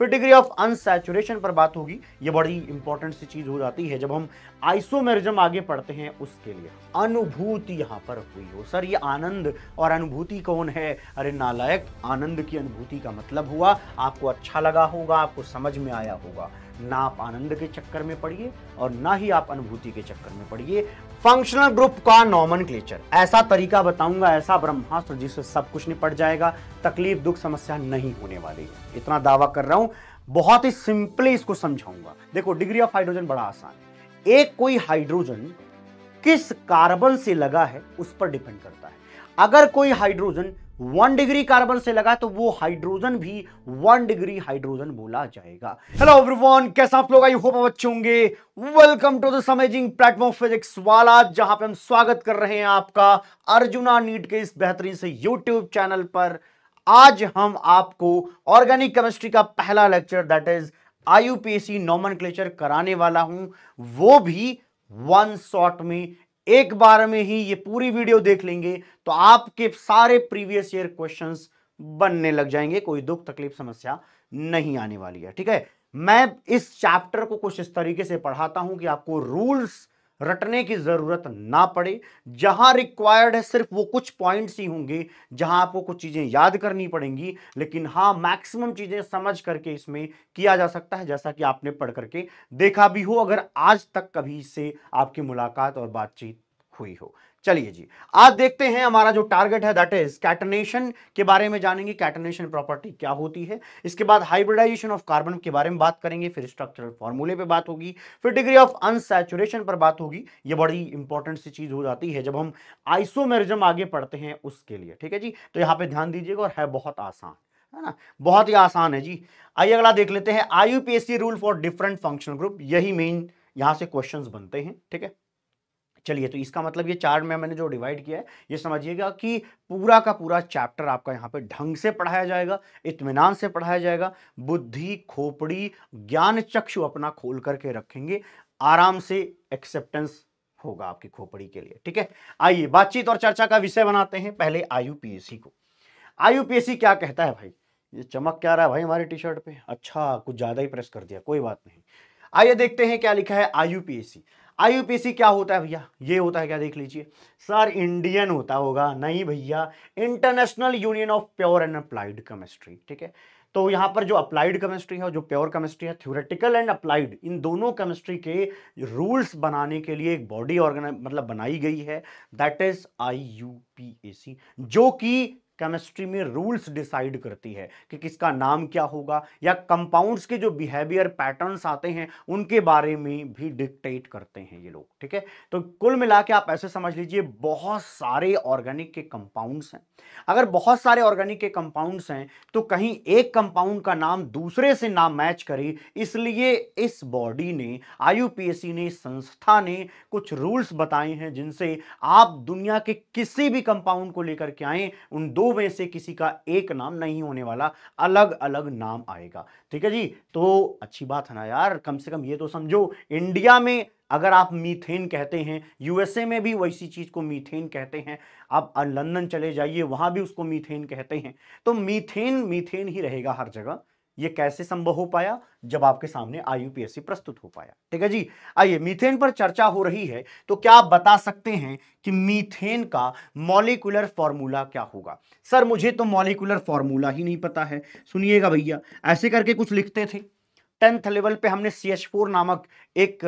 फिर degree of unsaturation पर बात होगी ये बड़ी इंपॉर्टेंट सी चीज हो जाती है जब हम आइसोमेरिज्म आगे पढ़ते हैं उसके लिए अनुभूति यहाँ पर हुई हो सर ये आनंद और अनुभूति कौन है अरे नालायक आनंद की अनुभूति का मतलब हुआ आपको अच्छा लगा होगा आपको समझ में आया होगा ना आप आनंद के चक्कर में पड़िए और ना ही आप अनुभूति के चक्कर में पड़िए फंक्शनल ग्रुप का नॉमन ऐसा तरीका बताऊंगा ऐसा ब्रह्मास्त्र जिससे सब कुछ निपट जाएगा तकलीफ दुख समस्या नहीं होने वाली इतना दावा कर रहा हूं बहुत ही सिंपली इसको समझाऊंगा देखो डिग्री ऑफ हाइड्रोजन बड़ा आसान है एक कोई हाइड्रोजन किस कार्बन से लगा है उस पर डिपेंड करता है अगर कोई हाइड्रोजन वन डिग्री कार्बन से लगा तो वो हाइड्रोजन भी वन डिग्री हाइड्रोजन बोला जाएगा हेलो एवरीवन कैसा आप लोग आई होप अच्छे होंगे welcome to the amazing platform Physics Wallah जहां पे हम स्वागत कर रहे हैं आपका अर्जुना नीट के इस बेहतरीन से यूट्यूब चैनल पर आज हम आपको ऑर्गेनिक केमिस्ट्री का पहला लेक्चर दैट इज आई नॉमन कराने वाला हूं वो भी वन शॉट में एक बार में ही ये पूरी वीडियो देख लेंगे तो आपके सारे प्रीवियस ईयर क्वेश्चंस बनने लग जाएंगे कोई दुख तकलीफ समस्या नहीं आने वाली है ठीक है मैं इस चैप्टर को कुछ इस तरीके से पढ़ाता हूं कि आपको रूल्स रटने की ज़रूरत ना पड़े जहां रिक्वायर्ड है सिर्फ वो कुछ पॉइंट्स ही होंगे जहां आपको कुछ चीज़ें याद करनी पड़ेंगी लेकिन हाँ मैक्सिमम चीज़ें समझ करके इसमें किया जा सकता है जैसा कि आपने पढ़ करके देखा भी हो अगर आज तक कभी इससे आपकी मुलाकात और बातचीत हुई हो चलिए जी आज देखते हैं हमारा जो टारगेट है दैट इज कैटनेशन के बारे में जानेंगे कैटनेशन प्रॉपर्टी क्या होती है इसके बाद हाइब्रिडाइजेशन ऑफ कार्बन के बारे में बात करेंगे फिर स्ट्रक्चरल फॉर्मूले पे बात होगी फिर डिग्री ऑफ अनसेचुरेशन पर बात होगी ये बड़ी इंपॉर्टेंट सी चीज़ हो जाती है जब हम आइसोमेरिज्म आगे पढ़ते हैं उसके लिए ठीक है जी तो यहाँ पर ध्यान दीजिएगा और है बहुत आसान है ना बहुत ही आसान है जी आइए अगला देख लेते हैं I rule for different functional group यही मेन यहाँ से क्वेश्चन बनते हैं ठीक है चलिए तो इसका मतलब ये चार में मैंने जो डिवाइड किया है ये समझिएगा कि पूरा का पूरा चैप्टर आपका यहाँ पे ढंग से पढ़ाया जाएगा इत्मीनान से पढ़ाया जाएगा बुद्धि खोपड़ी ज्ञान चक्षु अपना खोल करके रखेंगे आराम से एक्सेप्टेंस होगा आपकी खोपड़ी के लिए ठीक है आइए बातचीत और चर्चा का विषय बनाते हैं पहले आयु को आयु क्या कहता है भाई ये चमक क्या रहा है भाई हमारे टी शर्ट पे अच्छा कुछ ज़्यादा ही प्रेस कर दिया कोई बात नहीं आइए देखते हैं क्या लिखा है आयु आईयूपीसी क्या होता है भैया ये होता है क्या देख लीजिए सर इंडियन होता होगा नहीं भैया international union of pure and applied chemistry ठीक है तो यहाँ पर जो अप्लाइड केमिस्ट्री है और जो प्योर केमिस्ट्री है थ्योरेटिकल एंड अप्लाइड इन दोनों केमिस्ट्री के रूल्स बनाने के लिए एक बॉडी ऑर्गेनाइज मतलब बनाई गई है दैट इज आई जो कि केमिस्ट्री में रूल्स डिसाइड करती है कि किसका नाम क्या होगा या कंपाउंड्स के जो बिहेवियर पैटर्न्स आते हैं उनके बारे में भी डिक्टेट करते हैं ये लोग ठीक है तो कुल मिला के आप ऐसे समझ लीजिए बहुत सारे ऑर्गेनिक के कंपाउंड्स हैं अगर बहुत सारे ऑर्गेनिक के कंपाउंड्स हैं तो कहीं एक कंपाउंड का नाम दूसरे से ना मैच करे इसलिए इस बॉडी ने आयु ने संस्था ने कुछ रूल्स बताए हैं जिनसे आप दुनिया के किसी भी कंपाउंड को लेकर के आए उन दो में से किसी का एक नाम नहीं होने वाला अलग अलग नाम आएगा ठीक है जी तो अच्छी बात है ना यार कम से कम ये तो समझो इंडिया में अगर आप मीथेन कहते हैं यूएसए में भी वैसी चीज़ को मीथेन कहते हैं आप लंदन चले जाइए वहां भी उसको मीथेन कहते हैं तो मीथेन मीथेन ही रहेगा हर जगह ये कैसे संभव हो पाया जब आपके सामने आईयूपीएससी प्रस्तुत हो पाया ठीक है जी आइए मीथेन पर चर्चा हो रही है तो क्या आप बता सकते हैं कि मीथेन का मॉलिकुलर फॉर्मूला क्या होगा सर मुझे तो मॉलिकुलर फॉर्मूला ही नहीं पता है सुनिएगा भैया ऐसे करके कुछ लिखते थे टेंथ लेवल पे हमने सी नामक एक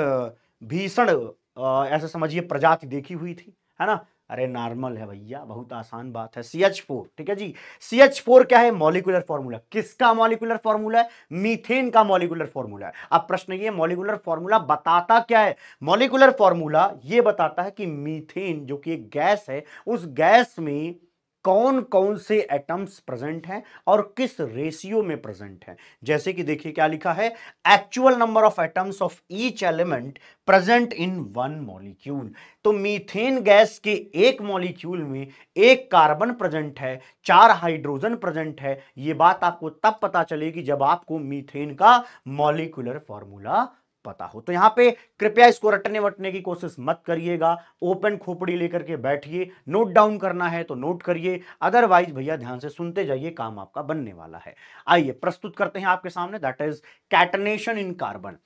भीषण ऐसा समझिए प्रजाति देखी हुई थी है ना अरे नॉर्मल है भैया बहुत आसान बात है सी एच फोर ठीक है जी सी एच फोर क्या है मॉलिकुलर फॉर्मूला किसका मॉलिकुलर फॉर्मूला है मीथेन का मॉलिकुलर फॉर्मूला है अब प्रश्न ये मॉलिकुलर फॉर्मूला बताता क्या है मॉलिकुलर फॉर्मूला ये बताता है कि मीथेन जो कि एक गैस है उस गैस में कौन कौन से एटम्स प्रेजेंट हैं और किस रेशियो में प्रेजेंट हैं जैसे कि देखिए क्या लिखा है actual number of atoms of each element present in one molecule तो मीथेन गैस के एक मॉलिक्यूल में एक कार्बन प्रेजेंट है चार हाइड्रोजन प्रेजेंट है ये बात आपको तब पता चलेगी जब आपको मीथेन का मॉलिकुलर फॉर्मूला पता हो तो यहां पे कृपया इसको रटने वटने की कोशिश मत करिएगा ओपन खोपड़ी लेकर के बैठिए नोट डाउन करना है तो नोट करिए अदरवाइज भैया ध्यान से सुनते जाइए काम आपका बनने वाला है आइए प्रस्तुत करते हैं आपके सामने that is catenation in carbon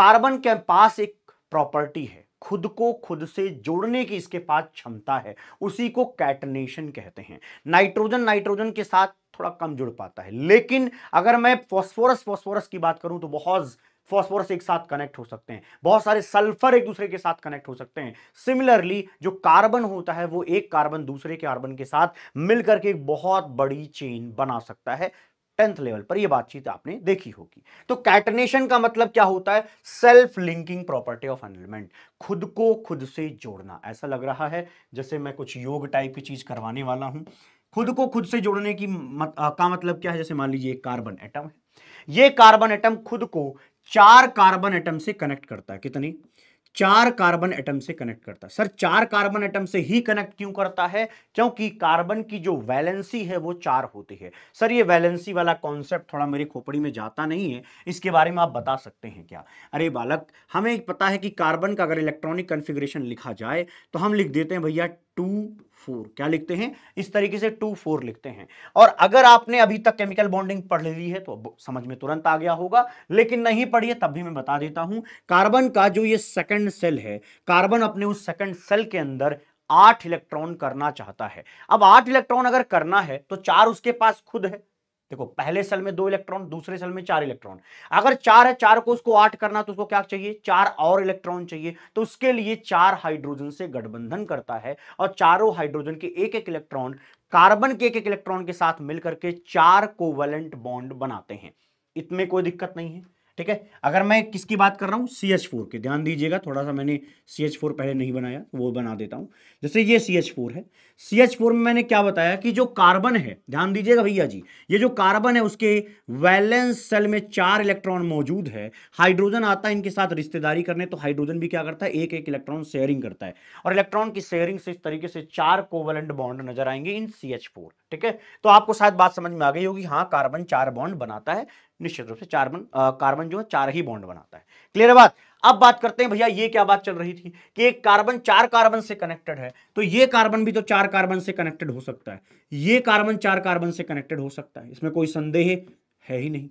carbon के पास एक प्रॉपर्टी है खुद को खुद से जोड़ने की इसके पास क्षमता है उसी को कैटनेशन कहते हैं नाइट्रोजन नाइट्रोजन के साथ थोड़ा कम जुड़ पाता है लेकिन अगर मैं फॉस्फोरस फॉस्फोरस की बात करूं तो बहुत फॉस्फोरस एक साथ कनेक्ट हो सकते हैं बहुत सारे सल्फर एक दूसरे के साथ कनेक्ट हो सकते हैं सिमिलरली जो कार्बन होता है वो एक कार्बन दूसरे के कार्बन के साथ मिलकर के एक बहुत बड़ी चेन बना सकता है टेंथ लेवल पर ये बातचीत आपने देखी होगी तो कैटनेशन का मतलब क्या होता है self linking property of element खुद को खुद से जोड़ना ऐसा लग रहा है जैसे मैं कुछ योग टाइप की चीज करवाने वाला हूं खुद को खुद से जोड़ने की मत, आ, का मतलब क्या है जैसे मान लीजिए कार्बन एटम है ये कार्बन एटम खुद को चार कार्बन एटम से कनेक्ट करता है कितनी चार कार्बन एटम से कनेक्ट करता है सर चार कार्बन एटम से ही कनेक्ट क्यों करता है क्योंकि कार्बन की जो वैलेंसी है वो चार होती है सर ये वैलेंसी वाला कॉन्सेप्ट थोड़ा मेरी खोपड़ी में जाता नहीं है इसके बारे में आप बता सकते हैं क्या अरे बालक हमें पता है कि कार्बन का अगर इलेक्ट्रॉनिक कन्फिग्रेशन लिखा जाए तो हम लिख देते हैं भैया टू फोर क्या लिखते हैं इस तरीके से टू फोर लिखते हैं और अगर आपने अभी तक केमिकल बॉन्डिंग पढ़ ली है तो समझ में तुरंत आ गया होगा लेकिन नहीं पढ़ी तब भी मैं बता देता हूं कार्बन का जो ये सेकंड सेल है कार्बन अपने उस सेकंड सेल के अंदर आठ इलेक्ट्रॉन करना चाहता है अब आठ इलेक्ट्रॉन अगर करना है तो चार उसके पास खुद है देखो पहले सेल में दो इलेक्ट्रॉन दूसरे सेल में चार इलेक्ट्रॉन अगर चार है चार को उसको आठ करना तो उसको क्या चाहिए चार और इलेक्ट्रॉन चाहिए तो उसके लिए चार हाइड्रोजन से गठबंधन करता है और चारों हाइड्रोजन के एक एक इलेक्ट्रॉन कार्बन के एक एक इलेक्ट्रॉन के साथ मिलकर के चार कोवलेंट बॉन्ड बनाते हैं इतने कोई दिक्कत नहीं है ठीक है अगर मैं किसकी बात कर रहा हूँ सी एच फोर की ध्यान दीजिएगा थोड़ा सा मैंने सी एच फोर पहले नहीं बनाया तो वो बना देता हूँ जैसे ये सी एच फोर है सी एच फोर में मैंने क्या बताया कि जो कार्बन है ध्यान दीजिएगा भैया जी ये जो कार्बन है उसके वैलेंस सेल में चार इलेक्ट्रॉन मौजूद है हाइड्रोजन आता है इनके साथ रिश्तेदारी करने तो हाइड्रोजन भी क्या करता है एक एक इलेक्ट्रॉन शेयरिंग करता है और इलेक्ट्रॉन की शेयरिंग से इस तरीके से चार कोवलेंट बॉन्ड नजर आएंगे इन सी एच फोर ठीक है तो आपको शायद बात समझ में आ गई होगी हाँ कार्बन चार बॉन्ड बनाता है निश्चित रूप से कार्बन कार्बन जो है चार ही बॉन्ड बनाता है क्लियर बात अब बात करते हैं भैया ये क्या बात चल रही थी कि एक कार्बन चार कार्बन से कनेक्टेड है तो ये कार्बन भी तो चार कार्बन से कनेक्टेड हो सकता है ये कार्बन चार कार्बन से कनेक्टेड हो सकता है इसमें कोई संदेह है ही नहीं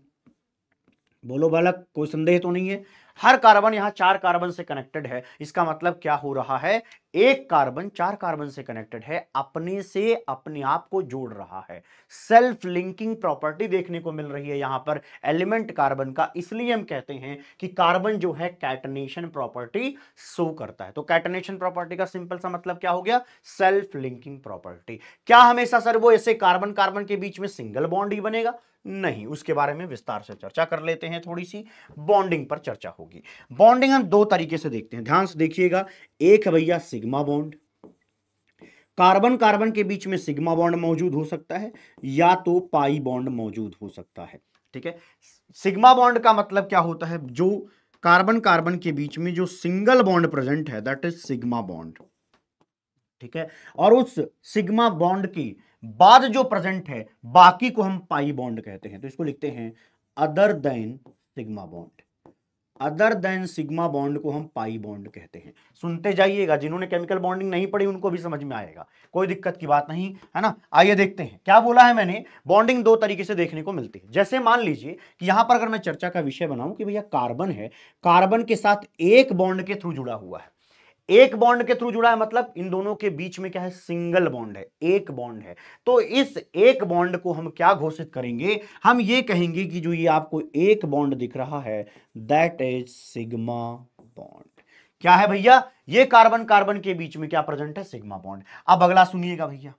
बोलो बालक कोई संदेह तो नहीं है हर कार्बन यहां चार कार्बन से कनेक्टेड है इसका मतलब क्या हो रहा है एक कार्बन चार कार्बन से कनेक्टेड है अपने से अपने आप को जोड़ रहा है सेल्फ लिंकिंग प्रॉपर्टी देखने को मिल रही है यहां पर एलिमेंट कार्बन का इसलिए हम कहते हैं कि कार्बन जो है कैटनेशन प्रॉपर्टी शो करता है तो कैटनेशन प्रॉपर्टी का सिंपल सा मतलब क्या हो गया सेल्फ लिंकिंग प्रॉपर्टी क्या हमेशा सर वो ऐसे कार्बन कार्बन के बीच में सिंगल बॉन्ड ही बनेगा नहीं उसके बारे में विस्तार से चर्चा कर लेते हैं थोड़ी सी बॉन्डिंग पर चर्चा होगी बॉन्डिंग हम दो तरीके से देखते हैं ध्यान से देखिएगा एक है भैया सिग्मा बॉन्ड कार्बन कार्बन के बीच में सिग्मा बॉन्ड मौजूद हो सकता है या तो पाई बॉन्ड मौजूद हो सकता है ठीक है सिग्मा बॉन्ड का मतलब क्या होता है जो कार्बन कार्बन के बीच में जो सिंगल बॉन्ड प्रेजेंट है दैट इज सिग्मा बॉन्ड ठीक है और उस सिग्मा बॉन्ड की बाद जो प्रेजेंट है बाकी को हम पाई बॉन्ड कहते हैं तो इसको लिखते हैं other than sigma bond other than sigma bond को हम पाई बॉन्ड कहते हैं सुनते जाइएगा जिन्होंने केमिकल बॉन्डिंग नहीं पढ़ी उनको भी समझ में आएगा कोई दिक्कत की बात नहीं है ना आइए देखते हैं क्या बोला है मैंने बॉन्डिंग दो तरीके से देखने को मिलती है जैसे मान लीजिए कि यहां पर अगर मैं चर्चा का विषय बनाऊं कि भैया कार्बन है कार्बन के साथ एक बॉन्ड के थ्रू जुड़ा हुआ है एक बॉन्ड के थ्रू जुड़ा है मतलब इन दोनों के बीच में क्या है सिंगल बॉन्ड है एक बॉन्ड है तो इस एक बॉन्ड को हम क्या घोषित करेंगे हम ये कहेंगे कि जो ये आपको एक बॉन्ड दिख रहा है दैट इज सिग्मा बॉन्ड क्या है भैया ये कार्बन कार्बन के बीच में क्या प्रेजेंट है सिग्मा बॉन्ड अब अगला सुनिएगा भैया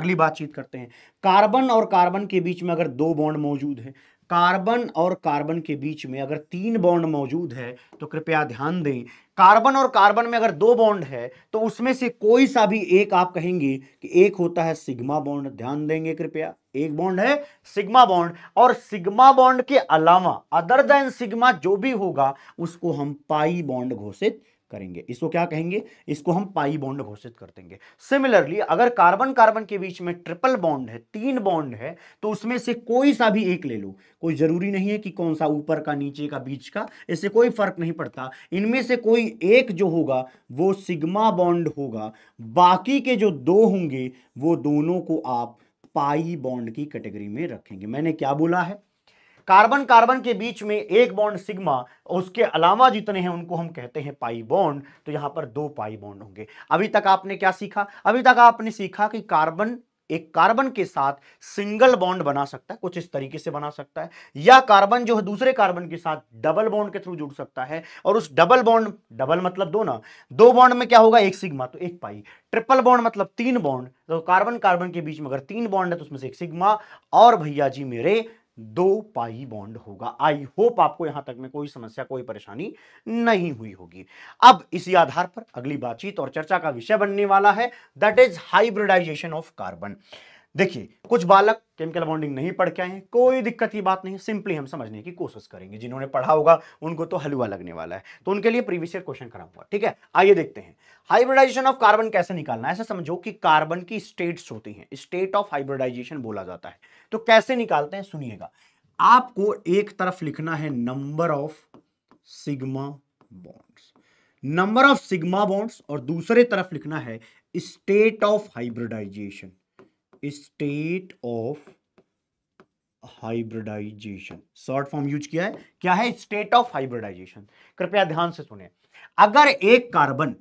अगली बातचीत करते हैं कार्बन और कार्बन के बीच में अगर दो बॉन्ड मौजूद है कार्बन और कार्बन के बीच में अगर तीन बॉन्ड मौजूद है तो कृपया ध्यान दें कार्बन और कार्बन में अगर दो बॉन्ड है तो उसमें से कोई सा भी एक आप कहेंगे कि एक होता है सिग्मा बॉन्ड ध्यान देंगे कृपया एक बॉन्ड है सिग्मा बॉन्ड और सिग्मा बॉन्ड के अलावा अदर देन सिग्मा जो भी होगा उसको हम पाई बॉन्ड घोषित करेंगे इसको क्या कहेंगे इसको हम पाई बॉन्ड घोषित कर देंगे सिमिलरली अगर कार्बन कार्बन के बीच में ट्रिपल बॉन्ड है तीन बॉन्ड है तो उसमें से कोई सा भी एक ले लो कोई जरूरी नहीं है कि कौन सा ऊपर का नीचे का बीच का इससे कोई फर्क नहीं पड़ता इनमें से कोई एक जो होगा वो सिग्मा बॉन्ड होगा बाकी के जो दो होंगे वो दोनों को आप पाई बॉन्ड की कैटेगरी में रखेंगे मैंने क्या बोला है कार्बन कार्बन के बीच में एक बॉन्ड सिग्मा उसके अलावा जितने हैं उनको हम कहते हैं पाई बॉन्ड तो यहां पर दो पाई बॉन्ड होंगे अभी तक आपने क्या सीखा अभी तक आपने सीखा कि कार्बन एक कार्बन के साथ सिंगल बॉन्ड बना सकता है कुछ इस तरीके से बना सकता है या कार्बन जो है दूसरे कार्बन के साथ डबल बॉन्ड के थ्रू जुड़ सकता है और उस डबल बॉन्ड डबल मतलब दो ना दो बॉन्ड में क्या होगा एक सिग्मा तो एक पाई ट्रिपल बॉन्ड मतलब तीन बॉन्ड तो कार्बन कार्बन के बीच में अगर तीन बॉन्ड है तो उसमें से एक सिग्मा और भैया जी मेरे दो पाई बॉन्ड होगा आई होप आपको यहां तक में कोई समस्या कोई परेशानी नहीं हुई होगी अब इसी आधार पर अगली बातचीत और चर्चा का विषय बनने वाला है that is hybridization of carbon देखिए कुछ बालक केमिकल बॉन्डिंग नहीं पढ़ के आए हैं कोई दिक्कत की बात नहीं सिंपली हम समझने की कोशिश करेंगे जिन्होंने पढ़ा होगा उनको तो हलवा लगने वाला है तो उनके लिए प्रीवियस ईयर क्वेश्चन हुआ ठीक है आइए देखते हैं हाइब्रिडाइजेशन ऑफ कार्बन कैसे निकालना है ऐसा समझो कि कार्बन की स्टेट्स होती हैं स्टेट ऑफ हाइब्रिडाइजेशन बोला जाता है तो कैसे निकालते हैं सुनिएगा आपको एक तरफ लिखना है number of sigma bonds number of sigma bonds और दूसरे तरफ लिखना है state of hybridization state of hybridization short form use किया है क्या है स्टेट ऑफ हाइब्रिडाइजेशन कृपया ध्यान से सुने अगर एक कार्बन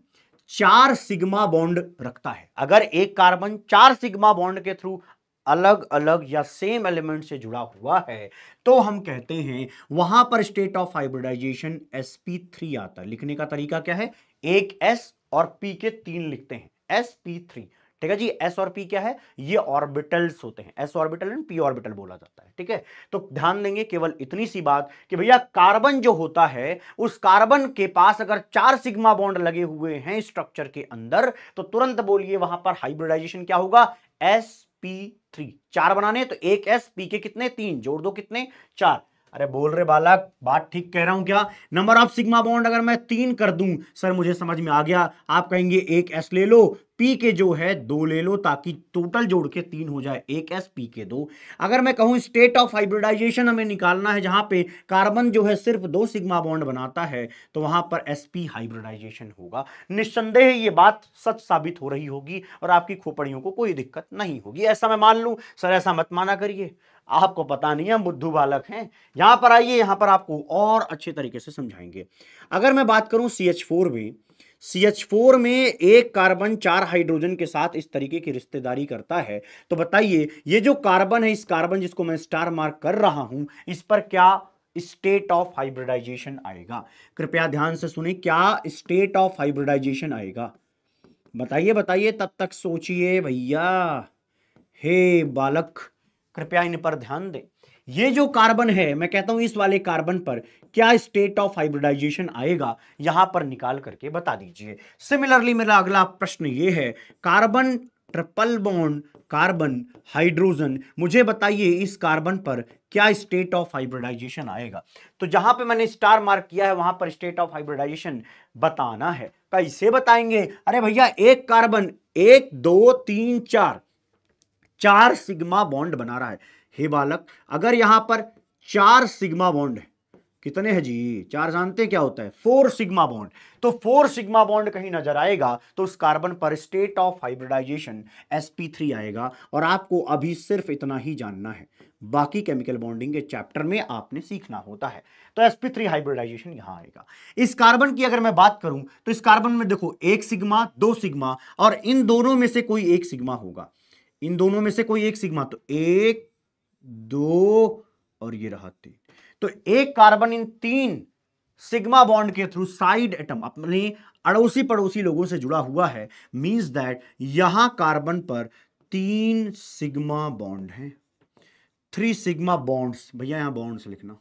चार सिग्मा बॉन्ड रखता है अगर एक कार्बन चार सिग्मा बॉन्ड के थ्रू अलग अलग या सेम एलिमेंट से जुड़ा हुआ है तो हम कहते हैं वहां पर state of hybridization S P आता है लिखने का तरीका क्या है एक एस और पी के तीन लिखते हैं एस पी ठीक है जी s और p क्या है ये ऑर्बिटल्स होते हैं s orbital and p orbital बोला जाता है ठीक है तो ध्यान देंगे केवल इतनी सी बात कि भैया कार्बन जो होता है उस कार्बन के पास अगर चार सिग्मा बॉन्ड लगे हुए हैं स्ट्रक्चर के अंदर तो तुरंत बोलिए वहां पर हाइब्रिडाइजेशन क्या होगा एस पी थ्री चार बनाने तो एक एस पी के कितने तीन जोड़ दो कितने चार अरे बोल रहे बालक बात ठीक कह रहा हूँ क्या नंबर ऑफ सिग्मा बॉन्ड अगर मैं तीन कर दूं सर मुझे समझ में आ गया आप कहेंगे एक एस ले लो पी के जो है दो ले लो ताकि टोटल जोड़ के तीन हो जाए एक एस पी के दो अगर मैं कहूं स्टेट ऑफ हाइब्रिडाइजेशन हमें निकालना है जहां पे कार्बन जो है सिर्फ दो सिग्मा बॉन्ड बनाता है तो वहां पर एस पी हाइब्रिडाइजेशन होगा निस्संदेह ये बात सच साबित हो रही होगी और आपकी खोपड़ियों को कोई दिक्कत नहीं होगी ऐसा मैं मान लू सर ऐसा मत माना करिए आपको पता नहीं है बुद्धू बालक हैं यहाँ पर आइए यहाँ पर आपको और अच्छे तरीके से समझाएंगे अगर मैं बात करूँ सी एच फोर में सी एच फोर में एक कार्बन चार हाइड्रोजन के साथ इस तरीके की रिश्तेदारी करता है तो बताइए ये जो कार्बन है इस कार्बन जिसको मैं स्टार मार्क कर रहा हूं इस पर क्या स्टेट ऑफ हाइब्रिडाइजेशन आएगा कृपया ध्यान से सुने क्या स्टेट ऑफ हाइब्रिडाइजेशन आएगा बताइए बताइए तब तक सोचिए भैया हे बालक कृपया इन पर ध्यान दें ये जो कार्बन है मैं कहता हूं इस वाले कार्बन पर क्या स्टेट ऑफ हाइब्रिडाइजेशन आएगा यहां पर निकाल करके बता दीजिए सिमिलरली मेरा अगला प्रश्न ये है carbon triple bond carbon hydrogen मुझे बताइए इस कार्बन पर क्या स्टेट ऑफ हाइब्रिडाइजेशन आएगा तो जहां पे मैंने स्टार मार्क किया है वहां पर स्टेट ऑफ हाइब्रिडाइजेशन बताना है कैसे बताएंगे अरे भैया एक कार्बन एक दो तीन चार चार सिग्मा बॉन्ड बना रहा है हे बालक अगर यहां पर चार सिग्मा बॉन्ड है कितने हैं जी चार जानते क्या होता है फोर सिग्मा बॉन्ड तो फोर सिग्मा बॉन्ड कहीं नजर आएगा तो उस कार्बन पर स्टेट ऑफ हाइब्रिडाइजेशन sp3 आएगा और आपको अभी सिर्फ इतना ही जानना है बाकी केमिकल बॉन्डिंग के चैप्टर में आपने सीखना होता है तो sp3 हाइब्रिडाइजेशन यहां आएगा इस कार्बन की अगर मैं बात करूं तो इस कार्बन में देखो एक सिग्मा दो सिग्मा और इन दोनों में से कोई एक सिग्मा होगा इन दोनों में से कोई एक सिग्मा तो एक दो और ये रहा तीन तो एक कार्बन इन तीन सिग्मा बॉन्ड के थ्रू साइड एटम अपने अड़ोसी पड़ोसी लोगों से जुड़ा हुआ है मींस दैट यहां कार्बन पर तीन सिग्मा बॉन्ड हैं थ्री सिग्मा बॉन्ड्स भैया यहां बॉन्ड्स लिखना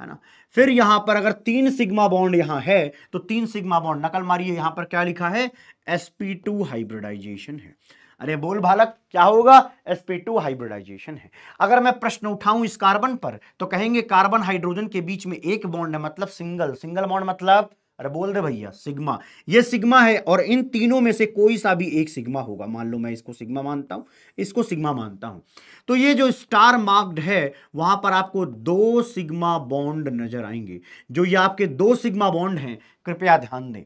है ना फिर यहां पर अगर तीन सिग्मा बॉन्ड यहां है तो तीन सिग्मा बॉन्ड नकल मारिए यहां पर क्या लिखा है एसपी टू हाइब्रिडाइजेशन है अरे बोल बालक क्या होगा sp2 हाइब्रिडाइजेशन है अगर मैं प्रश्न उठाऊं इस कार्बन पर तो कहेंगे कार्बन हाइड्रोजन के बीच में एक बॉन्ड है मतलब सिंगल सिंगल बॉन्ड मतलब अरे बोल रहे भैया सिग्मा ये सिग्मा है और इन तीनों में से कोई सा भी एक सिग्मा होगा मान लो मैं इसको सिग्मा मानता हूं इसको सिग्मा मानता हूं तो ये जो स्टार मार्क्ड है वहां पर आपको दो सिग्मा बॉन्ड नजर आएंगे जो ये आपके दो सिग्मा बॉन्ड हैं कृपया ध्यान दें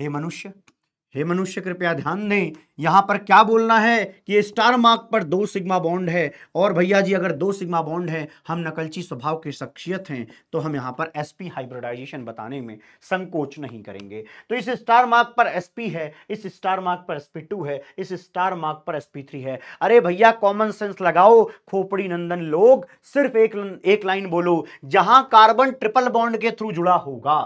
हे मनुष्य हे मनुष्य कृपया ध्यान दें यहाँ पर क्या बोलना है कि स्टार मार्क पर दो सिग्मा बॉन्ड है और भैया जी अगर दो सिग्मा बॉन्ड है हम नकलची स्वभाव के शख्सियत हैं तो हम यहाँ पर एसपी हाइब्रिडाइजेशन बताने में संकोच नहीं करेंगे तो इस स्टार मार्क पर एसपी है इस स्टार मार्क पर एसपी टू है इस स्टार मार्क पर एसपी थ्री है अरे भैया कॉमन सेंस लगाओ खोपड़ी नंदन लोग सिर्फ एक एक लाइन बोलो जहाँ कार्बन ट्रिपल बॉन्ड के थ्रू जुड़ा होगा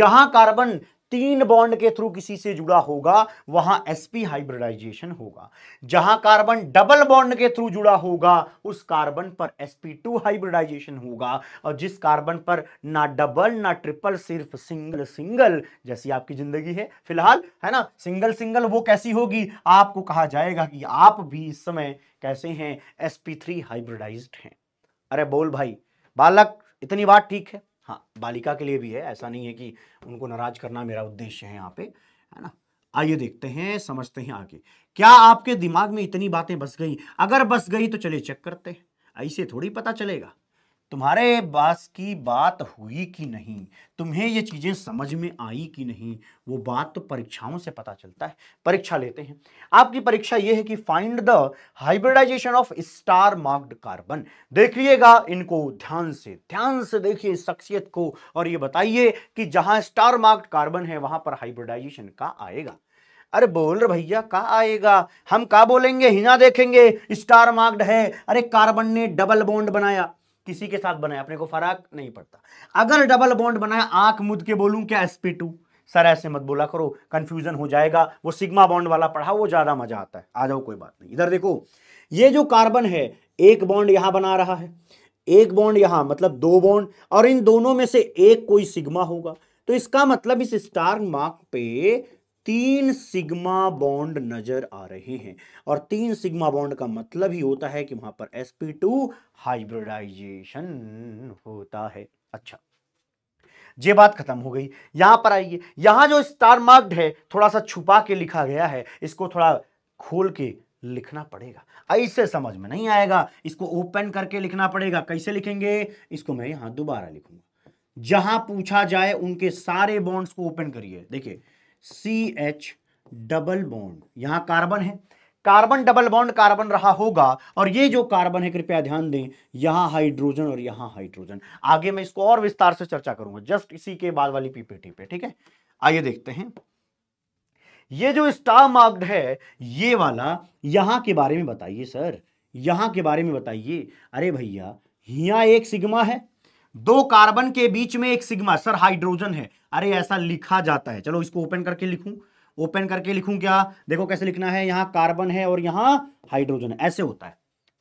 जहाँ कार्बन तीन बॉन्ड के थ्रू किसी से जुड़ा होगा वहां एसपी हाइब्रिडाइजेशन होगा जहां कार्बन डबल बॉन्ड के थ्रू जुड़ा होगा उस कार्बन पर एसपी टू हाइब्रिडाइजेशन होगा और जिस कार्बन पर ना डबल ना ट्रिपल सिर्फ सिंगल सिंगल जैसी आपकी जिंदगी है फिलहाल है ना सिंगल सिंगल वो कैसी होगी आपको कहा जाएगा कि आप भी इस समय कैसे हैं एसपी थ्री हाइब्रिडाइज हैं अरे बोल भाई बालक इतनी बात ठीक है हाँ बालिका के लिए भी है ऐसा नहीं है कि उनको नाराज करना मेरा उद्देश्य है यहाँ पे है ना आइए देखते हैं समझते हैं आगे क्या आपके दिमाग में इतनी बातें बस गई अगर बस गई तो चलिए चेक करते हैं ऐसे थोड़ी पता चलेगा तुम्हारे बास की बात हुई कि नहीं तुम्हें ये चीज़ें समझ में आई कि नहीं वो बात तो परीक्षाओं से पता चलता है परीक्षा लेते हैं आपकी परीक्षा ये है कि find the hybridization of star marked carbon देख लीजिएगा इनको ध्यान से ध्यान से देखिए शख्सियत को और ये बताइए कि जहां स्टार मार्क्ड कार्बन है वहां पर हाइब्रिडाइजेशन का आएगा अरे बोल रहे भैया का आएगा हम का बोलेंगे हिना देखेंगे स्टार मार्क्ड है अरे कार्बन ने डबल बॉन्ड बनाया किसी के साथ बनाया अपने को फर्क नहीं पड़ता अगर डबल बॉन्ड बनाया आंख मुद के बोलूं क्या एसपी टू सर ऐसे मत बोला करो कंफ्यूजन हो जाएगा वो सिग्मा बॉन्ड वाला पढ़ा वो ज्यादा मजा आता है आ जाओ कोई बात नहीं इधर देखो ये जो कार्बन है एक बॉन्ड यहां बना रहा है एक बॉन्ड यहां मतलब दो बॉन्ड और इन दोनों में से एक कोई सिग्मा होगा तो इसका मतलब इस स्टार मार्क पे तीन सिग्मा बॉन्ड नजर आ रहे हैं और तीन सिग्मा बॉन्ड का मतलब ही होता है कि वहां पर sp2 हाइब्रिडाइजेशन होता है अच्छा ये बात खत्म हो गई यहां पर आइए यहां जो स्टार मार्क्ड है थोड़ा सा छुपा के लिखा गया है इसको थोड़ा खोल के लिखना पड़ेगा ऐसे समझ में नहीं आएगा इसको ओपन करके लिखना पड़ेगा कैसे लिखेंगे इसको मैं यहां दोबारा लिखूंगा जहां पूछा जाए उनके सारे बॉन्ड्स को ओपन करिए देखिए सी एच डबल बॉन्ड यहां कार्बन है कार्बन डबल बॉन्ड कार्बन रहा होगा और ये जो कार्बन है कृपया ध्यान दें यहां हाइड्रोजन और यहां हाइड्रोजन आगे मैं इसको और विस्तार से चर्चा करूंगा जस्ट इसी के बाद वाली पीपीटी पे ठीक है आइए देखते हैं ये जो स्टार मार्क्ड है ये वाला यहां के बारे में बताइए सर यहां के बारे में बताइए अरे भैया यहां एक सिग्मा है दो कार्बन के बीच में एक सिग्मा सर हाइड्रोजन है अरे ऐसा लिखा जाता है चलो इसको ओपन करके लिखूं ओपन करके लिखूं क्या देखो कैसे लिखना है यहां कार्बन है और यहां हाइड्रोजन है ऐसे होता है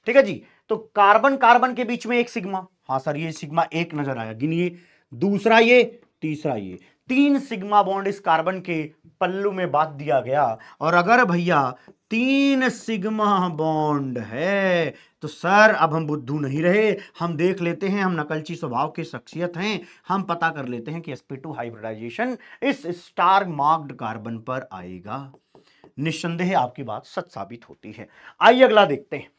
ठीक है जी तो कार्बन कार्बन के बीच में एक सिग्मा हाँ सर ये सिग्मा एक नजर आया गिनिए दूसरा ये तीसरा ये तीन सिग्मा बॉन्ड इस कार्बन के पल्लू में बांध दिया गया और अगर भैया तीन सिग्मा बॉन्ड है तो सर अब हम बुद्धू नहीं रहे हम देख लेते हैं हम नकलची स्वभाव के शख्सियत हैं हम पता कर लेते हैं कि sp2 हाइब्रिडाइजेशन इस स्टार मार्क्ड कार्बन पर आएगा निस्संदेह आपकी बात सच साबित होती है आइए अगला देखते हैं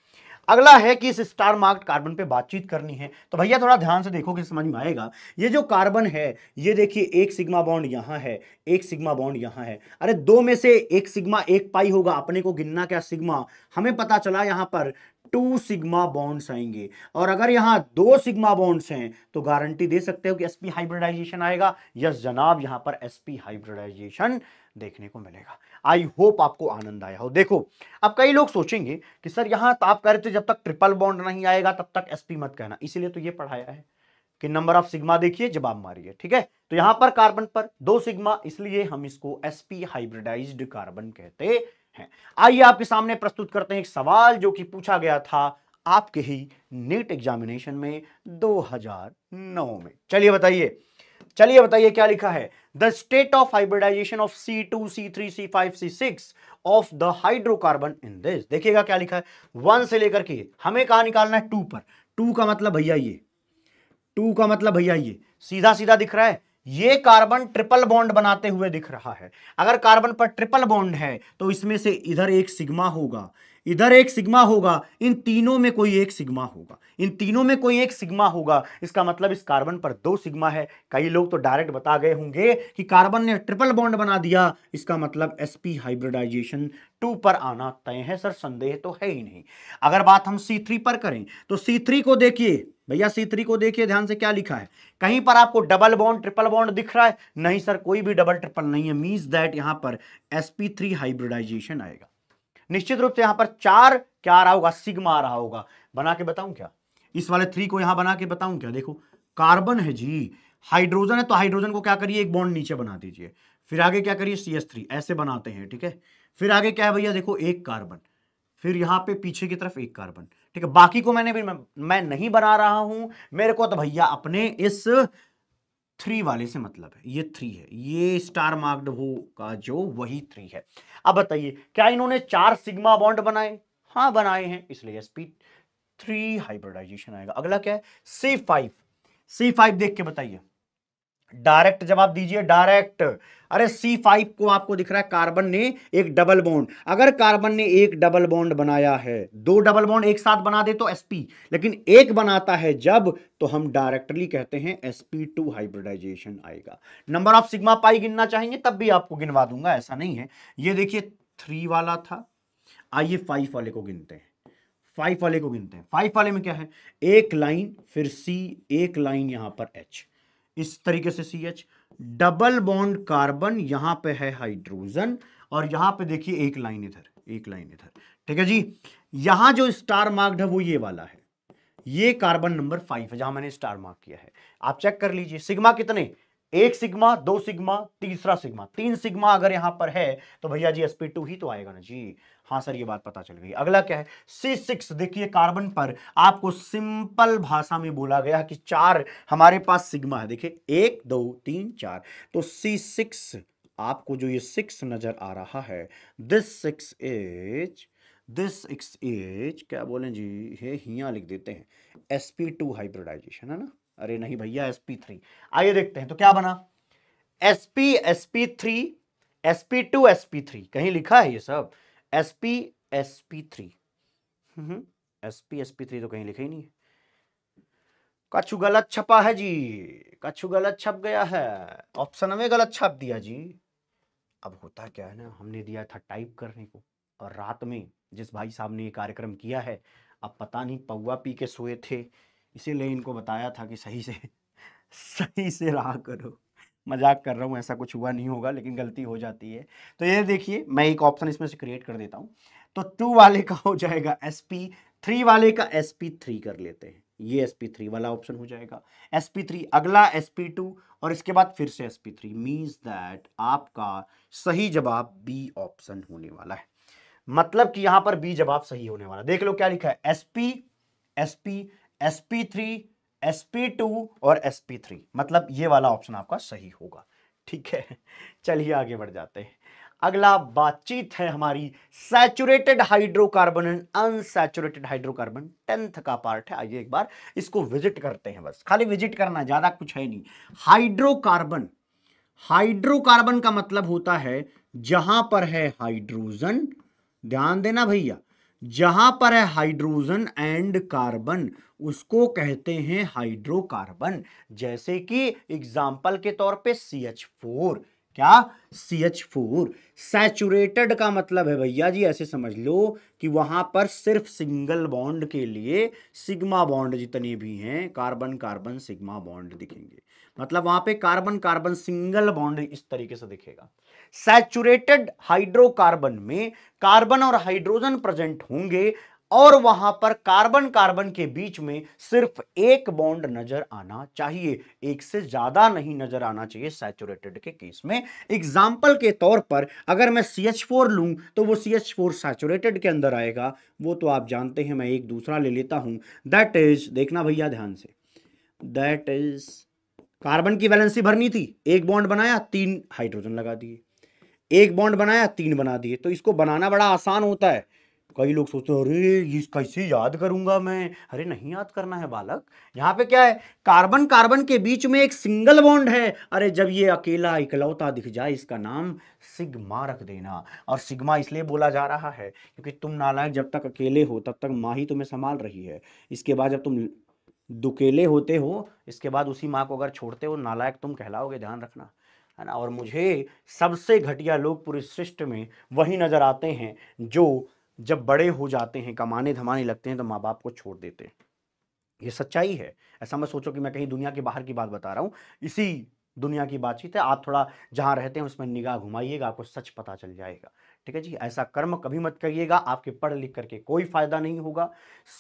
अगला है कि इस स्टार मार्क कार्बन पे बातचीत करनी है तो भैया थोड़ा ध्यान से देखो कि समझ में आएगा ये जो कार्बन है ये देखिए एक सिग्मा बॉन्ड यहाँ है एक सिग्मा बॉन्ड यहाँ है अरे दो में से एक सिग्मा एक पाई होगा अपने को गिनना क्या सिग्मा हमें पता चला यहाँ पर टू सिग्मा बॉन्ड्स आएंगे और अगर यहाँ दो सिग्मा बॉन्ड्स हैं तो गारंटी दे सकते हो कि एसपी हाइब्रिडाइजेशन आएगा यस जनाब यहाँ पर एसपी हाइब्रिडाइजेशन देखने को मिलेगा आई होप आपको आनंद आया हो देखो अब कई लोग सोचेंगे कि सर तो आप कह रहे थे जब तक ट्रिपल बॉन्ड नहीं आएगा तब तक एसपी मत कहना इसीलिए तो ये पढ़ाया है कि नंबर ऑफ सिग्मा देखिए जवाब मारिए ठीक है तो यहां पर कार्बन पर दो सिग्मा इसलिए हम इसको एसपी हाइब्रिडाइज्ड कार्बन कहते हैं आइए आपके सामने प्रस्तुत करते हैं एक सवाल जो कि पूछा गया था आपके ही नीट एग्जामिनेशन में 2009 में चलिए बताइए चलिए बताइए क्या लिखा है the state of hybridization of C2, C3, C5, C6 of the hydrocarbon in this. देखिएगा क्या लिखा है वन से लेकर के हमें कहा निकालना है टू पर टू का मतलब भैया ये टू का मतलब भैया ये सीधा सीधा दिख रहा है ये कार्बन ट्रिपल बॉन्ड बनाते हुए दिख रहा है अगर कार्बन पर ट्रिपल बॉन्ड है तो इसमें से इधर एक सिग्मा होगा इधर एक सिग्मा होगा इन तीनों में कोई एक सिग्मा होगा इन तीनों में कोई एक सिग्मा होगा इसका मतलब इस कार्बन पर दो सिग्मा है कई लोग तो डायरेक्ट बता गए होंगे कि कार्बन ने ट्रिपल बॉन्ड बना दिया इसका मतलब एसपी हाइब्रिडाइजेशन टू पर आना तय है सर संदेह तो है ही नहीं अगर बात हम सी पर करें तो सी को देखिए भैया सी को देखिए ध्यान से क्या लिखा है कहीं पर आपको डबल बॉन्ड ट्रिपल बॉन्ड दिख रहा है नहीं सर कोई भी डबल ट्रिपल नहीं है मीन्स दैट यहां पर एसपी हाइब्रिडाइजेशन आएगा निश्चित रूप से यहां पर चार क्या आ रहा होगा सिग्मा आ रहा होगा बना के बताऊं क्या इस वाले थ्री को यहां बना के बताऊं क्या देखो कार्बन है जी हाइड्रोजन है तो हाइड्रोजन को क्या करिए एक बॉन्ड नीचे बना दीजिए फिर आगे क्या करिए सी एस थ्री ऐसे बनाते हैं ठीक है फिर आगे क्या है भैया देखो एक कार्बन फिर यहाँ पे पीछे की तरफ एक कार्बन ठीक है बाकी को मैंने भी मैं नहीं बना रहा हूं मेरे को तो भैया अपने इस थ्री वाले से मतलब है ये थ्री है ये स्टार मार्क्ड वो का जो वही थ्री है अब बताइए क्या इन्होंने चार सिग्मा बॉन्ड बनाए हाँ बनाए हैं इसलिए एस पी थ्री हाइब्रिडाइजेशन आएगा अगला क्या है सी फाइव सी फाइव देख के बताइए डायरेक्ट जवाब दीजिए डायरेक्ट अरे सी फाइव को आपको दिख रहा है कार्बन ने एक डबल बॉन्ड अगर कार्बन ने एक डबल बॉन्ड बनाया है दो डबल बॉन्ड एक साथ बना दे तो sp लेकिन एक बनाता है जब तो हम डायरेक्टली कहते हैं sp2 हाइब्रिडाइजेशन आएगा नंबर ऑफ सिग्मा पाई गिनना चाहेंगे तब भी आपको गिनवा दूंगा ऐसा नहीं है ये देखिए थ्री वाला था आइए फाइव वाले को गिनते हैं फाइव वाले को गिनते हैं फाइव वाले में क्या है एक लाइन फिर सी एक लाइन यहां पर एच इस तरीके से C H double bond carbon यहां पे है हाइड्रोजन और यहां पे देखिए एक लाइन इधर एक लाइन इधर ठीक है जी यहां जो स्टार मार्क्ड है वो ये वाला है ये कार्बन नंबर फाइव है जहां मैंने स्टार मार्क किया है आप चेक कर लीजिए सिग्मा कितने एक सिग्मा दो सिग्मा तीसरा सिग्मा तीन सिग्मा अगर यहां पर है तो भैया जी एसपी टू ही तो आएगा ना जी हाँ सर ये बात पता चल गई अगला क्या है सी सिक्स देखिए कार्बन पर आपको सिंपल भाषा में बोला गया कि चार हमारे पास सिग्मा है देखिए एक दो तीन चार तो सी सिक्स आपको जो ये सिक्स नजर आ रहा है this six as this six as क्या बोले जी ये हिया लिख देते हैं एसपी टू हाइब्रिडाइजेशन है ना अरे नहीं भैया एस पी थ्री आइए देखते हैं तो क्या बना S P S P three S P two S P three कहीं लिखा है ये सब S P S P three S P S P three तो कहीं लिखा ही नहीं है कछु गलत छपा है जी कछु गलत छप गया है ऑप्शन में गलत छाप दिया जी अब होता क्या है ना हमने दिया था टाइप करने को और रात में जिस भाई साहब ने ये कार्यक्रम किया है अब पता नहीं पौवा पी के सोए थे इसीलिए इनको बताया था कि सही से सही से रहा करो मजाक कर रहा हूँ ऐसा कुछ हुआ नहीं होगा लेकिन गलती हो जाती है तो ये देखिए मैं एक ऑप्शन इसमें से क्रिएट कर देता हूँ तो टू वाले का हो जाएगा एस पी थ्री वाले का एस पी थ्री कर लेते हैं ये एस पी थ्री वाला ऑप्शन हो जाएगा एस पी थ्री अगला एस पी टू और इसके बाद फिर से S P three means that आपका सही जवाब बी ऑप्शन होने वाला है मतलब कि यहाँ पर बी जवाब सही होने वाला देख लो क्या लिखा है S P S P sp3 sp2 और sp3 मतलब ये वाला ऑप्शन आपका सही होगा ठीक है चलिए आगे बढ़ जाते हैं अगला बातचीत है हमारी saturated hydrocarbon and unsaturated hydrocarbon tenth का पार्ट है आइए एक बार इसको विजिट करते हैं बस खाली विजिट करना ज़्यादा कुछ है नहीं हाइड्रोकार्बन हाइड्रोकार्बन का मतलब होता है जहां पर है हाइड्रोजन ध्यान देना भैया जहां पर है हाइड्रोजन एंड कार्बन उसको कहते हैं हाइड्रोकार्बन जैसे कि एग्जाम्पल के तौर पे सी एच फोर क्या सी एच फोर सैचुरेटेड का मतलब है भैया जी ऐसे समझ लो कि वहां पर सिर्फ सिंगल बॉन्ड के लिए सिग्मा बॉन्ड जितने भी हैं कार्बन कार्बन सिग्मा बॉन्ड दिखेंगे मतलब वहां पे कार्बन कार्बन सिंगल बॉन्ड इस तरीके से दिखेगा सैचुरेटेड हाइड्रोकार्बन में कार्बन और हाइड्रोजन प्रेजेंट होंगे और वहां पर कार्बन कार्बन के बीच में सिर्फ एक बॉन्ड नजर आना चाहिए एक से ज्यादा नहीं नजर आना चाहिए सैचुरेटेड के केस में एग्जाम्पल के तौर पर अगर मैं सी एच फोर लूँ तो वो सी एच फोर सैचुरेटेड के अंदर आएगा वो तो आप जानते हैं मैं एक दूसरा ले लेता हूँ दैट इज देखना भैया ध्यान से दैट इज कार्बन की वैलेंसी भरनी थी एक बॉन्ड बनाया तीन हाइड्रोजन लगा दिए एक बॉन्ड बनाया तीन बना दिए तो इसको बनाना बड़ा आसान होता है कई लोग सोचते हैं अरे ये कैसे याद करूंगा मैं अरे नहीं याद करना है बालक यहाँ पे क्या है कार्बन कार्बन के बीच में एक सिंगल बॉन्ड है अरे जब ये अकेला इकलौता दिख जाए इसका नाम सिग्मा रख देना और सिग्मा इसलिए बोला जा रहा है क्योंकि तुम नालायक जब तक अकेले हो तब तक माँ ही तुम्हें संभाल रही है इसके बाद जब तुम दुकेले होते हो इसके बाद उसी माँ को अगर छोड़ते हो नालायक तुम कहलाओगे ध्यान रखना है ना और मुझे सबसे घटिया लोग पूरे सृष्टि में वही नज़र आते हैं जो जब बड़े हो जाते हैं कमाने धमाने लगते हैं तो माँ बाप को छोड़ देते हैं ये सच्चाई है ऐसा मैं सोचो कि मैं कहीं दुनिया के बाहर की बात बता रहा हूँ इसी दुनिया की बातचीत है आप थोड़ा जहाँ रहते हैं उसमें निगाह घुमाइएगा आपको सच पता चल जाएगा ठीक है जी ऐसा कर्म कभी मत करिएगा आपके पढ़ लिख करके कोई फायदा नहीं होगा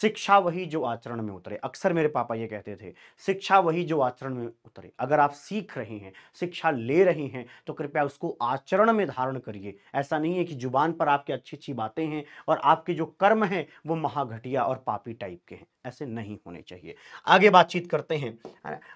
शिक्षा वही जो आचरण में उतरे अक्सर मेरे पापा ये कहते थे शिक्षा वही जो आचरण में उतरे अगर आप सीख रहे हैं शिक्षा ले रहे हैं तो कृपया उसको आचरण में धारण करिए ऐसा नहीं है कि जुबान पर आपकी अच्छी अच्छी बातें हैं और आपके जो कर्म हैं वो महाघटिया और पापी टाइप के हैं ऐसे नहीं होने चाहिए आगे बातचीत करते हैं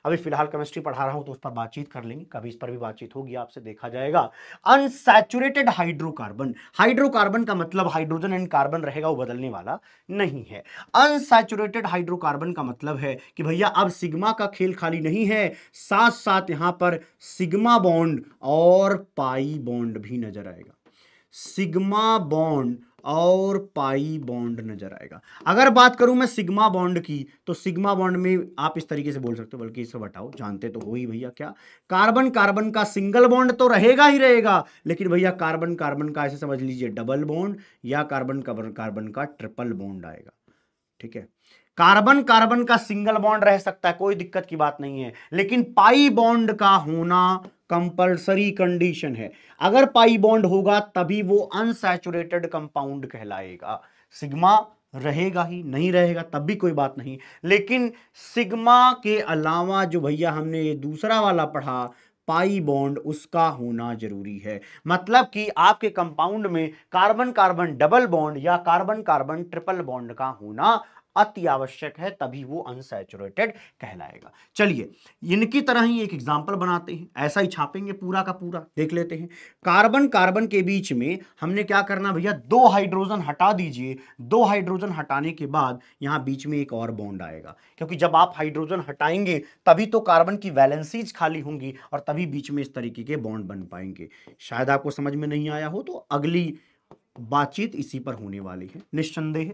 अभी फिलहाल केमिस्ट्री पढ़ा रहा हूं तो उस पर बातचीत कर लेंगे कभी इस पर भी बातचीत होगी आपसे देखा जाएगा अनसेचुरेटेड हाइड्रोकार्बन हाइड्रोकार्बन का मतलब हाइड्रोजन एंड कार्बन रहेगा वो बदलने वाला नहीं है अनसेचुरेटेड हाइड्रोकार्बन का मतलब है कि भैया अब सिग्मा का खेल खाली नहीं है साथ साथ यहां पर सिग्मा बॉन्ड और पाई बॉन्ड भी नजर आएगा सिग्मा बॉन्ड और पाई बॉन्ड नजर आएगा अगर बात करूं मैं सिग्मा बॉन्ड की तो सिग्मा बॉन्ड में आप इस तरीके से बोल सकते हो बल्कि इसे बताओ जानते तो हो ही भैया क्या कार्बन कार्बन का सिंगल बॉन्ड तो रहेगा ही रहेगा लेकिन भैया कार्बन कार्बन का ऐसे समझ लीजिए डबल बॉन्ड या कार्बन कार्बन कार्बन का ट्रिपल बॉन्ड आएगा ठीक है कार्बन कार्बन का सिंगल बॉन्ड रह सकता है कोई दिक्कत की बात नहीं है लेकिन पाई बॉन्ड का होना कंपल्सरी कंडीशन है अगर पाई बॉन्ड होगा तभी वो अनसेचुरेटेड कंपाउंड कहलाएगा सिग्मा रहेगा ही नहीं रहेगा तब भी कोई बात नहीं लेकिन सिग्मा के अलावा जो भैया हमने ये दूसरा वाला पढ़ा पाई बॉन्ड उसका होना जरूरी है मतलब कि आपके कंपाउंड में कार्बन कार्बन डबल बॉन्ड या कार्बन कार्बन ट्रिपल बॉन्ड का होना अति आवश्यक है तभी वो अनसेचुरेटेड कहलाएगा चलिए इनकी तरह ही एक एग्जाम्पल बनाते हैं ऐसा ही छापेंगे पूरा का पूरा देख लेते हैं कार्बन कार्बन के बीच में हमने क्या करना भैया दो हाइड्रोजन हटा दीजिए दो हाइड्रोजन हटाने के बाद यहाँ बीच में एक और बॉन्ड आएगा क्योंकि जब आप हाइड्रोजन हटाएंगे तभी तो कार्बन की वैलेंसीज खाली होंगी और तभी बीच में इस तरीके के बॉन्ड बन पाएंगे शायद आपको समझ में नहीं आया हो तो अगली बातचीत इसी पर होने वाली है निस्संदेह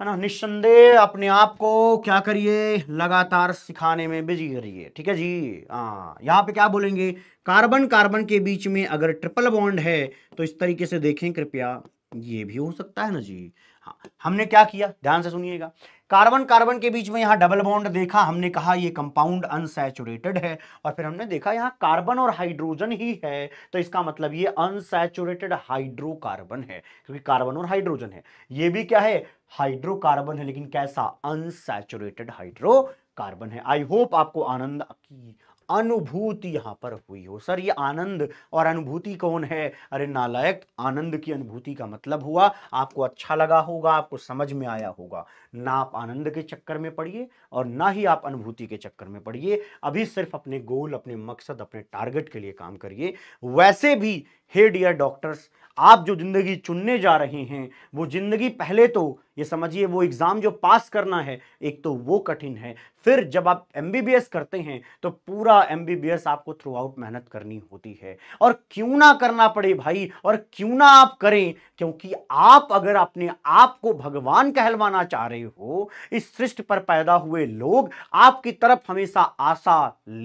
है ना निस्संदेह अपने आप को क्या करिए लगातार सिखाने में बिजी करिए ठीक है जी हाँ यहाँ पे क्या बोलेंगे कार्बन कार्बन के बीच में अगर ट्रिपल बॉन्ड है तो इस तरीके से देखें कृपया ये भी हो सकता है ना जी हाँ हमने क्या किया ध्यान से सुनिएगा कार्बन कार्बन के बीच में यहाँ डबल बॉन्ड देखा हमने कहा ये कंपाउंड अनसेचुरेटेड है और फिर हमने देखा यहाँ कार्बन और हाइड्रोजन ही है तो इसका मतलब ये अनसेचुरेटेड हाइड्रोकार्बन है क्योंकि कार्बन और हाइड्रोजन है ये भी क्या है हाइड्रोकार्बन है लेकिन कैसा अनसेचुरेटेड हाइड्रोकार्बन है आई होप आपको आनंद की अनुभूति यहाँ पर हुई हो सर ये आनंद और अनुभूति कौन है अरे नालायक आनंद की अनुभूति का मतलब हुआ आपको अच्छा लगा होगा आपको समझ में आया होगा ना आप आनंद के चक्कर में पड़िए और ना ही आप अनुभूति के चक्कर में पड़िए अभी सिर्फ अपने गोल अपने मकसद अपने टारगेट के लिए काम करिए वैसे भी हे डियर डॉक्टर्स आप जो ज़िंदगी चुनने जा रहे हैं वो ज़िंदगी पहले तो ये समझिए वो एग्ज़ाम जो पास करना है एक तो वो कठिन है फिर जब आप एम करते हैं तो पूरा एम आपको थ्रू आउट मेहनत करनी होती है और क्यों ना करना पड़े भाई और क्यों ना आप करें क्योंकि आप अगर अपने आप को भगवान कहलवाना चाह रहे हो इस सृष्टि पर पैदा हुए लोग आपकी तरफ हमेशा आशा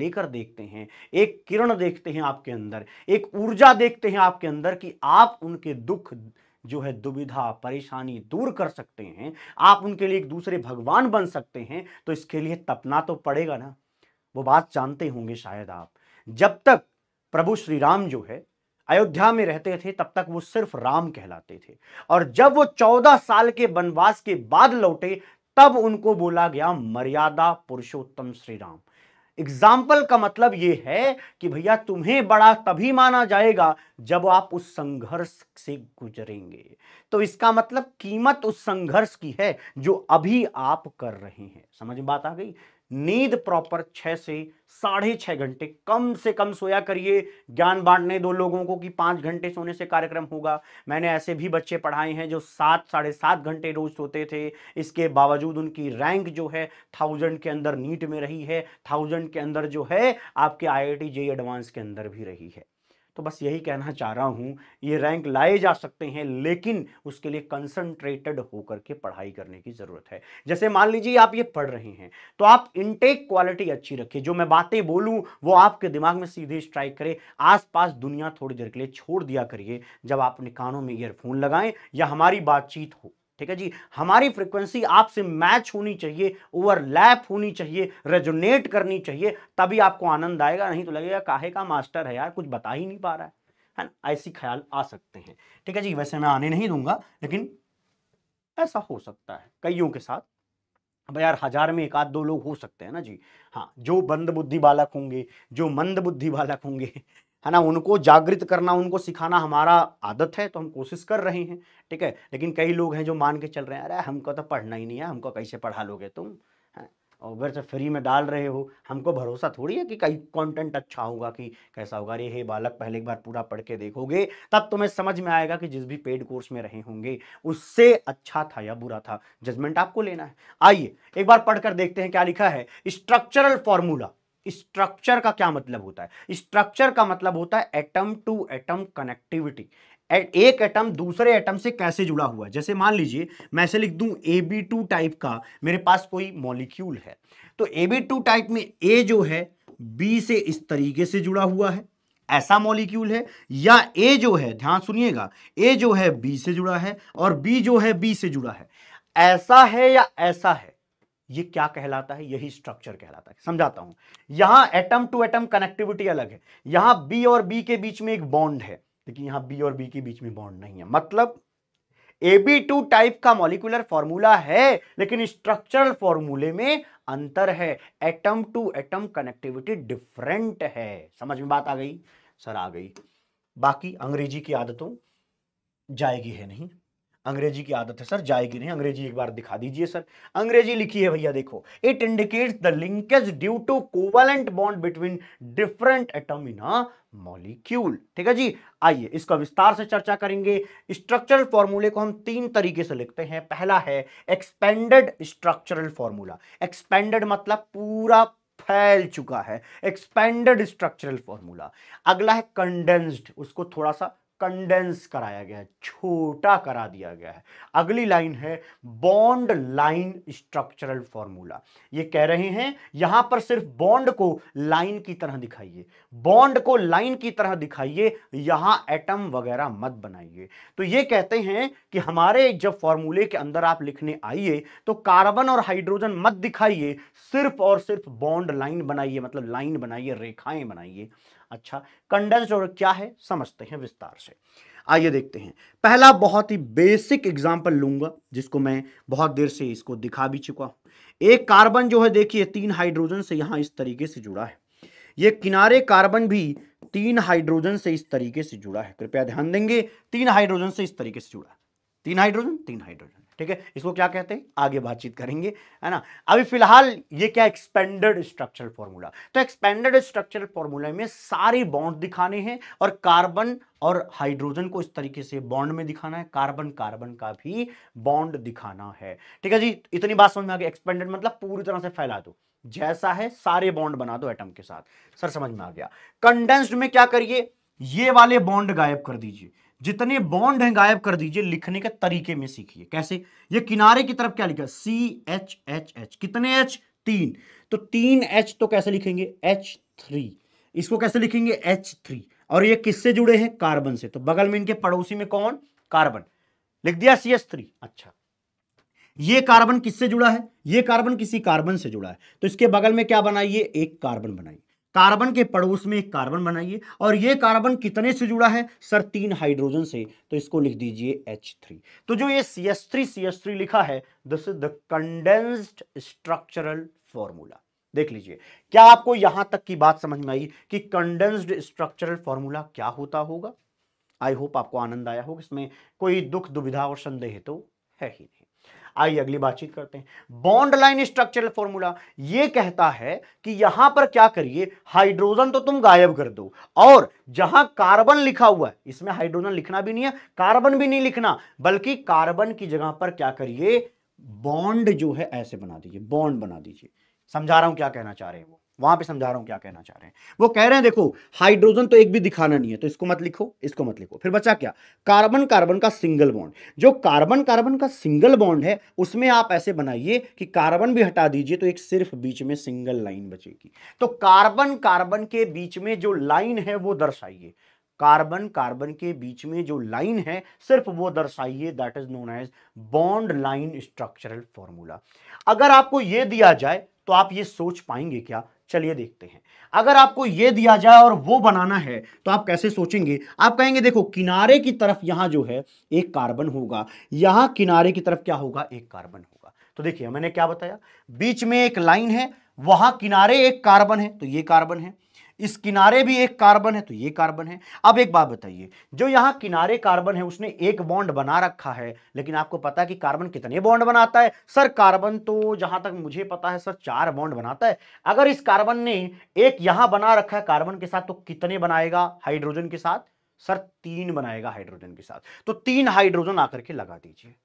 लेकर देखते हैं एक किरण देखते हैं आपके अंदर एक ऊर्जा देखते हैं आपके अंदर कि आप उनके दुख जो है दुविधा परेशानी दूर कर सकते हैं आप उनके लिए एक दूसरे भगवान बन सकते हैं तो इसके लिए तपना तो पड़ेगा ना वो बात जानते होंगे शायद आप जब तक प्रभु श्री राम जो है अयोध्या में रहते थे तब तक वो सिर्फ राम कहलाते थे और जब वो चौदह साल के वनवास के बाद लौटे तब उनको बोला गया मर्यादा पुरुषोत्तम श्री राम एग्जाम्पल का मतलब ये है कि भैया तुम्हें बड़ा तभी माना जाएगा जब आप उस संघर्ष से गुजरेंगे तो इसका मतलब कीमत उस संघर्ष की है जो अभी आप कर रहे हैं समझ में बात आ गई नींद प्रॉपर छः से साढ़े छः घंटे कम से कम सोया करिए ज्ञान बांटने दो लोगों को कि पाँच घंटे सोने से कार्यक्रम होगा मैंने ऐसे भी बच्चे पढ़ाए हैं जो सात साढ़े सात घंटे रोज सोते थे इसके बावजूद उनकी रैंक जो है थाउजेंड के अंदर नीट में रही है थाउजेंड के अंदर जो है आपके आई आई टी एडवांस के अंदर भी रही है तो बस यही कहना चाह रहा हूँ ये रैंक लाए जा सकते हैं लेकिन उसके लिए कंसंट्रेटेड होकर के पढ़ाई करने की ज़रूरत है जैसे मान लीजिए आप ये पढ़ रहे हैं तो आप इनटेक क्वालिटी अच्छी रखिए जो मैं बातें बोलूँ वो आपके दिमाग में सीधे स्ट्राइक करे आसपास दुनिया थोड़ी देर के लिए छोड़ दिया करिए जब आप कानों में ईयरफोन लगाएं या हमारी बातचीत हो ठीक है जी हमारी फ्रिक्वेंसी आपसे मैच होनी चाहिए ओवरलैप होनी चाहिए रेजोनेट करनी चाहिए तभी आपको आनंद आएगा नहीं तो लगेगा काहे का मास्टर है यार कुछ बता ही नहीं पा रहा है है ना ऐसी ख्याल आ सकते हैं ठीक है जी वैसे मैं आने नहीं दूंगा लेकिन ऐसा हो सकता है कईयों के साथ अब यार हजार में एक आध दो लोग हो सकते हैं ना जी हाँ जो बंद बुद्धि बालक होंगे जो मंद बुद्धि बालक होंगे है ना उनको जागृत करना उनको सिखाना हमारा आदत है तो हम कोशिश कर रहे हैं ठीक है लेकिन कई लोग हैं जो मान के चल रहे हैं अरे हमको तो पढ़ना ही नहीं है हमको कैसे पढ़ा लोगे तुम है और अगर से फ्री में डाल रहे हो हमको भरोसा थोड़ी है कि कई कंटेंट अच्छा होगा कि कैसा होगा अरे हे बालक पहले एक बार पूरा पढ़ के देखोगे तब तुम्हें समझ में आएगा कि जिस भी पेड कोर्स में रहे होंगे उससे अच्छा था या बुरा था जजमेंट आपको लेना है आइए एक बार पढ़कर देखते हैं क्या लिखा है स्ट्रक्चरल फॉर्मूला स्ट्रक्चर का क्या मतलब होता है स्ट्रक्चर का मतलब होता है एटम टू एटम कनेक्टिविटी एक एटम दूसरे एटम से कैसे जुड़ा हुआ है जैसे मान लीजिए मैं ऐसे लिख दूं ए बी टू टाइप का मेरे पास कोई मॉलिक्यूल है तो ए बी टू टाइप में ए जो है बी से इस तरीके से जुड़ा हुआ है ऐसा मॉलिक्यूल है या ए जो है ध्यान सुनिएगा ए जो है बी से जुड़ा है और बी जो है बी से जुड़ा है ऐसा है या ऐसा है ये क्या कहलाता है यही स्ट्रक्चर कहलाता है समझाता हूं यहां एटम टू एटम कनेक्टिविटी अलग है यहां बी और बी के बीच में एक बॉन्ड है लेकिन यहां बी और बी के बीच में बॉन्ड नहीं है मतलब एबी टू टाइप का मॉलिकुलर फॉर्मूला है लेकिन स्ट्रक्चरल फॉर्मूले में अंतर है atom to atom connectivity different है समझ में बात आ गई सर आ गई बाकी अंग्रेजी की आदतों जाएगी है नहीं अंग्रेजी की आदत है सर जाएगी नहीं अंग्रेजी एक बार दिखा दीजिए सर अंग्रेजी लिखी है भैया देखो it indicates the linkage due to covalent bond between different atom in molecule ठीक है जी आइए इसका विस्तार से चर्चा करेंगे स्ट्रक्चरल फॉर्मूले को हम तीन तरीके से लिखते हैं पहला है एक्सपेंडेड स्ट्रक्चरल फॉर्मूला एक्सपेंडेड मतलब पूरा फैल चुका है एक्सपेंडेड स्ट्रक्चरल फॉर्मूला अगला है कंडेंस्ड उसको थोड़ा सा कंडेंस कराया गया है छोटा करा दिया गया है अगली लाइन है बॉन्ड लाइन स्ट्रक्चरल फॉर्मूला ये कह रहे हैं यहां पर सिर्फ बॉन्ड को लाइन की तरह दिखाइए बॉन्ड को लाइन की तरह दिखाइए यहां एटम वगैरह मत बनाइए तो ये कहते हैं कि हमारे जब फॉर्मूले के अंदर आप लिखने आइए तो कार्बन और हाइड्रोजन मत दिखाइए सिर्फ और सिर्फ बॉन्ड लाइन बनाइए मतलब लाइन बनाइए रेखाएं बनाइए अच्छा कंडेंस्ड और क्या है समझते हैं विस्तार से आइए देखते हैं पहला बहुत ही बेसिक एग्जाम्पल लूंगा जिसको मैं बहुत देर से इसको दिखा भी चुका हूं एक कार्बन जो है देखिए तीन हाइड्रोजन से यहां इस तरीके से जुड़ा है ये किनारे कार्बन भी तीन हाइड्रोजन से इस तरीके से जुड़ा है कृपया ध्यान देंगे तीन हाइड्रोजन से इस तरीके से जुड़ा है तीन हाइड्रोजन तीन हाइड्रोजन ठीक है इसको क्या कहते हैं आगे बातचीत करेंगे है ना अभी फिलहाल ये क्या एक्सपेंडेड स्ट्रक्चरल फॉर्मूला तो एक्सपेंडेड स्ट्रक्चरल फॉर्मूला में सारे बॉन्ड दिखाने हैं और कार्बन और हाइड्रोजन को इस तरीके से बॉन्ड में दिखाना है कार्बन कार्बन का भी बॉन्ड दिखाना है ठीक है जी इतनी बात समझ में आ गई एक्सपेंडेड मतलब पूरी तरह से फैला दो जैसा है सारे बॉन्ड बना दो एटम के साथ सर समझ में आ गया कंडेंस्ड में क्या करिए ये वाले बॉन्ड गायब कर दीजिए जितने बॉन्ड हैं गायब कर दीजिए लिखने के तरीके में सीखिए कैसे ये किनारे की तरफ क्या लिखा सी एच एच एच कितने एच तीन तो तीन एच तो कैसे लिखेंगे एच थ्री इसको कैसे लिखेंगे एच थ्री और ये किससे जुड़े हैं कार्बन से तो बगल में इनके पड़ोसी में कौन कार्बन लिख दिया सी एच थ्री अच्छा ये कार्बन किससे जुड़ा है ये कार्बन किसी कार्बन से जुड़ा है तो इसके बगल में क्या बनाइए एक कार्बन बनाइए कार्बन के पड़ोस में एक कार्बन बनाइए और ये कार्बन कितने से जुड़ा है सर तीन हाइड्रोजन से तो इसको लिख दीजिए एच थ्री तो जो ये C S three C S three लिखा है this is the condensed structural formula देख लीजिए क्या आपको यहां तक की बात समझ में आई कि कंडेंस्ड स्ट्रक्चरल फॉर्मूला क्या होता होगा आई होप आपको आनंद आया होगा इसमें कोई दुख दुविधा और संदेह तो है ही नहीं आइए अगली बातचीत करते हैं बॉन्ड लाइन स्ट्रक्चरल फॉर्मूला ये कहता है कि यहां पर क्या करिए हाइड्रोजन तो तुम गायब कर दो और जहां कार्बन लिखा हुआ है इसमें हाइड्रोजन लिखना भी नहीं है कार्बन भी नहीं लिखना बल्कि कार्बन की जगह पर क्या करिए बॉन्ड जो है ऐसे बना दीजिए बॉन्ड बना दीजिए समझा रहा हूं क्या कहना चाह रहे हैं वो वहां पे समझा रहा हूं क्या कहना चाह रहे हैं वो कह रहे हैं देखो हाइड्रोजन तो एक भी दिखाना नहीं है तो इसको मत लिखो इसको मत लिखो फिर बचा क्या कार्बन कार्बन का सिंगल बॉन्ड जो कार्बन कार्बन का सिंगल बॉन्ड है उसमें आप ऐसे बनाइए कि कार्बन भी हटा दीजिए तो एक सिर्फ बीच में सिंगल लाइन बचेगी तो कार्बन कार्बन के बीच में जो लाइन है वो दर्शाइए कार्बन कार्बन के बीच में जो लाइन है सिर्फ वो दर्शाइए that is known as bond line structural formula अगर आपको ये दिया जाए तो आप ये सोच पाएंगे क्या चलिए देखते हैं अगर आपको ये दिया जाए और वो बनाना है तो आप कैसे सोचेंगे आप कहेंगे देखो किनारे की तरफ यहां जो है एक कार्बन होगा यहां किनारे की तरफ क्या होगा एक कार्बन होगा तो देखिए मैंने क्या बताया बीच में एक लाइन है वहां किनारे एक कार्बन है तो ये कार्बन है इस किनारे भी एक कार्बन है तो ये कार्बन है अब एक बात बताइए जो यहाँ किनारे कार्बन है उसने एक बॉन्ड बना रखा है लेकिन आपको पता है कि कार्बन कितने बॉन्ड बनाता है सर कार्बन तो जहां तक मुझे पता है सर चार बॉन्ड बनाता है अगर इस कार्बन ने एक यहां बना रखा है कार्बन के साथ तो कितने बनाएगा हाइड्रोजन के साथ सर तीन बनाएगा हाइड्रोजन के साथ तो तीन हाइड्रोजन आकर के लगा दीजिए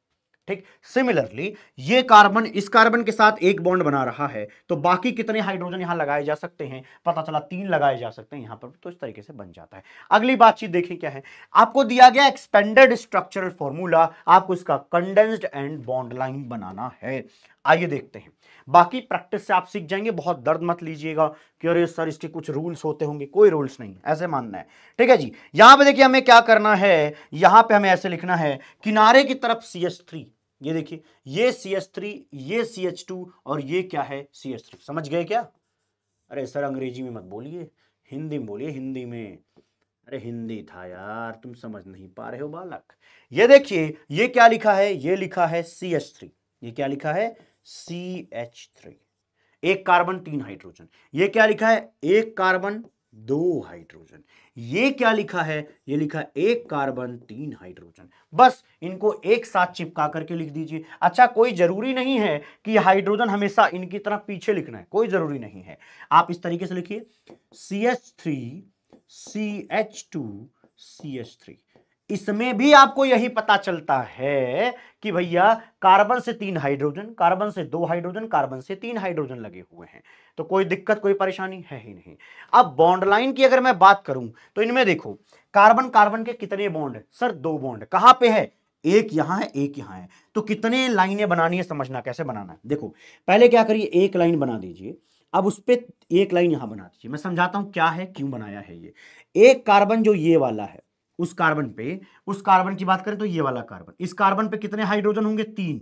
ठीक सिमिलरली ये कार्बन इस कार्बन के साथ एक बॉन्ड बना रहा है तो बाकी कितने हाइड्रोजन यहां लगाए जा सकते हैं पता चला तीन लगाए जा सकते हैं यहां पर तो इस तरीके से बन जाता है अगली बातचीत देखें क्या है आपको दिया गया एक्सपेंडेड स्ट्रक्चरल फॉर्मूला आपको इसका कंडेंस्ड एंड बॉन्ड लाइन बनाना है आइए देखते हैं बाकी प्रैक्टिस से आप सीख जाएंगे बहुत दर्द मत लीजिएगा कि अरे सर इसके कुछ रूल्स होते होंगे कोई रूल्स नहीं ऐसे मानना है ठीक है जी यहां पे देखिए हमें क्या करना है यहां पे हमें ऐसे लिखना है किनारे की तरफ सी एस थ्री ये देखिए ये सी एच थ्री ये सी एच टू और ये क्या है सी एस थ्री समझ गए क्या अरे सर अंग्रेजी में मत बोलिए हिंदी में बोलिए हिंदी में अरे हिंदी था यार तुम समझ नहीं पा रहे हो बालक ये देखिए ये क्या लिखा है ये लिखा है सी एच थ्री ये क्या लिखा है सी एच थ्री एक कार्बन तीन हाइड्रोजन ये क्या लिखा है एक कार्बन दो हाइड्रोजन ये क्या लिखा है ये लिखा एक कार्बन तीन हाइड्रोजन बस इनको एक साथ चिपका करके लिख दीजिए अच्छा कोई जरूरी नहीं है कि हाइड्रोजन हमेशा इनकी तरफ पीछे लिखना है कोई जरूरी नहीं है आप इस तरीके से लिखिए C H three C H two C H three इसमें भी आपको यही पता चलता है कि भैया कार्बन से तीन हाइड्रोजन कार्बन से दो हाइड्रोजन कार्बन से तीन हाइड्रोजन लगे हुए हैं तो कोई दिक्कत कोई परेशानी है ही नहीं अब बॉन्ड लाइन की अगर मैं बात करूं तो इनमें देखो कार्बन कार्बन के कितने बॉन्ड सर दो बॉन्ड कहां पे है एक यहां है एक यहां है तो कितने लाइनें बनानी है समझना कैसे बनाना है देखो पहले क्या करिए एक लाइन बना दीजिए अब उस पर एक लाइन यहां बना दीजिए मैं समझाता हूं क्या है क्यों बनाया है ये एक कार्बन जो ये वाला है उस कार्बन पे उस कार्बन की बात करें तो ये वाला कार्बन इस कार्बन पे कितने हाइड्रोजन होंगे तीन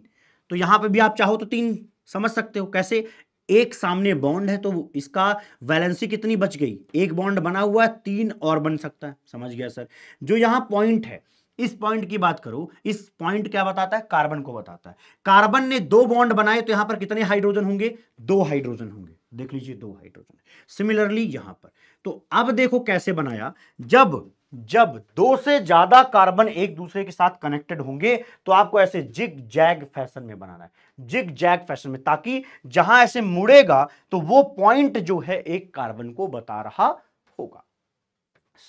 तो यहां पे भी आप चाहो तो तीन समझ सकते हो कैसे एक सामने बॉन्ड है तो इसका वैलेंसी कितनी बच गई एक बॉन्ड बना हुआ है तीन और बन सकता है समझ गया सर जो यहाँ पॉइंट है इस पॉइंट की बात करो इस पॉइंट क्या बताता है कार्बन को बताता है कार्बन ने दो बॉन्ड बनाए तो यहां पर कितने हाइड्रोजन होंगे दो हाइड्रोजन होंगे देख लीजिए दो हाइड्रोजन सिमिलरली यहां पर तो अब देखो कैसे बनाया जब जब दो से ज्यादा कार्बन एक दूसरे के साथ कनेक्टेड होंगे तो आपको ऐसे जिग जैग फैशन में बनाना है जिग जैग फैशन में ताकि जहां ऐसे मुड़ेगा तो वो पॉइंट जो है एक कार्बन को बता रहा होगा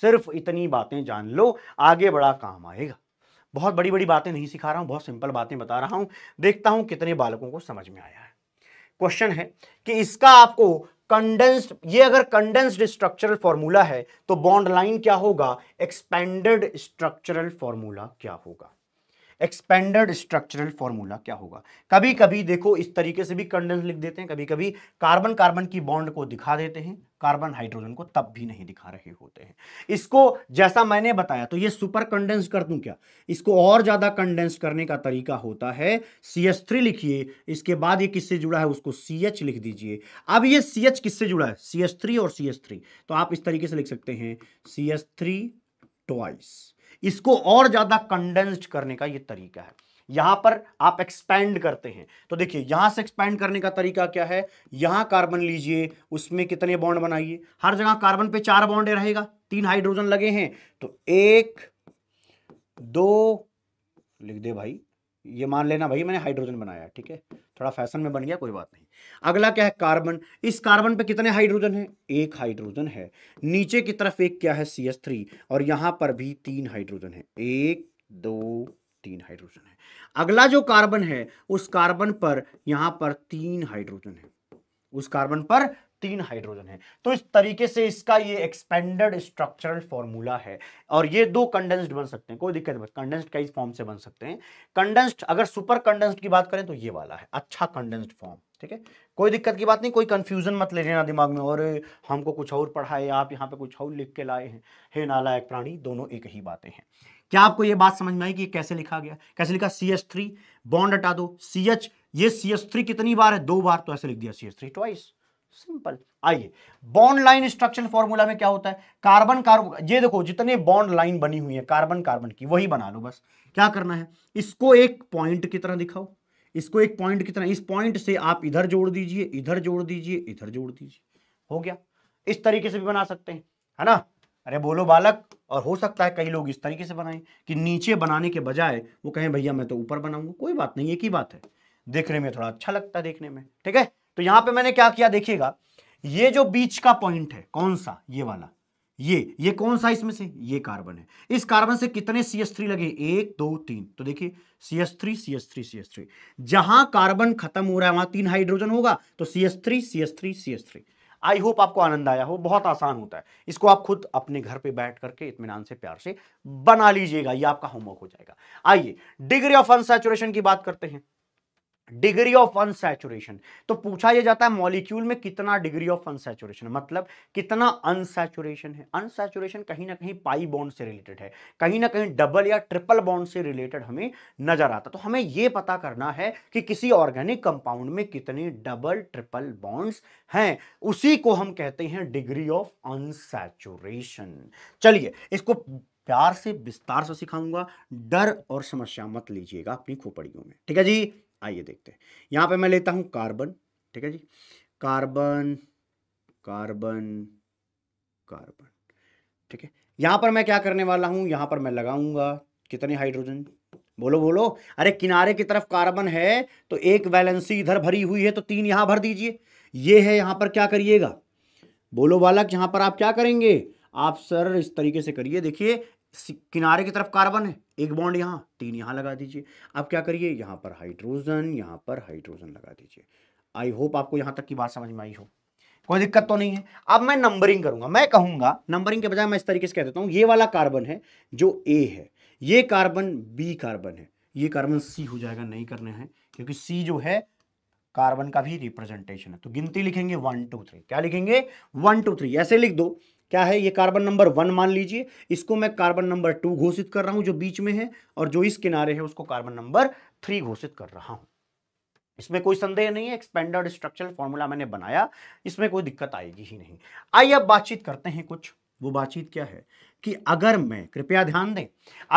सिर्फ इतनी बातें जान लो आगे बड़ा काम आएगा बहुत बड़ी बड़ी बातें नहीं सिखा रहा हूं बहुत सिंपल बातें बता रहा हूं देखता हूं कितने बालकों को समझ में आया है क्वेश्चन है कि इसका आपको कंडेंस्ड ये अगर कंडेंस्ड स्ट्रक्चरल फॉर्मूला है तो बॉन्ड लाइन क्या होगा एक्सपेंडेड स्ट्रक्चरल फॉर्मूला क्या होगा एक्सपेंडेड स्ट्रक्चरल फॉर्मूला क्या होगा कभी कभी देखो इस तरीके से भी कंडेंस लिख देते हैं कभी कभी कार्बन कार्बन की बॉन्ड को दिखा देते हैं कार्बन हाइड्रोजन को तब भी नहीं दिखा रहे होते हैं इसको जैसा मैंने बताया तो ये सुपर कंडेंस कर दूं क्या इसको और ज़्यादा कंडेंस करने का तरीका होता है सी एस थ्री लिखिए इसके बाद ये किससे जुड़ा है उसको सी एच लिख दीजिए अब ये सी एच किससे जुड़ा है सी एस थ्री और सी एस थ्री तो आप इस तरीके से लिख सकते हैं सी एस थ्री ट्वाइस इसको और ज़्यादा कंडेंस्ड करने का ये तरीका है यहां पर आप एक्सपेंड करते हैं तो देखिए यहां से एक्सपेंड करने का तरीका क्या है यहां कार्बन लीजिए उसमें कितने बॉन्ड बनाइए हर जगह कार्बन पे चार बॉन्ड रहेगा तीन हाइड्रोजन लगे हैं तो एक दो लिख दे भाई ये मान लेना भाई मैंने हाइड्रोजन बनाया ठीक है थोड़ा फैशन में बन गया कोई बात नहीं अगला क्या है कार्बन इस कार्बन पे कितने हाइड्रोजन है एक हाइड्रोजन है नीचे की तरफ एक क्या है सी एस थ्री और यहां पर भी तीन हाइड्रोजन है एक दो तीन हाइड्रोजन है अगला जो कार्बन है उस कार्बन पर यहां पर तीन हाइड्रोजन है उस कार्बन पर तीन हाइड्रोजन है तो इस तरीके से इसका ये एक्सपेंडेड स्ट्रक्चरल फॉर्मूला है और ये दो कंडेंस्ड बन सकते हैं कोई दिक्कत नहीं कंडेंस्ड कई फॉर्म से बन सकते हैं कंडेंस्ड अगर सुपर कंडेंस्ड की बात करें तो ये वाला है अच्छा कंडेंस्ड फॉर्म ठीक है कोई दिक्कत की बात नहीं कोई कंफ्यूजन मत ले लेना दिमाग में और हमको कुछ और पढ़ाए आप यहाँ पे कुछ और लिख के लाए हैं हे नालायक प्राणी दोनों एक ही बातें हैं क्या आपको ये बात समझ में आई कि कैसे लिखा गया कैसे लिखा सी एच थ्री बॉन्ड हटा दो सी एच ये सी एस थ्री कितनी बार है दो बार तो ऐसे लिख दिया C S three twice simple आइए बॉन्ड लाइन स्ट्रक्चरल फॉर्मूला में क्या होता है कार्बन कार्बन ये देखो जितने बॉन्ड लाइन बनी हुई है कार्बन कार्बन की वही बना लो बस क्या करना है इसको एक पॉइंट की तरह दिखाओ इसको एक पॉइंट की तरह इस पॉइंट से आप इधर जोड़ दीजिए इधर जोड़ दीजिए इधर जोड़ दीजिए हो गया इस तरीके से भी बना सकते हैं है ना अरे बोलो बालक और हो सकता है कई लोग इस तरीके से बनाएं कि नीचे बनाने के बजाय वो कहें भैया मैं तो ऊपर बनाऊंगा कोई बात नहीं एक ही बात है देखने में थोड़ा अच्छा लगता है देखने में ठीक है तो यहां पे मैंने क्या किया देखिएगा ये जो बीच का पॉइंट है कौन सा ये वाला ये ये कौन सा इसमें से ये कार्बन है इस कार्बन से कितने सी एस थ्री लगे एक दो तीन तो देखिए C S three C S three C S three जहां कार्बन खत्म हो रहा है वहां तीन हाइड्रोजन होगा तो C S three C S three C S three I hope आपको आनंद आया हो बहुत आसान होता है इसको आप खुद अपने घर पे बैठ करके इतमान से प्यार से बना लीजिएगा ये आपका होमवर्क हो जाएगा आइए डिग्री ऑफ अनसेचुरेशन की बात करते हैं डिग्री ऑफ अनसेचुरेशन तो पूछा यह जाता है मॉलिक्यूल में कितना डिग्री ऑफ अनसेचुरेशन मतलब कितना अनसेचुरेशन है अनसेचुरेशन कहीं ना कहीं पाई बॉन्ड से रिलेटेड है कहीं ना कहीं डबल या ट्रिपल बॉन्ड से रिलेटेड हमें नजर आता तो हमें यह पता करना है कि किसी ऑर्गेनिक कंपाउंड में कितने डबल ट्रिपल बॉन्ड्स हैं उसी को हम कहते हैं डिग्री ऑफ अनसेचुरेशन चलिए इसको प्यार से विस्तार से सिखाऊंगा डर और समस्या मत लीजिएगा अपनी खोपड़ियों में ठीक है जी आइए देखते हैं यहाँ पे मैं लेता हूँ कार्बन ठीक है जी कार्बन कार्बन कार्बन ठीक है यहाँ पर मैं क्या करने वाला हूँ यहाँ पर मैं लगाऊंगा कितने हाइड्रोजन बोलो बोलो अरे किनारे की तरफ कार्बन है तो एक वैलेंसी इधर भरी हुई है तो तीन यहाँ भर दीजिए ये है यहाँ पर क्या करिएगा बोलो बालक यहाँ पर आप क्या करेंगे आप सर इस तरीके से करिए देखिए किनारे की तरफ कार्बन है एक बॉन्ड यहाँ तीन यहाँ लगा दीजिए अब क्या करिए यहाँ पर हाइड्रोजन यहाँ पर हाइड्रोजन लगा दीजिए आई होप आपको यहाँ तक की बात समझ में आई हो कोई दिक्कत तो नहीं है अब मैं नंबरिंग करूंगा मैं कहूंगा नंबरिंग के बजाय मैं इस तरीके से कह देता हूँ ये वाला कार्बन है जो ए है ये कार्बन बी कार्बन है ये कार्बन सी हो जाएगा नहीं करने हैं क्योंकि सी जो है कार्बन का भी रिप्रेजेंटेशन है तो गिनती लिखेंगे वन टू थ्री क्या लिखेंगे वन टू थ्री ऐसे लिख दो क्या है ये कार्बन नंबर वन मान लीजिए इसको मैं कार्बन नंबर टू घोषित कर रहा हूं जो बीच में है और जो इस किनारे है उसको कार्बन नंबर थ्री घोषित कर रहा हूं इसमें कोई संदेह नहीं है एक्सपेंडर्ड स्ट्रक्चरल फॉर्मूला मैंने बनाया इसमें कोई दिक्कत आएगी ही नहीं आइए अब बातचीत करते हैं कुछ वो बातचीत क्या है कि अगर मैं कृपया ध्यान दें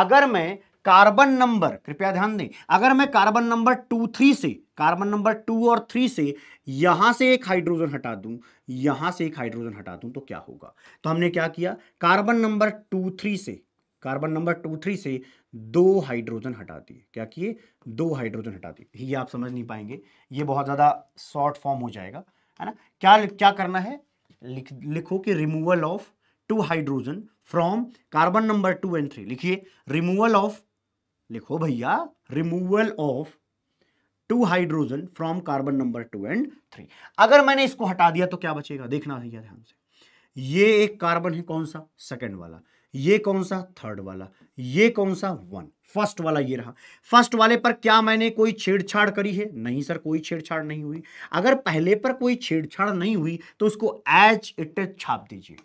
अगर मैं कार्बन नंबर कृपया ध्यान दें अगर मैं कार्बन नंबर टू थ्री से कार्बन नंबर टू और थ्री से यहां से एक हाइड्रोजन हटा दूं यहां से एक हाइड्रोजन हटा दूं तो क्या होगा तो हमने क्या किया कार्बन नंबर टू थ्री से कार्बन नंबर टू थ्री से दो हाइड्रोजन हटा दिए क्या किए दो हाइड्रोजन हटा दिए ये आप समझ नहीं पाएंगे ये बहुत ज़्यादा शॉर्ट फॉर्म हो जाएगा है ना क्या क्या करना है लिख लिखो कि removal of two hydrogen from carbon number two and three लिखिए रिमूवल ऑफ लिखो भैया removal of two hydrogen from carbon number two and three अगर मैंने इसको हटा दिया तो क्या बचेगा देखना भैया ध्यान से ये एक कार्बन है कौन सा सेकेंड वाला ये कौन सा थर्ड वाला ये कौन सा वन फर्स्ट वाला ये रहा फर्स्ट वाले पर क्या मैंने कोई छेड़छाड़ करी है नहीं सर कोई छेड़छाड़ नहीं हुई अगर पहले पर कोई छेड़छाड़ नहीं हुई तो उसको एच इट छाप दीजिए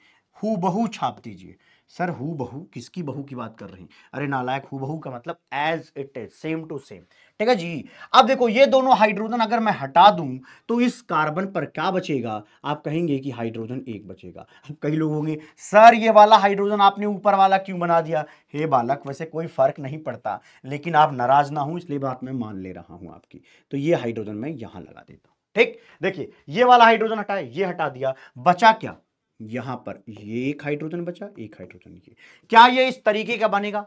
हु बहु छाप दीजिए सर हु बहू किसकी बहू की बात कर रही अरे नालायक हु बहू का मतलब as it is same to same ठीक है जी अब देखो ये दोनों हाइड्रोजन अगर मैं हटा दूं तो इस कार्बन पर क्या बचेगा आप कहेंगे कि हाइड्रोजन एक बचेगा अब कई लोग होंगे सर ये वाला हाइड्रोजन आपने ऊपर वाला क्यों बना दिया हे बालक वैसे कोई फर्क नहीं पड़ता लेकिन आप नाराज ना हो इसलिए बात मैं मान ले रहा हूं आपकी तो ये हाइड्रोजन मैं यहां लगा देता हूं ठीक देखिए ये वाला हाइड्रोजन हटाए ये हटा दिया बचा क्या यहां पर ये एक हाइड्रोजन बचा एक हाइड्रोजन ये क्या ये इस तरीके का बनेगा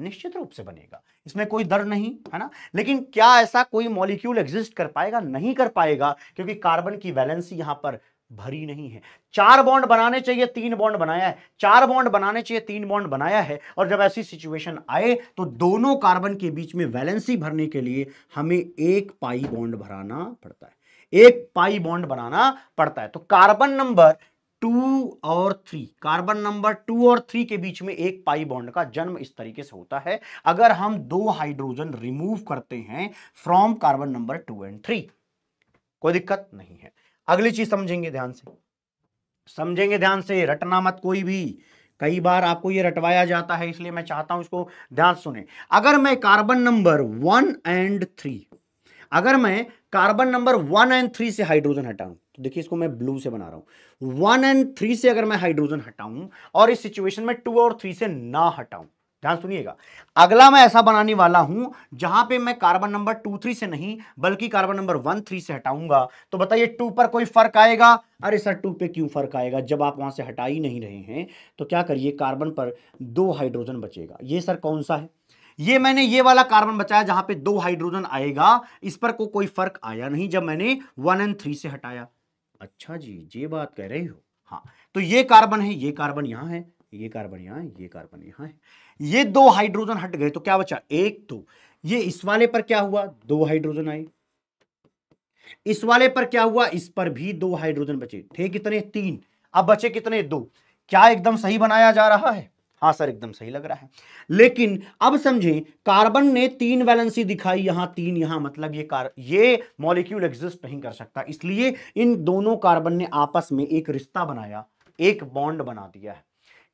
निश्चित रूप से बनेगा इसमें कोई दर नहीं है ना लेकिन क्या ऐसा कोई मॉलिक्यूल एग्जिस्ट कर पाएगा नहीं कर पाएगा क्योंकि कार्बन की वैलेंसी यहां पर भरी नहीं है चार बॉन्ड बनाने चाहिए तीन बॉन्ड बनाया है चार बॉन्ड बनाने चाहिए तीन बॉन्ड बनाया है और जब ऐसी सिचुएशन आए तो दोनों कार्बन के बीच में वैलेंसी भरने के लिए हमें एक पाई बॉन्ड भराना पड़ता है एक पाई बॉन्ड बनाना पड़ता है तो कार्बन नंबर टू और थ्री कार्बन नंबर टू और थ्री के बीच में एक पाई बॉन्ड का जन्म इस तरीके से होता है अगर हम दो हाइड्रोजन रिमूव करते हैं from carbon number two and three कोई दिक्कत नहीं है अगली चीज समझेंगे ध्यान से समझेंगे ध्यान से रटना मत कोई भी कई बार आपको ये रटवाया जाता है इसलिए मैं चाहता हूं इसको ध्यान सुने अगर मैं carbon number one and three अगर मैं carbon number one and three से हाइड्रोजन हटाऊं तो देखिए इसको मैं ब्लू से बना रहा हूं वन एंड थ्री से अगर मैं हाइड्रोजन हटाऊं और इस सिचुएशन में टू और थ्री से ना हटाऊं ध्यान सुनिएगा अगला मैं ऐसा बनाने वाला हूं जहां पे मैं कार्बन नंबर टू थ्री से नहीं बल्कि कार्बन नंबर वन थ्री से हटाऊंगा तो बताइए टू पर कोई फर्क आएगा अरे सर टू पे क्यों फर्क आएगा जब आप वहां से हटा ही नहीं रहे हैं तो क्या करिए कार्बन पर दो हाइड्रोजन बचेगा ये सर कौन सा है ये मैंने ये वाला कार्बन बचाया जहां पे दो हाइड्रोजन आएगा इस पर को कोई फर्क आया नहीं जब मैंने वन एंड थ्री से हटाया अच्छा जी ये बात कह रही हो हाँ तो ये कार्बन है ये कार्बन यहां है ये कार्बन यहां है ये कार्बन यहां है ये दो हाइड्रोजन हट गए तो क्या बचा एक तो ये इस वाले पर क्या हुआ दो हाइड्रोजन आए इस वाले पर क्या हुआ इस पर भी दो हाइड्रोजन बचे थे कितने तीन अब बचे कितने दो क्या एकदम सही बनाया जा रहा है हाँ सर एकदम सही लग रहा है लेकिन अब समझें कार्बन ने तीन वैलेंसी दिखाई यहां तीन यहां मतलब ये कार ये मॉलिक्यूल एग्जिस्ट नहीं कर सकता इसलिए इन दोनों कार्बन ने आपस में एक रिश्ता बनाया एक बॉन्ड बना दिया है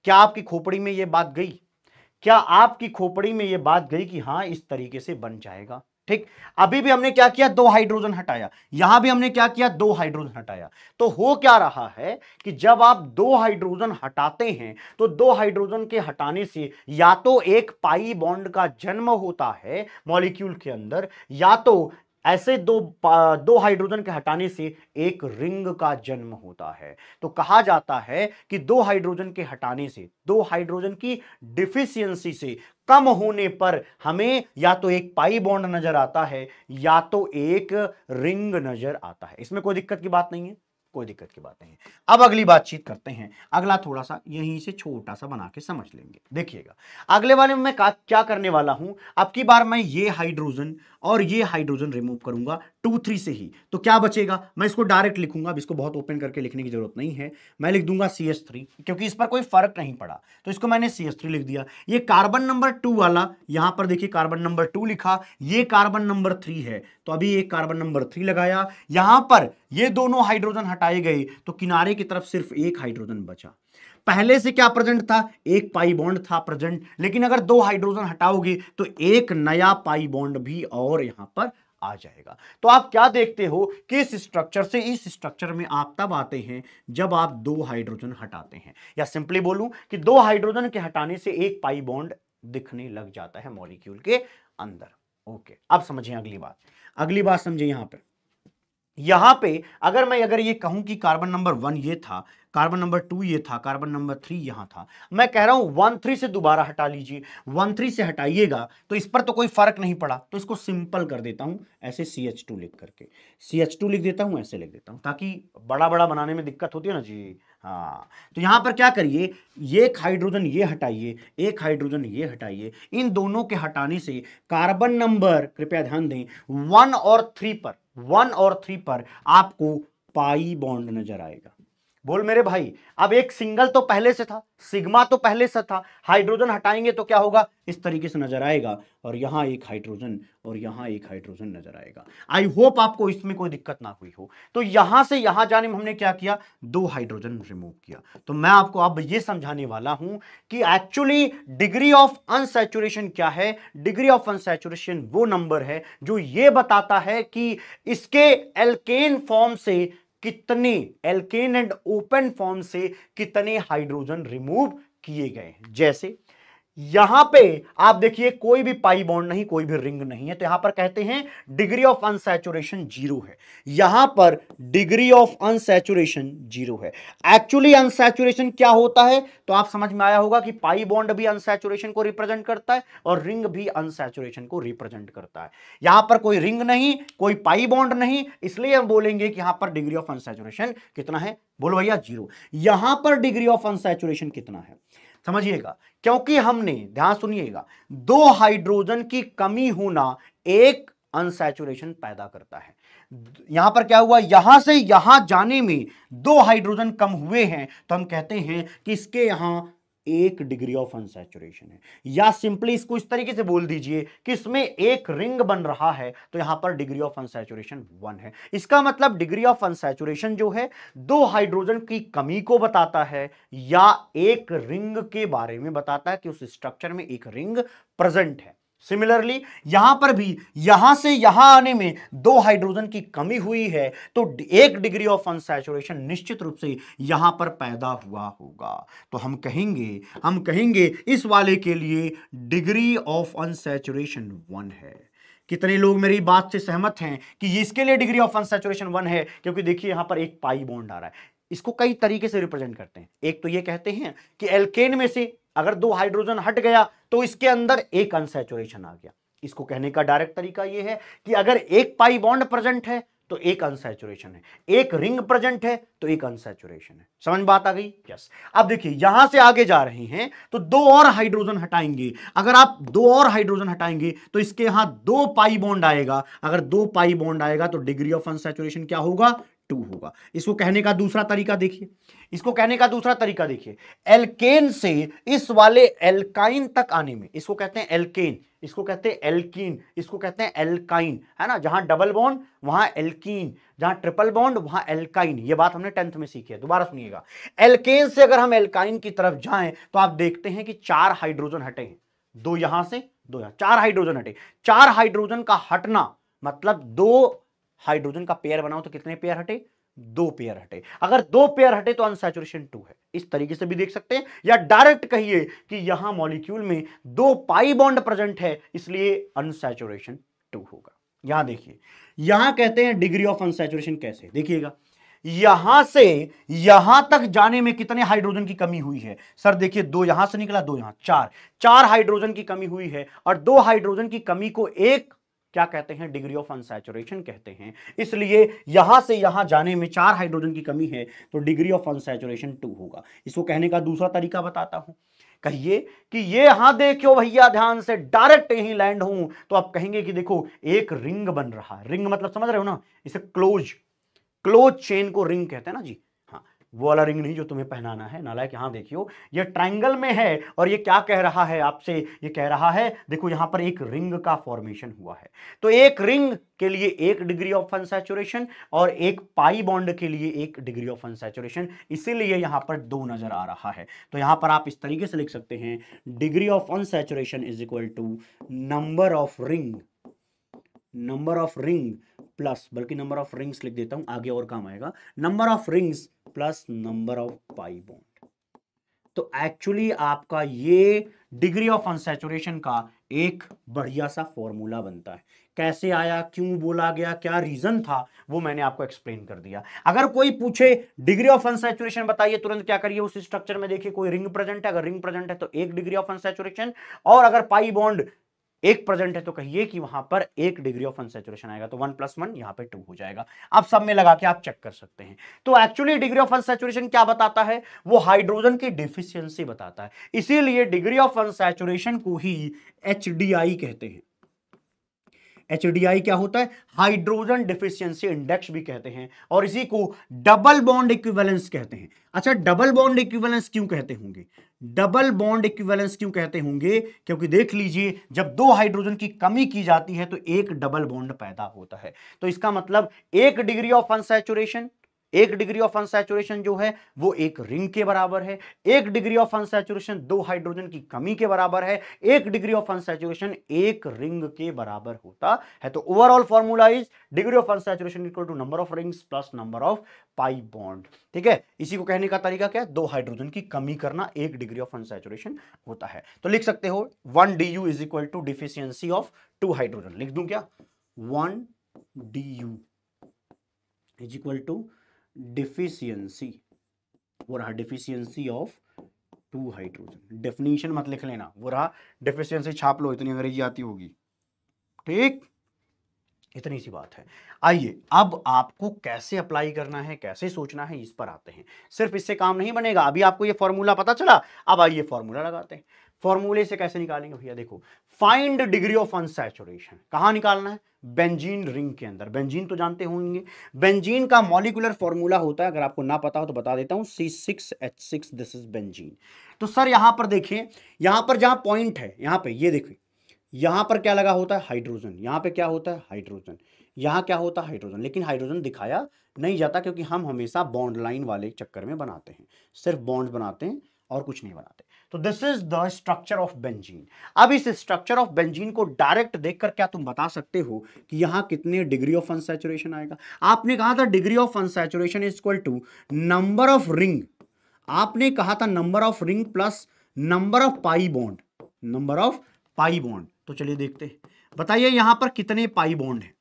क्या आपकी खोपड़ी में ये बात गई क्या आपकी खोपड़ी में ये बात गई कि हाँ इस तरीके से बन जाएगा ठीक अभी भी हमने क्या किया दो हाइड्रोजन हटाया यहां भी हमने क्या किया दो हाइड्रोजन हटाया तो हो क्या रहा है कि जब आप दो हाइड्रोजन हटाते हैं तो दो हाइड्रोजन के हटाने से या तो एक पाई बॉन्ड का जन्म होता है मॉलिक्यूल के अंदर या तो ऐसे दो दो हाइड्रोजन के हटाने से एक रिंग का जन्म होता है तो कहा जाता है कि दो हाइड्रोजन के हटाने से दो हाइड्रोजन की डिफिशियंसी से कम होने पर हमें या तो एक पाई बॉन्ड नजर आता है या तो एक रिंग नजर आता है इसमें कोई दिक्कत की बात नहीं है कोई दिक्कत की बात नहीं अब अगली बातचीत करते हैं अगला थोड़ा सा यहीं से छोटा सा बना के समझ लेंगे देखिएगा अगले वाले में मैं क्या करने वाला हूं अब की बार मैं ये हाइड्रोजन और ये हाइड्रोजन रिमूव करूंगा टू थ्री से ही तो क्या बचेगा मैं इसको डायरेक्ट लिखूंगा अब इसको बहुत ओपन करके लिखने की जरूरत नहीं है मैं लिख दूंगा सी क्योंकि इस पर कोई फर्क नहीं पड़ा तो इसको मैंने सी लिख दिया ये कार्बन नंबर टू वाला यहां पर देखिए कार्बन नंबर टू लिखा ये कार्बन नंबर थ्री है तो अभी एक कार्बन नंबर थ्री लगाया यहां पर ये दोनों हाइड्रोजन हटा हटाए गए तो किनारे की तरफ सिर्फ एक हाइड्रोजन बचा पहले से क्या प्रेजेंट था एक पाई बॉन्ड था प्रेजेंट लेकिन अगर दो हाइड्रोजन हटाओगे तो एक नया पाई बॉन्ड भी और यहां पर आ जाएगा तो आप क्या देखते हो कि इस स्ट्रक्चर से इस स्ट्रक्चर में आप तब आते हैं जब आप दो हाइड्रोजन हटाते हैं या सिंपली बोलूं कि दो हाइड्रोजन के हटाने से एक पाई बॉन्ड दिखने लग जाता है मॉलिक्यूल के अंदर ओके अब समझिए अगली बात अगली बात समझिए यहां पर यहाँ पे अगर मैं अगर ये कहूँ कि कार्बन नंबर वन ये था कार्बन नंबर टू ये था कार्बन नंबर थ्री यहाँ था मैं कह रहा हूँ वन थ्री से दोबारा हटा लीजिए वन थ्री से हटाइएगा तो इस पर तो कोई फर्क नहीं पड़ा तो इसको सिंपल कर देता हूँ ऐसे सी एच टू लिख करके सी एच टू लिख देता हूँ ऐसे लिख देता हूँ ताकि बड़ा बड़ा बनाने में दिक्कत होती है ना जी हाँ तो यहाँ पर क्या करिए एक हाइड्रोजन ये हटाइए एक हाइड्रोजन ये हटाइए इन दोनों के हटाने से कार्बन नंबर कृपया ध्यान दें वन और थ्री पर वन और थ्री पर आपको पाई बॉन्ड नजर आएगा बोल मेरे भाई अब एक सिंगल तो पहले से था सिग्मा तो पहले से था हाइड्रोजन हटाएंगे तो क्या होगा इस तरीके से नजर आएगा और यहां एक हाइड्रोजन और यहां एक हाइड्रोजन नजर आएगा आई होप आपको इसमें कोई दिक्कत ना हुई हो तो यहां से यहां जाने में हमने क्या किया दो हाइड्रोजन रिमूव किया तो मैं आपको अब यह समझाने वाला हूं कि एक्चुअली डिग्री ऑफ अनसेचुरेशन क्या है डिग्री ऑफ अनसेचुरेशन वो नंबर है जो ये बताता है कि इसके एल्केन फॉर्म से कितने एल्केन एंड ओपन फॉर्म से कितने हाइड्रोजन रिमूव किए गए हैं जैसे यहां पे आप देखिए कोई भी पाई बॉन्ड नहीं कोई भी रिंग नहीं है तो यहां पर कहते हैं डिग्री ऑफ अनसेचुरेशन जीरो है यहां पर डिग्री ऑफ अनसेचुरेशन जीरो है एक्चुअली अनसेचुरेशन क्या होता है तो आप समझ में आया होगा कि पाई बॉन्ड भी अनसेचुरेशन को रिप्रेजेंट करता है और रिंग भी अनसेचुरेशन को रिप्रेजेंट करता है यहां पर कोई रिंग नहीं कोई पाई बॉन्ड नहीं इसलिए हम बोलेंगे कि यहां पर डिग्री ऑफ अनसेचुरेशन कितना है बोलो भैया जीरो यहां पर डिग्री ऑफ अनसेचुरेशन कितना है समझिएगा क्योंकि हमने ध्यान सुनिएगा दो हाइड्रोजन की कमी होना एक अनसेचुरेशन पैदा करता है यहां पर क्या हुआ यहां से यहां जाने में दो हाइड्रोजन कम हुए हैं तो हम कहते हैं कि इसके यहां एक डिग्री ऑफ अनसेचुरेशन है या सिंपली इसको इस तरीके से बोल दीजिए कि इसमें एक रिंग बन रहा है तो यहां पर डिग्री ऑफ अनसेचुरेशन वन है इसका मतलब डिग्री ऑफ अनसेचुरेशन जो है दो हाइड्रोजन की कमी को बताता है या एक रिंग के बारे में बताता है कि उस स्ट्रक्चर में एक रिंग प्रेजेंट है सिमिलरली यहां पर भी यहां से यहां आने में दो हाइड्रोजन की कमी हुई है तो एक डिग्री ऑफ अनसेचुरेशन निश्चित रूप से यहां पर पैदा हुआ होगा तो हम कहेंगे हम कहेंगे इस वाले के लिए डिग्री ऑफ अनसेचुरेशन वन है कितने लोग मेरी बात से सहमत हैं कि इसके लिए डिग्री ऑफ अनसेचुरेशन वन है क्योंकि देखिए यहां पर एक पाई बॉन्ड आ रहा है इसको कई तरीके से रिप्रेजेंट करते हैं एक तो ये कहते हैं कि एल्केन में से अगर दो हाइड्रोजन हट गया तो इसके अंदर एक अनसेचुरेशन आ गया इसको कहने का डायरेक्ट तरीका यह है कि अगर एक पाई बॉन्ड प्रेजेंट है तो एक अनसेचुरेशन है एक रिंग प्रेजेंट है तो एक अनसेचुरेशन है समझ बात आ गई यस अब देखिए यहां से आगे जा रहे हैं तो दो और हाइड्रोजन हटाएंगे अगर आप दो और हाइड्रोजन हटाएंगे तो इसके यहां दो पाई बॉन्ड आएगा अगर दो पाई बॉन्ड आएगा तो डिग्री ऑफ अनसेचुरेशन क्या होगा टू होगा इसको कहने का दूसरा तरीका देखिए इसको कहने का दूसरा तरीका देखिए एल्केन से इस वाले एल्काइन तक आने में इसको कहते हैं एल्केन इसको कहते हैं एल्कीन इसको कहते हैं एल्काइन है ना जहां डबल बॉन्ड वहां एल्कीन जहां ट्रिपल बॉन्ड वहां एल्काइन ये बात हमने टेंथ में सीखी है दोबारा सुनिएगा एल्केन से अगर हम एल्काइन की तरफ जाएं तो आप देखते हैं कि चार हाइड्रोजन हटे हैं दो यहां से दो यहां चार हाइड्रोजन हटे चार हाइड्रोजन का हटना मतलब दो हाइड्रोजन का पेयर बनाओ तो कितने पेयर हटे दो पेयर हटे अगर दो पेयर हटे तो अनसेचुरेशन टू है इस तरीके से भी देख सकते हैं या डायरेक्ट कहिए कि यहां मॉलिक्यूल में दो पाई बॉन्ड प्रेजेंट है इसलिए अनसेचुरेशन टू होगा यहां देखिए यहां कहते हैं डिग्री ऑफ अनसेचुरेशन कैसे देखिएगा यहां से यहां तक जाने में कितने हाइड्रोजन की कमी हुई है सर देखिए दो यहां से निकला दो यहां चार चार हाइड्रोजन की कमी हुई है और दो हाइड्रोजन की कमी को एक क्या कहते हैं डिग्री ऑफ अनसेचुरेशन कहते हैं इसलिए यहां से यहां जाने में चार हाइड्रोजन की कमी है तो डिग्री ऑफ अनसेचुरेशन टू होगा इसको कहने का दूसरा तरीका बताता हूं कहिए कि ये यहां देखो भैया ध्यान से डायरेक्ट यहीं लैंड हूं तो आप कहेंगे कि देखो एक रिंग बन रहा है रिंग मतलब समझ रहे हो ना इसे क्लोज क्लोज चेन को रिंग कहते हैं ना जी वो वाला रिंग नहीं जो तुम्हें पहनाना है नालायक यहाँ देखियो ये ट्रायंगल में है और ये क्या कह रहा है आपसे ये कह रहा है देखो यहाँ पर एक रिंग का फॉर्मेशन हुआ है तो एक रिंग के लिए एक डिग्री ऑफ अनसेचुरेशन और एक पाई बॉन्ड के लिए एक डिग्री ऑफ अनसेचुरेशन इसीलिए यहाँ पर दो नजर आ रहा है तो यहाँ पर आप इस तरीके से लिख सकते हैं degree of unsaturation is equal to number of ring number of ring plus बल्कि नंबर ऑफ रिंग्स लिख देता हूं आगे और काम आएगा number of rings plus number of pi bond तो एक्चुअली आपका ये डिग्री ऑफ अनसेचुरेशन का एक बढ़िया सा फॉर्मूला बनता है कैसे आया क्यों बोला गया क्या रीजन था वो मैंने आपको एक्सप्लेन कर दिया अगर कोई पूछे डिग्री ऑफ अनसेचुरेशन बताइए तुरंत क्या करिए उस स्ट्रक्चर में देखिए कोई रिंग प्रेजेंट है अगर रिंग प्रेजेंट है तो एक डिग्री ऑफ अनसेचुरेशन और अगर पाई बॉन्ड एक प्रेजेंट है तो कहिए कि वहां पर एक डिग्री ऑफ अनसेचुरेशन आएगा तो वन प्लस वन यहाँ पे टू हो जाएगा आप सब में लगा के आप चेक कर सकते हैं तो एक्चुअली डिग्री ऑफ अनसेचुरेशन क्या बताता है वो हाइड्रोजन की डिफिशियंसी बताता है इसीलिए डिग्री ऑफ अनसेचुरेशन को ही एच कहते हैं एच क्या होता है हाइड्रोजन डिफिशियंसी इंडेक्स भी कहते हैं और इसी को डबल बॉन्ड इक्विवेलेंस कहते हैं अच्छा डबल बॉन्ड इक्विवेलेंस क्यों कहते होंगे डबल बॉन्ड इक्विवेलेंस क्यों कहते होंगे क्योंकि देख लीजिए जब दो हाइड्रोजन की कमी की जाती है तो एक डबल बॉन्ड पैदा होता है तो इसका मतलब एक डिग्री ऑफ अनसेचुरेशन एक डिग्री ऑफ अनसेचुरेशन जो है वो एक रिंग के बराबर है एक डिग्री ऑफ अनसेचुरेशन दो हाइड्रोजन की कमी के बराबर है एक डिग्री ऑफ अनसेचुरेशन एक रिंग के बराबर होता है तो overall formula is degree of unsaturation equal to number of rings plus number of pi bond ठीक है इसी को कहने का तरीका क्या है दो हाइड्रोजन की कमी करना एक डिग्री ऑफ अनसेचुरेशन होता है तो लिख सकते हो one D U is equal to deficiency of two hydrogen लिख दू क्या one D U is equal to deficiency वो रहा deficiency of two hydrogen definition मत लिख लेना वो रहा डिफिशियंसी छाप लो इतनी अंग्रेजी आती होगी ठीक इतनी सी बात है आइए अब आपको कैसे अप्लाई करना है कैसे सोचना है इस पर आते हैं सिर्फ इससे काम नहीं बनेगा अभी आपको ये फॉर्मूला पता चला अब आइए फॉर्मूला लगाते हैं फॉर्मूले से कैसे निकालेंगे भैया देखो फाइंड डिग्री ऑफ अनसेचुरेशन कहा निकालना है बेंजीन रिंग के अंदर बेंजीन तो जानते होंगे बेंजीन का मॉलिकुलर फॉर्मूला होता है अगर आपको ना पता हो तो बता देता हूँ C six H six this is benzene तो सर यहां पर देखिए यहां पर जहां पॉइंट है यहाँ पे ये देखिए यहां पर क्या लगा होता है हाइड्रोजन यहाँ पे क्या होता है हाइड्रोजन यहाँ क्या होता है हाइड्रोजन लेकिन हाइड्रोजन दिखाया नहीं जाता क्योंकि हम हमेशा बॉन्ड लाइन वाले चक्कर में बनाते हैं सिर्फ बॉन्ड बनाते हैं और कुछ नहीं बनाते तो this is the structure of benzene अब इस स्ट्रक्चर ऑफ बेंजीन को डायरेक्ट देखकर क्या तुम बता सकते हो कि यहां कितने डिग्री ऑफ अनसेचुरेशन आएगा आपने कहा था degree of unsaturation is equal to number of ring आपने कहा था number of ring plus number of pi bond number of pi bond तो चलिए देखते हैं बताइए यहां पर कितने पाई बॉन्ड है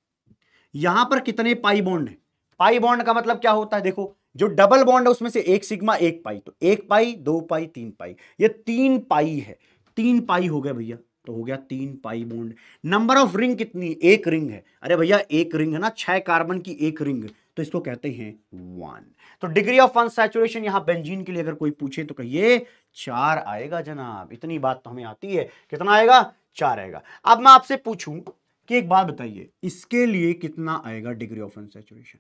यहां पर कितने पाई बॉन्ड है पाई बॉन्ड का मतलब क्या होता है देखो जो डबल बॉन्ड है उसमें से एक सिग्मा एक पाई तो एक पाई दो पाई तीन पाई ये तीन पाई है तीन पाई हो गया भैया तो हो गया तीन pi bond number of ring कितनी एक रिंग है अरे भैया एक रिंग है ना छह कार्बन की एक रिंग तो इसको कहते हैं वन तो डिग्री ऑफ वन सैचुरेशन यहां बेंजीन के लिए अगर कोई पूछे तो कहिए चार आएगा जनाब इतनी बात तो हमें आती है कितना आएगा चार आएगा अब मैं आपसे पूछूं कि एक बात बताइए इसके लिए कितना आएगा डिग्री ऑफ वन सैचुरेशन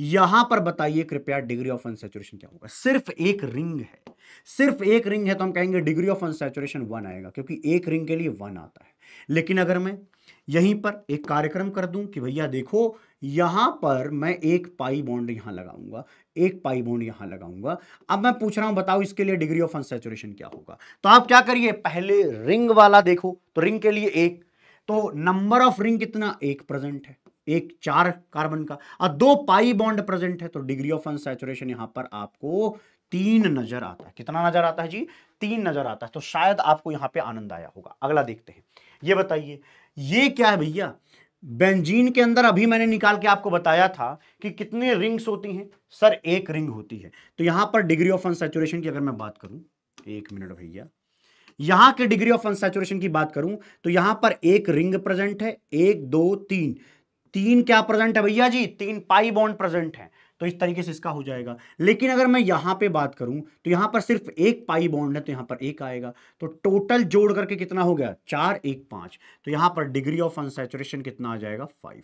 यहां पर बताइए कृपया डिग्री ऑफ अनसेचुरेशन क्या होगा सिर्फ एक रिंग है सिर्फ एक रिंग है तो हम कहेंगे डिग्री ऑफ अनसेचुरेशन वन आएगा क्योंकि एक रिंग के लिए वन आता है लेकिन अगर मैं यहीं पर एक कार्यक्रम कर दूं कि भैया देखो यहां पर मैं एक पाई बॉन्ड यहां लगाऊंगा एक पाई बॉन्ड यहां लगाऊंगा अब मैं पूछ रहा हूं बताओ इसके लिए डिग्री ऑफ अनसेचुरेशन क्या होगा तो आप क्या करिए पहले रिंग वाला देखो तो रिंग के लिए एक तो नंबर ऑफ रिंग कितना एक प्रेजेंट है एक चार कार्बन का और दो पाई बॉन्ड प्रेजेंट है तो डिग्री ऑफ अनसेचुरेशन यहां पर आपको तीन नजर आता है कितना नजर आता है जी तीन नजर आता है तो शायद आपको यहां पे आनंद आया होगा अगला देखते हैं ये बताइए ये क्या है भैया बेंजीन के अंदर अभी मैंने निकाल के आपको बताया था कि कितने रिंग्स होती हैं सर एक रिंग होती है तो यहां पर डिग्री ऑफ अनसेचुरेशन की अगर मैं बात करूं एक मिनट भैया यहां के डिग्री ऑफ अनसेचुरेशन की बात करूं तो यहां पर एक रिंग प्रेजेंट है एक दो तीन तीन क्या प्रेजेंट है भैया जी तीन पाई बॉन्ड प्रेजेंट है तो इस तरीके से इसका हो जाएगा लेकिन अगर मैं यहां पे बात करूं तो यहां पर सिर्फ एक पाई बॉन्ड है तो यहां पर एक आएगा तो टोटल जोड़ करके कितना हो गया चार एक पांच तो यहां पर डिग्री ऑफ अनसेचुरेशन कितना आ जाएगा फाइव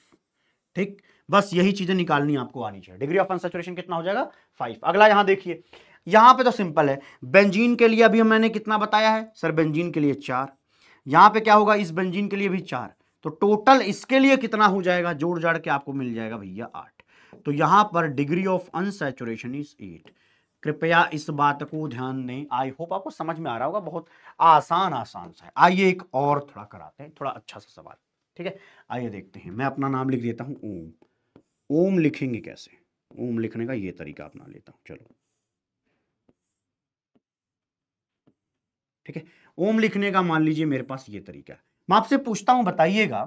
ठीक बस यही चीजें निकालनी आपको आनी चाहिए डिग्री ऑफ अनसेचुरेशन कितना हो जाएगा फाइव अगला यहां देखिए यहां पर तो सिंपल है बेंजीन के लिए अभी मैंने कितना बताया है सर बेंजीन के लिए चार यहां पर क्या होगा इस बेंजीन के लिए भी चार तो टोटल इसके लिए कितना हो जाएगा जोड़ जाड़ के आपको मिल जाएगा भैया आठ तो यहां पर degree of unsaturation is eight कृपया इस बात को ध्यान दें आई होप आपको समझ में आ रहा होगा बहुत आसान आसान सा है आइए एक और थोड़ा कराते हैं थोड़ा अच्छा सा सवाल ठीक है आइए देखते हैं मैं अपना नाम लिख देता हूँ ओम ओम लिखेंगे कैसे ओम लिखने का ये तरीका अपना लेता हूँ चलो ठीक है ओम लिखने का मान लीजिए मेरे पास ये तरीका है मैं आपसे पूछता हूं बताइएगा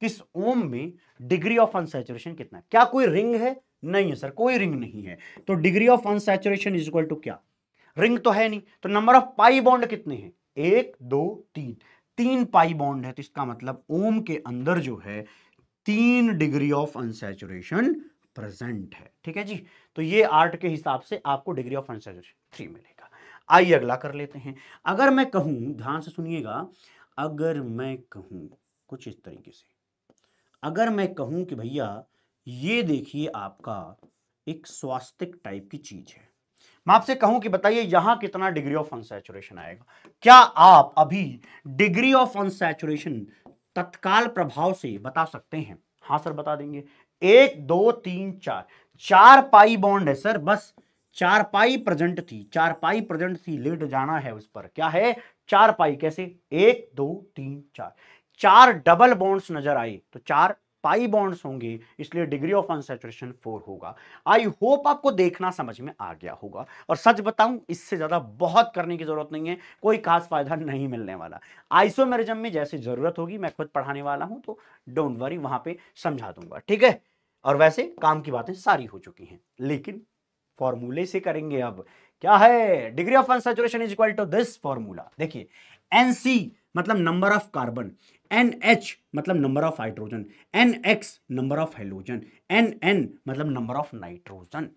कि इस ओम में डिग्री ऑफ अनसेचुरेशन कितना है क्या कोई रिंग है नहीं है सर कोई रिंग नहीं है तो degree of unsaturation is equal to क्या रिंग तो है नहीं तो नंबर ऑफ पाई बॉन्ड कितने हैं एक दो तीन तीन पाई बॉन्ड है तो इसका मतलब ओम के अंदर जो है तीन डिग्री ऑफ अनसेचुरेशन प्रेजेंट है ठीक है जी तो ये आर्ट के हिसाब से आपको डिग्री ऑफ अनसेचुरेशन थ्री मिलेगा आइए अगला कर लेते हैं अगर मैं कहूं ध्यान से सुनिएगा अगर मैं कहूँ कुछ इस तरीके से अगर मैं कहूँ कि भैया ये देखिए आपका एक स्वास्थ्य टाइप की चीज है मैं आपसे कहूं कि बताइए यहां कितना डिग्री ऑफ अनसेचुरेशन आएगा क्या आप अभी डिग्री ऑफ अनसेचुरेशन तत्काल प्रभाव से बता सकते हैं हाँ सर बता देंगे एक दो तीन चार चार पाई बॉन्ड है सर बस चार पाई प्रेजेंट थी चार पाई प्रेजेंट थी लेट जाना है उस पर क्या है चार पाई कैसे एक दो तीन चार चार डबल बॉन्ड्स नजर आए तो चार पाई बॉन्ड्स होंगे इसलिए डिग्री ऑफ अनसेचुरेशन फोर होगा आई होप आपको देखना समझ में आ गया होगा और सच बताऊं इससे ज़्यादा बहुत करने की ज़रूरत नहीं है कोई खास फायदा नहीं मिलने वाला आइसोमेरिज्म में जैसे ज़रूरत होगी मैं खुद पढ़ाने वाला हूं तो डोंट वरी वहां पर समझा दूंगा ठीक है और वैसे काम की बातें सारी हो चुकी हैं लेकिन फॉर्मूले से करेंगे अब क्या है degree of unsaturation is equal to this formula देखिए एन सी मतलब number of carbon N H मतलब number of hydrogen N X number of halogen N N मतलब number of nitrogen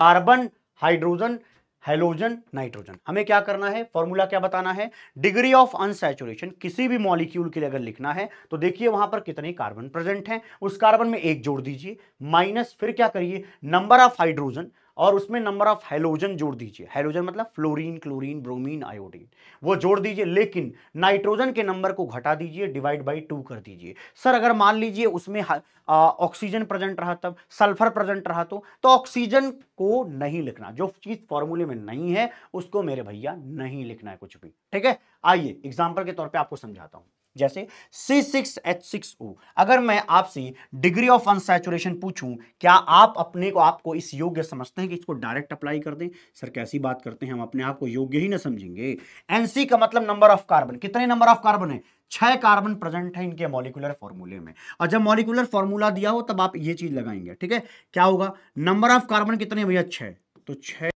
carbon hydrogen halogen nitrogen हमें क्या करना है formula क्या बताना है डिग्री ऑफ अनसेचुरेशन किसी भी मॉलिक्यूल के लिए अगर लिखना है तो देखिए वहां पर कितने कार्बन प्रेजेंट हैं उस कार्बन में एक जोड़ दीजिए माइनस फिर क्या करिए नंबर ऑफ हाइड्रोजन और उसमें नंबर ऑफ हेलोजन जोड़ दीजिए हेलोजन मतलब फ्लोरीन क्लोरीन ब्रोमीन आयोडीन वो जोड़ दीजिए लेकिन नाइट्रोजन के नंबर को घटा दीजिए डिवाइड बाई टू कर दीजिए सर अगर मान लीजिए उसमें ऑक्सीजन प्रेजेंट रहा तब सल्फर प्रेजेंट रहा तो तो ऑक्सीजन को नहीं लिखना जो चीज़ फॉर्मूले में नहीं है उसको मेरे भैया नहीं लिखना है कुछ भी ठीक है आइए एग्जाम्पल के तौर पर आपको समझाता हूँ जैसे C six H six O अगर मैं आपसे डिग्री ऑफ अनसेचुरेशन पूछूं क्या आप अपने को आपको इस योग्य समझते हैं कि इसको डायरेक्ट अप्लाई कर दें सर कैसी बात करते हैं हम अपने आप को योग्य ही ना समझेंगे एनसी का मतलब नंबर ऑफ कार्बन कितने नंबर ऑफ कार्बन है छह कार्बन प्रेजेंट है इनके मॉलिकुलर फॉर्मूले में और जब मॉलिकुलर फॉर्मूला दिया हो तब आप ये चीज लगाएंगे ठीक है क्या होगा नंबर ऑफ कार्बन कितने भैया छह तो छह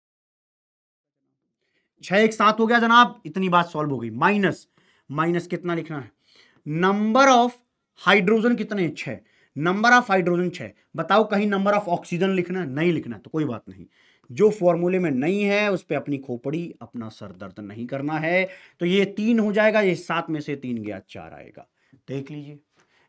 छह एक साथ हो गया जनाब इतनी बात सॉल्व हो गई माइनस माइनस कितना लिखना है नंबर ऑफ हाइड्रोजन कितने छ नंबर ऑफ हाइड्रोजन छ बताओ कहीं नंबर ऑफ ऑक्सीजन लिखना नहीं लिखना तो कोई बात नहीं जो फॉर्मूले में नहीं है उस पर अपनी खोपड़ी अपना सर दर्द नहीं करना है तो ये तीन हो जाएगा ये सात में से तीन गया चार आएगा देख लीजिए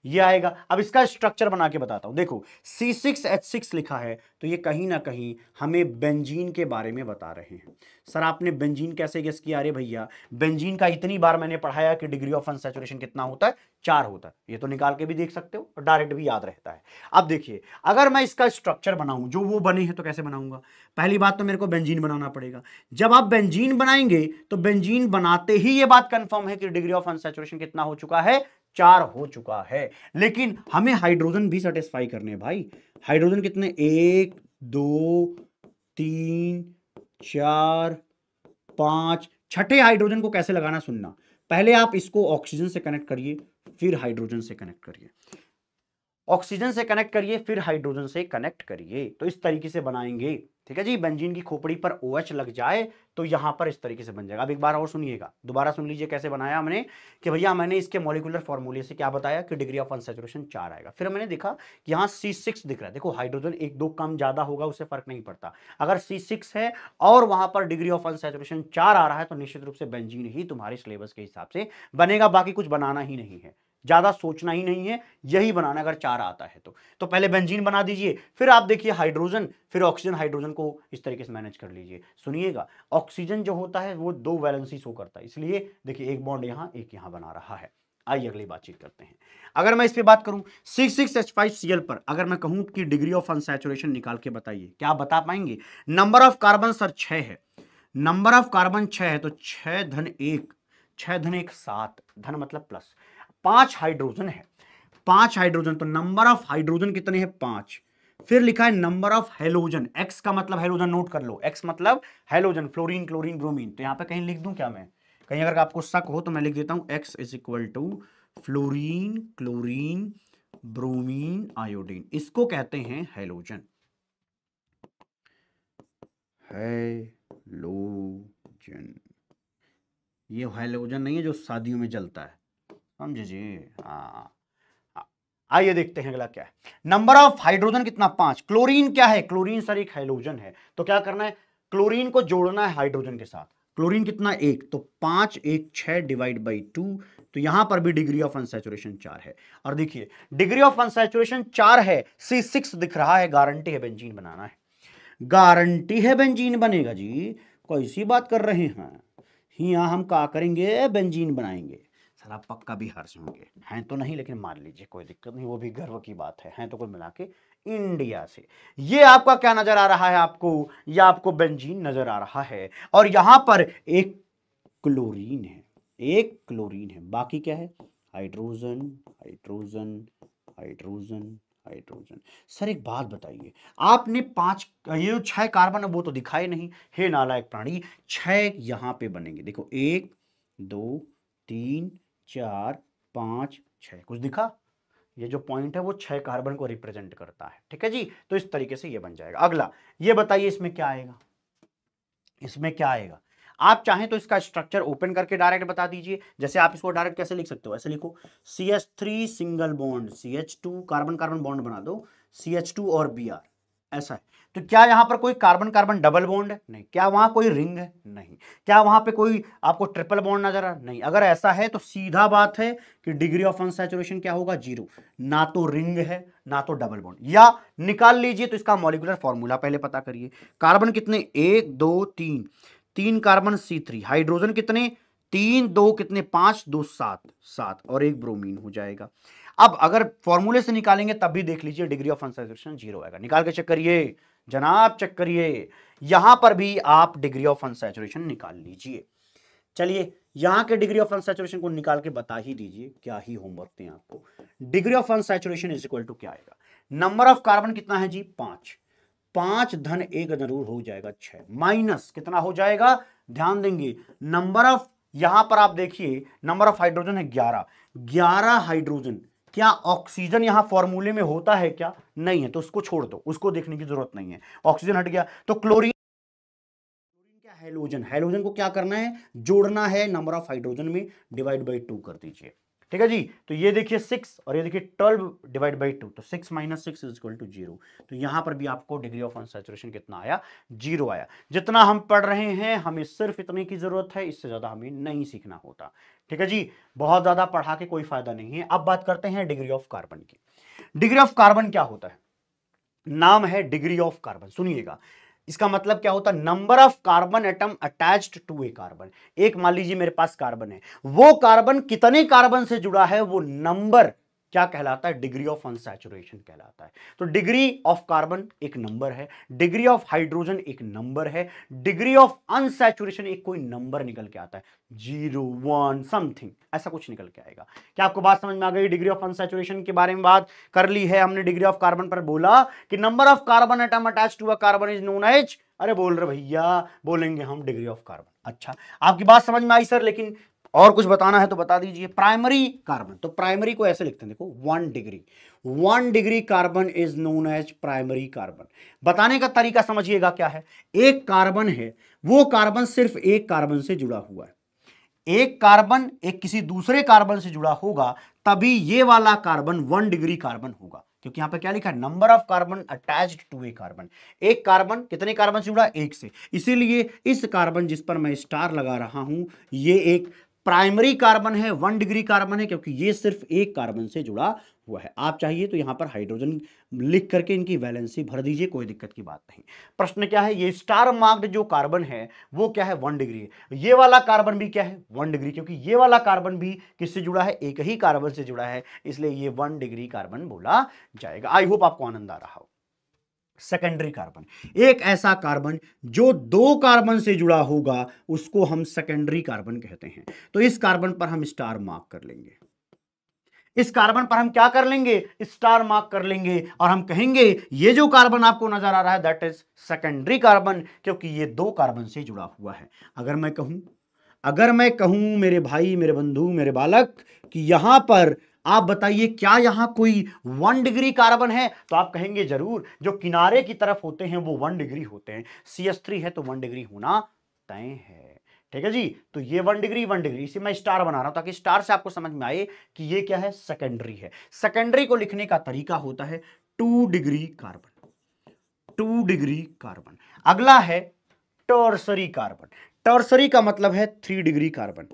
ये आएगा अब इसका स्ट्रक्चर बना के बताता हूँ देखो सी सिक्स एच सिक्स लिखा है तो ये कहीं ना कहीं हमें बेंजीन के बारे में बता रहे हैं सर आपने बेंजीन कैसे गेस किया अरे भैया बेंजीन का इतनी बार मैंने पढ़ाया कि डिग्री ऑफ अनसेचुरेशन कितना होता है चार होता है ये तो निकाल के भी देख सकते हो और डायरेक्ट भी याद रहता है अब देखिए अगर मैं इसका स्ट्रक्चर बनाऊं जो वो बने हैं तो कैसे बनाऊंगा पहली बात तो मेरे को बेंजीन बनाना पड़ेगा जब आप बेंजीन बनाएंगे तो बेंजीन बनाते ही ये बात कंफर्म है कि डिग्री ऑफ अनसेचुरेशन कितना हो चुका है चार हो चुका है लेकिन हमें हाइड्रोजन भी सेटिस्फाई करने भाई हाइड्रोजन कितने एक दो तीन चार पांच छठे हाइड्रोजन को कैसे लगाना सुनना पहले आप इसको ऑक्सीजन से कनेक्ट करिए फिर हाइड्रोजन से कनेक्ट करिए ऑक्सीजन से कनेक्ट करिए फिर हाइड्रोजन से कनेक्ट करिए तो इस तरीके से बनाएंगे ठीक है जी बेंजीन की खोपड़ी पर ओ OH लग जाए तो यहां पर इस तरीके से बन जाएगा अब एक बार और सुनिएगा दोबारा सुन लीजिए कैसे बनाया हमने कि भैया मैंने इसके मॉलिकुलर फॉर्मूले से क्या बताया कि डिग्री ऑफ अनसेचुरेशन चार आएगा फिर मैंने देखा कि यहाँ सी सिक्स दिख रहा है देखो हाइड्रोजन एक दो कम ज़्यादा होगा उससे फर्क नहीं पड़ता अगर सी सिक्स है और वहां पर डिग्री ऑफ अनसेचुरेशन चार आ रहा है तो निश्चित रूप से बेंजीन ही तुम्हारे सिलेबस के हिसाब से बनेगा बाकी कुछ बनाना ही नहीं है ज़्यादा सोचना ही नहीं है यही बनाना अगर चार आता है तो तो पहले बेंजीन बना दीजिए फिर आप देखिए हाइड्रोजन फिर ऑक्सीजन हाइड्रोजन को इस तरीके से मैनेज कर लीजिए सुनिएगा ऑक्सीजन जो होता है वो दो वैलेंसी शो करता है इसलिए देखिए एक बॉन्ड यहाँ एक यहाँ बना रहा है आइए अगली बातचीत करते हैं अगर मैं इस पर बात करूं six six H five C L पर अगर मैं कहूं कि डिग्री ऑफ अनसेचुरेशन निकाल के बताइए क्या आप बता पाएंगे नंबर ऑफ कार्बन सर छः है नंबर ऑफ कार्बन छः है तो छः धन एक छः धन एक सात धन मतलब प्लस पांच हाइड्रोजन है पांच हाइड्रोजन तो नंबर ऑफ हाइड्रोजन कितने हैं पांच फिर लिखा है नंबर ऑफ हेलोजन एक्स का मतलब हेलोजन नोट कर लो एक्स मतलब हेलोजन फ्लोरीन क्लोरीन ब्रोमीन तो यहां पे कहीं लिख दूं क्या मैं कहीं अगर आपको शक हो तो मैं लिख देता हूं X is equal to fluorine chlorine bromine iodine इसको कहते हैं हेलोजन हेलोजन ये हेलोजन नहीं है जो शादियों में जलता है समझे जी हाँ।, हाँ आइए देखते हैं अगला क्या है नंबर ऑफ हाइड्रोजन कितना पांच क्लोरीन क्या है क्लोरीन सर एक हाइड्रोजन है तो क्या करना है क्लोरीन को जोड़ना है हाइड्रोजन के साथ क्लोरीन कितना एक तो पांच एक छह डिवाइड बाई टू तो यहां पर भी डिग्री ऑफ अनसेचुरेशन चार है और देखिए डिग्री ऑफ अनसेचुरेशन चार है सी सिक्स दिख रहा है गारंटी है बेंजीन बनाना है गारंटी है बेंजीन बनेगा जी कोई सी बात कर रहे हैं हाँ। यहां हम क्या करेंगे बेंजीन बनाएंगे खराब पक्का भी हर्ष होंगे हैं तो नहीं लेकिन मान लीजिए कोई दिक्कत नहीं वो भी गर्व की बात है हैं तो कुल मिला के इंडिया से ये आपका क्या नजर आ रहा है आपको या आपको बेंजीन नजर आ रहा है और यहां पर एक क्लोरीन है एक क्लोरीन है बाकी क्या है hydrogen hydrogen hydrogen hydrogen sir एक बात बताइए आपने पांच ये छह कार्बन है वो तो दिखाए नहीं हे नालायक प्राणी छह यहां पे बनेंगे देखो एक दो तीन चार पांच छह कुछ दिखा ये जो पॉइंट है वो छह कार्बन को रिप्रेजेंट करता है ठीक है जी तो इस तरीके से ये बन जाएगा अगला ये बताइए इसमें क्या आएगा इसमें क्या आएगा आप चाहें तो इसका स्ट्रक्चर ओपन करके डायरेक्ट बता दीजिए जैसे आप इसको डायरेक्ट कैसे लिख सकते हो ऐसे लिखो C H three single bond C H two carbon carbon bond बना दो सी एच टू और बी आर ऐसा है तो क्या यहां पर कोई कार्बन कार्बन डबल बॉन्ड है नहीं क्या वहां कोई रिंग है नहीं क्या वहां पे कोई आपको ट्रिपल बॉन्ड नजर आ नहीं अगर ऐसा है तो सीधा बात है कि डिग्री ऑफ अनसेचुरेशन क्या होगा जीरो ना तो रिंग है ना तो डबल बॉन्ड या निकाल लीजिए तो इसका मॉलिकुलर फॉर्मूला पहले पता करिए कार्बन कितने एक दो तीन तीन कार्बन सी हाइड्रोजन कितने तीन दो कितने पांच दो सात सात और एक ब्रोमीन हो जाएगा अब अगर फॉर्मूले से निकालेंगे तब भी देख लीजिए डिग्री ऑफ अनसेचुरेशन जीरो आएगा निकाल के चेक करिए जनाब चेक करिए यहां पर भी आप डिग्री ऑफ अनसेचुरेशन निकाल लीजिए चलिए यहां के डिग्री ऑफ अनसेचुरेशन को निकाल के बता ही दीजिए क्या ही होमवर्क थे आपको degree of unsaturation is equal to क्या आएगा नंबर ऑफ कार्बन कितना है जी पांच पांच धन एक जरूर हो जाएगा छ माइनस कितना हो जाएगा ध्यान देंगे नंबर ऑफ यहां पर आप देखिए नंबर ऑफ हाइड्रोजन है ग्यारह ग्यारह हाइड्रोजन क्या ऑक्सीजन यहां फॉर्मूले में होता है क्या नहीं है तो उसको छोड़ दो उसको देखने की जरूरत नहीं है ऑक्सीजन हट गया तो क्लोरीन क्या हेलोजन हेलोजन को क्या करना है जोड़ना है नंबर ऑफ हाइड्रोजन में डिवाइड बाई टू कर दीजिए ठीक है जी तो ये देखिए सिक्स और ये देखिए ट्वेल्व डिवाइड बाई टू तो six minus six is equal to zero तो यहां पर भी आपको डिग्री ऑफ अनसेचुरेशन कितना आया जीरो आया जितना हम पढ़ रहे हैं हमें सिर्फ इतने की जरूरत है इससे ज़्यादा हमें नहीं सीखना होता ठीक है जी बहुत ज़्यादा पढ़ा के कोई फायदा नहीं है अब बात करते हैं डिग्री ऑफ कार्बन की डिग्री ऑफ कार्बन क्या होता है नाम है डिग्री ऑफ कार्बन सुनिएगा इसका मतलब क्या होता है number of carbon atom attached to a carbon एक मान लीजिए मेरे पास कार्बन है वो कार्बन कितने कार्बन से जुड़ा है वो नंबर क्या कहलाता है डिग्री ऑफ अनसेचुरेशन कहलाता है तो डिग्री ऑफ कार्बन एक नंबर है डिग्री ऑफ हाइड्रोजन एक नंबर है डिग्री ऑफ अनसेचुरेशन एक कोई नंबर निकल के आता है जीरो वन समथिंग ऐसा कुछ निकल के आएगा क्या आपको बात समझ में आ गई डिग्री ऑफ अनसेचुरेशन के बारे में बात कर ली है हमने डिग्री ऑफ कार्बन पर बोला कि number of carbon atom attach to a carbon is known as अरे बोल रहे भैया बोलेंगे हम डिग्री ऑफ कार्बन अच्छा आपकी बात समझ में आई सर लेकिन और कुछ बताना है तो बता दीजिए प्राइमरी कार्बन तो प्राइमरी को ऐसे लिखते हैं देखो one degree one degree carbon is known as primary carbon बताने का तरीका समझिएगा क्या है एक कार्बन है वो कार्बन सिर्फ एक कार्बन से जुड़ा हुआ है एक कार्बन एक किसी दूसरे कार्बन से जुड़ा होगा तभी ये वाला कार्बन वन डिग्री कार्बन होगा क्योंकि यहां पे क्या लिखा है number of carbon attached to a carbon एक कार्बन कितने कार्बन से जुड़ा एक से इसीलिए इस कार्बन जिस पर मैं स्टार लगा रहा हूं ये एक प्राइमरी कार्बन है वन डिग्री कार्बन है क्योंकि ये सिर्फ एक कार्बन से जुड़ा हुआ है आप चाहिए तो यहां पर हाइड्रोजन लिख करके इनकी वैलेंसी भर दीजिए कोई दिक्कत की बात नहीं प्रश्न क्या है ये स्टार मार्क्ड जो कार्बन है वो क्या है वन डिग्री ये वाला कार्बन भी क्या है वन डिग्री क्योंकि ये वाला कार्बन भी किससे जुड़ा है एक ही कार्बन से जुड़ा है इसलिए ये वन डिग्री कार्बन बोला जाएगा आई होप आपको आनंद आ रहा हो सेकेंडरी कार्बन एक ऐसा कार्बन जो दो कार्बन से जुड़ा होगा उसको हम सेकेंडरी कार्बन कहते हैं तो इस कार्बन पर हम स्टार मार्क कर लेंगे इस कार्बन पर हम क्या कर लेंगे स्टार मार्क कर लेंगे और हम कहेंगे ये जो कार्बन आपको नजर आ रहा है दैट इज सेकेंडरी कार्बन क्योंकि ये दो कार्बन से जुड़ा हुआ है अगर मैं कहूं अगर मैं कहूं मेरे भाई मेरे बंधु मेरे बालक कि यहां पर आप बताइए क्या यहां कोई वन डिग्री कार्बन है तो आप कहेंगे जरूर जो किनारे की तरफ होते हैं वो वन डिग्री होते हैं सी एस थ्री है तो वन डिग्री होना तय है ठीक है जी तो ये वन डिग्री वन डिग्री इसे मैं स्टार बना रहा हूं ताकि स्टार से आपको समझ में आए कि ये क्या है सेकेंडरी है सेकेंडरी को लिखने का तरीका होता है two degree carbon two degree carbon अगला है टर्सरी कार्बन टर्सरी का मतलब है three degree carbon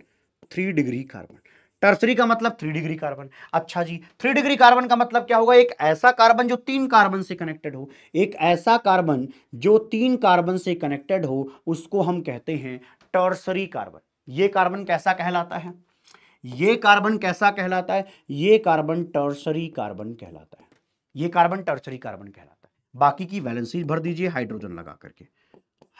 three degree carbon tertiary का मतलब थ्री डिग्री कार्बन अच्छा जी थ्री डिग्री कार्बन का मतलब क्या होगा एक ऐसा कार्बन जो तीन कार्बन से कनेक्टेड हो एक ऐसा कार्बन जो तीन कार्बन से कनेक्टेड हो उसको हम कहते हैं टर्सरी कार्बन ये कार्बन कैसा कहलाता है ये कार्बन कैसा कहलाता है ये कार्बन टर्सरी कार्बन कहलाता है ये कार्बन टर्सरी कार्बन कहलाता है बाकी की वैलेंसीज भर दीजिए हाइड्रोजन लगा करके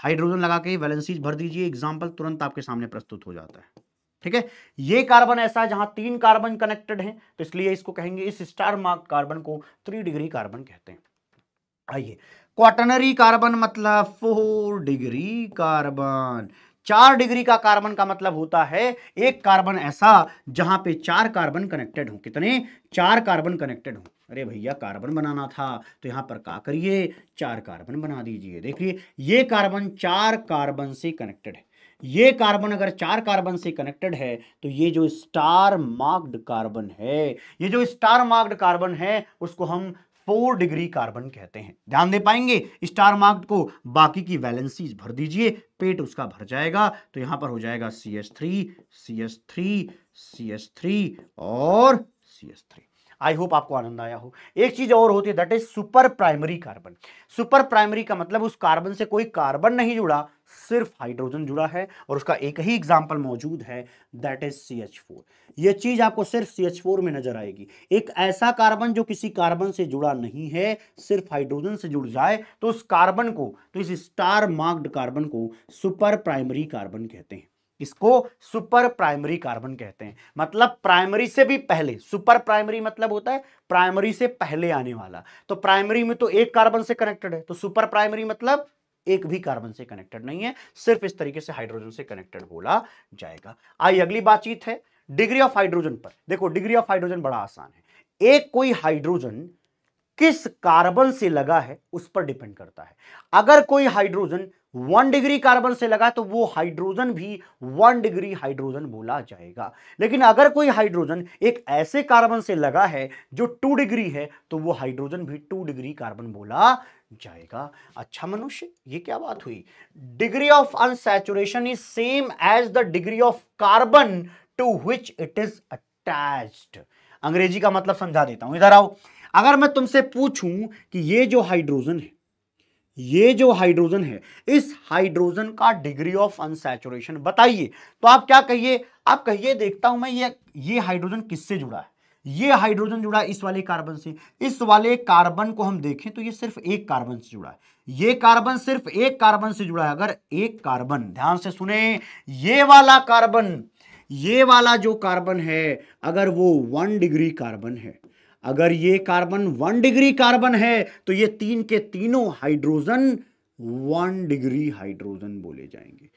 हाइड्रोजन लगा के वैलेंसीज भर दीजिए एग्जाम्पल तुरंत आपके सामने प्रस्तुत हो जाता है ठीक है ये कार्बन ऐसा है जहां तीन कार्बन कनेक्टेड हैं तो इसलिए इसको कहेंगे इस स्टार मार्क कार्बन को थ्री डिग्री कार्बन कहते हैं आइए क्वाटनरी कार्बन मतलब फोर डिग्री कार्बन चार डिग्री का कार्बन का मतलब होता है एक कार्बन ऐसा जहां पे चार कार्बन कनेक्टेड हो कितने चार कार्बन कनेक्टेड हो अरे भैया कार्बन बनाना था तो यहां पर का करिए चार कार्बन बना दीजिए देखिए ये कार्बन चार कार्बन से कनेक्टेड है ये कार्बन अगर चार कार्बन से कनेक्टेड है तो ये जो स्टार मार्क्ड कार्बन है ये जो स्टार मार्क्ड कार्बन है उसको हम फोर डिग्री कार्बन कहते हैं ध्यान दे पाएंगे स्टार मार्क्ड को बाकी की वैलेंसीज भर दीजिए पेट उसका भर जाएगा तो यहां पर हो जाएगा C S three C S three C S three और C S three I hope आपको आनंद आया हो एक चीज़ और होती है that is super primary carbon super primary का मतलब उस कार्बन से कोई कार्बन नहीं जुड़ा सिर्फ हाइड्रोजन जुड़ा है और उसका एक ही एग्जाम्पल मौजूद है that is C H four यह चीज़ आपको सिर्फ सी एच फोर में नजर आएगी एक ऐसा कार्बन जो किसी कार्बन से जुड़ा नहीं है सिर्फ हाइड्रोजन से जुड़ जाए तो उस कार्बन को तो इस स्टार मार्क्ड कार्बन को सुपर प्राइमरी कार्बन कहते हैं इसको सुपर प्राइमरी कार्बन कहते हैं मतलब प्राइमरी से भी पहले सुपर प्राइमरी मतलब होता है प्राइमरी से पहले आने वाला तो प्राइमरी में तो एक कार्बन से कनेक्टेड है तो सुपर प्राइमरी मतलब एक भी कार्बन से कनेक्टेड नहीं है सिर्फ इस तरीके से हाइड्रोजन से कनेक्टेड बोला जाएगा आई अगली बातचीत है डिग्री ऑफ हाइड्रोजन पर देखो डिग्री ऑफ हाइड्रोजन बड़ा आसान है एक कोई हाइड्रोजन किस कार्बन से लगा है उस पर डिपेंड करता है अगर कोई हाइड्रोजन वन डिग्री कार्बन से लगा तो वो हाइड्रोजन भी वन डिग्री हाइड्रोजन बोला जाएगा लेकिन अगर कोई हाइड्रोजन एक ऐसे कार्बन से लगा है जो टू डिग्री है तो वो हाइड्रोजन भी टू डिग्री कार्बन बोला जाएगा अच्छा मनुष्य ये क्या बात हुई degree of unsaturation is same as the degree of carbon to which it is attach अंग्रेजी का मतलब समझा देता हूं इधर आओ अगर मैं तुमसे पूछूं कि ये जो हाइड्रोजन है ये जो हाइड्रोजन है इस हाइड्रोजन का डिग्री ऑफ अनसेचुरेशन बताइए तो आप क्या कहिए आप कहिए देखता हूं मैं ये ये हाइड्रोजन किससे जुड़ा है ये हाइड्रोजन जुड़ा है इस वाले कार्बन से इस वाले कार्बन को हम देखें तो ये सिर्फ एक कार्बन से जुड़ा है ये कार्बन सिर्फ एक कार्बन से जुड़ा है अगर एक कार्बन ध्यान से सुने ये वाला कार्बन ये वाला जो कार्बन है अगर वो वन डिग्री कार्बन है अगर ये कार्बन वन डिग्री कार्बन है तो ये तीन के तीनों हाइड्रोजन वन डिग्री हाइड्रोजन बोले जाएंगे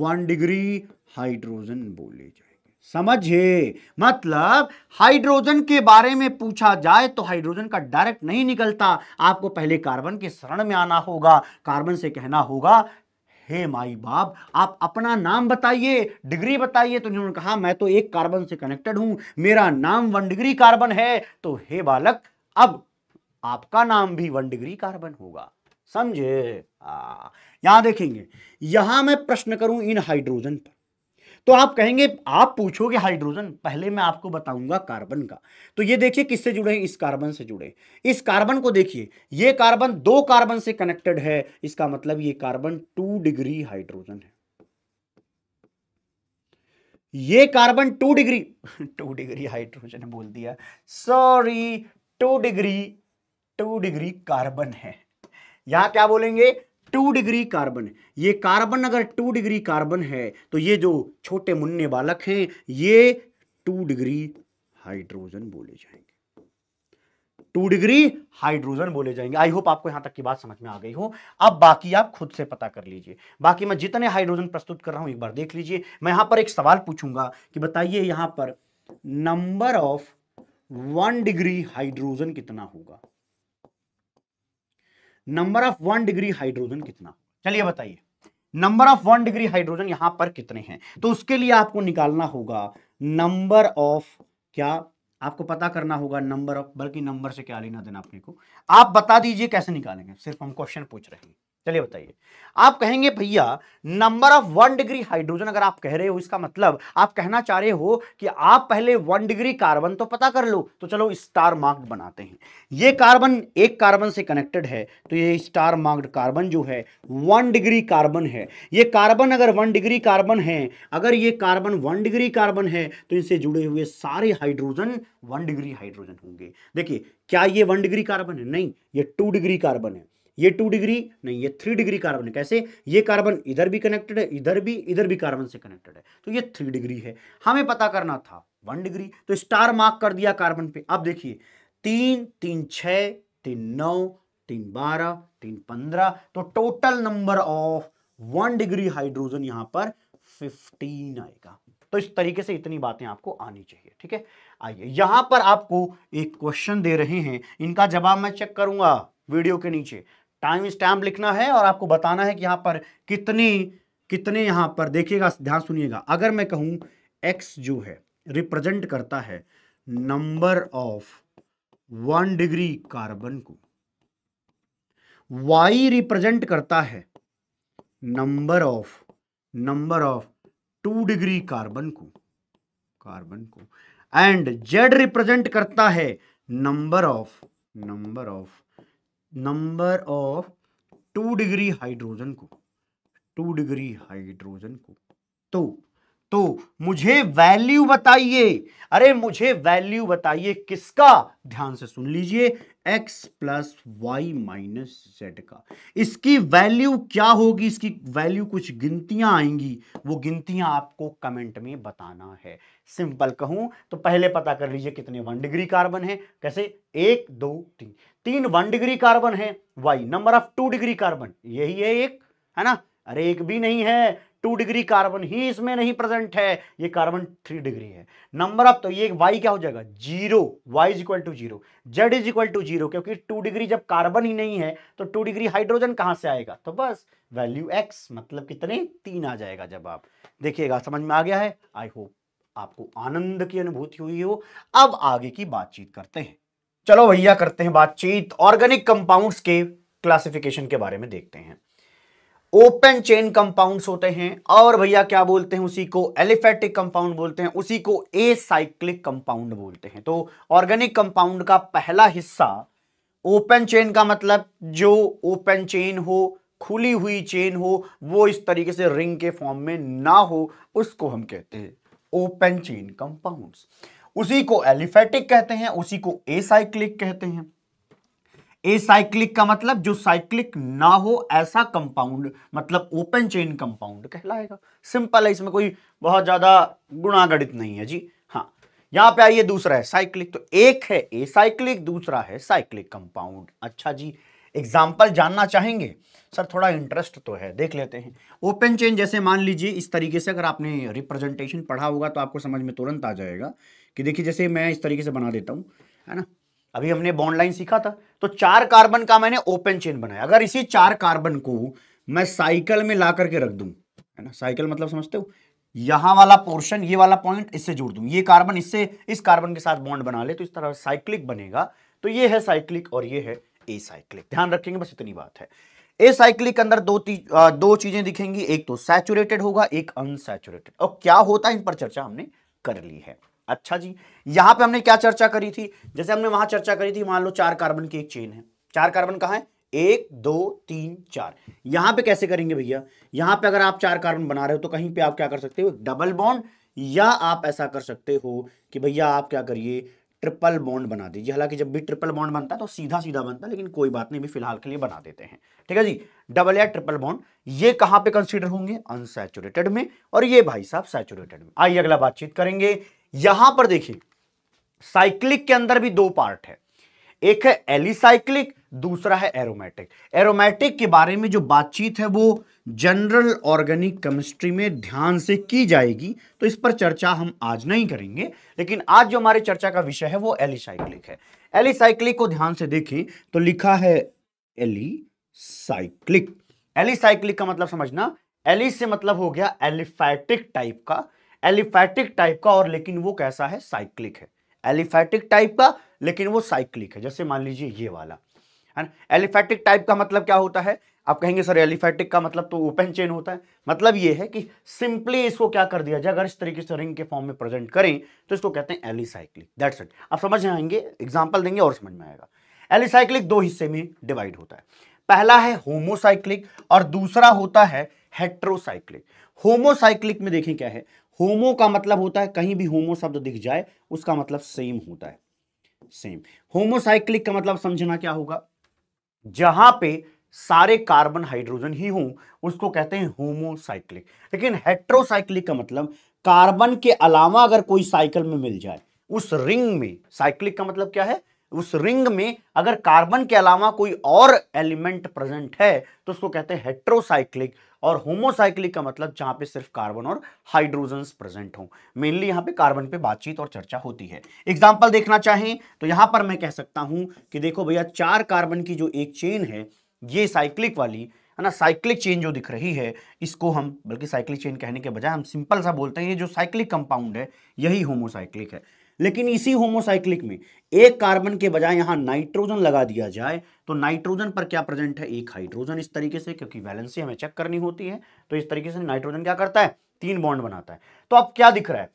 वन डिग्री हाइड्रोजन बोले जाएंगे समझे मतलब हाइड्रोजन के बारे में पूछा जाए तो हाइड्रोजन का डायरेक्ट नहीं निकलता आपको पहले कार्बन के शरण में आना होगा कार्बन से कहना होगा हे माई बाप आप अपना नाम बताइए डिग्री बताइए तो उन्होंने कहा मैं तो एक कार्बन से कनेक्टेड हूं मेरा नाम वन डिग्री कार्बन है तो हे बालक अब आपका नाम भी वन डिग्री कार्बन होगा समझे यहां देखेंगे यहां मैं प्रश्न करूं इन हाइड्रोजन पर तो आप कहेंगे आप पूछोगे हाइड्रोजन पहले मैं आपको बताऊंगा कार्बन का तो ये देखिए किससे जुड़े हैं इस कार्बन से जुड़े इस कार्बन को देखिए ये कार्बन दो कार्बन से कनेक्टेड है इसका मतलब ये कार्बन टू डिग्री हाइड्रोजन है ये carbon two degree two degree hydrogen बोल दिया sorry two degree two degree carbon है यहां क्या बोलेंगे टू डिग्री कार्बन ये कार्बन अगर टू डिग्री कार्बन है तो ये जो छोटे मुन्ने बालक हैं ये टू डिग्री हाइड्रोजन बोले जाएंगे टू डिग्री हाइड्रोजन बोले जाएंगे आई होप आपको यहां तक की बात समझ में आ गई हो अब बाकी आप खुद से पता कर लीजिए बाकी मैं जितने हाइड्रोजन प्रस्तुत कर रहा हूं एक बार देख लीजिए मैं यहां पर एक सवाल पूछूंगा कि बताइए यहां पर number of one degree hydrogen कितना होगा number of one degree hydrogen कितना चलिए बताइए number of one degree hydrogen यहां पर कितने हैं तो उसके लिए आपको निकालना होगा नंबर ऑफ क्या आपको पता करना होगा नंबर ऑफ बल्कि नंबर से क्या लेना देना अपने को आप बता दीजिए कैसे निकालेंगे सिर्फ हम क्वेश्चन पूछ रहे हैं चलिए बताइए आप कहेंगे भैया number of one degree hydrogen अगर आप कह रहे हो इसका मतलब आप कहना चाह रहे हो कि आप पहले वन डिग्री कार्बन तो पता कर लो तो चलो स्टार मार्क्ड बनाते हैं ये कार्बन एक कार्बन से कनेक्टेड है तो ये स्टार मार्क्ड कार्बन जो है वन डिग्री कार्बन है ये कार्बन अगर वन डिग्री कार्बन है अगर ये कार्बन वन डिग्री कार्बन है तो इनसे जुड़े हुए सारे हाइड्रोजन वन डिग्री हाइड्रोजन होंगे देखिए क्या ये वन डिग्री कार्बन है नहीं ये टू डिग्री कार्बन है ये टू डिग्री नहीं ये थ्री डिग्री कार्बन है कैसे ये कार्बन इधर भी कनेक्टेड है इधर भी इधर भी कार्बन से कनेक्टेड है तो ये थ्री डिग्री है हमें पता करना था वन डिग्री तो स्टार मार्क कर दिया कार्बन पे अब देखिए तीन तीन छ तीन नौ तीन बारह तीन पंद्रह तो total number of one degree hydrogen यहां पर फिफ्टीन आएगा तो इस तरीके से इतनी बातें आपको आनी चाहिए ठीक है आइए यहां पर आपको एक क्वेश्चन दे रहे हैं इनका जवाब मैं चेक करूंगा वीडियो के नीचे टाइम स्टैम्प लिखना है और आपको बताना है कि यहाँ पर कितनी कितने यहाँ पर देखिएगा ध्यान सुनिएगा अगर मैं कहूँ एक्स जो है रिप्रेजेंट करता है number of one degree carbon को वाई रिप्रेजेंट करता है number of number of two degree carbon को कार्बन को एंड जेड रिप्रेजेंट करता है number of number of number of two degree hydrogen को टू डिग्री हाइड्रोजन को तो तो मुझे वैल्यू बताइए अरे मुझे वैल्यू बताइए किसका ध्यान से सुन लीजिए x plus Y minus Z का इसकी वैल्यू क्या होगी इसकी वैल्यू कुछ गिनतियां आएंगी वो गिनतियां आपको कमेंट में बताना है सिंपल कहूं तो पहले पता कर लीजिए कितने वन डिग्री कार्बन है कैसे एक दो तीन तीन वन डिग्री कार्बन है Y number of two degree carbon यही है एक है ना अरे एक भी नहीं है टू डिग्री कार्बन ही इसमें नहीं प्रेजेंट है ये कार्बन थ्री डिग्री है नंबर ऑफ तो ये वाई क्या हो जाएगा zero Y is equal to zero Z is equal to zero क्योंकि टू डिग्री जब कार्बन ही नहीं है तो टू डिग्री हाइड्रोजन कहां से आएगा तो बस वैल्यू एक्स मतलब कितने तीन आ जाएगा जब आप देखिएगा समझ में आ गया है आई होप आपको आनंद की अनुभूति हुई हो अब आगे की बातचीत करते हैं चलो भैया करते हैं बातचीत ऑर्गेनिक कंपाउंड्स के क्लासिफिकेशन के बारे में देखते हैं ओपन चेन कंपाउंड्स होते हैं और भैया क्या बोलते हैं उसी को एलिफेटिक कंपाउंड बोलते हैं उसी को ए साइक्लिक कंपाउंड बोलते हैं तो ऑर्गेनिक कंपाउंड का पहला हिस्सा ओपन चेन का मतलब जो ओपन चेन हो खुली हुई चेन हो वो इस तरीके से रिंग के फॉर्म में ना हो उसको हम कहते हैं ओपन चेन कंपाउंड्स उसी को एलिफेटिक कहते हैं उसी को एसाइक्लिक कहते हैं एसाइक्लिक का मतलब जो साइक्लिक ना हो ऐसा कंपाउंड मतलब ओपन चेन कंपाउंड कहलाएगा सिंपल है इसमें कोई बहुत ज्यादा गुणागणित नहीं है जी हाँ यहां पे आइए दूसरा है साइक्लिक तो एक है एसाइक्लिक दूसरा है साइक्लिक कंपाउंड अच्छा जी एग्जाम्पल जानना चाहेंगे सर थोड़ा इंटरेस्ट तो है देख लेते हैं ओपन चेन जैसे मान लीजिए इस तरीके से अगर आपने रिप्रेजेंटेशन पढ़ा होगा तो आपको समझ में तुरंत आ जाएगा कि देखिए जैसे मैं इस तरीके से बना देता हूँ है ना अभी हमने बॉन्ड लाइन सीखा था तो चार कार्बन का मैंने ओपन चेन बनाया अगर इसी चार कार्बन को मैं साइकिल में ला करके रख दूँ है ना साइकिल मतलब समझते हो यहां वाला पोर्शन ये वाला पॉइंट इससे जोड़ दूँ ये कार्बन इससे इस कार्बन के साथ बॉन्ड बना ले तो इस तरह साइक्लिक बनेगा तो ये है साइक्लिक और ये है ए साइक्लिक ध्यान रखेंगे बस इतनी बात है ए साइक्लिक के अंदर दो दो चीजें दिखेंगी एक तो सैचुरेटेड होगा एक अनसेचुरेटेड और क्या होता है इन पर चर्चा हमने कर ली है अच्छा जी यहां पे हमने क्या चर्चा करी थी जैसे हमने वहां चर्चा करी थी मान लो चार कार्बन की एक चेन है चार कार्बन कहा है एक दो तीन चार यहां पे कैसे करेंगे भैया यहां पे अगर आप चार कार्बन बना रहे हो तो कहीं पे आप क्या कर सकते हो डबल बॉन्ड या आप ऐसा कर सकते हो कि भैया आप क्या करिए ट्रिपल बॉन्ड बना दीजिए हालांकि जब भी ट्रिपल बॉन्ड बनता है तो सीधा सीधा बनता है लेकिन कोई बात नहीं भी फिलहाल के लिए बना देते हैं ठीक है जी डबल या ट्रिपल बॉन्ड ये कहां पे कंसीडर होंगे अनसेचुरेटेड में और ये भाई साहब सैचुरेटेड में आइए अगला बातचीत करेंगे यहां पर देखिए साइक्लिक के अंदर भी दो पार्ट है एक है एलिसाइक्लिक दूसरा है एरोमेटिक एरोमेटिक के बारे में जो बातचीत है वो जनरल ऑर्गेनिक केमिस्ट्री में ध्यान से की जाएगी तो इस पर चर्चा हम आज नहीं करेंगे लेकिन आज जो हमारे चर्चा का विषय है वो एलिसाइक्लिक है एलिसाइक्लिक को ध्यान से देखें तो लिखा है एलिसाइक्लिक एलिसाइक्लिक का मतलब समझना एलिस से मतलब हो गया एलिफैटिक टाइप का एलिफैटिक टाइप का और लेकिन वो कैसा है साइक्लिक है एलिफैटिक टाइप का लेकिन वो साइक्लिक है जैसे मान लीजिए ये वाला है ना एलिफेटिक टाइप का मतलब क्या होता है आप कहेंगे सर एलिफेटिक का मतलब तो ओपन चेन होता है मतलब ये है कि सिंपली इसको क्या कर दिया जाए अगर इस तरीके से रिंग के फॉर्म में प्रेजेंट करें तो इसको कहते हैं एलिसाइक्लिक दैट्स इट आप समझ आएंगे एग्जाम्पल देंगे और समझ में आएगा एलिसाइक्लिक दो हिस्से में डिवाइड होता है पहला है होमोसाइक्लिक और दूसरा होता है हेट्रोसाइक्लिक होमोसाइक्लिक में देखें क्या है होमो का मतलब होता है कहीं भी होमो शब्द दिख जाए उसका मतलब सेम होता है सेम होमोसाइक्लिक का मतलब समझना क्या होगा जहां पे सारे कार्बन हाइड्रोजन ही हों उसको कहते हैं होमोसाइक्लिक लेकिन हेट्रोसाइक्लिक का मतलब कार्बन के अलावा अगर कोई साइकिल में मिल जाए उस रिंग में साइक्लिक का मतलब क्या है उस रिंग में अगर कार्बन के अलावा कोई और एलिमेंट प्रेजेंट है तो उसको कहते हैं हेट्रोसाइक्लिक और होमोसाइक्लिक का मतलब जहां पे सिर्फ कार्बन और हाइड्रोजन प्रेजेंट हो मेनली यहाँ पे कार्बन पे बातचीत और चर्चा होती है एग्जाम्पल देखना चाहें तो यहां पर मैं कह सकता हूं कि देखो भैया चार कार्बन की जो एक चेन है ये साइक्लिक वाली है ना साइक्लिक चेन जो दिख रही है इसको हम बल्कि साइक्लिक चेन कहने के बजाय हम सिंपल सा बोलते हैं ये जो साइक्लिक कंपाउंड है यही होमोसाइक्लिक है लेकिन इसी होमोसाइक्लिक में एक कार्बन के बजाय यहां नाइट्रोजन लगा दिया जाए तो नाइट्रोजन पर क्या प्रेजेंट है एक हाइड्रोजन इस तरीके से क्योंकि वैलेंसी हमें चेक करनी होती है तो इस तरीके से नाइट्रोजन क्या करता है तीन बॉन्ड बनाता है तो अब क्या दिख रहा है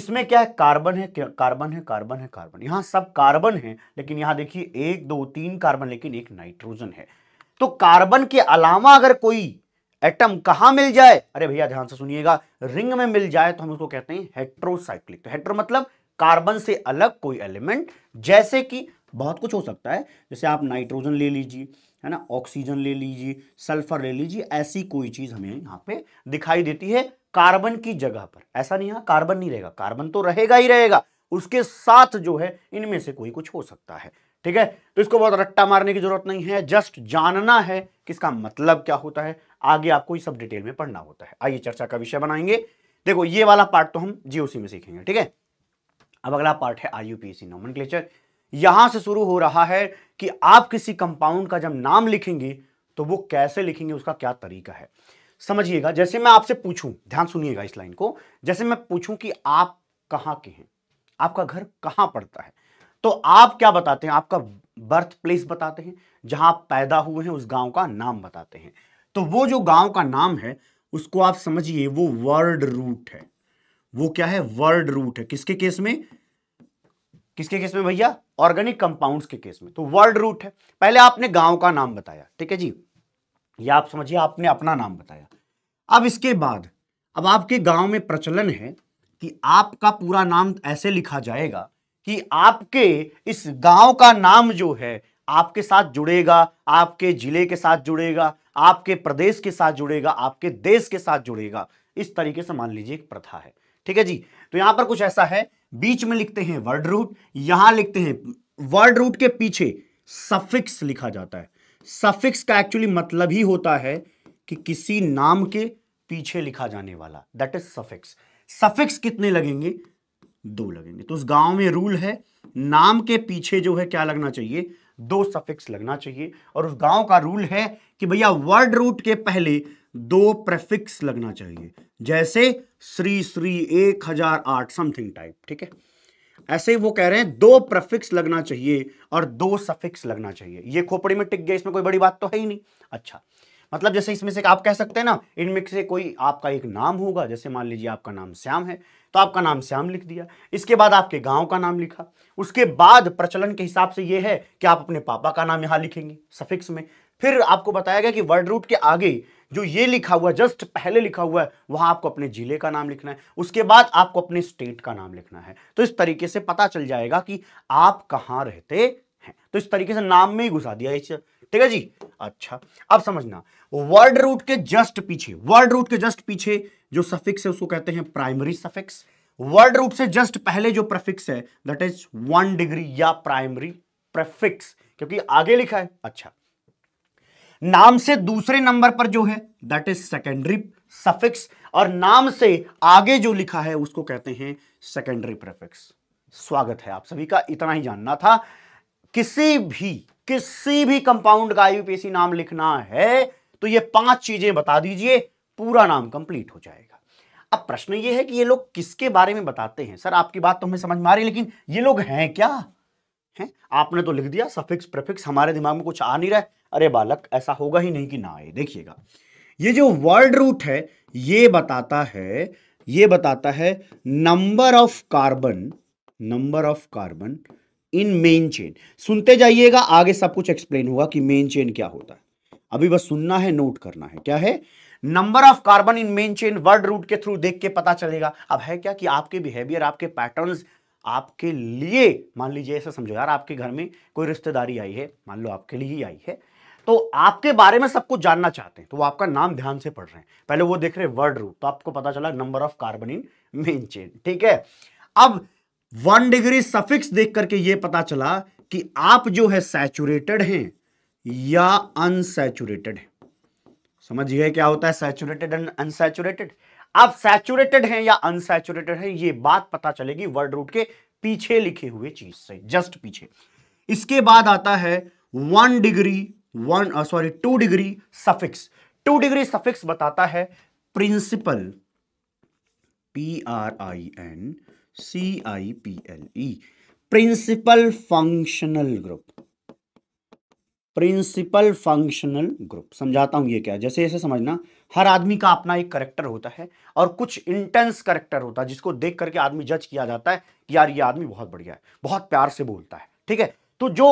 इसमें क्या है कार्बन है कार्बन है कार्बन है कार्बन यहां सब कार्बन है लेकिन यहां देखिए एक दो तीन कार्बन लेकिन एक नाइट्रोजन है तो कार्बन के अलावा अगर कोई एटम कहां मिल जाए अरे भैया ध्यान से सुनिएगा रिंग में मिल जाए तो हम उसको कहते हैं हेट्रोसाइक्लिक तो हेट्रो मतलब कार्बन से अलग कोई एलिमेंट जैसे कि बहुत कुछ हो सकता है जैसे आप नाइट्रोजन ले लीजिए है ना ऑक्सीजन ले लीजिए सल्फर ले लीजिए ऐसी कोई चीज़ हमें यहाँ पे दिखाई देती है कार्बन की जगह पर ऐसा नहीं है हाँ, कार्बन नहीं रहेगा कार्बन तो रहेगा ही रहेगा उसके साथ जो है इनमें से कोई कुछ हो सकता है ठीक है तो इसको बहुत रट्टा मारने की जरूरत नहीं है जस्ट जानना है कि इसका मतलब क्या होता है आगे आपको सब डिटेल में पढ़ना होता है आइए चर्चा का विषय बनाएंगे देखो ये वाला पार्ट तो हम जीओसी में सीखेंगे ठीक है अब अगला पार्ट है आईयूपीएसी नॉमनक्लेचर यहां से शुरू हो रहा है कि आप किसी कंपाउंड का जब नाम लिखेंगे तो वो कैसे लिखेंगे उसका क्या तरीका है समझिएगा जैसे मैं आपसे पूछूं ध्यान सुनिएगा इस लाइन को जैसे मैं पूछूं कि आप कहाँ के हैं आपका घर कहाँ पड़ता है तो आप क्या बताते हैं आपका बर्थ प्लेस बताते हैं जहां आप पैदा हुए हैं उस गांव का नाम बताते हैं तो वो जो गांव का नाम है उसको आप समझिए वो वर्ड रूट है वो क्या है वर्ड रूट है किसके केस में किसके केस में भैया ऑर्गेनिक कंपाउंड्स के केस में तो वर्ड रूट है पहले आपने गांव का नाम बताया ठीक है जी या आप समझिए आपने अपना नाम बताया अब इसके बाद अब आपके गांव में प्रचलन है कि आपका पूरा नाम ऐसे लिखा जाएगा कि आपके इस गांव का नाम जो है आपके साथ जुड़ेगा आपके जिले के साथ जुड़ेगा आपके प्रदेश के साथ जुड़ेगा आपके देश के साथ जुड़ेगा इस तरीके से मान लीजिए एक प्रथा है ठीक है जी तो यहां पर कुछ ऐसा है बीच में लिखते हैं वर्ड रूट यहां लिखते हैं वर्ड रूट के पीछे सफिक्स लिखा जाता है सफिक्स का एक्चुअली मतलब ही होता है कि किसी नाम के पीछे लिखा जाने वाला दैट इज सफिक्स सफिक्स कितने लगेंगे दो लगेंगे तो उस गांव में रूल है नाम के पीछे जो है क्या लगना चाहिए दो सफिक्स लगना चाहिए और उस गांव का रूल है कि भैया वर्ड रूट के पहले दो प्रेफिक्स लगना चाहिए जैसे श्री श्री एक हजार आठ समथिंग टाइप ठीक है ऐसे ही वो कह रहे हैं दो प्रेफिक्स लगना चाहिए और दो सफिक्स लगना चाहिए ये खोपड़ी में टिक गया इसमें कोई बड़ी बात तो है ही नहीं अच्छा मतलब जैसे इसमें से आप कह सकते हैं ना इनमें से कोई आपका एक नाम होगा जैसे मान लीजिए आपका नाम श्याम है तो आपका नाम श्याम लिख दिया इसके बाद आपके गांव का नाम लिखा उसके बाद प्रचलन के हिसाब से यह है कि आप अपने पापा का नाम यहां लिखेंगे सफिक्स में फिर आपको बताया गया कि वर्ड रूट के आगे जो ये लिखा हुआ है जस्ट पहले लिखा हुआ है वहां आपको अपने जिले का नाम लिखना है उसके बाद आपको अपने स्टेट का नाम लिखना है तो इस तरीके से पता चल जाएगा कि आप कहां रहते हैं तो इस तरीके से नाम में ही घुसा दिया इस ठीक है जी अच्छा अब समझना वर्ड रूट के जस्ट पीछे वर्ड रूट के जस्ट पीछे जो सफिक्स है उसको कहते हैं प्राइमरी सफिक्स वर्ड रूट से जस्ट पहले जो प्रेफिक्स है दट इज वन डिग्री या प्राइमरी प्रेफिक्स क्योंकि आगे लिखा है अच्छा नाम से दूसरे नंबर पर जो है दैट इज सेकेंडरी सफिक्स और नाम से आगे जो लिखा है उसको कहते हैं सेकेंडरी प्रेफिक्स स्वागत है आप सभी का इतना ही जानना था किसी भी किसी भी कंपाउंड का आईयूपीएसी नाम लिखना है तो ये पांच चीजें बता दीजिए पूरा नाम कंप्लीट हो जाएगा अब प्रश्न ये है कि ये लोग किसके बारे में बताते हैं सर आपकी बात तो हमें समझ में आ रही लेकिन ये लोग हैं क्या हैं आपने तो लिख दिया सफिक्स प्रेफिक्स हमारे दिमाग में कुछ आ नहीं रहा है अरे बालक ऐसा होगा ही नहीं कि ना आए देखिएगा ये जो वर्ड रूट है ये बताता है ये बताता है number of carbon number of carbon in main chain सुनते जाइएगा आगे सब कुछ एक्सप्लेन होगा कि मेन चेन क्या होता है अभी बस सुनना है नोट करना है क्या है number of carbon in main chain word root के थ्रू देख के पता चलेगा अब है क्या कि आपके बिहेवियर आपके पैटर्न आपके लिए मान लीजिए ऐसा समझो यार आपके घर में कोई रिश्तेदारी आई है मान लो आपके लिए ही आई है तो आपके बारे में सब कुछ जानना चाहते हैं तो वो आपका नाम ध्यान से पढ़ रहे हैं पहले वो देख रहे हैं वर्ड रूप तो आपको पता चला number of carbon in main chain ठीक है अब वन डिग्री सफिक्स देख करके ये पता चला कि आप जो है सैचुरेटेड हैं या अनसैचुरेटेड हैं समझिए क्या होता है सैचुरेटेड एंड अनसेचुरेटेड आप सैचुरेटेड हैं या अनसेचुरेटेड हैं ये बात पता चलेगी वर्ड रूट के पीछे लिखे हुए चीज से जस्ट पीछे इसके बाद आता है one degree one sorry two degree suffix two degree suffix बताता है principal P R I N C I P L E principal functional group principal functional group समझाता हूं ये क्या जैसे ऐसे समझना हर आदमी का अपना एक करेक्टर होता है और कुछ इंटेंस करेक्टर होता है जिसको देख करके आदमी जज किया जाता है कि यार ये आदमी बहुत बढ़िया है बहुत प्यार से बोलता है ठीक है तो जो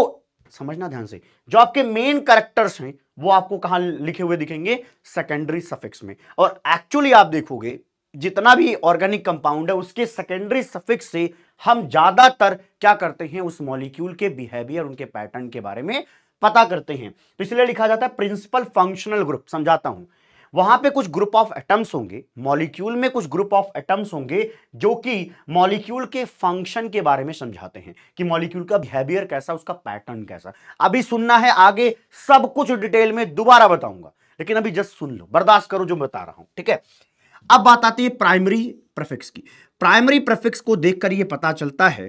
समझना ध्यान से जो आपके मेन करेक्टर्स हैं वो आपको कहाँ लिखे हुए दिखेंगे सेकेंडरी सफिक्स में और एक्चुअली आप देखोगे जितना भी ऑर्गेनिक कंपाउंड है उसके सेकेंडरी सफिक्स से हम ज्यादातर क्या करते हैं उस मॉलिक्यूल के बिहेवियर उनके पैटर्न के बारे में पता करते हैं तो इसलिए लिखा जाता है प्रिंसिपल फंक्शनल ग्रुप समझाता हूं वहां पे कुछ ग्रुप ऑफ एटम्स होंगे मॉलिक्यूल में कुछ ग्रुप ऑफ एटम्स होंगे जो कि मॉलिक्यूल के फंक्शन के बारे में समझाते हैं कि मॉलिक्यूल का बिहेवियर कैसा उसका पैटर्न कैसा अभी सुनना है आगे सब कुछ डिटेल में दोबारा बताऊंगा लेकिन अभी जस्ट सुन लो बर्दाश्त करो जो बता रहा हूं ठीक है अब बात आती है प्राइमरी प्रफिक्स की प्राइमरी प्रफिक्स को देखकर यह पता चलता है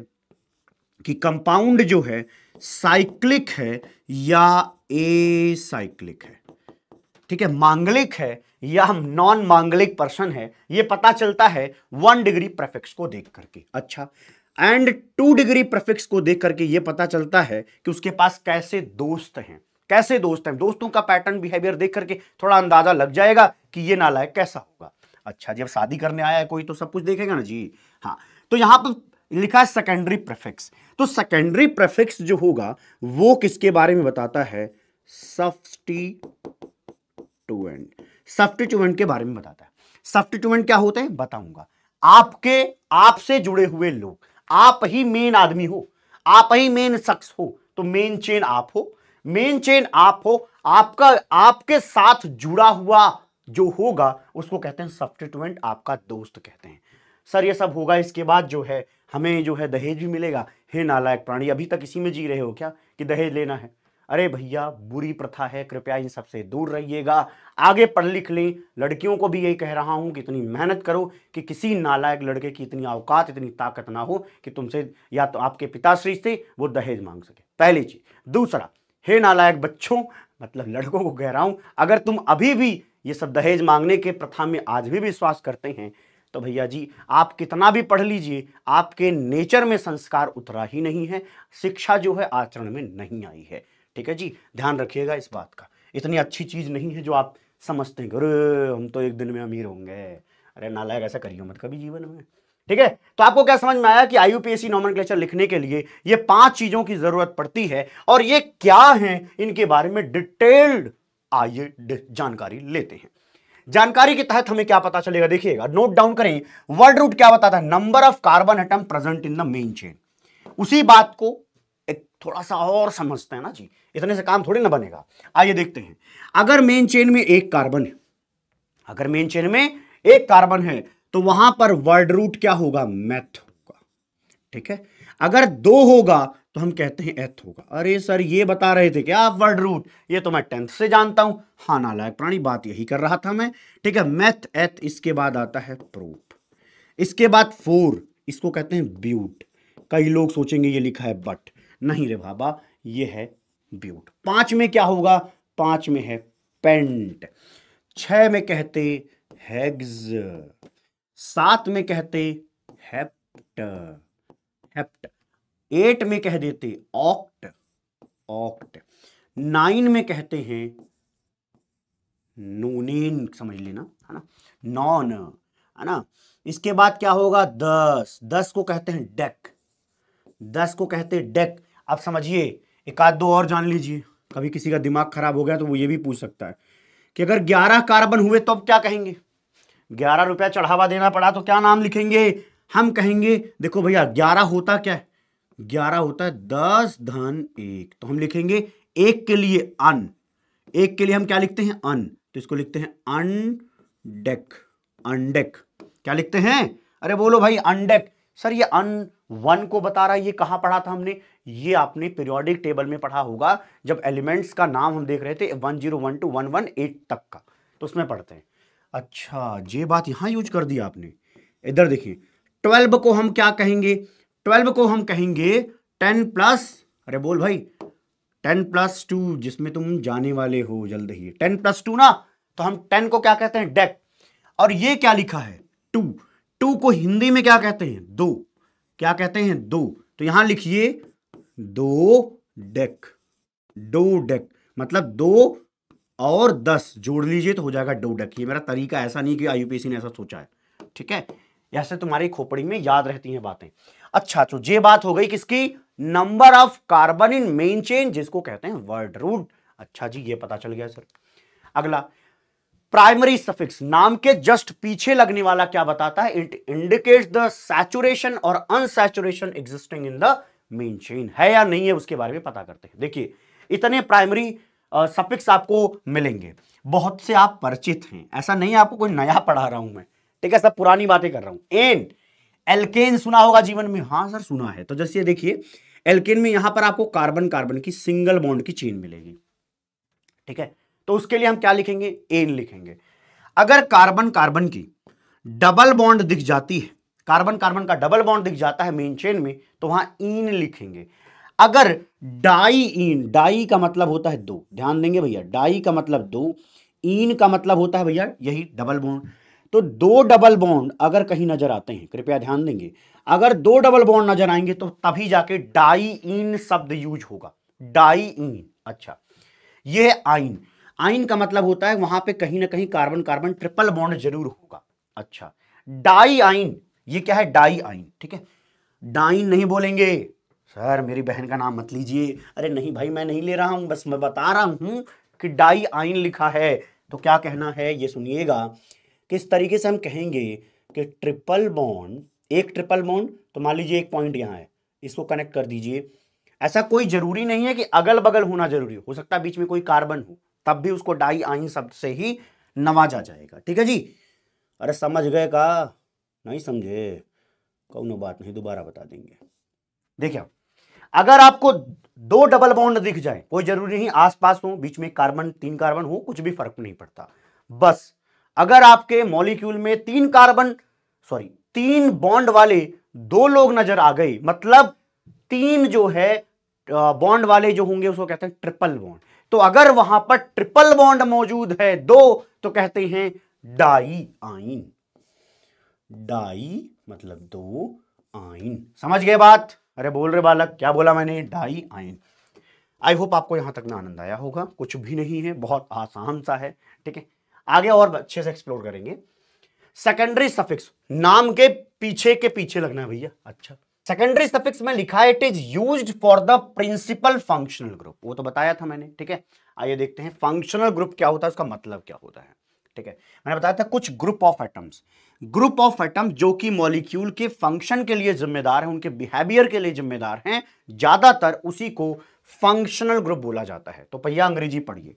कि कंपाउंड जो है साइक्लिक है या ए साइक्लिक है ठीक है मांगलिक है या हम नॉन मांगलिक पर्सन है ये पता चलता है वन डिग्री प्रफिक्स को देख करके अच्छा एंड टू डिग्री प्रफिक्स को देख करके ये पता चलता है कि उसके पास कैसे दोस्त हैं कैसे दोस्त हैं दोस्तों का पैटर्न बिहेवियर देख करके थोड़ा अंदाजा लग जाएगा कि ये नालायक कैसा होगा अच्छा जब शादी करने आया है कोई तो सब कुछ देखेगा ना जी हाँ तो यहाँ पर लिखा है सेकेंडरी प्रेफिक्स तो सेकेंडरी प्रेफिक्स जो होगा वो किसके बारे में बताता है सफ्टी सब्सटूएंट सब्सटीट्यूएंट के बारे में बताता है सब्सटीट्यूएंट क्या होते हैं बताऊंगा आपके आपसे जुड़े हुए लोग आप ही मेन आदमी हो आप ही मेन शख्स हो तो मेन चेन आप हो मेन चेन आप हो आपका आपके साथ जुड़ा हुआ जो होगा उसको कहते हैं सब्टिट्यूएंट आपका दोस्त कहते हैं सर ये सब होगा इसके बाद जो है हमें जो है दहेज भी मिलेगा हे नालायक प्राणी अभी तक इसी में जी रहे हो क्या कि दहेज लेना है अरे भैया बुरी प्रथा है कृपया इन सबसे दूर रहिएगा आगे पढ़ लिख लें लड़कियों को भी यही कह रहा हूँ कि इतनी मेहनत करो कि किसी नालायक लड़के की इतनी औकात इतनी ताकत ना हो कि तुमसे या तो आपके पिताश्री से वो दहेज मांग सके पहली चीज़ दूसरा हे नालायक बच्चों मतलब लड़कों को कह रहा हूँ अगर तुम अभी भी ये सब दहेज मांगने के प्रथा में आज भी विश्वास करते हैं तो भैया जी आप कितना भी पढ़ लीजिए आपके नेचर में संस्कार उतरा ही नहीं है शिक्षा जो है आचरण में नहीं आई है ठीक है जी ध्यान रखिएगा इस बात का इतनी अच्छी चीज़ नहीं है जो आप समझते हैं अरे हम तो एक दिन में अमीर होंगे अरे नालायक ऐसा करियो मत कभी जीवन में ठीक है तो आपको क्या समझ में आया कि आई यूपीएससी नॉमन क्लेचर लिखने के लिए ये पांच चीज़ों की ज़रूरत पड़ती है और ये क्या है इनके बारे में डिटेल्ड आइए जानकारी लेते हैं जानकारी के तहत हमें क्या पता चलेगा देखिएगा नोट डाउन करें वर्ड रूट क्या बताता है number of carbon atom present in the main chain उसी बात को एक थोड़ा सा और समझते हैं ना जी इतने से काम थोड़ी ना बनेगा आइए देखते हैं अगर मेन चेन में एक कार्बन है अगर मेन चेन में एक कार्बन है तो वहां पर वर्ड रूट क्या होगा मैथ होगा ठीक है अगर दो होगा तो हम कहते हैं एथ होगा अरे सर ये बता रहे थे क्या आप वर्ड रूट ये तो मैं टेंथ से जानता हूं हाँ नालायक प्राणी बात यही कर रहा था मैं ठीक है मैथ एथ इसके बाद आता है प्रूप इसके बाद फोर इसको कहते हैं ब्यूट कई लोग सोचेंगे ये लिखा है बट नहीं रे बाबा ये है ब्यूट पांच में क्या होगा पांच में है पेंट छ में कहते हैग्स सात में कहते हेप्ट हेप्ट एट में कह देते ऑक्ट ऑक्ट नाइन में कहते हैं नोनेन समझ लेना है ना नॉन है ना इसके बाद क्या होगा दस दस को कहते हैं डेक दस को कहते हैं डेक अब समझिए एक आध दो और जान लीजिए कभी किसी का दिमाग खराब हो गया तो वो ये भी पूछ सकता है कि अगर ग्यारह कार्बन हुए तो अब क्या कहेंगे ग्यारह रुपया चढ़ावा देना पड़ा तो क्या नाम लिखेंगे हम कहेंगे देखो भैया ग्यारह होता क्या है ग्यारह होता है दस धन एक तो हम लिखेंगे एक के लिए अन एक के लिए हम क्या लिखते हैं अन तो इसको लिखते हैं अनडेक अनडेक क्या लिखते हैं अरे बोलो भाई अनडेक सर ये अन वन को बता रहा है ये कहाँ पढ़ा था हमने ये आपने पीरियोडिक टेबल में पढ़ा होगा जब एलिमेंट्स का नाम हम देख रहे थे one zero one two one one eight तक का तो उसमें पढ़ते हैं अच्छा ये बात यहां यूज कर दी आपने इधर देखिए ट्वेल्व को हम क्या कहेंगे ट्वेल्व को हम कहेंगे टेन प्लस अरे बोल भाई टेन प्लस टू जिसमें तुम जाने वाले हो जल्द ही टेन प्लस टू ना तो हम टेन को क्या कहते हैं डेक और ये क्या लिखा है टू टू को हिंदी में क्या कहते हैं दो क्या कहते हैं दो तो यहां लिखिए दो डेक दो डेक मतलब दो और दस जोड़ लीजिए तो हो जाएगा दो डेक ये मेरा तरीका ऐसा नहीं कि आईयूपीएससी ने ऐसा सोचा है ठीक है ऐसे तुम्हारी खोपड़ी में याद रहती हैं बातें अच्छा तो ये बात हो गई किसकी number of carbon in main chain जिसको कहते हैं वर्ड रूट अच्छा जी ये पता चल गया सर अगला प्राइमरी सफिक्स नाम के जस्ट पीछे लगने वाला क्या बताता है इट इंडिकेट्स द सैचुरेशन और unsaturation existing in the chain है या नहीं है उसके बारे में पता करते हैं देखिए इतने प्राइमरी सफिक्स आपको मिलेंगे बहुत से आप परिचित हैं ऐसा नहीं आपको कोई नया पढ़ा रहा हूं मैं ठीक है सब पुरानी बातें कर रहा हूं एन एल्केन सुना होगा जीवन में हाँ सर सुना है तो जैसे देखिए एल्केन में यहां पर आपको कार्बन कार्बन की सिंगल बॉन्ड की चेन मिलेगी ठीक है तो उसके लिए हम क्या लिखेंगे एन लिखेंगे अगर कार्बन कार्बन की डबल बॉन्ड दिख जाती है कार्बन कार्बन का डबल बॉन्ड दिख जाता है मेन चेन में तो वहां इन लिखेंगे अगर डाई इन डाई का मतलब होता है दो ध्यान देंगे भैया डाई का मतलब दो इन का मतलब होता है भैया यही डबल बॉन्ड तो दो डबल बॉन्ड अगर कहीं नजर आते हैं कृपया ध्यान देंगे अगर दो डबल बॉन्ड नजर आएंगे तो तभी जाके डाई इन शब्द यूज होगा डाई इन अच्छा यह आइन आइन का मतलब होता है वहां पे कहीं ना कहीं कार्बन कार्बन ट्रिपल बॉन्ड जरूर होगा अच्छा डाई आइन ये क्या है डाई आइन ठीक है डाइन नहीं बोलेंगे सर मेरी बहन का नाम मत लीजिए अरे नहीं भाई मैं नहीं ले रहा हूं बस मैं बता रहा हूं कि डाई आइन लिखा है तो क्या कहना है ये सुनिएगा किस तरीके से हम कहेंगे कि ट्रिपल बॉन्ड एक ट्रिपल बॉन्ड तो मान लीजिए एक पॉइंट यहां है इसको कनेक्ट कर दीजिए ऐसा कोई जरूरी नहीं है कि अगल बगल होना जरूरी हो सकता है बीच में कोई कार्बन हो तब भी उसको डाई आइन शब्द से ही नवाजा जाएगा ठीक है जी अरे समझ गए का नहीं समझे कौन बात नहीं दोबारा बता देंगे देखिए अगर आपको दो डबल बॉन्ड दिख जाए कोई जरूरी नहीं आसपास हो बीच में कार्बन तीन कार्बन हो कुछ भी फर्क नहीं पड़ता बस अगर आपके मॉलिक्यूल में तीन कार्बन सॉरी तीन बॉन्ड वाले दो लोग नजर आ गए मतलब तीन जो है बॉन्ड वाले जो होंगे उसको कहते हैं ट्रिपल बॉन्ड तो अगर वहां पर ट्रिपल बॉन्ड मौजूद है दो तो कहते हैं डाई आइन डाई मतलब दो आइन समझ गए बात अरे बोल रहे बालक क्या बोला मैंने डाई आइन आई होप आपको यहां तक ना आनंद आया होगा कुछ भी नहीं है बहुत आसान सा है ठीक है आगे और अच्छे से एक्सप्लोर करेंगे सेकेंडरी सफिक्स नाम के पीछे के पीछे लगना है भैया अच्छा सेकेंडरी सफिक्स में लिखा है it is use for the principal functional group वो तो बताया था मैंने ठीक है आइए देखते हैं फंक्शनल ग्रुप क्या होता है उसका मतलब क्या होता है ठीक है मैंने बताया था कुछ group of atoms group of atom जो कि मॉलिक्यूल के फंक्शन के लिए जिम्मेदार हैं उनके बिहेवियर के लिए जिम्मेदार हैं ज़्यादातर उसी को फंक्शनल ग्रुप बोला जाता है तो पहिया अंग्रेजी पढ़िए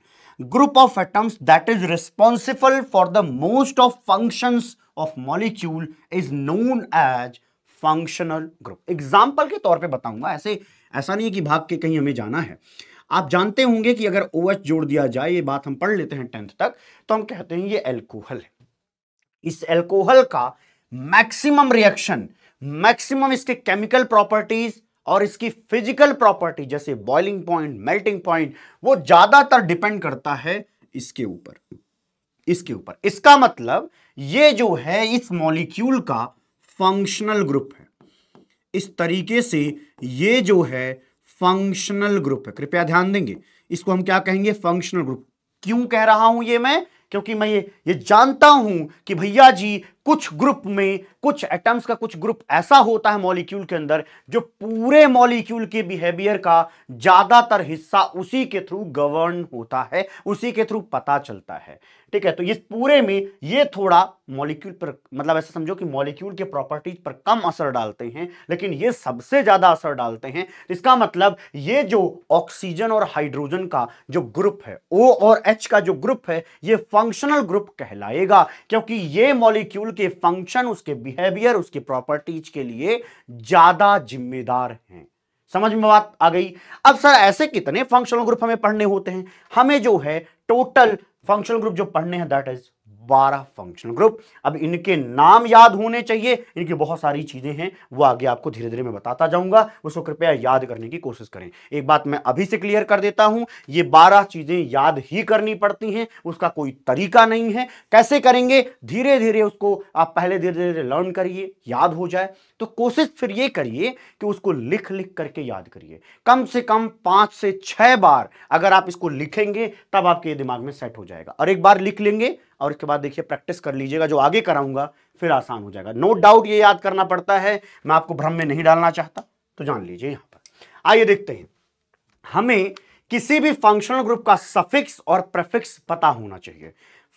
group of atoms that is responsible for the most of function of molecule is known as functional group example के तौर पर बताऊंगा ऐसे ऐसा नहीं है कि भाग के कहीं हमें जाना है आप जानते होंगे कि अगर ओ OH जोड़ दिया जाए ये बात हम पढ़ लेते हैं टेंथ तक तो हम कहते हैं ये एल्कोहल है इस एल्कोहल का मैक्सिमम रिएक्शन मैक्सिमम इसके केमिकल प्रॉपर्टीज और इसकी फिजिकल प्रॉपर्टी जैसे बॉइलिंग पॉइंट मेल्टिंग पॉइंट वो ज्यादातर डिपेंड करता है इसके ऊपर इसके ऊपर इसका मतलब ये जो है इस मॉलिक्यूल का फंक्शनल ग्रुप है इस तरीके से ये जो है फंक्शनल ग्रुप है कृपया ध्यान देंगे इसको हम क्या कहेंगे फंक्शनल ग्रुप क्यों कह रहा हूं ये मैं क्योंकि मैं ये ये जानता हूं कि भैया जी कुछ ग्रुप में कुछ एटम्स का कुछ ग्रुप ऐसा होता है मॉलिक्यूल के अंदर जो पूरे मॉलिक्यूल के बिहेवियर का ज़्यादातर हिस्सा उसी के थ्रू गवर्न होता है उसी के थ्रू पता चलता है ठीक है तो इस पूरे में ये थोड़ा मॉलिक्यूल पर मतलब ऐसा समझो कि मॉलिक्यूल के प्रॉपर्टीज पर कम असर डालते हैं लेकिन ये सबसे ज़्यादा असर डालते हैं इसका मतलब ये जो ऑक्सीजन और हाइड्रोजन का जो ग्रुप है ओ और एच का जो ग्रुप है ये फंक्शनल ग्रुप कहलाएगा क्योंकि ये मॉलिक्यूल के फंक्शन उसके बिहेवियर उसके प्रॉपर्टीज के लिए ज्यादा जिम्मेदार हैं समझ में बात आ गई अब सर ऐसे कितने फंक्शनल ग्रुप हमें पढ़ने होते हैं हमें जो है टोटल फंक्शनल ग्रुप जो पढ़ने हैं दैट इज बारह फंक्शनल ग्रुप अब इनके नाम याद होने चाहिए इनकी बहुत सारी चीज़ें हैं वो आगे आपको धीरे धीरे मैं बताता जाऊंगा उसको कृपया याद करने की कोशिश करें एक बात मैं अभी से क्लियर कर देता हूं ये बारह चीज़ें याद ही करनी पड़ती हैं उसका कोई तरीका नहीं है कैसे करेंगे धीरे धीरे उसको आप पहले धीरे धीरे लर्न करिए याद हो जाए तो कोशिश फिर ये करिए कि उसको लिख लिख करके याद करिए कम से कम पांच से छह बार अगर आप इसको लिखेंगे तब आपके दिमाग में सेट हो जाएगा और एक बार लिख लेंगे और उसके बाद देखिए प्रैक्टिस कर लीजिएगा जो आगे कराऊंगा फिर आसान हो जाएगा नो डाउट ये याद करना पड़ता है मैं आपको भ्रम में नहीं डालना चाहता तो जान लीजिए यहां पर आइए देखते हैं हमें किसी भी फंक्शनल ग्रुप का सफिक्स और प्रफिक्स पता होना चाहिए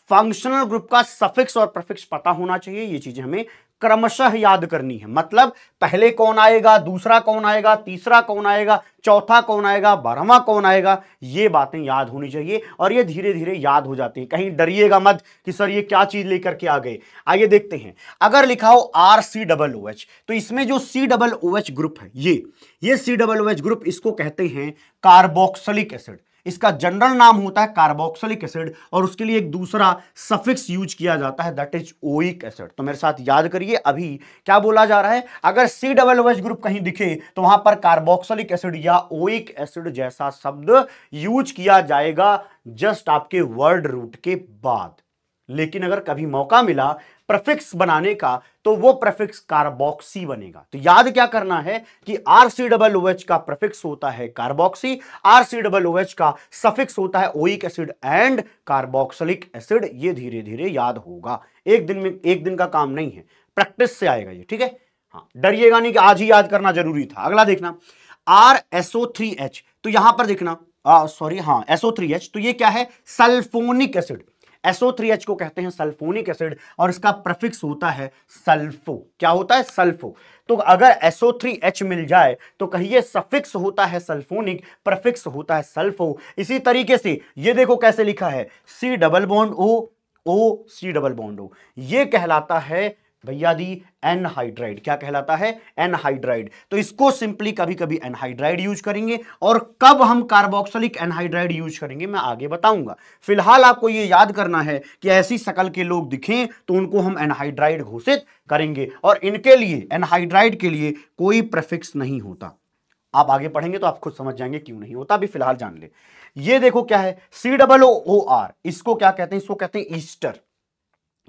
फंक्शनल ग्रुप का सफिक्स और प्रफिक्स पता होना चाहिए ये चीजें हमें क्रमशः याद करनी है मतलब पहले कौन आएगा दूसरा कौन आएगा तीसरा कौन आएगा चौथा कौन आएगा बारहवा कौन आएगा ये बातें याद होनी चाहिए और ये धीरे धीरे याद हो जाती है कहीं डरिएगा मत कि सर ये क्या चीज़ लेकर के आ गए आइए देखते हैं अगर लिखा हो R C double O H तो इसमें जो C double O H group है ये ये C double O H group इसको कहते हैं कार्बोक्सलिक एसिड इसका जनरल नाम होता है कार्बोक्सोलिक एसिड और उसके लिए एक दूसरा सफिक्स यूज किया जाता है दैट इज ओइक एसिड तो मेरे साथ याद करिए अभी क्या बोला जा रहा है अगर सी डबल एच ग्रुप कहीं दिखे तो वहां पर कार्बोक्सोलिक एसिड या ओइक एसिड जैसा शब्द यूज किया जाएगा जस्ट आपके वर्ड रूट के बाद लेकिन अगर कभी मौका मिला प्रफिक्स बनाने का तो वो प्रफिक्स कार्बोक्सी बनेगा तो याद क्या करना है कि R C double O H का प्रफिक्स होता है carboxy R C double O H का सफिक्स होता है oic acid and carboxylic acid ये धीरे धीरे याद होगा एक दिन में एक दिन का काम नहीं है प्रैक्टिस से आएगा ये ठीक है हाँ डरिएगा नहीं कि आज ही याद करना जरूरी था अगला देखना आर एसओ थ्री एच तो यहां पर देखना सॉरी हाँ एसओ थ्री एच तो ये क्या है sulphonic acid SO three H को कहते हैं सल्फोनिक एसिड और इसका प्रफिक्स होता है सल्फो क्या होता है सल्फो तो अगर एसओ थ्री एच मिल जाए तो कहिए सफिक्स होता है सल्फोनिक प्रफिक्स होता है सल्फो इसी तरीके से ये देखो कैसे लिखा है C double bond O O C double bond O ये कहलाता है भैया दी एनहाइड्राइड क्या कहलाता है एनहाइड्राइड तो इसको सिंपली कभी कभी एनहाइड्राइड यूज करेंगे और कब हम कार्बोक्सलिक एनहाइड्राइड यूज करेंगे मैं आगे बताऊंगा फिलहाल आपको ये याद करना है कि ऐसी सकल के लोग दिखें तो उनको हम एनहाइड्राइड घोषित करेंगे और इनके लिए एनहाइड्राइड के लिए कोई प्रफिक्स नहीं होता आप आगे पढ़ेंगे तो आप खुद समझ जाएंगे क्यों नहीं होता अभी फिलहाल जान ले ये देखो क्या है सी डबल ओ आर इसको क्या कहते हैं इसको कहते हैं ईस्टर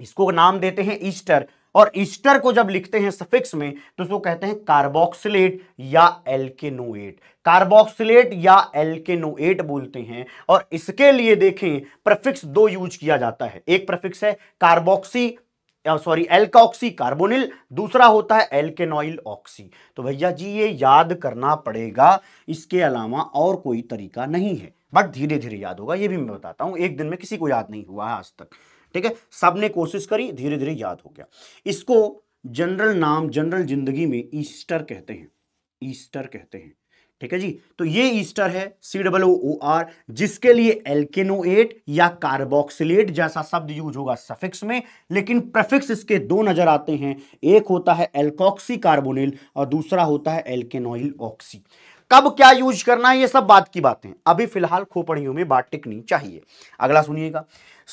इसको नाम देते हैं ईस्टर और ईस्टर को जब लिखते हैं सफिक्स में तो उसको कहते हैं कार्बोक्सिलेट या एल्केनोएट कार्बोक्सिलेट या एल्केनोएट बोलते हैं और इसके लिए देखें प्रफिक्स दो यूज किया जाता है एक प्रफिक्स है कार्बोक्सी सॉरी एल्काऑक्सी कार्बोनिल दूसरा होता है एल्केनोइल ऑक्सी तो भैया जी ये याद करना पड़ेगा इसके अलावा और कोई तरीका नहीं है बट धीरे धीरे याद होगा ये भी मैं बताता हूं एक दिन में किसी को याद नहीं हुआ है आज तक ठीक है सबने कोशिश करी धीरे धीरे याद हो गया इसको जनरल नाम जनरल जिंदगी में ईस्टर कहते हैं ईस्टर कहते हैं ठीक है जी तो ये ईस्टर है सी डबल ओ आर जिसके लिए एल्केनोएट या कार्बोक्सिलेट जैसा शब्द यूज होगा सफिक्स में लेकिन प्रफिक्स इसके दो नजर आते हैं एक होता है एल्कोक्सी कार्बोनिल और दूसरा होता है एल्केनोइल ऑक्सी कब क्या यूज करना है ये सब बात की बातें अभी फिलहाल खोपड़ियों में बात टिकनी चाहिए अगला सुनिएगा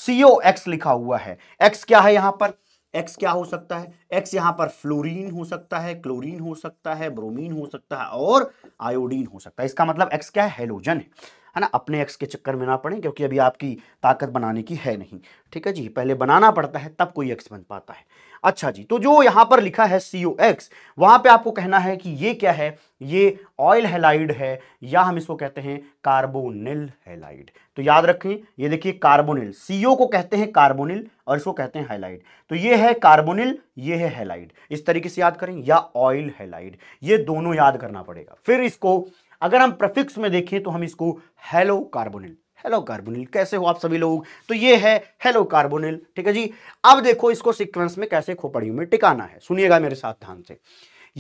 सीओ एक्स लिखा हुआ है एक्स क्या है यहां पर एक्स क्या हो सकता है एक्स यहाँ पर फ्लोरीन हो सकता है क्लोरीन हो सकता है ब्रोमीन हो सकता है और आयोडीन हो सकता है इसका मतलब एक्स क्या है हेलोजन है है ना अपने एक्स के चक्कर में ना पड़े क्योंकि अभी आपकी ताकत बनाने की है नहीं ठीक है जी पहले बनाना पड़ता है तब कोई एक्स बन पाता है अच्छा जी तो जो यहां पर लिखा है सीओ एक्स वहां पर आपको कहना है कि ये क्या है ये ऑयल हेलाइड है या हम इसको कहते हैं कार्बोनिल हेलाइड तो याद रखें ये देखिए कार्बोनिल सीओ को कहते हैं कार्बोनिल और इसको कहते हैं हेलाइड तो ये है कार्बोनिल ये है हेलाइड इस तरीके से याद करें या ऑयल हेलाइड ये दोनों याद करना पड़ेगा फिर इसको अगर हम प्रफिक्स में देखें तो हम इसको हेलो कार्बोनिल हेलो कार्बोनिल कैसे हो आप सभी लोग तो ये है हेलो कार्बोनिल ठीक है जी अब देखो इसको सिक्वेंस में कैसे खोपड़ियों में टिकाना है सुनिएगा मेरे साथ ध्यान से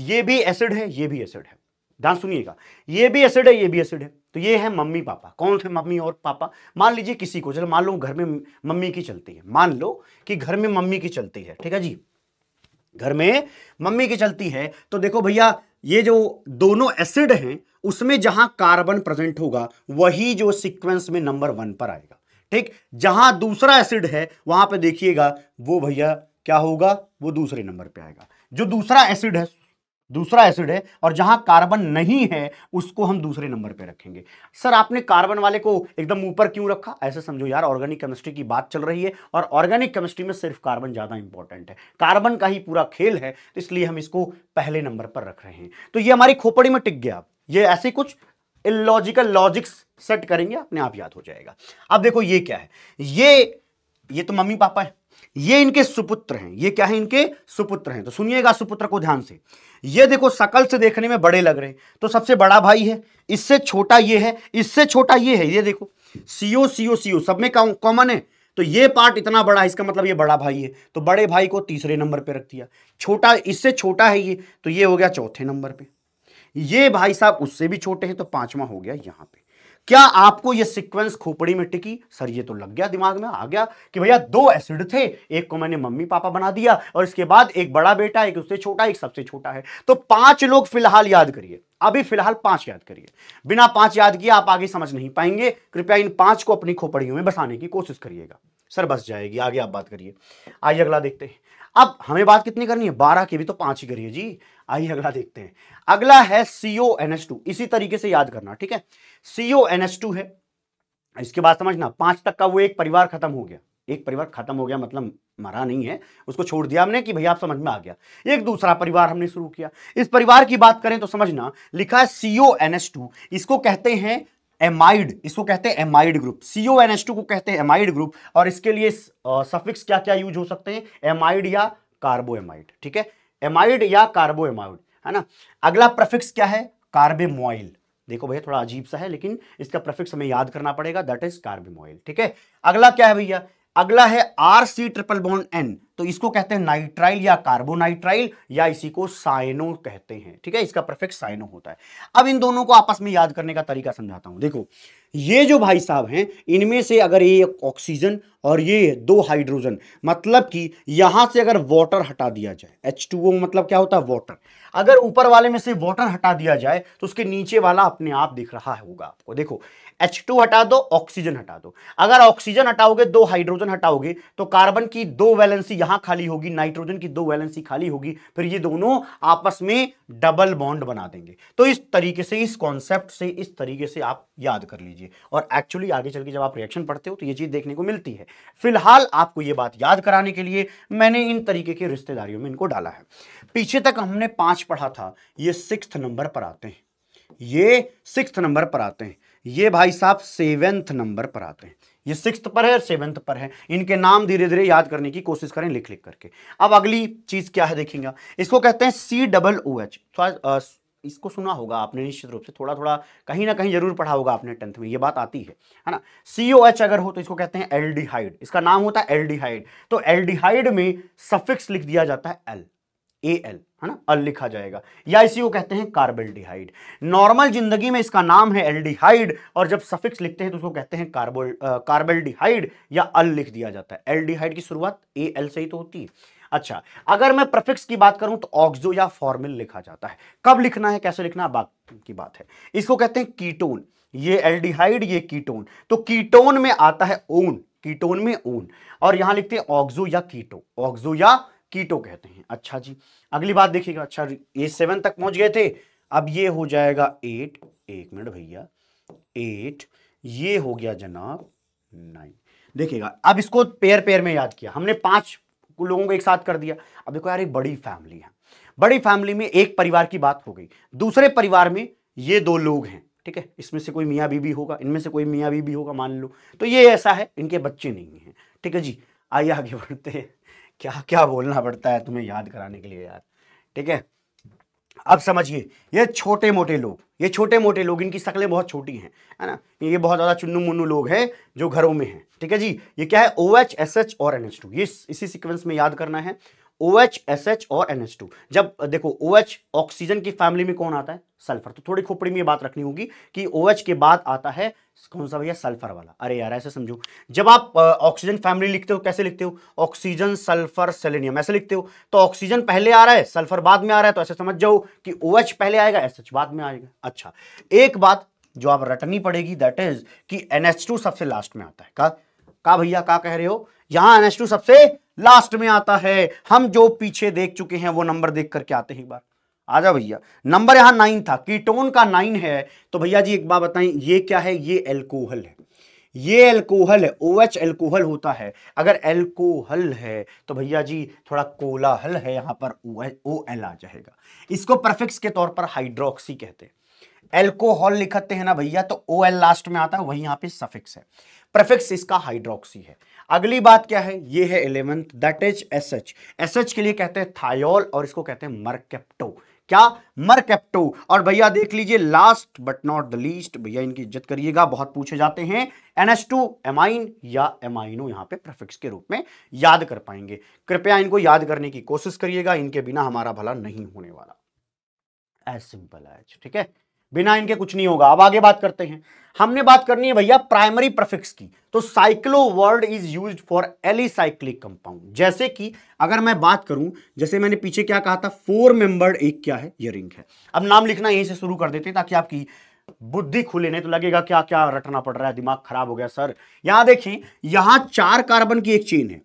ये भी एसिड है ये भी एसिड है ध्यान सुनिएगा ये भी एसिड है ये भी एसिड है तो ये है मम्मी पापा कौन थे मम्मी और पापा मान लीजिए किसी को चलो मान लो घर में मम्मी की चलती है मान लो कि घर में मम्मी की चलती है ठीक है जी घर में मम्मी की चलती है तो देखो भैया ये जो दोनों एसिड हैं उसमें जहां कार्बन प्रेजेंट होगा वही जो सीक्वेंस में नंबर वन पर आएगा ठीक जहां दूसरा एसिड है वहां पे देखिएगा वो भैया क्या होगा वो दूसरे नंबर पे आएगा जो दूसरा एसिड है दूसरा एसिड है और जहां कार्बन नहीं है उसको हम दूसरे नंबर पे रखेंगे सर आपने कार्बन वाले को एकदम ऊपर क्यों रखा ऐसे समझो यार ऑर्गेनिक केमिस्ट्री की बात चल रही है और ऑर्गेनिक केमिस्ट्री में सिर्फ कार्बन ज़्यादा इंपॉर्टेंट है कार्बन का ही पूरा खेल है तो इसलिए हम इसको पहले नंबर पर रख रहे हैं तो ये हमारी खोपड़ी में टिक गया ये ऐसे कुछ इलॉजिकल लॉजिक्स सेट करेंगे अपने आप याद हो जाएगा अब देखो ये क्या है ये ये तो मम्मी पापा है ये इनके सुपुत्र हैं ये क्या है इनके सुपुत्र हैं तो सुनिएगा सुपुत्र को ध्यान से ये देखो सकल से देखने में बड़े लग रहे हैं तो सबसे बड़ा भाई है इससे छोटा ये है इससे छोटा ये है ये देखो सीओ सीओ सीओ सब में कॉमन है तो ये पार्ट इतना बड़ा है इसका मतलब ये बड़ा भाई है तो बड़े भाई को तीसरे नंबर पर रख दिया छोटा इससे छोटा है ये तो ये हो गया चौथे नंबर पर ये भाई साहब उससे भी छोटे हैं तो पांचवा हो गया यहाँ पे क्या आपको ये सीक्वेंस खोपड़ी में टिकी सर ये तो लग गया दिमाग में आ गया कि भैया दो एसिड थे एक को मैंने मम्मी पापा बना दिया और इसके बाद एक बड़ा बेटा एक उससे छोटा एक सबसे छोटा है तो पांच लोग फिलहाल याद करिए अभी फिलहाल पांच याद करिए बिना पांच याद किए आप आगे समझ नहीं पाएंगे कृपया इन पांच को अपनी खोपड़ियों में बसाने की कोशिश करिएगा सर बस जाएगी आगे आप बात करिए आइए अगला देखते हैं अब हमें बात कितनी करनी है बारह की भी तो पांच ही करिए जी आइए अगला देखते हैं अगला है सीओ इसी तरीके से याद करना ठीक है सीओ है इसके बाद समझना पांच तक का वो एक परिवार खत्म हो गया एक परिवार खत्म हो गया मतलब मरा नहीं है उसको छोड़ दिया हमने कि भाई आप समझ में आ गया एक दूसरा परिवार हमने शुरू किया इस परिवार की बात करें तो समझना लिखा है सीओ इसको कहते हैं एमाइड इसको कहते हैं एमाइड ग्रुप सीओ को कहते हैं एमाइड ग्रुप और इसके लिए सफिक्स क्या क्या यूज हो सकते हैं एमाइड या कार्बोएमाइड ठीक है एमाइड या कार्बो एमाइड है ना अगला प्रफिक्स क्या है कार्बेमोइल देखो भैया थोड़ा अजीब सा है लेकिन इसका प्रफिक्स हमें याद करना पड़ेगा दैट इज कार्बेमोइल ठीक है अगला क्या है भैया अगला है R C triple bond N तो इसको कहते हैं नाइट्राइल या कार्बोनाइट्राइल या इसी को साइनो कहते हैं ठीक है इसका परफेक्ट साइनो होता है अब इन दोनों को आपस में याद करने का तरीका समझाता हूं देखो ये जो भाई साहब हैं इनमें से अगर ये ऑक्सीजन और ये दो हाइड्रोजन मतलब कि यहां से अगर वाटर हटा दिया जाए एच मतलब क्या होता है वाटर अगर ऊपर वाले में से वाटर हटा दिया जाए तो उसके नीचे वाला अपने आप दिख रहा होगा आपको देखो एच टू हटा दो ऑक्सीजन हटा दो अगर ऑक्सीजन हटाओगे दो हाइड्रोजन हटाओगे तो कार्बन की दो वैलेंसी यहां खाली होगी नाइट्रोजन की दो वैलेंसी खाली होगी फिर ये दोनों आपस में डबल बॉन्ड बना देंगे तो इस तरीके से इस कॉन्सेप्ट से इस तरीके से आप याद कर लीजिए और एक्चुअली आगे चल के जब आप रिएक्शन पढ़ते हो तो ये चीज देखने को मिलती है फिलहाल आपको ये बात याद कराने के लिए मैंने इन तरीके के रिश्तेदारियों में इनको डाला है पीछे तक हमने पांच पढ़ा था ये सिक्स नंबर पर आते हैं ये सिक्स नंबर पर आते हैं ये भाई साहब सेवेंथ नंबर पर आते हैं ये सिक्स पर है और सेवेंथ पर है इनके नाम धीरे धीरे याद करने की कोशिश करें लिख लिख करके अब अगली चीज़ क्या है देखेंगे इसको कहते हैं सी डबल ओ एच इसको सुना होगा आपने निश्चित रूप से थोड़ा थोड़ा कहीं ना कहीं जरूर पढ़ा होगा आपने टेंथ में ये बात आती है है ना सी ओ एच अगर हो तो इसको कहते हैं एल इसका नाम होता है एल तो एल में सफिक्स लिख दिया जाता है एल ए एल है ना अल लिखा जाएगा या इसी को कहते हैं कार्बोल्डिहाइड नॉर्मल जिंदगी में इसका नाम है एल्डिहाइड और जब सफिक्स लिखते हैं तो उसको कहते हैं कार्बोल कार्बोल्डिहाइड या अल लिख दिया जाता है एल्डिहाइड की शुरुआत ए एल से ही तो होती है अच्छा अगर मैं प्रफिक्स की बात करूं तो ऑक्सो या फॉर्मिल लिखा जाता है कब लिखना है कैसे लिखना बात की बात है इसको कहते हैं कीटोन ये एल्डिहाइड ये कीटोन तो कीटोन में आता है ओन कीटोन में ओन और यहां लिखते हैं ऑक्सो या कीटो ऑक्सो या कीटो कहते हैं अच्छा जी अगली बात देखिएगा अच्छा ए सेवन तक पहुंच गए थे अब ये हो जाएगा एट एक मिनट भैया एट ये हो गया जनाब नाइन देखिएगा अब इसको पेयर पेयर में याद किया हमने पांच लोगों को एक साथ कर दिया अब देखो यार एक बड़ी फैमिली है बड़ी फैमिली में एक परिवार की बात हो गई दूसरे परिवार में ये दो लोग हैं ठीक है इसमें से कोई मियाँ बीबी होगा इनमें से कोई मियाँ बीबी होगा मान लो तो ये ऐसा है इनके बच्चे नहीं हैं ठीक है जी आइए आगे बढ़ते हैं क्या क्या बोलना पड़ता है तुम्हें याद कराने के लिए यार ठीक है अब समझिए ये छोटे मोटे लोग ये छोटे मोटे लोग इनकी शक्लें बहुत छोटी हैं है ना ये बहुत ज़्यादा चुन्नू मुन्नू लोग हैं जो घरों में हैं ठीक है जी ये क्या है ओ एच एस एच और एन एच टू ये इसी सिक्वेंस में याद करना है OH, SH और NH2. जब देखो OH ऑक्सीजन की फैमिली में कौन आता है सल्फर तो थोड़ी खोपड़ी में ये बात रखनी होगी कि OH के बाद आता है कौन सा भैया सल्फर वाला अरे यार ऐसे समझो जब आप ऑक्सीजन फैमिली लिखते हो कैसे लिखते हो ऑक्सीजन सल्फर सेलेनियम ऐसे लिखते हो तो ऑक्सीजन पहले आ रहा है सल्फर बाद में आ रहा है तो ऐसे समझ जाओ कि ओ OH पहले आएगा एस बाद में आएगा अच्छा एक बात जो आप रटनी पड़ेगी दैट इज कि एनएच सबसे लास्ट में आता है का, का भैया का कह रहे हो यहां एनएच सबसे लास्ट में आता है हम जो पीछे देख चुके हैं वो नंबर देख करके आते हैं एक बार आ जाओ भैया नंबर यहां नाइन था कीटोन का नाइन है तो भैया जी एक बार बताएं ये क्या है ये एल्कोहल है ये एल्कोहल है ओ एच एल्कोहल होता है अगर एल्कोहल है तो भैया जी थोड़ा कोलाहल है यहाँ पर ओ एल आ जाएगा इसको परफिक्स के तौर पर हाइड्रोक्सी कहते हैं एल्कोहल लिखते हैं ना भैया तो ओ एल लास्ट में आता है वही यहां पे सफिक्स है प्रफिक्स इसका हाइड्रोक्सी है अगली बात क्या है ये है eleventh that is S H S H के लिए कहते हैं थायोल और इसको कहते हैं मरकेप्टो क्या मरकेप्टो और भैया देख लीजिए last but not the least भैया इनकी इज्जत करिएगा बहुत पूछे जाते हैं एनएस टू एमाइन या एमाइनो यहां पे प्रफिक्स के रूप में याद कर पाएंगे कृपया इनको याद करने की कोशिश करिएगा इनके बिना हमारा भला नहीं होने वाला एज सिंपल एज ठीक है बिना इनके कुछ नहीं होगा अब आगे बात करते हैं हमने बात करनी है भैया प्राइमरी प्रफिक्स की तो cyclo word is used for alicyclic compound जैसे कि अगर मैं बात करूं जैसे मैंने पीछे क्या कहा था फोर मेंबर्ड एक क्या है रिंग है अब नाम लिखना यहीं से शुरू कर देते हैं ताकि आपकी बुद्धि खुले नहीं तो लगेगा क्या क्या रटना पड़ रहा है दिमाग खराब हो गया सर यहां देखें यहां चार कार्बन की एक चेन है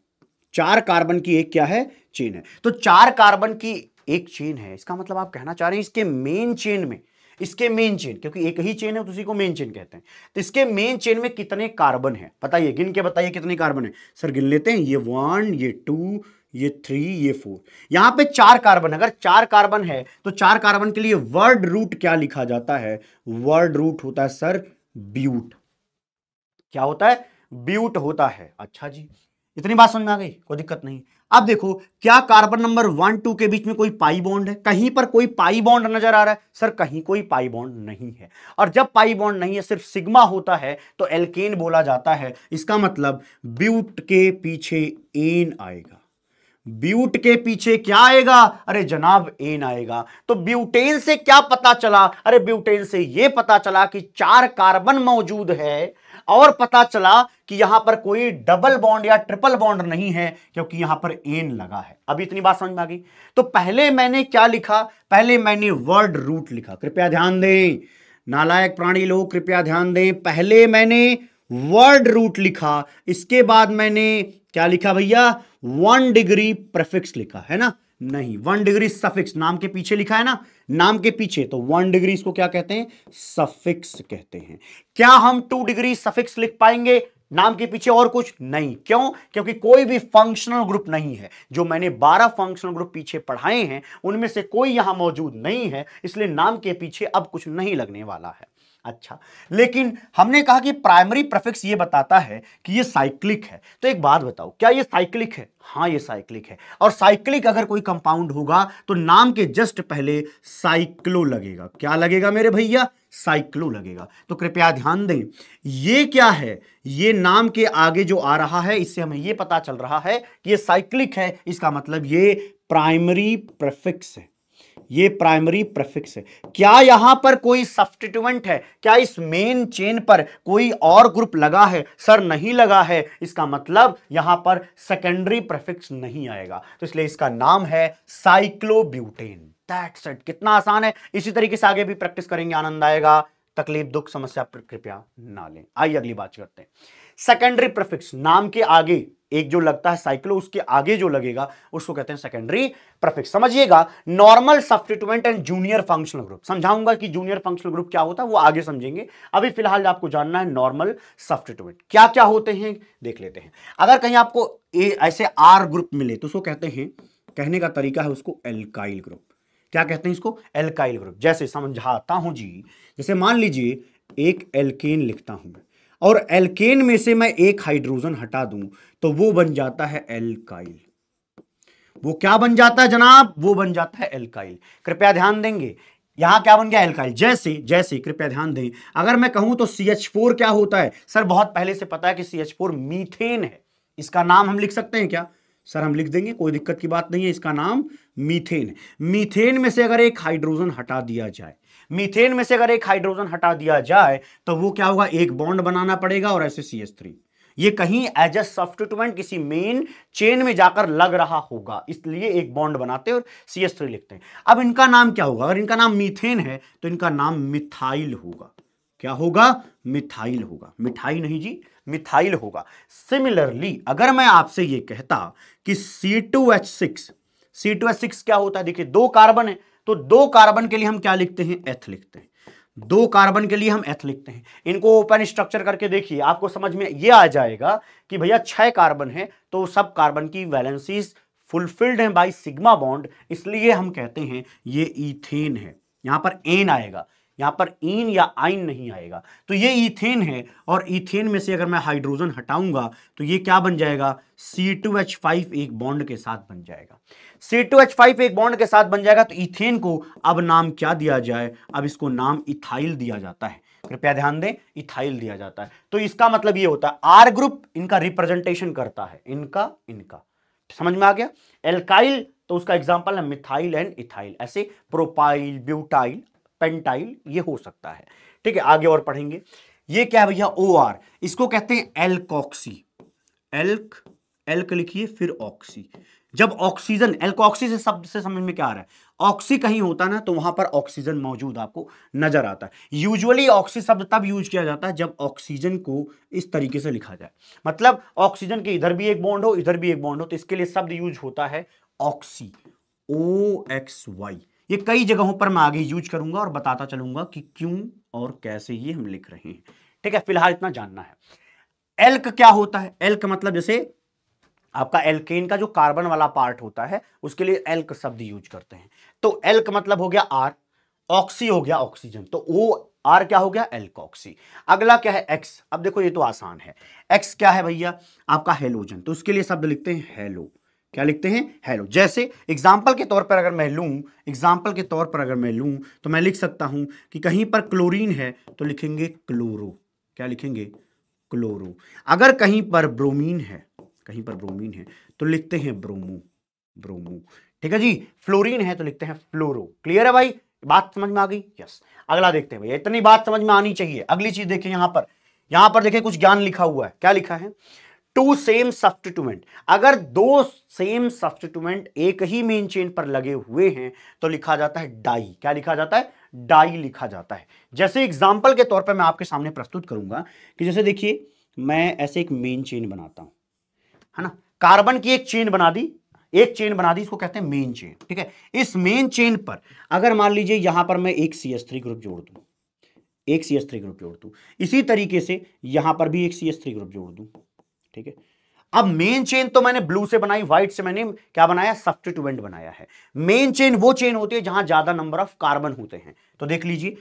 चार कार्बन की एक क्या है चेन है तो चार कार्बन की एक चेन है इसका मतलब आप कहना चाह रहे हैं इसके मेन चेन में इसके मेन चेन क्योंकि एक ही चेन है तो उसी को मेन चेन कहते हैं तो इसके मेन चेन में कितने कार्बन है बताइए गिन के बताइए कितने कार्बन है सर गिन लेते हैं ये वन ये टू ये थ्री ये फोर यहां पे चार कार्बन अगर चार कार्बन है तो चार कार्बन के लिए वर्ड रूट क्या लिखा जाता है वर्ड रूट होता है सर ब्यूट क्या होता है ब्यूट होता है अच्छा जी इतनी बात समझ में आ गई कोई दिक्कत नहीं अब देखो क्या कार्बन नंबर वन टू के बीच में कोई पाई बॉन्ड है कहीं पर कोई पाई बॉन्ड नजर आ रहा है सर कहीं कोई पाई बॉन्ड नहीं है और जब पाई बॉन्ड नहीं है सिर्फ सिग्मा होता है तो एल्केन बोला जाता है इसका मतलब ब्यूट के पीछे एन आएगा ब्यूट के पीछे क्या आएगा अरे जनाब एन आएगा तो ब्यूटेन से क्या पता चला अरे ब्यूटेन से यह पता चला कि चार कार्बन मौजूद है और पता चला कि यहां पर कोई डबल बॉन्ड या ट्रिपल बॉन्ड नहीं है क्योंकि यहां पर एन लगा है अभी इतनी बात समझ में आ गई तो पहले मैंने क्या लिखा पहले मैंने वर्ड रूट लिखा कृपया ध्यान दें नालायक प्राणी लोग कृपया ध्यान दें पहले मैंने वर्ड रूट लिखा इसके बाद मैंने क्या लिखा भैया वन डिग्री प्रफिक्स लिखा है ना नहीं वन डिग्री सफिक्स नाम के पीछे लिखा है ना नाम के पीछे तो वन डिग्री इसको क्या कहते हैं सफिक्स कहते हैं क्या हम टू डिग्री सफिक्स लिख पाएंगे नाम के पीछे और कुछ नहीं क्यों क्योंकि कोई भी फंक्शनल ग्रुप नहीं है जो मैंने 12 फंक्शनल ग्रुप पीछे पढ़ाए हैं उनमें से कोई यहां मौजूद नहीं है इसलिए नाम के पीछे अब कुछ नहीं लगने वाला है अच्छा लेकिन हमने कहा कि प्राइमरी प्रफिक्स ये बताता है कि ये साइक्लिक है तो एक बात बताओ क्या ये साइक्लिक है हाँ ये साइक्लिक है और साइक्लिक अगर कोई कंपाउंड होगा तो नाम के जस्ट पहले साइक्लो लगेगा क्या लगेगा मेरे भैया साइक्लो लगेगा तो कृपया ध्यान दें ये क्या है ये नाम के आगे जो आ रहा है इससे हमें ये पता चल रहा है कि ये साइक्लिक है इसका मतलब ये प्राइमरी प्रफिक्स है ये प्राइमरी प्रफिक्स है क्या यहां पर कोई सब्सटीट्यूएंट है क्या इस मेन चेन पर कोई और ग्रुप लगा है सर नहीं लगा है इसका मतलब यहां पर सेकेंडरी प्रफिक्स नहीं आएगा तो इसलिए इसका नाम है साइक्लोब्यूटेन दैट्स इट कितना आसान है इसी तरीके से आगे भी प्रैक्टिस करेंगे आनंद आएगा तकलीफ दुख समस्या कृपया ना लें आइए अगली बात करते हैं सेकेंडरी प्रफिक्स नाम के आगे एक जो लगता है साइक्लो उसके आगे जो लगेगा उसको कहते हैं सेकेंडरी प्रफिक्स समझिएगा normal substitutement and junior functional group समझाऊंगा कि जूनियर फंक्शनल ग्रुप क्या होता है वो आगे समझेंगे अभी फिलहाल आपको जानना है नॉर्मल सब्सटीट्यूमेंट क्या क्या होते हैं देख लेते हैं अगर कहीं आपको ए, ऐसे आर ग्रुप मिले तो उसको कहते हैं कहने का तरीका है उसको एल्काइल ग्रुप क्या कहते हैं इसको एल्काइल ग्रुप जैसे समझाता हूं जी जैसे मान लीजिए एक एल्केन लिखता हूं मैं और एल्केन में से मैं एक हाइड्रोजन हटा दूं तो वो बन जाता है एल्काइल वो क्या बन जाता है जनाब वो बन जाता है एल्काइल कृपया ध्यान देंगे यहां क्या बन गया एल्काइल जैसे जैसे कृपया ध्यान दें अगर मैं कहूं तो सी एच फोर क्या होता है सर बहुत पहले से पता है कि सी एच फोर मीथेन है इसका नाम हम लिख सकते हैं क्या सर हम लिख देंगे कोई दिक्कत की बात नहीं है इसका नाम मीथेन मीथेन में से अगर एक हाइड्रोजन हटा दिया जाए मीथेन में से अगर एक हाइड्रोजन हटा दिया जाए तो वो क्या होगा एक बॉन्ड बनाना पड़ेगा और ऐसे सी एस थ्री ये कहीं एज ए सब्सटीट्यूमेंट किसी मेन चेन में जाकर लग रहा होगा इसलिए एक बॉन्ड बनाते हैं और सी एस थ्री लिखते हैं अब इनका नाम क्या होगा अगर इनका नाम मीथेन है तो इनका नाम मिथाइल होगा क्या होगा मिथाइल होगा मिठाई नहीं जी मिथाइल होगा सिमिलरली अगर मैं आपसे ये कहता कि C two H six C two H six क्या होता है देखिए दो कार्बन है तो दो कार्बन के लिए हम क्या लिखते हैं एथ लिखते हैं दो कार्बन के लिए हम एथ लिखते हैं इनको ओपन स्ट्रक्चर करके देखिए आपको समझ में ये आ जाएगा कि भैया छह कार्बन है तो सब कार्बन की वैलेंसीज फुलफिल्ड है बाई सिग्मा बॉन्ड इसलिए हम कहते हैं ये इथेन है यहां पर एन आएगा यहाँ पर इन या आइन नहीं आएगा तो ये इथेन है और इथेन में से अगर मैं हाइड्रोजन हटाऊंगा तो ये क्या बन जाएगा सी टू एच फाइव एक बॉन्ड के साथ बन जाएगा सी टू एच फाइव एक बॉन्ड के साथ बन जाएगा तो इथेन को अब नाम क्या दिया जाए अब इसको नाम इथाइल दिया जाता है कृपया ध्यान दें इथाइल दिया जाता है तो इसका मतलब ये होता है आर ग्रुप इनका रिप्रेजेंटेशन करता है इनका इनका समझ में आ गया एल्काइल तो उसका एग्जाम्पल है मिथाइल एंड इथाइल ऐसे प्रोपाइल ब्यूटाइल पेंटाइल ये हो सकता है ठीक है आगे और पढ़ेंगे ये क्या है भैया ओ आर इसको कहते हैं एल्कॉक्सी एल्क एल्क लिखिए फिर ऑक्सी जब ऑक्सीजन एल्कोक्सी से शब्द से समझ में क्या आ रहा है ऑक्सी कहीं होता ना तो वहां पर ऑक्सीजन मौजूद आपको नजर आता है यूजुअली ऑक्सी शब्द तब यूज किया जाता है जब ऑक्सीजन को इस तरीके से लिखा जाए मतलब ऑक्सीजन के इधर भी एक बॉन्ड हो इधर भी एक बॉन्ड हो तो इसके लिए शब्द यूज होता है ऑक्सी ओ एक्स वाई ये कई जगहों पर मैं आगे यूज करूंगा और बताता चलूंगा कि क्यों और कैसे ये हम लिख रहे हैं ठीक है फिलहाल इतना जानना है एल्क क्या होता है एल्क मतलब जैसे आपका एल्केन का जो कार्बन वाला पार्ट होता है उसके लिए एल्क शब्द यूज करते हैं तो एल्क मतलब हो गया आर ऑक्सी हो गया ऑक्सीजन तो ओ आर क्या हो गया एल्कॉक्सी अगला क्या है एक्स अब देखो ये तो आसान है एक्स क्या है भैया आपका हेलोजन तो उसके लिए शब्द लिखते हैं हेलो क्या लिखते हैं हेलो जैसे एग्जाम्पल के तौर पर अगर मैं लूँ एग्जाम्पल के तौर पर अगर मैं लूँ तो मैं लिख सकता हूँ कि कहीं पर क्लोरीन है तो लिखेंगे क्लोरो क्या लिखेंगे क्लोरो अगर कहीं पर ब्रोमीन है कहीं पर ब्रोमीन है तो लिखते हैं ब्रोमो ब्रोमो ठीक है जी फ्लोरीन है तो लिखते हैं फ्लोरो क्लियर है भाई बात समझ में आ गई यस अगला देखते हैं भैया इतनी बात समझ में आनी चाहिए अगली चीज देखें यहां पर यहां पर देखें कुछ ज्ञान लिखा हुआ है क्या लिखा है टू सेम सब्सटीट्यूमेंट अगर दो सेम सब्सटीट्यूमेंट एक ही मेन चेन पर लगे हुए हैं तो लिखा जाता है डाई क्या लिखा जाता है डाई लिखा जाता है जैसे एग्जाम्पल के तौर पर मैं आपके सामने प्रस्तुत करूंगा कि जैसे देखिए मैं ऐसे एक मेन चेन बनाता हूं है ना कार्बन की एक चेन बना दी एक चेन बना दी इसको कहते हैं मेन चेन ठीक है इस मेन चेन पर अगर मान लीजिए यहां पर मैं एक सी एस थ्री ग्रुप जोड़ दू एक सी एस थ्री ग्रुप जोड़ दू इसी तरीके से यहां पर भी एक सी एस थ्री ग्रुप जोड़ दू ठीक है अब मेन चेन तो मैंने ब्लू से बनाई व्हाइट से मैंने क्या बनाया सब्सटीट्यूएंट बनाया है मेन चेन वो चेन होती है जहां ज्यादा नंबर ऑफ कार्बन होते हैं तो देख लीजिए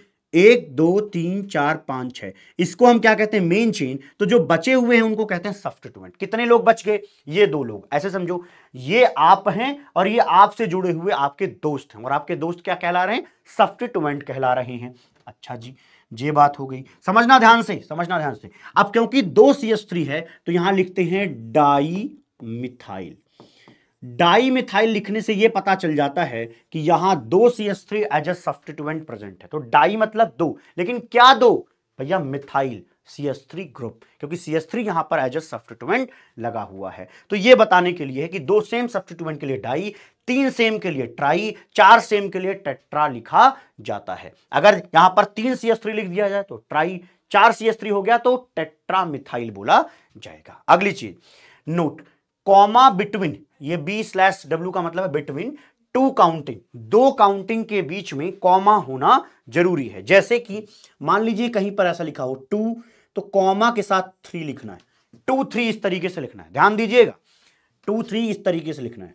एक दो तीन चार पांच छह इसको हम क्या कहते हैं मेन चेन तो जो बचे हुए हैं उनको कहते हैं सब्सटीट्यूएंट कितने लोग बच गए ये दो लोग ऐसे समझो ये आप हैं और ये आपसे जुड़े हुए आपके दोस्त हैं और आपके दोस्त क्या कहला रहे हैं सब्सटीट्यूएंट कहला रहे हैं अच्छा जी ये बात हो गई समझना ध्यान से समझना ध्यान से अब क्योंकि दो सी एस थ्री है तो यहां लिखते हैं डाई मिथाइल डाई मिथाइल लिखने से यह पता चल जाता है कि यहां दो C S three as a substituent present है तो डाई मतलब दो लेकिन क्या दो भैया methyl C S three group क्योंकि सी एस थ्री यहाँ पर एज ए सब्सटीट्यूएंट लगा हुआ है तो यह बताने के लिए है कि दो सेम सब्सटीट्यूएंट के लिए डाई तीन सेम के लिए ट्राई चार सेम के लिए टेट्रा लिखा जाता है अगर यहां पर तीन सी एस थ्री लिख दिया जाए तो ट्राई चार सी एस थ्री हो गया तो टेट्रा मिथाइल बोला जाएगा अगली चीज नोट कॉमा बिटवीन ये बी स्लैश डब्ल्यू का मतलब है बिटवीन टू काउंटिंग दो काउंटिंग के बीच में कॉमा होना जरूरी है जैसे कि मान लीजिए कहीं पर ऐसा लिखा हो टू तो कॉमा के साथ थ्री लिखना है टू थ्री इस तरीके से लिखना है ध्यान दीजिएगा टू थ्री इस तरीके से लिखना है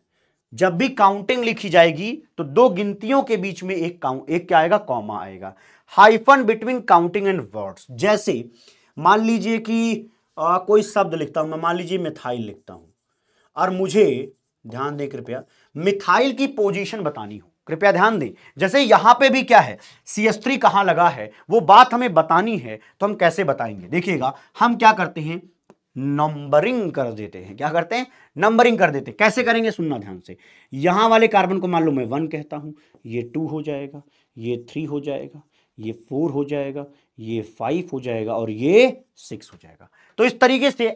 जब भी काउंटिंग लिखी जाएगी तो दो गिनतियों के बीच में एक काउंट एक क्या आएगा कॉमा आएगा hyphen between counting and words जैसे मान लीजिए कि आ, कोई शब्द लिखता हूं मैं मान लीजिए मिथाइल लिखता हूं और मुझे ध्यान दें कृपया मिथाइल की पोजीशन बतानी हो कृपया ध्यान दें जैसे यहां पे भी क्या है सी एस थ्री कहाँ लगा है वो बात हमें बतानी है तो हम कैसे बताएंगे देखिएगा हम क्या करते हैं नंबरिंग कर देते हैं क्या करते हैं नंबरिंग कर देते हैं कैसे करेंगे सुनना ध्यान से यहाँ वाले कार्बन को मान लो मैं वन कहता हूँ ये टू हो जाएगा ये थ्री हो जाएगा ये फोर हो जाएगा ये फाइव हो जाएगा और ये सिक्स हो जाएगा तो इस तरीके से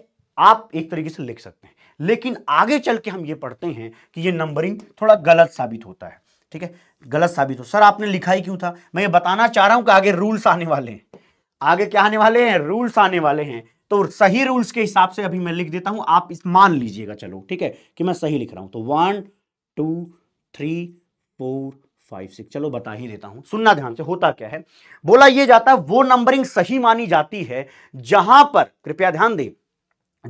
आप एक तरीके से लिख सकते हैं लेकिन आगे चल के हम ये पढ़ते हैं कि ये नंबरिंग थोड़ा गलत साबित होता है ठीक है गलत साबित हो सर आपने लिखा ही क्यों था मैं ये बताना चाह रहा हूं कि आगे रूल्स आने वाले हैं आगे क्या आने वाले हैं रूल्स आने वाले हैं तो सही रूल्स के हिसाब से अभी मैं लिख देता हूं आप इस मान लीजिएगा चलो ठीक है कि मैं सही लिख रहा हूं तो one two three four five six चलो बता ही देता हूं सुनना ध्यान से होता क्या है बोला यह जाता है वो नंबरिंग सही मानी जाती है जहां पर कृपया ध्यान दें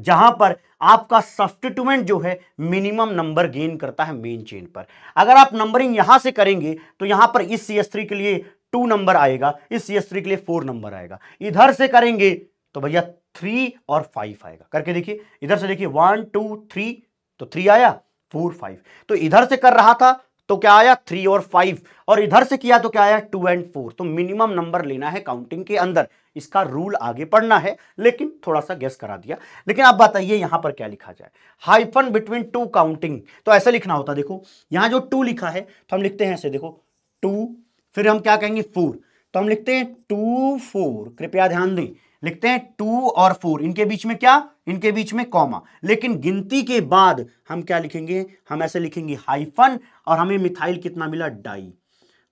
जहां पर आपका सब्सटीट्यूमेंट जो है मिनिमम नंबर गेन करता है मेन चेन पर अगर आप नंबरिंग यहां से करेंगे तो यहां पर इस सी के लिए टू नंबर आएगा इस सी के लिए फोर नंबर आएगा इधर से करेंगे तो भैया थ्री और फाइव आएगा करके देखिए इधर से देखिए वन टू थ्री तो थ्री आया फोर फाइव तो इधर से कर रहा था तो क्या आया थ्री और फाइव और इधर से किया तो क्या आया टू एंड फोर तो मिनिमम नंबर लेना है काउंटिंग के अंदर इसका रूल आगे पढ़ना है लेकिन थोड़ा सा गेस करा दिया लेकिन आप बताइए यहां पर क्या लिखा जाए हाइफन बिटवीन टू काउंटिंग तो ऐसा लिखना होता देखो यहां जो टू लिखा है तो हम लिखते हैं ऐसे देखो टू फिर हम क्या कहेंगे फोर तो हम लिखते हैं टू फोर कृपया ध्यान दें लिखते हैं टू और फोर इनके बीच में क्या इनके बीच में कॉमा लेकिन गिनती के बाद हम क्या लिखेंगे हम ऐसे लिखेंगे हाइफन और हमें मिथाइल कितना मिला डाई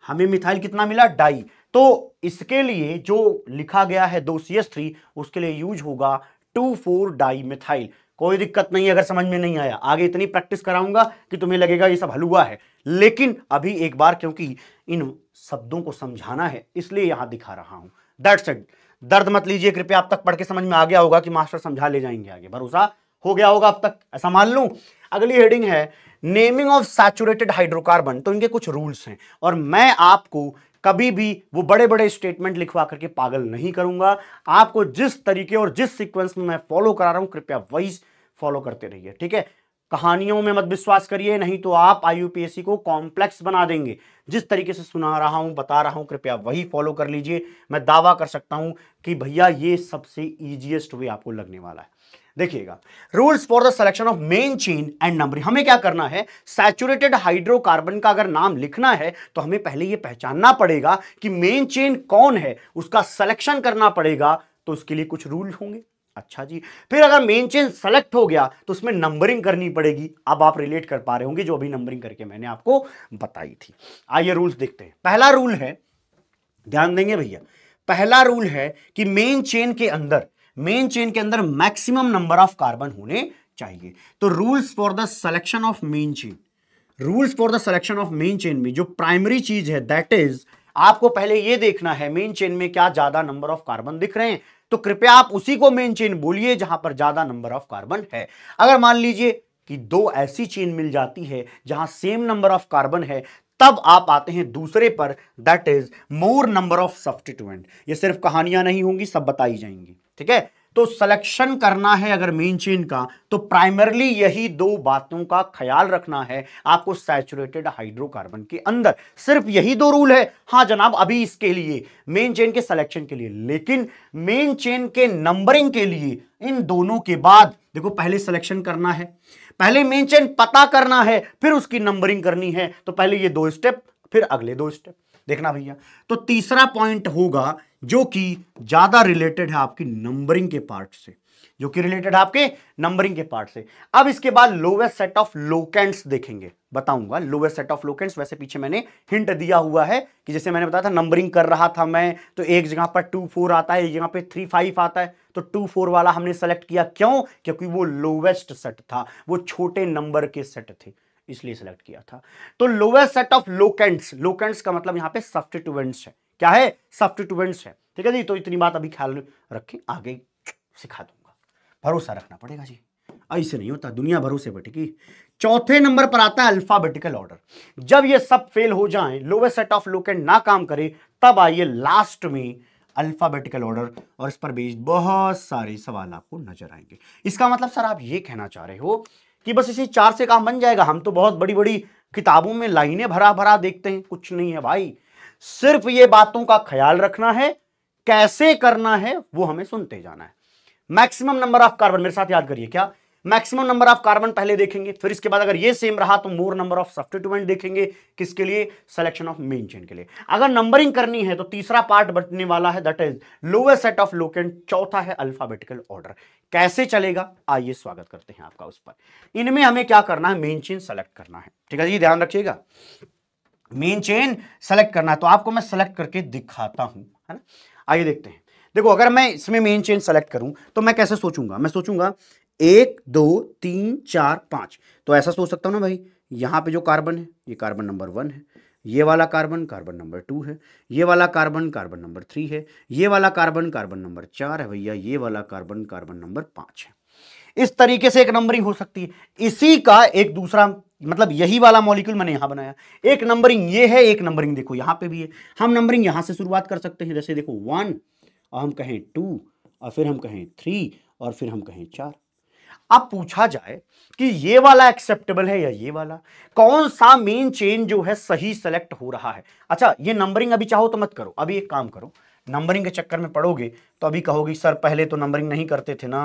हमें मिथाइल कितना मिला डाई तो इसके लिए जो लिखा गया है दो सी एस थ्री उसके लिए यूज होगा टू फोर डाई मिथाइल कोई दिक्कत नहीं अगर समझ में नहीं आया आगे इतनी प्रैक्टिस कराऊंगा कि तुम्हें लगेगा ये सब हलुआ है लेकिन अभी एक बार क्योंकि इन शब्दों को समझाना है इसलिए यहां दिखा रहा हूं दैट्स इट दर्द मत लीजिए कृपया आप तक पढ़ के समझ में आ गया होगा कि मास्टर समझा ले जाएंगे आगे भरोसा हो गया होगा अब तक ऐसा मान लूं अगली हेडिंग है नेमिंग ऑफ सैचुरेटेड हाइड्रोकार्बन तो इनके कुछ रूल्स हैं और मैं आपको कभी भी वो बड़े बड़े स्टेटमेंट लिखवा करके पागल नहीं करूंगा आपको जिस तरीके और जिस सीक्वेंस में मैं फॉलो करा रहा हूं कृपया वही फॉलो करते रहिए ठीक है कहानियों में मत विश्वास करिए नहीं तो आप आईयूपीएससी को कॉम्प्लेक्स बना देंगे जिस तरीके से सुना रहा हूं बता रहा हूं कृपया वही फॉलो कर लीजिए मैं दावा कर सकता हूं कि भैया ये सबसे ईजिएस्ट वे आपको लगने वाला है देखिएगा rules for the selection of main chain and number हमें क्या करना है सैचुरेटेड हाइड्रोकार्बन का अगर नाम लिखना है तो हमें पहले यह पहचानना पड़ेगा कि मेन चेन कौन है उसका सिलेक्शन करना पड़ेगा तो उसके लिए कुछ रूल होंगे अच्छा जी फिर अगर मेन चेन सेलेक्ट हो गया तो उसमें नंबरिंग करनी पड़ेगी अब आप रिलेट कर पा रहे होंगे जो अभी नंबरिंग करके मैंने आपको बताई थी आइए रूल्स देखते हैं पहला रूल है ध्यान देंगे भैया पहला रूल है कि मेन चेन के अंदर मेन चेन के अंदर मैक्सिमम नंबर ऑफ कार्बन होने चाहिए तो rules for the selection of main chain rules for the selection of main chain में जो प्राइमरी चीज है दैट इज आपको पहले यह देखना है मेन चेन में क्या ज्यादा नंबर ऑफ कार्बन दिख रहे हैं तो कृपया आप उसी को मेन चेन बोलिए जहां पर ज्यादा नंबर ऑफ कार्बन है अगर मान लीजिए कि दो ऐसी चेन मिल जाती है जहां सेम नंबर ऑफ कार्बन है तब आप आते हैं दूसरे पर that is more number of substituent ये सिर्फ कहानियां नहीं होंगी सब बताई जाएंगी ठीक है तो सिलेक्शन करना है अगर मेन चेन का तो प्राइमरली यही दो बातों का ख्याल रखना है आपको सैचुरेटेड हाइड्रोकार्बन के अंदर सिर्फ यही दो रूल है हाँ जनाब अभी इसके लिए मेन चेन के सिलेक्शन के लिए लेकिन मेन चेन के नंबरिंग के लिए इन दोनों के बाद देखो पहले सिलेक्शन करना है पहले मेन चेन पता करना है फिर उसकी नंबरिंग करनी है तो पहले ये दो स्टेप फिर अगले दो स्टेप देखना भैया तो तीसरा पॉइंट होगा जो कि ज़्यादा रिलेटेड है आपकी नंबरिंग के पार्ट से जो कि रिलेटेड आपके नंबरिंग के पार्ट से अब इसके बाद लोवेस्ट सेट ऑफ लोकेंट्स देखेंगे बताऊंगा लोवेस्ट सेट ऑफ लोकेंट्स वैसे पीछे मैंने हिंट दिया हुआ है कि जैसे मैंने बताया था नंबरिंग कर रहा था मैं तो एक जगह पर टू फोर आता है एक जगह पे थ्री फाइव आता है तो टू फोर वाला हमने सेलेक्ट किया क्यों क्योंकि वो लोवेस्ट सेट था वो छोटे नंबर के सेट थे इसलिए सेलेक्ट किया था तो lowest set of locants locants का मतलब यहाँ पे सब्सटीट्यूएंट्स है क्या है सब्सटीट्यूएंट्स है ठीक है जी तो इतनी बात अभी ख्याल रखें आगे सिखा दूंगा भरोसा रखना पड़ेगा जी ऐसे नहीं होता दुनिया भरोसे बैठेगी चौथे नंबर पर आता है अल्फाबेटिकल ऑर्डर जब ये सब फेल हो जाए लोवेस्ट सेट ऑफ लोकेट ना काम करे तब आइए लास्ट में अल्फाबेटिकल ऑर्डर और इस पर बेस्ड बहुत सारे सवाल आपको नजर आएंगे इसका मतलब सर आप ये कहना चाह रहे हो कि बस इसी चार से काम बन जाएगा हम तो बहुत बड़ी बड़ी किताबों में लाइनें भरा भरा देखते हैं कुछ नहीं है भाई सिर्फ ये बातों का ख्याल रखना है कैसे करना है वो हमें सुनते जाना है मैक्सिमम नंबर ऑफ कार्बन मेरे साथ याद करिए क्या मैक्सिमम नंबर ऑफ कार्बन पहले देखेंगे फिर इसके बाद अगर ये सेम रहा तो मोर नंबर ऑफ सब्सटीट्यूमेंट देखेंगे किसके लिए सिलेक्शन ऑफ मेन चेन के लिए अगर नंबरिंग करनी है तो तीसरा पार्ट बटने वाला है that is lower set of locant चौथा है अल्फाबेटिकल ऑर्डर कैसे चलेगा आइए स्वागत करते हैं आपका उस पर इनमें हमें क्या करना है मेन चेन सेलेक्ट करना है ठीक है जी ध्यान रखिएगा मेन चेन सेलेक्ट करना है तो आपको मैं सेलेक्ट करके दिखाता हूँ है ना आइए देखते हैं देखो अगर मैं इसमें मेन चेन सेलेक्ट करूं तो मैं कैसे सोचूंगा मैं सोचूंगा एक दो तीन चार पाँच तो ऐसा सोच सकता हूँ ना भाई यहाँ पे जो कार्बन है ये कार्बन नंबर वन है ये वाला कार्बन कार्बन नंबर टू है ये वाला कार्बन कार्बन नंबर थ्री है ये वाला कार्बन कार्बन नंबर चार है भैया ये वाला कार्बन कार्बन नंबर पाँच है इस तरीके से एक नंबरिंग हो सकती है इसी का एक दूसरा मतलब यही वाला मॉलिक्यूल मैंने यहां बनाया एक नंबरिंग ये है एक नंबरिंग देखो यहां पे भी है हम नंबरिंग यहां से शुरुआत कर सकते हैं जैसे देखो वन और हम कहें टू और फिर हम कहें थ्री और फिर हम कहें चार अब पूछा जाए कि ये वाला एक्सेप्टेबल है या ये वाला कौन सा मेन चेन जो है सही सेलेक्ट हो रहा है अच्छा ये नंबरिंग अभी चाहो तो मत करो अभी एक काम करो नंबरिंग के चक्कर में पड़ोगे तो अभी कहोगे सर पहले तो नंबरिंग नहीं करते थे ना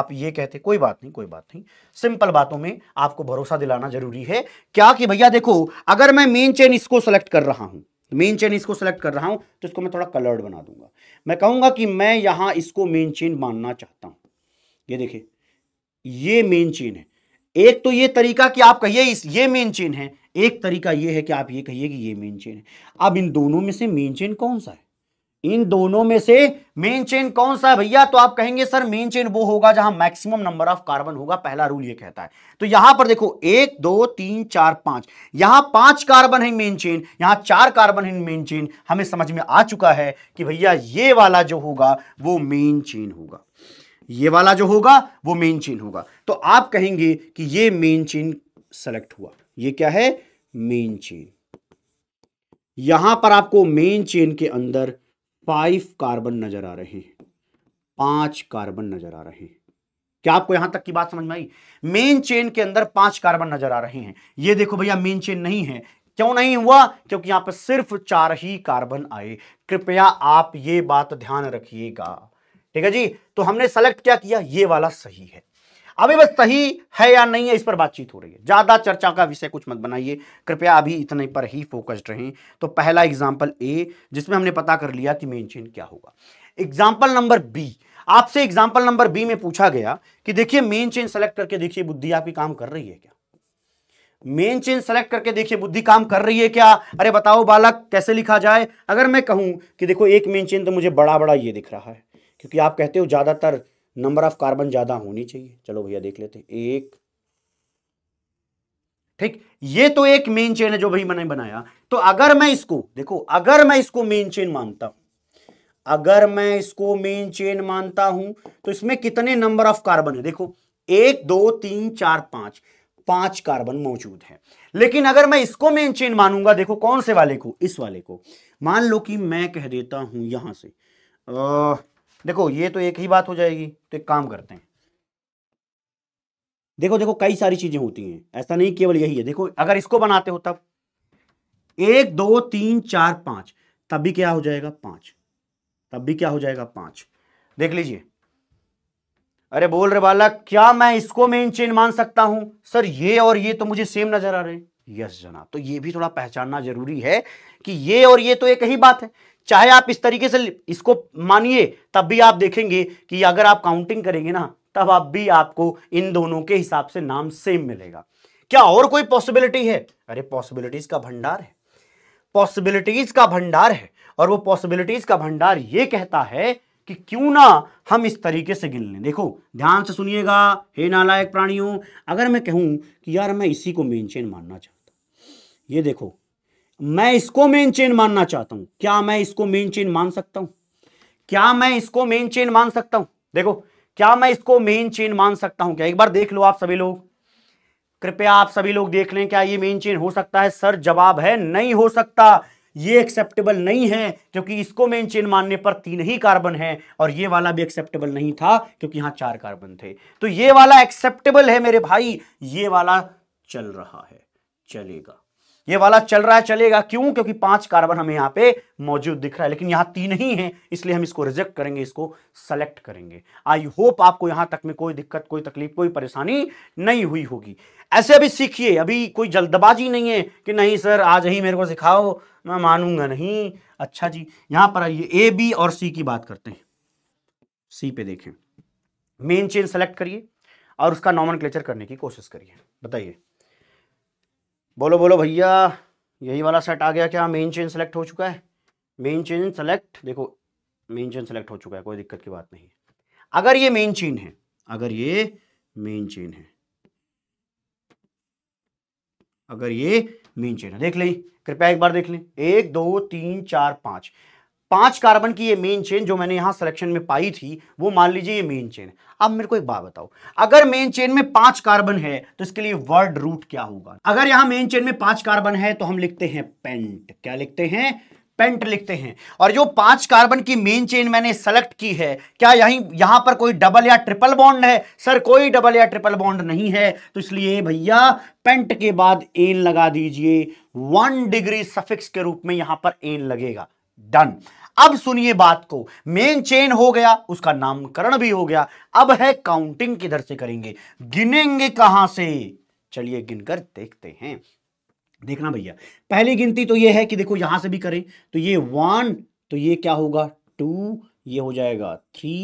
आप ये कहते कोई बात नहीं कोई बात नहीं सिंपल बातों में आपको भरोसा दिलाना जरूरी है क्या कि भैया देखो अगर मैं मेन चेन इसको सेलेक्ट कर रहा हूं मेन चेन इसको सेलेक्ट कर रहा हूं तो इसको मैं थोड़ा कलर्ड बना दूंगा मैं कहूंगा कि मैं यहां इसको मेन चेन मानना चाहता हूं ये देखिए ये मेन चेन है एक तो ये तरीका कि आप कहिए इस ये मेन चेन है एक तरीका ये है कि आप ये कहिए कि ये मेन चेन है अब इन दोनों में से मेन चेन कौन सा है इन दोनों में से मेन चेन कौन सा है भैया तो आप कहेंगे सर मेन चेन वो होगा जहां मैक्सिमम नंबर ऑफ कार्बन होगा पहला रूल ये कहता है तो यहां पर देखो एक दो तीन चार पांच यहां पांच कार्बन है मेन चेन यहां चार कार्बन है मेन चेन हमें समझ में आ चुका है कि भैया ये वाला जो होगा वो मेन चेन होगा ये वाला जो होगा वो मेन चेन होगा तो आप कहेंगे कि ये मेन चेन सेलेक्ट हुआ ये क्या है मेन चेन यहां पर आपको मेन चेन के अंदर फाइव कार्बन नजर आ रहे हैं पांच कार्बन नजर आ रहे हैं क्या आपको यहां तक की बात समझ में आई मेन चेन के अंदर पांच कार्बन नजर आ रहे हैं ये देखो भैया मेन चेन नहीं है क्यों नहीं हुआ क्योंकि यहां पर सिर्फ चार ही कार्बन आए कृपया आप ये बात ध्यान रखिएगा ठीक है जी तो हमने सेलेक्ट क्या किया ये वाला सही है अभी बस सही है या नहीं है इस पर बातचीत हो रही है ज़्यादा चर्चा का विषय कुछ मत बनाइए कृपया अभी इतने पर ही फोकस्ड रहें तो पहला एग्जाम्पल ए जिसमें हमने पता कर लिया कि मेन चेन क्या होगा एग्जाम्पल नंबर बी आपसे एग्जाम्पल नंबर बी में पूछा गया कि देखिए मेन चेन सेलेक्ट करके देखिए बुद्धि आपकी काम कर रही है क्या मेन चेन सेलेक्ट करके देखिए बुद्धि काम कर रही है क्या अरे बताओ बालक कैसे लिखा जाए अगर मैं कहूं कि देखो एक मेन चेन तो मुझे बड़ा बड़ा ये दिख रहा है क्योंकि आप कहते हो ज़्यादातर नंबर ऑफ कार्बन ज़्यादा होनी चाहिए चलो भैया देख लेते हैं एक ठीक ये तो एक मेन चेन है जो भाई मैंने बनाया तो अगर मैं इसको देखो अगर मैं इसको मेन चेन मानता हूं अगर मैं इसको मेन चेन मानता हूं तो इसमें कितने नंबर ऑफ कार्बन है देखो एक दो तीन चार पांच पांच कार्बन मौजूद है लेकिन अगर मैं इसको मेन चेन मानूंगा देखो कौन से वाले को इस वाले को मान लो कि मैं कह देता हूं यहां से आ, देखो ये तो एक ही बात हो जाएगी तो एक काम करते हैं देखो देखो कई सारी चीजें होती हैं ऐसा नहीं केवल यही है देखो अगर इसको बनाते हो तब एक दो तीन चार पांच तब भी क्या हो जाएगा पांच तब भी क्या हो जाएगा पांच देख लीजिए अरे बोल रहे बाला क्या मैं इसको मेन चेन मान सकता हूं सर ये और ये तो मुझे सेम नजर आ रहे हैं यस जनाब तो ये भी थोड़ा पहचानना जरूरी है कि ये और ये तो एक ही बात है चाहे आप इस तरीके से इसको मानिए तब भी आप देखेंगे कि अगर आप काउंटिंग करेंगे ना तब आप भी आपको इन दोनों के हिसाब से नाम सेम मिलेगा क्या और कोई पॉसिबिलिटी है अरे पॉसिबिलिटीज का भंडार है पॉसिबिलिटीज का भंडार है और वो पॉसिबिलिटीज का भंडार ये कहता है कि क्यों ना हम इस तरीके से गिन लें देखो ध्यान से सुनिएगा हे नालायक प्राणियों अगर मैं कहूं कि यार मैं इसी को मेन चेन मानना चाहता ये देखो मैं इसको मेन चेन मानना चाहता हूं क्या मैं इसको मेन चेन मान सकता हूं क्या मैं इसको मेन चेन मान सकता हूं देखो क्या मैं इसको मेन चेन मान सकता हूं क्या एक बार देख लो आप सभी लोग कृपया आप सभी लोग देख लें क्या ये मेन चेन हो सकता है सर जवाब है नहीं हो सकता ये एक्सेप्टेबल नहीं है क्योंकि इसको मेन चेन मानने पर तीन ही कार्बन है और ये वाला भी एक्सेप्टेबल नहीं था क्योंकि यहां चार कार्बन थे तो ये वाला एक्सेप्टेबल है मेरे भाई ये वाला चल रहा है चलेगा ये वाला चल रहा है चलेगा क्यों क्योंकि पांच कार्बन हमें यहाँ पे मौजूद दिख रहा है लेकिन यहां तीन ही है इसलिए हम इसको रिजेक्ट करेंगे इसको सेलेक्ट करेंगे आई होप आपको यहां तक में कोई दिक्कत कोई तकलीफ कोई परेशानी नहीं हुई होगी ऐसे अभी सीखिए अभी कोई जल्दबाजी नहीं है कि नहीं सर आज ही मेरे को सिखाओ मैं मानूंगा नहीं अच्छा जी यहां पर आइए ए बी और सी की बात करते हैं सी पे देखें मेन चेन सेलेक्ट करिए और उसका नॉमन करने की कोशिश करिए बताइए बोलो बोलो भैया यही वाला सेट आ गया क्या मेन चेन सेलेक्ट हो चुका है मेन चेन सेलेक्ट देखो मेन चेन सेलेक्ट हो चुका है कोई दिक्कत की बात नहीं है अगर ये मेन चेन है अगर ये मेन चेन है अगर ये मेन चेन है देख ली कृपया एक बार देख लें एक दो तीन चार पांच पांच कार्बन की ये मेन चेन जो मैंने यहां सिलेक्शन में पाई थी वो मान लीजिए ये मेन चेन अब मेरे को एक बात बताओ अगर मेन चेन में पांच कार्बन है तो इसके लिए वर्ड रूट क्या होगा अगर यहां मेन चेन में पांच कार्बन है तो हम लिखते हैं पेंट क्या लिखते हैं पेंट लिखते हैं और जो पांच कार्बन की मेन चेन मैंने सेलेक्ट की है क्या यहीं यहां पर कोई डबल या ट्रिपल बॉन्ड है सर कोई डबल या ट्रिपल बॉन्ड नहीं है तो इसलिए भैया पेंट के बाद एन लगा दीजिए वन डिग्री सफिक्स के रूप में यहां पर एन लगेगा डन अब सुनिए बात को मेन चेन हो गया उसका नामकरण भी हो गया अब है काउंटिंग किधर से करेंगे गिनेंगे कहां से चलिए गिनकर देखते हैं देखना भैया पहली गिनती तो ये है कि देखो यहां से भी करें तो ये वन तो ये क्या होगा टू ये हो जाएगा थ्री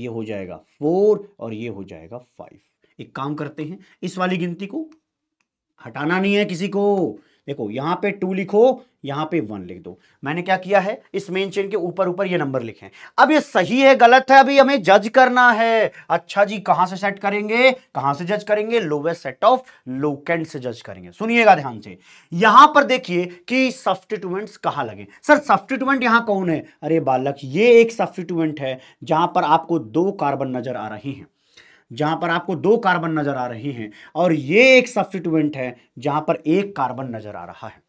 ये हो जाएगा फोर और ये हो जाएगा फाइव एक काम करते हैं इस वाली गिनती को हटाना नहीं है किसी को देखो यहां पे टू लिखो यहां पे वन लिख दो मैंने क्या किया है इस मेन चेन के ऊपर ऊपर ये नंबर लिखे अब ये सही है गलत है अभी हमें जज करना है अच्छा जी कहां से सेट करेंगे कहां से जज करेंगे लोवेस्ट सेट ऑफ लोकेंट से जज करेंगे सुनिएगा ध्यान से यहां पर देखिए कि सब्सटीट्यूमेंट्स कहां लगे सर सब्सटीट्यूमेंट यहां कौन है अरे बालक ये एक सब्सटीट्यूमेंट है जहां पर आपको दो कार्बन नजर आ रही हैं जहां पर आपको दो कार्बन नज़र आ रहे हैं और ये एक सब्सिट्यूएंट है जहां पर एक कार्बन नज़र आ रहा है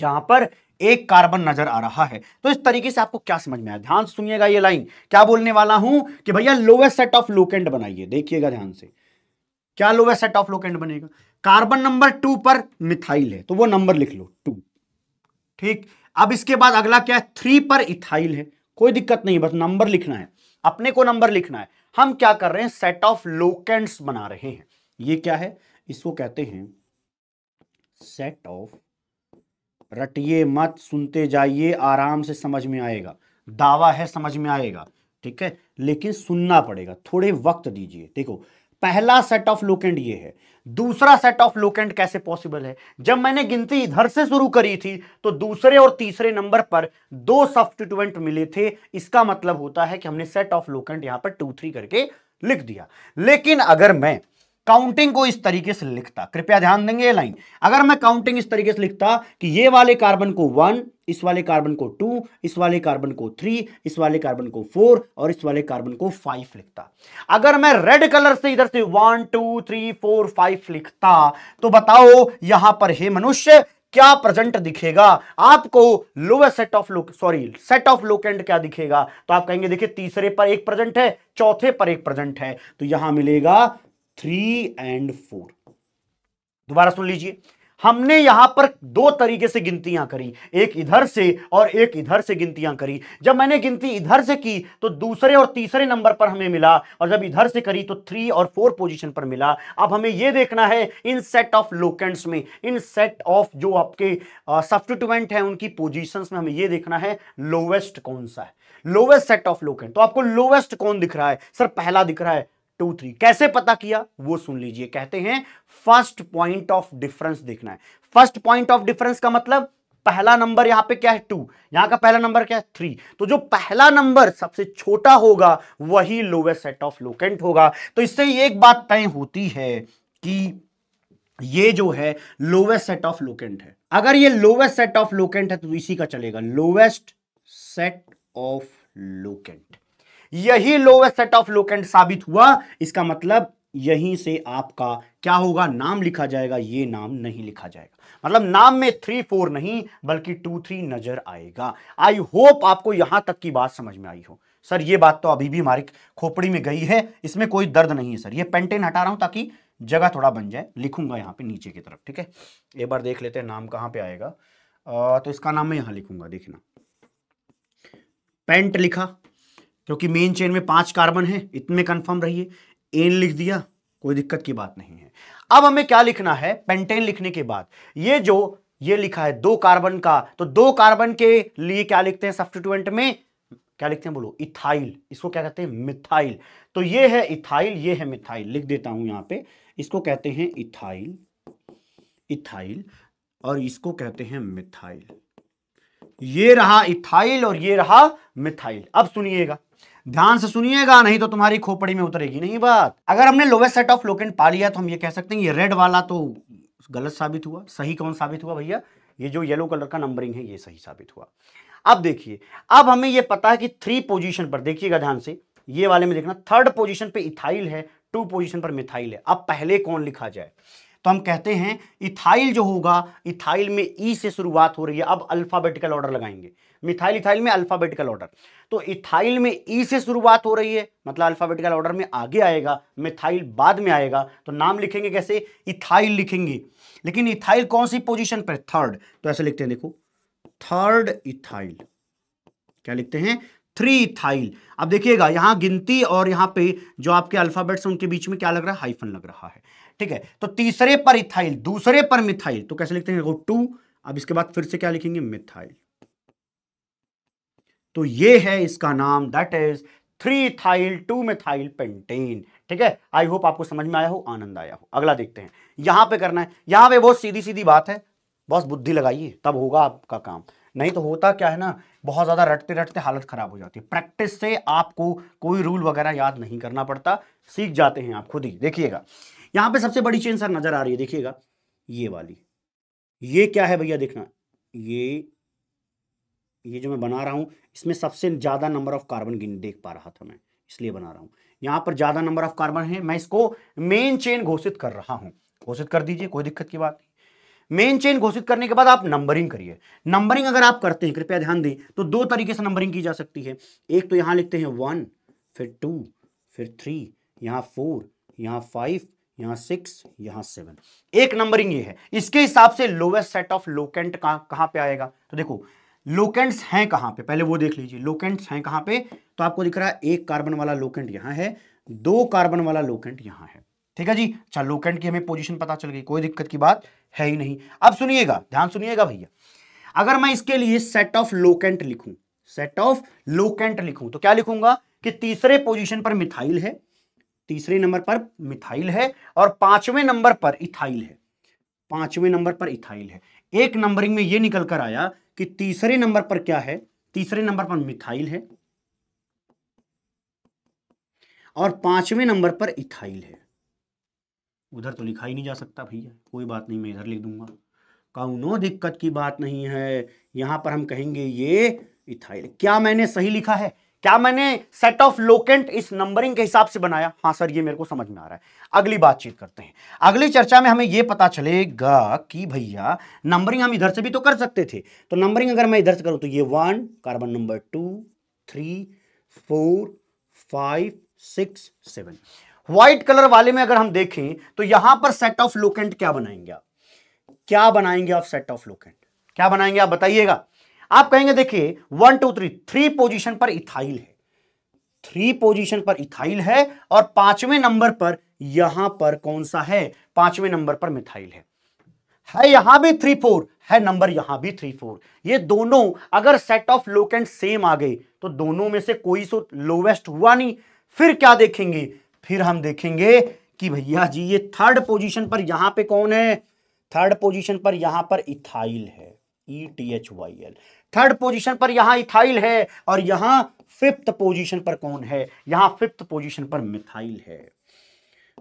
जहां पर एक कार्बन नजर आ रहा है तो इस तरीके से आपको क्या समझ में आया ध्यान सुनिएगा ये लाइन क्या बोलने वाला हूं कि भैया लोवेस्ट सेट ऑफ लोकेंट बनाइए देखिएगा ध्यान से क्या लोवेस्ट सेट ऑफ लोकेंट बनेगा कार्बन नंबर टू पर मिथाइल है तो वो नंबर लिख लो टू ठीक अब इसके बाद अगला क्या है थ्री पर इथाइल है कोई दिक्कत नहीं बस नंबर लिखना है अपने को नंबर लिखना है हम क्या कर रहे हैं सेट ऑफ लोकेंट्स बना रहे हैं ये क्या है इसको कहते हैं सेट ऑफ रटिए मत सुनते जाइए आराम से समझ में आएगा दावा है समझ में आएगा ठीक है लेकिन सुनना पड़ेगा थोड़े वक्त दीजिए देखो पहला सेट ऑफ लोकेंड ये है दूसरा सेट ऑफ लोकेंड कैसे पॉसिबल है जब मैंने गिनती इधर से शुरू करी थी तो दूसरे और तीसरे नंबर पर दो सब्सटीट्यूएंट मिले थे इसका मतलब होता है कि हमने सेट ऑफ लोकेंड यहां पर टू थ्री करके लिख दिया लेकिन अगर मैं काउंटिंग को इस तरीके से लिखता कृपया ध्यान देंगे ये लाइन अगर मैं काउंटिंग इस तरीके से लिखता कि ये वाले कार्बन को वन इस वाले कार्बन को टू इस वाले कार्बन को थ्री इस वाले कार्बन को फोर और इस वाले कार्बन को फाइव लिखता अगर मैं रेड कलर से इधर से one two three four five लिखता तो बताओ यहां पर हे मनुष्य क्या प्रेजेंट दिखेगा आपको lower set of loc sorry set of locant क्या दिखेगा तो आप कहेंगे देखिए तीसरे पर एक प्रेजेंट है चौथे पर एक प्रेजेंट है तो यहां मिलेगा थ्री एंड फोर दोबारा सुन लीजिए हमने यहां पर दो तरीके से गिनतियां करी एक इधर से और एक इधर से गिनतियां करी जब मैंने गिनती इधर से की तो दूसरे और तीसरे नंबर पर हमें मिला और जब इधर से करी तो थ्री और फोर पोजीशन पर मिला अब हमें यह देखना है इन सेट ऑफ लोकेंट्स में इन सेट ऑफ जो आपके सब्सटीट्यूमेंट है उनकी पोजिशन में हमें यह देखना है लोवेस्ट कौन सा है लोवेस्ट सेट ऑफ लोकेंट तो आपको लोवेस्ट कौन दिख रहा है सर पहला दिख रहा है टू थ्री कैसे पता किया वो सुन लीजिए कहते हैं फर्स्ट पॉइंट ऑफ डिफरेंस देखना है फर्स्ट पॉइंट ऑफ डिफरेंस का मतलब पहला नंबर यहां पे क्या है टू यहां का पहला नंबर क्या है थ्री तो जो पहला नंबर सबसे छोटा होगा वही लोवेस्ट सेट ऑफ लोकेंट होगा तो इससे एक बात तय होती है कि ये जो है लोवेस्ट सेट ऑफ लोकेंट है अगर ये लोवेस्ट सेट ऑफ लोकेंट है तो इसी का चलेगा लोवेस्ट सेट ऑफ लोकेंट यही लोवेस्ट सेट ऑफ लोकेंट साबित हुआ इसका मतलब यहीं से आपका क्या होगा नाम लिखा जाएगा ये नाम नहीं लिखा जाएगा मतलब नाम में थ्री फोर नहीं बल्कि टू थ्री नजर आएगा आई होप आपको यहां तक की बात समझ में आई हो सर ये बात तो अभी भी हमारी खोपड़ी में गई है इसमें कोई दर्द नहीं है सर ये पेंटेन हटा रहा हूं ताकि जगह थोड़ा बन जाए लिखूंगा यहां पे नीचे की तरफ ठीक है एक बार देख लेते हैं नाम कहां पे आएगा आ, तो इसका नाम मैं यहां लिखूंगा देखना पेंट लिखा क्योंकि मेन चेन में पांच कार्बन है इतने कंफर्म रहिए एन लिख दिया कोई दिक्कत की बात नहीं है अब हमें क्या लिखना है पेंटेन लिखने के बाद ये जो ये लिखा है दो कार्बन का तो दो कार्बन के लिए क्या लिखते हैं सब्सटीट्यूएंट में क्या लिखते हैं बोलो इथाइल इसको क्या कहते हैं मिथाइल तो ये है इथाइल ये है मिथाइल लिख देता हूं यहां पे इसको कहते हैं इथाइल इथाइल और इसको कहते हैं मिथाइल ये रहा इथाइल और ये रहा मिथाइल अब सुनिएगा ध्यान से सुनिएगा नहीं तो तुम्हारी खोपड़ी में उतरेगी नहीं बात अगर हमने लोवेस्ट सेट ऑफ लोकेंट पा लिया तो हम ये कह सकते हैं ये रेड वाला तो गलत साबित हुआ सही कौन साबित हुआ भैया ये जो येलो कलर का नंबरिंग है ये सही साबित हुआ अब देखिए अब हमें ये पता है कि थ्री पोजिशन पर देखिएगा ध्यान से ये वाले में देखना थर्ड पोजिशन पर इथाइल है टू पोजिशन पर मिथाइल है अब पहले कौन लिखा जाए तो हम कहते हैं इथाइल जो होगा इथाइल में ई e से शुरुआत हो रही है अब अल्फाबेटिकल ऑर्डर लगाएंगे मिथाइल इथाइल में अल्फ़ाबेटिकल ऑर्डर तो इथाइल में ई e से शुरुआत हो रही है मतलब अल्फ़ाबेटिकल ऑर्डर में आगे आएगा मिथाइल बाद में आएगा तो नाम लिखेंगे कैसे इथाइल लिखेंगे लेकिन इथाइल कौन सी पोजिशन पर थर्ड तो ऐसे लिखते हैं देखो थर्ड इथाइल क्या लिखते हैं थ्री इथाइल अब देखिएगा यहां गिनती और यहां पे जो आपके अल्फ़ाबेट्स उनके बीच में क्या लग रहा है हाइफन लग रहा है ठीक है तो तीसरे पर इथाइल दूसरे पर मिथाइल तो कैसे लिखते हैं टू अब इसके बाद फिर से क्या लिखेंगे मिथाइल तो ये है इसका नाम that is three ethyl two methyl pentane ठीक है आई होप आपको समझ में आया हो आनंद आया हो अगला देखते हैं यहां पे करना है यहां पे बहुत सीधी सीधी बात है बस बुद्धि लगाइए तब होगा आपका काम नहीं तो होता क्या है ना बहुत ज़्यादा रटते रटते हालत ख़राब हो जाती है प्रैक्टिस से आपको कोई रूल वगैरह याद नहीं करना पड़ता सीख जाते हैं आप खुद ही देखिएगा यहां पे सबसे बड़ी चेंज सर नज़र आ रही है देखिएगा ये वाली ये क्या है भैया देखना ये ये जो मैं बना रहा हूं इसमें सबसे ज़्यादा नंबर ऑफ कार्बन गिन देख पा रहा था मैं इसलिए बना रहा हूं यहां पर ज़्यादा नंबर ऑफ कार्बन है मैं इसको मेन चेन घोषित कर रहा हूं घोषित कर दीजिए कोई दिक्कत की बात नहीं मेन चेन घोषित करने के बाद आप नंबरिंग करिए नंबरिंग अगर आप करते हैं कृपया ध्यान दें तो दो तरीके से नंबरिंग की जा सकती है एक तो यहां लिखते हैं वन फिर टू फिर थ्री यहां फोर यहां फाइव यहां सिक्स यहां सेवन एक नंबरिंग ये है इसके हिसाब से लोवेस्ट सेट ऑफ लोकेंट कहां पे आएगा तो देखो लोकेंट्स हैं कहाँ पे पहले वो देख लीजिए लोकेंट्स हैं कहाँ पे तो आपको दिख रहा है एक कार्बन वाला लोकेंट यहाँ है दो कार्बन वाला लोकेंट यहाँ है ठीक है जी अच्छा लोकेंट की हमें पोजिशन पता चल गई कोई दिक्कत की बात है ही नहीं अब सुनिएगा ध्यान सुनिएगा भैया अगर मैं इसके लिए सेट ऑफ लोकेंट लिखूं सेट ऑफ लोकेंट लिखूं तो क्या लिखूंगा कि तीसरे पोजीशन पर मिथाइल है तीसरे नंबर पर मिथाइल है और पांचवें नंबर पर इथाइल है पांचवें नंबर पर इथाइल है एक नंबरिंग में यह निकल कर आया कि तीसरे नंबर पर क्या है तीसरे नंबर पर मिथाइल है और पांचवें नंबर पर इथाइल है उधर तो लिखा ही नहीं जा सकता भैया कोई बात नहीं मैं इधर लिख दूंगा कौनो दिक्कत की बात नहीं है यहां पर हम कहेंगे ये इथाइल क्या मैंने सही लिखा है क्या मैंने सेट ऑफ लोकेंट इस नंबरिंग के हिसाब से बनाया हाँ सर ये मेरे को समझ में आ रहा है अगली बातचीत करते हैं अगली चर्चा में हमें ये पता चलेगा कि भैया नंबरिंग हम इधर से भी तो कर सकते थे तो नंबरिंग अगर मैं इधर से करूँ तो ये one carbon number two three four five six seven white colour वाले में अगर हम देखें तो यहां पर सेट ऑफ लोकेंट क्या बनाएंगे आप क्या बनाएंगे आप सेट ऑफ लोकेंट क्या बनाएंगे आप बताइएगा आप कहेंगे देखिए one two three three position पर इथाइल है थ्री पोजिशन पर इथाइल है और पांचवें नंबर पर यहां पर कौन सा है पांचवें नंबर पर मिथाइल है है यहां भी थ्री फोर है नंबर यहां भी थ्री फोर ये दोनों अगर set of loc and same आ गए तो दोनों में से कोई सो लोवेस्ट हुआ नहीं फिर क्या देखेंगे फिर हम देखेंगे कि भैया जी ये थर्ड पोजीशन पर यहां पे कौन है थर्ड पोजीशन पर यहां पर इथाइल है E T H Y L third position पर यहां इथाइल है और यहां फिफ्थ पोजीशन पर कौन है यहां फिफ्थ पोजीशन पर मिथाइल है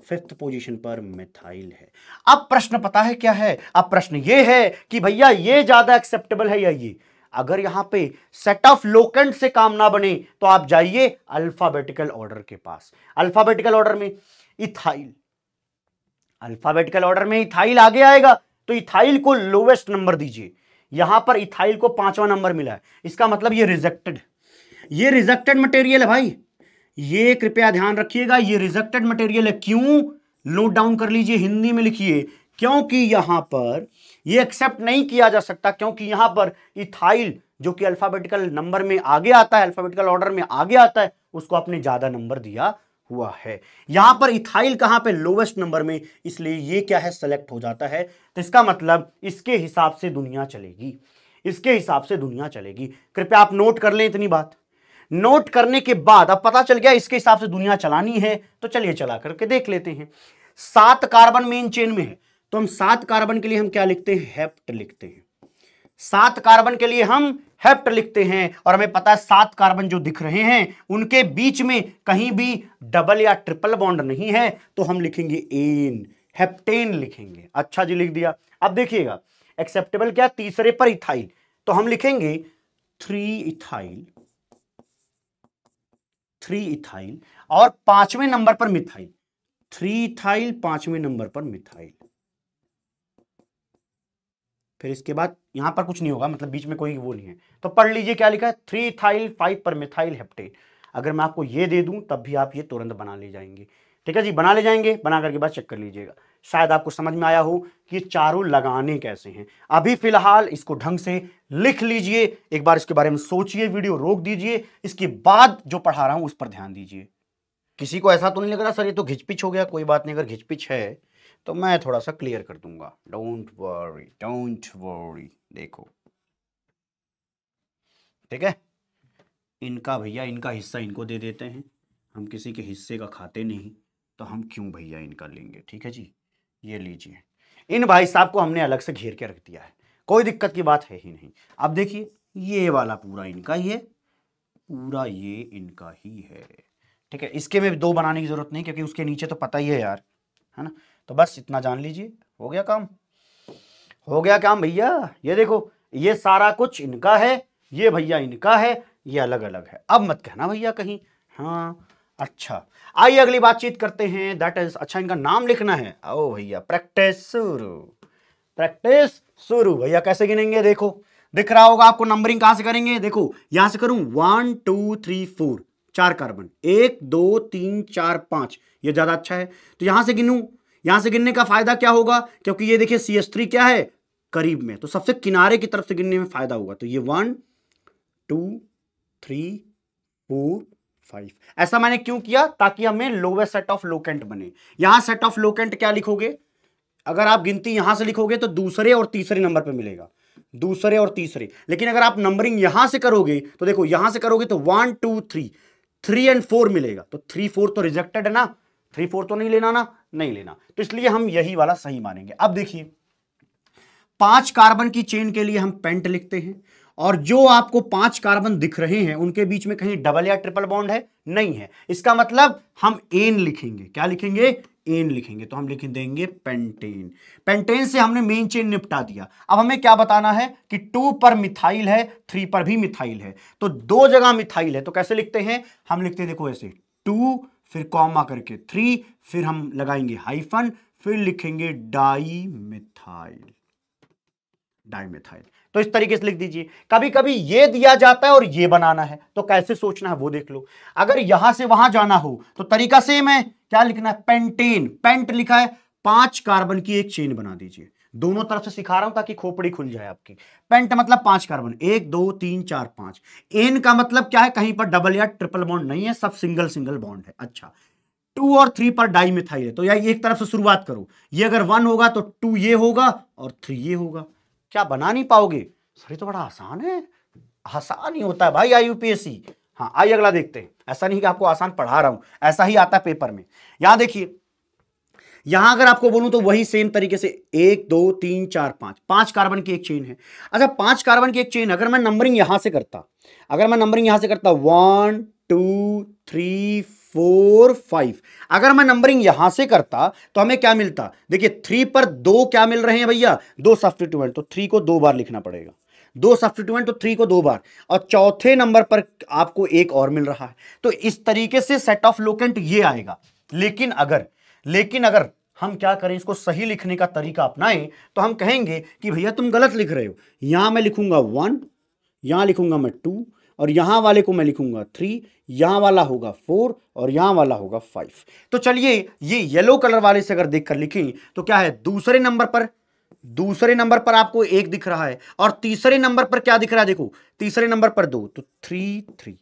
फिफ्थ पोजीशन पर मिथाइल है अब प्रश्न पता है क्या है अब प्रश्न ये है कि भैया ये ज्यादा एक्सेप्टेबल है या ये अगर यहां पे सेट ऑफ लोकेंट से काम ना बने तो आप जाइए अल्फाबेटिकल ऑर्डर के पास अल्फाबेटिकल ऑर्डर में इथाइल अल्फाबेटिकल ऑर्डर में इथाइल आगे आएगा तो इथाइल को लोवेस्ट नंबर दीजिए यहां पर इथाइल को पांचवा नंबर मिला है इसका मतलब ये रिजेक्टेड ये रिजेक्टेड मटेरियल है भाई ये कृपया ध्यान रखिएगा ये रिजेक्टेड मटेरियल है क्यों नोट डाउन कर लीजिए हिंदी में लिखिए क्योंकि यहां पर ये एक्सेप्ट नहीं किया जा सकता क्योंकि यहां पर इथाइल जो कि अल्फाबेटिकल नंबर में आगे आता है अल्फाबेटिकल ऑर्डर में आगे आता है उसको आपने ज्यादा नंबर दिया हुआ है यहां पर इथाइल कहां पे लोवेस्ट नंबर में इसलिए ये क्या है सेलेक्ट हो जाता है तो इसका मतलब इसके हिसाब से दुनिया चलेगी इसके हिसाब से दुनिया चलेगी कृपया आप नोट कर लें इतनी बात नोट करने के बाद अब पता चल गया इसके हिसाब से दुनिया चलानी है तो चलिए चला करके देख लेते हैं सात कार्बन मेन चेन में है तो हम सात कार्बन के लिए हम क्या लिखते हैं हेप्ट लिखते हैं सात कार्बन के लिए हम हेप्ट लिखते हैं और हमें पता है सात कार्बन जो दिख रहे हैं उनके बीच में कहीं भी डबल या ट्रिपल बॉन्ड नहीं है तो हम लिखेंगे एन हेप्टेन लिखेंगे अच्छा जी लिख दिया अब देखिएगा एक्सेप्टेबल क्या तीसरे पर इथाइल तो हम लिखेंगे थ्री इथाइल थ्री इथाइल और पांचवें नंबर पर मिथाइल थ्री इथाइल पांचवें नंबर पर मिथाइल फिर इसके बाद यहां पर कुछ नहीं होगा मतलब बीच में कोई वो नहीं है तो पढ़ लीजिए क्या लिखा है थ्री थाइल फाइव पर मिथाइल हेप्टेन अगर मैं आपको ये दे दूं तब भी आप ये तुरंत बना ले जाएंगे ठीक है जी बना ले जाएंगे बना करके बाद चेक कर लीजिएगा शायद आपको समझ में आया हो कि चारों लगाने कैसे हैं अभी फिलहाल इसको ढंग से लिख लीजिए एक बार इसके बारे में सोचिए वीडियो रोक दीजिए इसके बाद जो पढ़ा रहा हूं उस पर ध्यान दीजिए किसी को ऐसा तो नहीं लग रहा सर ये तो घिचपिच हो गया कोई बात नहीं अगर घिचपिच है तो मैं थोड़ा सा क्लियर कर दूंगा डोंट वरी डोंट वरी देखो ठीक है इनका भैया इनका हिस्सा इनको दे देते हैं हम किसी के हिस्से का खाते नहीं तो हम क्यों भैया इनका लेंगे ठीक है जी ये लीजिए इन भाई साहब को हमने अलग से घेर के रख दिया है कोई दिक्कत की बात है ही नहीं अब देखिए ये वाला पूरा इनका ही है पूरा ये इनका ही है ठीक है इसके में दो बनाने की जरूरत नहीं क्योंकि उसके नीचे तो पता ही है यार है ना तो बस इतना जान लीजिए हो गया काम हो गया काम भैया ये देखो ये सारा कुछ इनका है ये भैया इनका है ये अलग अलग है अब मत कहना भैया कहीं हाँ अच्छा आइए अगली बातचीत करते हैं दैट इज अच्छा इनका नाम लिखना है ओ भैया प्रैक्टिस शुरू प्रैक्टिस शुरू भैया कैसे गिनेंगे देखो दिख रहा होगा आपको नंबरिंग कहां से करेंगे देखो यहां से करूं वन टू थ्री फोर चार कार्बन एक दो तीन चार पांच ये ज़्यादा अच्छा है तो यहां से गिनू यहां से गिनने का फ़ायदा क्या होगा क्योंकि ये देखिए सी एस थ्री क्या है करीब में तो सबसे किनारे की तरफ से गिनने में फ़ायदा होगा तो ये one two three four five ऐसा मैंने क्यों किया ताकि हमें लोवेस्ट सेट ऑफ लोकेंट बने यहां सेट ऑफ लोकेंट क्या लिखोगे अगर आप गिनती यहां से लिखोगे तो दूसरे और तीसरे नंबर पर मिलेगा दूसरे और तीसरे लेकिन अगर आप नंबरिंग यहां से करोगे तो देखो यहां से करोगे तो one two three three and four मिलेगा तो थ्री फोर तो रिजेक्टेड है ना थ्री फोर तो नहीं लेना ना नहीं लेना तो इसलिए हम यही वाला सही मानेंगे अब देखिए पांच कार्बन की चेन के लिए हम पेंट लिखते हैं और जो आपको पांच कार्बन दिख रहे हैं उनके बीच में कहीं डबल या ट्रिपल बॉन्ड है नहीं है इसका मतलब हम एन लिखेंगे क्या लिखेंगे एन लिखेंगे तो हम लिख देंगे पेंटेन पेंटेन से हमने मेन चेन निपटा दिया अब हमें क्या बताना है कि टू पर मिथाइल है थ्री पर भी मिथाइल है तो दो जगह मिथाइल है तो कैसे लिखते हैं हम लिखते हैं देखो ऐसे टू फिर कॉमा करके थ्री फिर हम लगाएंगे हाइफन फिर लिखेंगे डाई मिथाइल डाई मिथाइल तो इस तरीके से लिख दीजिए कभी कभी ये दिया जाता है और ये बनाना है तो कैसे सोचना है वो देख लो अगर यहां से वहां जाना हो तो तरीका सेम है क्या लिखना है पेंटेन पेंट लिखा है पांच कार्बन की एक चेन बना दीजिए दोनों तरफ से सिखा रहा हूं ताकि खोपड़ी खुल जाए आपकी पेंट मतलब पांच कार्बन एक दो तीन चार पांच एन का मतलब क्या है कहीं पर डबल या ट्रिपल बॉन्ड नहीं है सब सिंगल सिंगल बॉन्ड है अच्छा टू और थ्री पर डाई मिथाइल है तो यार एक तरफ से शुरुआत करो ये अगर वन होगा तो टू ये होगा और थ्री ये होगा क्या बना नहीं पाओगे सर तो बड़ा आसान है आसान ही होता है भाई आई यूपीएससी हाँ आइए अगला देखते हैं ऐसा नहीं कि आपको आसान पढ़ा रहा हूं ऐसा ही आता है पेपर में यहां देखिए यहां अगर आपको बोलूं तो वही सेम तरीके से एक दो तीन चार पांच पांच कार्बन की एक चेन है अच्छा पांच कार्बन की एक चेन अगर मैं नंबरिंग यहां से करता अगर मैं नंबरिंग यहां से करता one two three four five अगर मैं नंबरिंग यहां से करता तो हमें क्या मिलता देखिए थ्री पर दो क्या मिल रहे हैं भैया दो सब्सटीट्यूएंट तो थ्री को दो बार लिखना पड़ेगा दो सब्सटीट्यूएंट तो थ्री को दो बार और चौथे नंबर पर आपको एक और मिल रहा है तो इस तरीके से सेट ऑफ लोकेंट ये आएगा लेकिन अगर लेकिन अगर हम क्या करें इसको सही लिखने का तरीका अपनाएं तो हम कहेंगे कि भैया तुम गलत लिख रहे हो यहां मैं लिखूंगा वन यहां लिखूंगा मैं टू और यहां वाले को मैं लिखूंगा थ्री यहां वाला होगा फोर और यहां वाला होगा फाइव तो चलिए ये येलो कलर वाले से अगर देखकर लिखें तो क्या है दूसरे नंबर पर दूसरे नंबर पर आपको एक दिख रहा है और तीसरे नंबर पर क्या दिख रहा है देखो तीसरे नंबर पर दो तो थ्री थ्री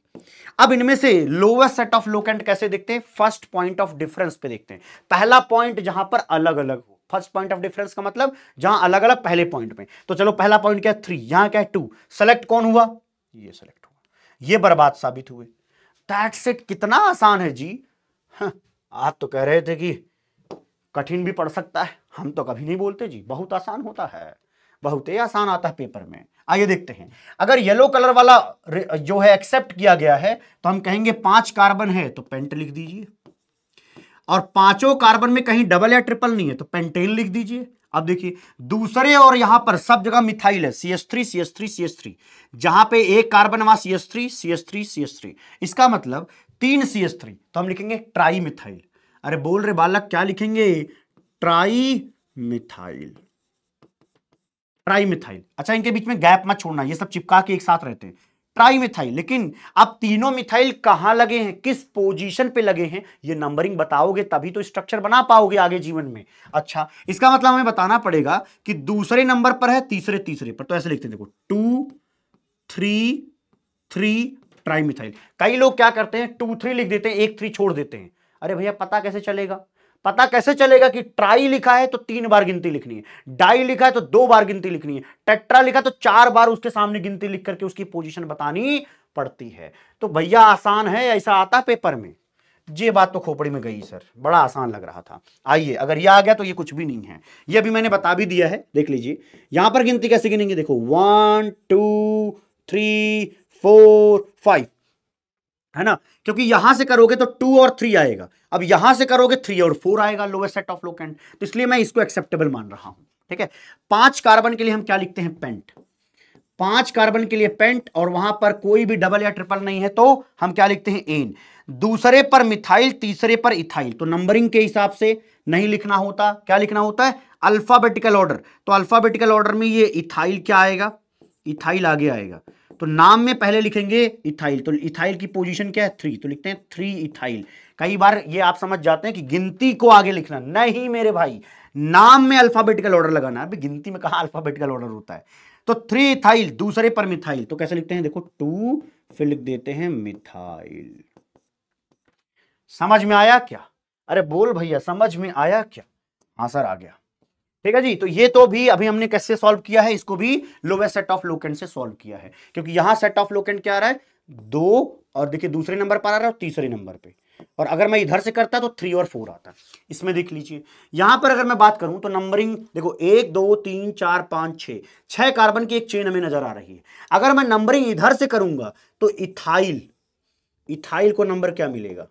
अब इनमें से लोवेस्ट सेट ऑफ लोकेंट कैसे देखते हैं फर्स्ट पॉइंट ऑफ डिफरेंस पे देखते हैं पहला पॉइंट जहां पर अलग अलग हो फर्स्ट पॉइंट ऑफ डिफरेंस का मतलब जहां अलग अलग पहले पॉइंट में तो चलो पहला पॉइंट क्या है थ्री यहां क्या है टू सेलेक्ट कौन हुआ ये सेलेक्ट ये बर्बाद साबित हुए दैट सेट कितना आसान है जी हाँ, आप तो कह रहे थे कि कठिन भी पड़ सकता है हम तो कभी नहीं बोलते जी बहुत आसान होता है बहुत ही आसान आता है पेपर में आइए देखते हैं अगर येलो कलर वाला जो है एक्सेप्ट किया गया है तो हम कहेंगे पांच कार्बन है तो पेंट लिख दीजिए और पांचों कार्बन में कहीं डबल या ट्रिपल नहीं है तो पेंटेन लिख दीजिए अब देखिए दूसरे और यहां पर सब जगह मिथाइल है C S three C S three C S three जहां पे एक कार्बन वहां C S three C S three C S three इसका मतलब तीन सी एस थ्री तो हम लिखेंगे ट्राई मिथाइल अरे बोल रहे बालक क्या लिखेंगे ट्राई मिथाइल ट्राई मिथाइल अच्छा इनके बीच में गैप मत छोड़ना ये सब चिपका के एक साथ रहते हैं ट्राई मिथाइल लेकिन अब तीनों मिथाइल कहां लगे हैं किस पोजीशन पे लगे हैं ये नंबरिंग बताओगे तभी तो स्ट्रक्चर बना पाओगे आगे जीवन में अच्छा इसका मतलब हमें बताना पड़ेगा कि दूसरे नंबर पर है तीसरे तीसरे पर तो ऐसे लिखते देखो two three three trimethyl कई लोग क्या करते हैं टू थ्री लिख देते हैं एक थ्री छोड़ देते हैं अरे भैया पता कैसे चलेगा पता कैसे चलेगा कि ट्राई लिखा है तो तीन बार गिनती लिखनी है डाई लिखा है तो दो बार गिनती लिखनी है टेट्रा लिखा तो चार बार उसके सामने गिनती लिख करके उसकी पोजिशन बतानी पड़ती है तो भैया आसान है ऐसा आता पेपर में ये बात तो खोपड़ी में गई सर बड़ा आसान लग रहा था आइए अगर यह आ गया तो ये कुछ भी नहीं है ये अभी मैंने बता भी दिया है देख लीजिए यहां पर गिनती कैसे गिनेंगे देखो one two three four five है ना क्योंकि यहां से करोगे तो टू और थ्री आएगा अब यहां से करोगे थ्री और फोर आएगा लोअर सेट ऑफ लोकेंट तो इसलिए मैं इसको एक्सेप्टेबल मान रहा हूं ठीक है पांच कार्बन के लिए हम क्या लिखते हैं पेंट पांच कार्बन के लिए पेंट और वहां पर कोई भी डबल या ट्रिपल नहीं है तो हम क्या लिखते हैं एन दूसरे पर मिथाइल तीसरे पर इथाइल तो नंबरिंग के हिसाब से नहीं लिखना होता क्या लिखना होता है अल्फाबेटिकल ऑर्डर तो अल्फाबेटिकल ऑर्डर में ये इथाइल क्या आएगा इथाइल आगे आएगा तो नाम में पहले लिखेंगे इथाइल तो इथाइल की पोजीशन क्या है थ्री तो लिखते हैं थ्री इथाइल कई बार ये आप समझ जाते हैं कि गिनती को आगे लिखना नहीं मेरे भाई नाम में अल्फाबेटिकल ऑर्डर लगाना अभी गिनती में कहा अल्फाबेटिकल ऑर्डर होता है तो थ्री इथाइल दूसरे पर मिथाइल तो कैसे लिखते हैं देखो टू फिर लिख देते हैं मिथाइल समझ में आया क्या अरे बोल भैया समझ में आया क्या आंसर हाँ, आ गया ठीक है जी तो ये तो भी अभी हमने कैसे सॉल्व किया है इसको भी लोवेस्ट सेट ऑफ लोकेंट से सॉल्व किया है क्योंकि यहां सेट ऑफ लोकेंट क्या आ रहा है दो और देखिए दूसरे नंबर पर आ रहा है और तीसरे नंबर पे और अगर मैं इधर से करता तो थ्री और फोर आता इसमें देख लीजिए यहां पर अगर मैं बात करूं तो नंबरिंग देखो एक दो तीन चार पांच छह छह कार्बन की एक चेन हमें नजर आ रही है अगर मैं नंबरिंग इधर से करूंगा तो इथाइल इथाइल को नंबर क्या मिलेगा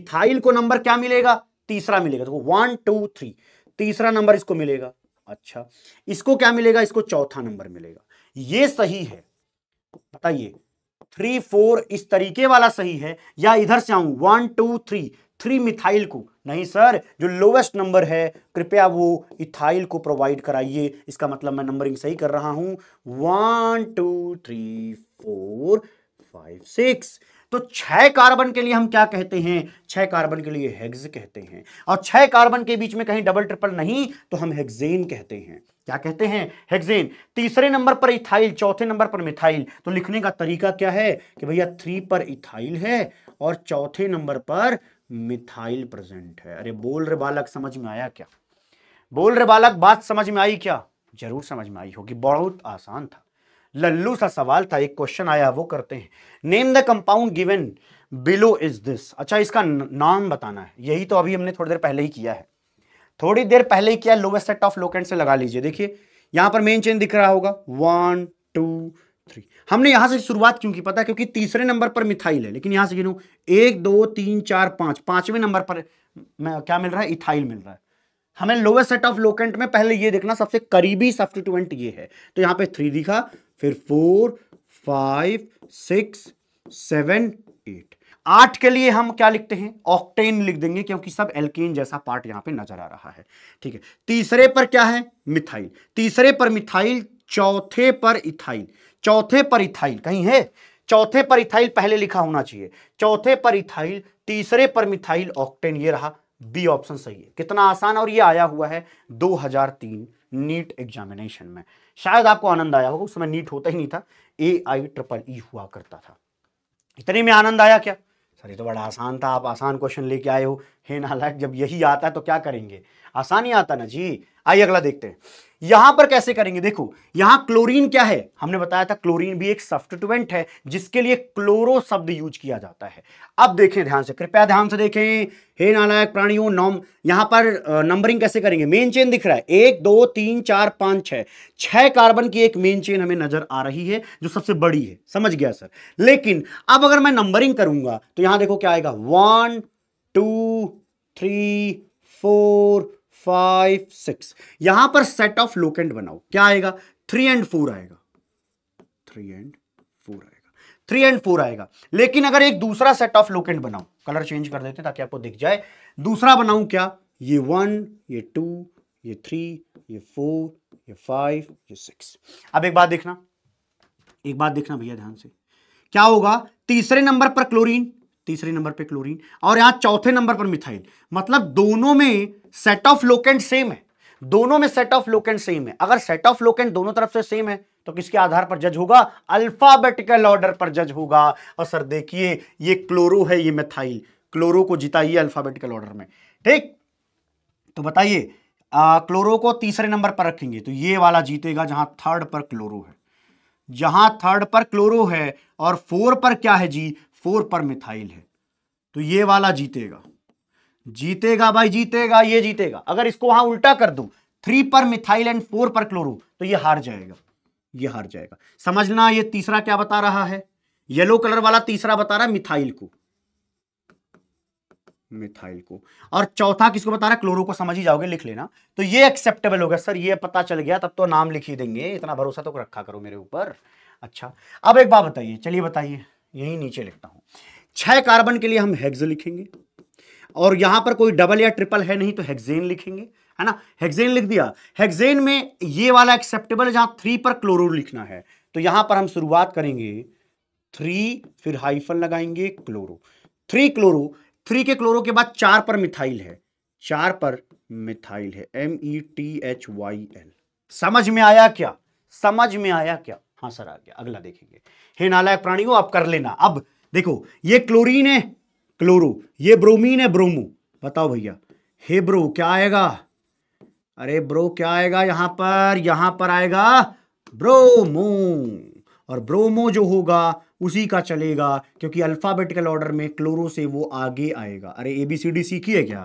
इथाइल को नंबर क्या मिलेगा तीसरा मिलेगा देखो वन टू थ्री तीसरा नंबर इसको मिलेगा अच्छा इसको क्या मिलेगा इसको चौथा नंबर मिलेगा ये सही है बताइए थ्री फोर इस तरीके वाला सही है या इधर से आऊं one two three three methyl को नहीं सर जो लोवेस्ट नंबर है कृपया वो इथाइल को प्रोवाइड कराइए इसका मतलब मैं नंबरिंग सही कर रहा हूं one two three four five six तो छह कार्बन के लिए हम क्या कहते हैं छह कार्बन के लिए हेग्ज कहते हैं और छह कार्बन के बीच में कहीं डबल ट्रिपल नहीं तो हम हेग्जेन कहते हैं क्या कहते हैं हेग्जेन तीसरे नंबर पर इथाइल चौथे नंबर पर मिथाइल तो लिखने का तरीका क्या है कि भैया थ्री पर इथाइल है और चौथे नंबर पर मिथाइल प्रेजेंट है अरे बोल रे बालक समझ में आया क्या बोल रे बालक बात समझ में आई क्या जरूर समझ में आई होगी बहुत आसान था लल्लू सा सवाल था एक क्वेश्चन आया वो करते हैं name the compound given below is this अच्छा इसका नाम बताना है यही तो अभी हमने थोड़ी देर पहले ही किया है थोड़ी देर पहले ही किया लोवेस्ट सेट ऑफ लोकेंट से लगा लीजिए देखिए यहां पर मेन चेन दिख रहा होगा वन टू थ्री हमने यहां से शुरुआत क्यों की पता है क्योंकि तीसरे नंबर पर मिथाइल है लेकिन यहां से गिनू एक दो तीन चार पांच पांचवें नंबर पर क्या मिल रहा है इथाइल मिल रहा है हमें लोवेस्ट सेट ऑफ लोकेंट में पहले ये देखना सबसे करीबी सब्सटीट्यूएंट ये है तो यहां पे थ्री दिखा फिर four five six seven eight आठ के लिए हम क्या लिखते हैं ऑक्टेन लिख देंगे क्योंकि सब एल्केन जैसा पार्ट यहाँ पे नजर आ रहा है ठीक है तीसरे पर क्या है मिथाइल तीसरे पर मिथाइल चौथे पर इथाइल चौथे पर इथाइल कहीं है चौथे पर इथाइल पहले लिखा होना चाहिए चौथे पर इथाइल तीसरे पर मिथाइल ऑक्टेन ये रहा बी ऑप्शन सही है कितना आसान और ये आया हुआ है 2003 नीट एग्जामिनेशन में शायद आपको आनंद आया होगा उस समय नीट होता ही नहीं था ए आई ट्रिपल ई हुआ करता था इतने में आनंद आया क्या सर ये तो बड़ा आसान था आप आसान क्वेश्चन लेके आए हो हे नालायक जब यही आता है तो क्या करेंगे आसान ही आता ना जी आइए अगला देखते हैं यहां पर कैसे करेंगे देखो यहां क्लोरीन क्या है हमने बताया था क्लोरीन भी एक सब्सटिट्यूएंट है जिसके लिए क्लोरो शब्द यूज किया जाता है अब देखें ध्यान से कृपया ध्यान से देखें हे नालायक प्राणियों नॉम यहां पर नंबरिंग कैसे करेंगे मेन चेन दिख रहा है एक दो तीन चार पांच छह छह कार्बन की एक मेन चेन हमें नजर आ रही है जो सबसे बड़ी है समझ गया सर लेकिन अब अगर मैं नंबरिंग करूंगा तो यहां देखो क्या आएगा one two three four five six यहां पर सेट ऑफ लोकेंड बनाओ क्या आएगा थ्री एंड फोर आएगा थ्री एंड फोर आएगा थ्री एंड फोर आएगा लेकिन अगर एक दूसरा सेट ऑफ लोकेंड बनाओ कलर चेंज कर देते हैं ताकि आपको दिख जाए दूसरा बनाऊं क्या ये वन ये टू ये थ्री ये फोर ये फाइव ये सिक्स अब एक बात देखना एक बात देखना भैया ध्यान से क्या होगा तीसरे नंबर पर क्लोरीन तीसरे नंबर पे क्लोरीन और यहां चौथे नंबर पर मिथाइल मतलब दोनों में सेट ऑफ लोकेंट सेम है दोनों में सेट ऑफ लोकेंट सेम है अगर सेट ऑफ लोकेंट दोनों तरफ से सेम है तो किसके आधार पर जज होगा अल्फाबेटिकल ऑर्डर पर जज होगा और सर देखिए ये क्लोरो है ये मिथाइल क्लोरो को जिताइए अल्फाबेटिकल ऑर्डर में ठीक तो बताइए क्लोरो को तीसरे नंबर पर रखेंगे तो ये वाला जीतेगा जहां थर्ड पर क्लोरो है जहां थर्ड पर क्लोरो है और फोर पर क्या है जी फोर पर मिथाइल है तो ये वाला जीतेगा जीतेगा भाई जीतेगा ये जीतेगा अगर इसको वहां उल्टा कर दू थ्री पर मिथाइल एंड फोर पर क्लोरो तो ये हार जाएगा ये हार जाएगा समझना ये तीसरा क्या बता रहा है येलो कलर वाला तीसरा बता रहा है मिथाइल को मिथाइल को और चौथा किसको बता रहा है क्लोरो को समझ ही जाओगे लिख लेना तो ये एक्सेप्टेबल होगा सर ये पता चल गया तब तो नाम लिख ही देंगे इतना भरोसा तो रखा करो मेरे ऊपर अच्छा अब एक बात बताइए चलिए बताइए यही नीचे लिखता हूं छह कार्बन के लिए हम हेग्ज लिखेंगे और यहां पर कोई डबल या ट्रिपल है नहीं तो हेक्सेन लिखेंगे है ना हेक्सेन लिख दिया हेक्सेन में ये वाला एक्सेप्टेबल जहां थ्री पर क्लोरो लिखना है तो यहां पर हम शुरुआत करेंगे थ्री फिर हाइफन लगाएंगे क्लोरो थ्री क्लोरो थ्री के क्लोरो के बाद चार पर मिथाइल है चार पर मिथाइल है M E T H Y L समझ में आया क्या समझ में आया क्या हाँ सर आ गया अगला देखेंगे हे नालायक प्राणियों आप कर लेना अब देखो ये क्लोरीन है क्लोरो ये ब्रोमीन है ब्रोमो बताओ भैया हे ब्रो क्या आएगा अरे ब्रो क्या आएगा यहां पर यहां पर आएगा ब्रोमो और ब्रोमो जो होगा उसी का चलेगा क्योंकि अल्फाबेटिकल ऑर्डर में क्लोरो से वो आगे आएगा अरे एबीसीडी सीखी है क्या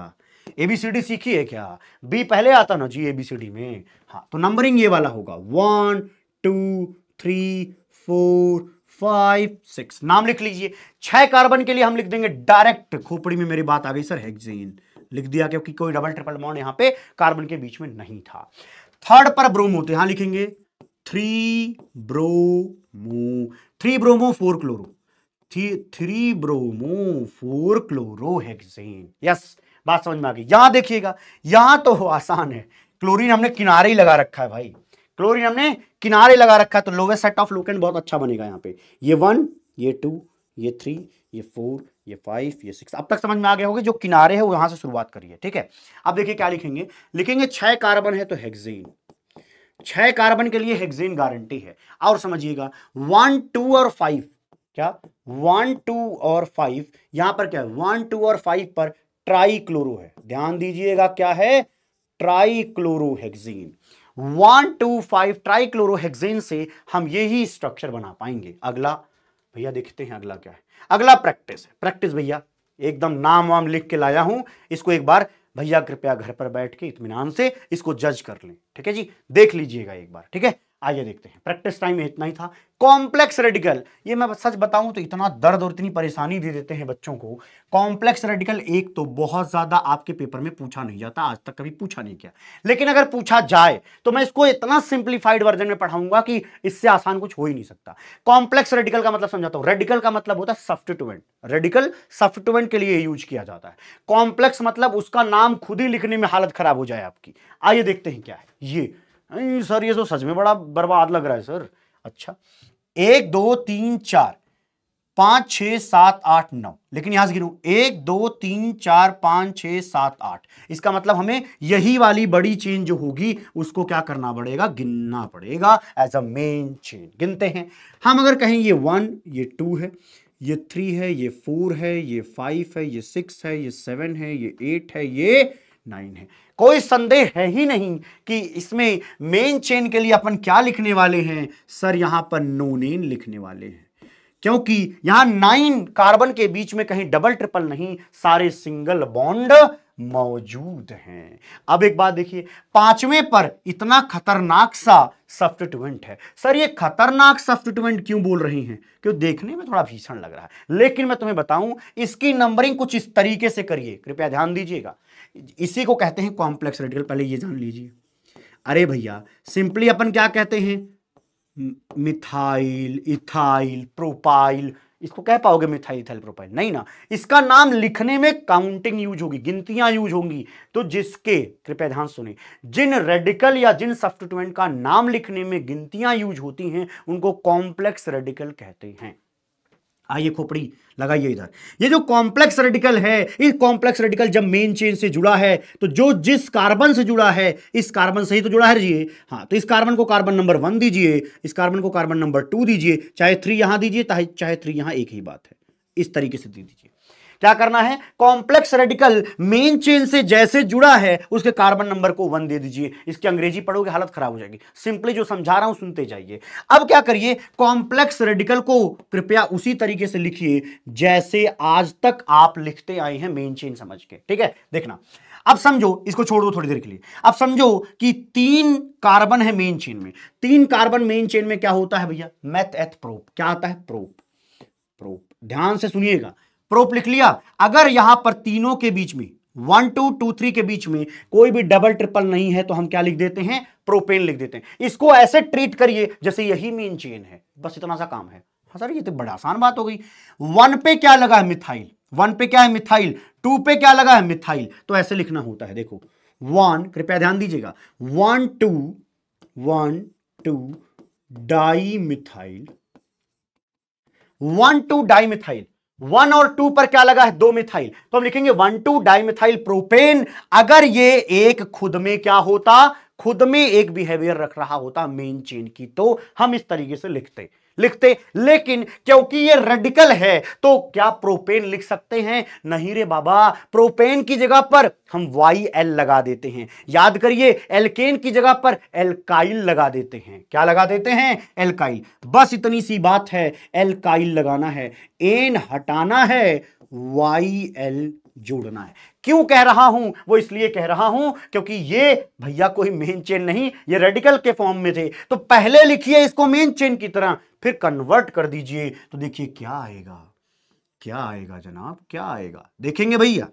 एबीसीडी सीखी है क्या बी पहले आता ना जी एबीसीडी में हाँ तो नंबरिंग ये वाला होगा one two three four five six नाम लिख लीजिए छह कार्बन के लिए हम लिख देंगे डायरेक्ट खोपड़ी में मेरी बात आ गई सर हेक्सेन लिख दिया क्योंकि कोई डबल ट्रिपल मॉन यहां पे कार्बन के बीच में नहीं था थर्ड पर हाँ, ब्रोमो तो यहां लिखेंगे three bromo three bromo four chloro three three bromo four chloro hexane yes बात समझ में आ गई यहां देखिएगा यहां तो आसान है क्लोरीन हमने किनारे ही लगा रखा है भाई क्लोरीन हमने किनारे लगा रखा है तो लोवेस्ट सेट ऑफ लुकेंट बहुत अच्छा बनेगा यहाँ पे ये वन ये टू ये थ्री ये फोर ये फाइव ये सिक्स अब तक समझ में आ गया होगा जो किनारे है वो से शुरुआत करिए ठीक है अब देखिए क्या लिखेंगे लिखेंगे छह कार्बन है तो हेक्सेन छह कार्बन के लिए हेक्सेन गारंटी है और समझिएगा वन टू और फाइव क्या वन टू और फाइव यहां पर क्या है वन टू और फाइव पर ट्राई क्लोरो है ध्यान दीजिएगा क्या है trichloro one two five trichlorohexane से हम यही स्ट्रक्चर बना पाएंगे अगला भैया देखते हैं अगला क्या है अगला प्रैक्टिस है प्रैक्टिस भैया एकदम नाम वाम लिख के लाया हूं इसको एक बार भैया कृपया घर पर बैठ के इतमान से इसको जज कर लें ठीक है जी देख लीजिएगा एक बार ठीक है आइए देखते हैं प्रैक्टिस टाइम में इतना ही था कॉम्प्लेक्स रेडिकल ये मैं सच बताऊं तो इतना दर्द और इतनी परेशानी दे देते हैं बच्चों को कॉम्प्लेक्स रेडिकल एक तो बहुत ज़्यादा आपके पेपर में पूछा नहीं जाता आज तक कभी पूछा नहीं गया लेकिन अगर पूछा जाए तो मैं इसको इतना सिंप्लीफाइड वर्जन में पढ़ाऊंगा कि इससे आसान कुछ हो ही नहीं सकता कॉम्प्लेक्स रेडिकल का मतलब समझाता हूँ रेडिकल का मतलब होता है सब्सटीट्यूएंट रेडिकल सब्सटीट्यूएंट के लिए यूज किया जाता है कॉम्प्लेक्स मतलब उसका नाम खुद ही लिखने में हालत खराब हो जाए आपकी आइए देखते हैं क्या है ये नहीं सर ये तो सच में बड़ा बर्बाद लग रहा है सर अच्छा एक दो तीन चार पाँच छ सात आठ नौ लेकिन यहां से गिनू एक दो तीन चार पाँच छ सात आठ इसका मतलब हमें यही वाली बड़ी चेन जो होगी उसको क्या करना पड़ेगा गिनना पड़ेगा एज अ मेन चेन गिनते हैं हम अगर कहें ये वन ये टू है ये थ्री है ये फोर है ये फाइव है ये सिक्स है ये सेवन है ये एट है ये नाइन है कोई संदेह है ही नहीं कि इसमें मेन चेन के लिए अपन क्या लिखने वाले हैं सर यहां पर नोनेन लिखने वाले हैं क्योंकि यहां नाइन कार्बन के बीच में कहीं डबल ट्रिपल नहीं सारे सिंगल बॉन्ड मौजूद हैं अब एक बात देखिए पांचवें पर इतना खतरनाक सा सब्सटिट्यूएंट है सर ये खतरनाक सब्सटिट्यूएंट क्यों बोल रही हैं क्यों देखने में थोड़ा भीषण लग रहा है लेकिन मैं तुम्हें बताऊं इसकी नंबरिंग कुछ इस तरीके से करिए कृपया ध्यान दीजिएगा इसी को कहते हैं कॉम्प्लेक्स रेडिकल पहले ये जान लीजिए अरे भैया सिंपली अपन क्या कहते हैं मिथाइल इथाइल प्रोपाइल इसको कह पाओगे मिथाइल इथाइल प्रोपाइल नहीं ना इसका नाम लिखने में काउंटिंग यूज होगी गिनतियां यूज होंगी तो जिसके कृपया ध्यान सुने जिन रेडिकल या जिन सब्सटीट्यूएंट का नाम लिखने में गिनतियां यूज होती हैं उनको कॉम्प्लेक्स रेडिकल कहते हैं आइए खोपड़ी लगाइए इधर ये जो कॉम्प्लेक्स रेडिकल है इस कॉम्प्लेक्स रेडिकल जब मेन चेन से जुड़ा है तो जो जिस कार्बन से जुड़ा है इस कार्बन से ही तो जुड़ा है जी हाँ तो इस कार्बन को कार्बन नंबर वन दीजिए इस कार्बन को कार्बन नंबर टू दीजिए चाहे थ्री यहाँ दीजिए चाहे थ्री यहाँ एक ही बात है इस तरीके से दे दीजिए क्या करना है कॉम्प्लेक्स रेडिकल मेन चेन से जैसे जुड़ा है उसके कार्बन नंबर को वन दे दीजिए इसकी अंग्रेजी पढ़ोगे हालत खराब हो जाएगी सिंपली जो समझा रहा हूं सुनते जाइए अब क्या करिए कॉम्प्लेक्स रेडिकल को कृपया उसी तरीके से लिखिए जैसे आज तक आप लिखते आए हैं मेन चेन समझ के ठीक है देखना अब समझो इसको छोड़ दो थोड़ी देर के लिए अब समझो कि तीन कार्बन है मेन चेन में तीन कार्बन मेन चेन में क्या होता है भैया मैथ एथ प्रोप क्या आता है प्रोप प्रोप ध्यान से सुनिएगा प्रोप लिख लिया अगर यहां पर तीनों के बीच में वन टू टू थ्री के बीच में कोई भी डबल ट्रिपल नहीं है तो हम क्या लिख देते हैं प्रोपेन लिख देते हैं इसको ऐसे ट्रीट करिए जैसे यही मेन चेन है बस इतना सा काम है सर ये तो बड़ा आसान बात हो गई वन पे क्या लगा है मिथाइल वन पे क्या है मिथाइल टू पे क्या लगा है मिथाइल तो ऐसे लिखना होता है देखो वन कृपया ध्यान दीजिएगा one two one two dimethyl one two dimethyl one और टू पर क्या लगा है दो मिथाइल तो हम लिखेंगे वन टू डाइमिथाइल प्रोपेन अगर ये एक खुद में क्या होता खुद में एक बिहेवियर रख रहा होता मेन चेन की तो हम इस तरीके से लिखते लिखते लेकिन क्योंकि ये रेडिकल है तो क्या प्रोपेन लिख सकते हैं नहीं रे बाबा प्रोपेन की जगह पर हम वाई एल लगा देते हैं याद करिए एलकेन की जगह पर एलकाइल लगा देते हैं क्या लगा देते हैं एलकाइल बस इतनी सी बात है एलकाइल लगाना है एन हटाना है वाई एल जोड़ना है क्यों कह रहा हूं वो इसलिए कह रहा हूं क्योंकि ये भैया कोई मेन चेन नहीं ये रेडिकल के फॉर्म में थे तो पहले लिखिए इसको मेन चेन की तरह फिर कन्वर्ट कर दीजिए तो देखिए क्या आएगा क्या आएगा जनाब क्या आएगा देखेंगे भैया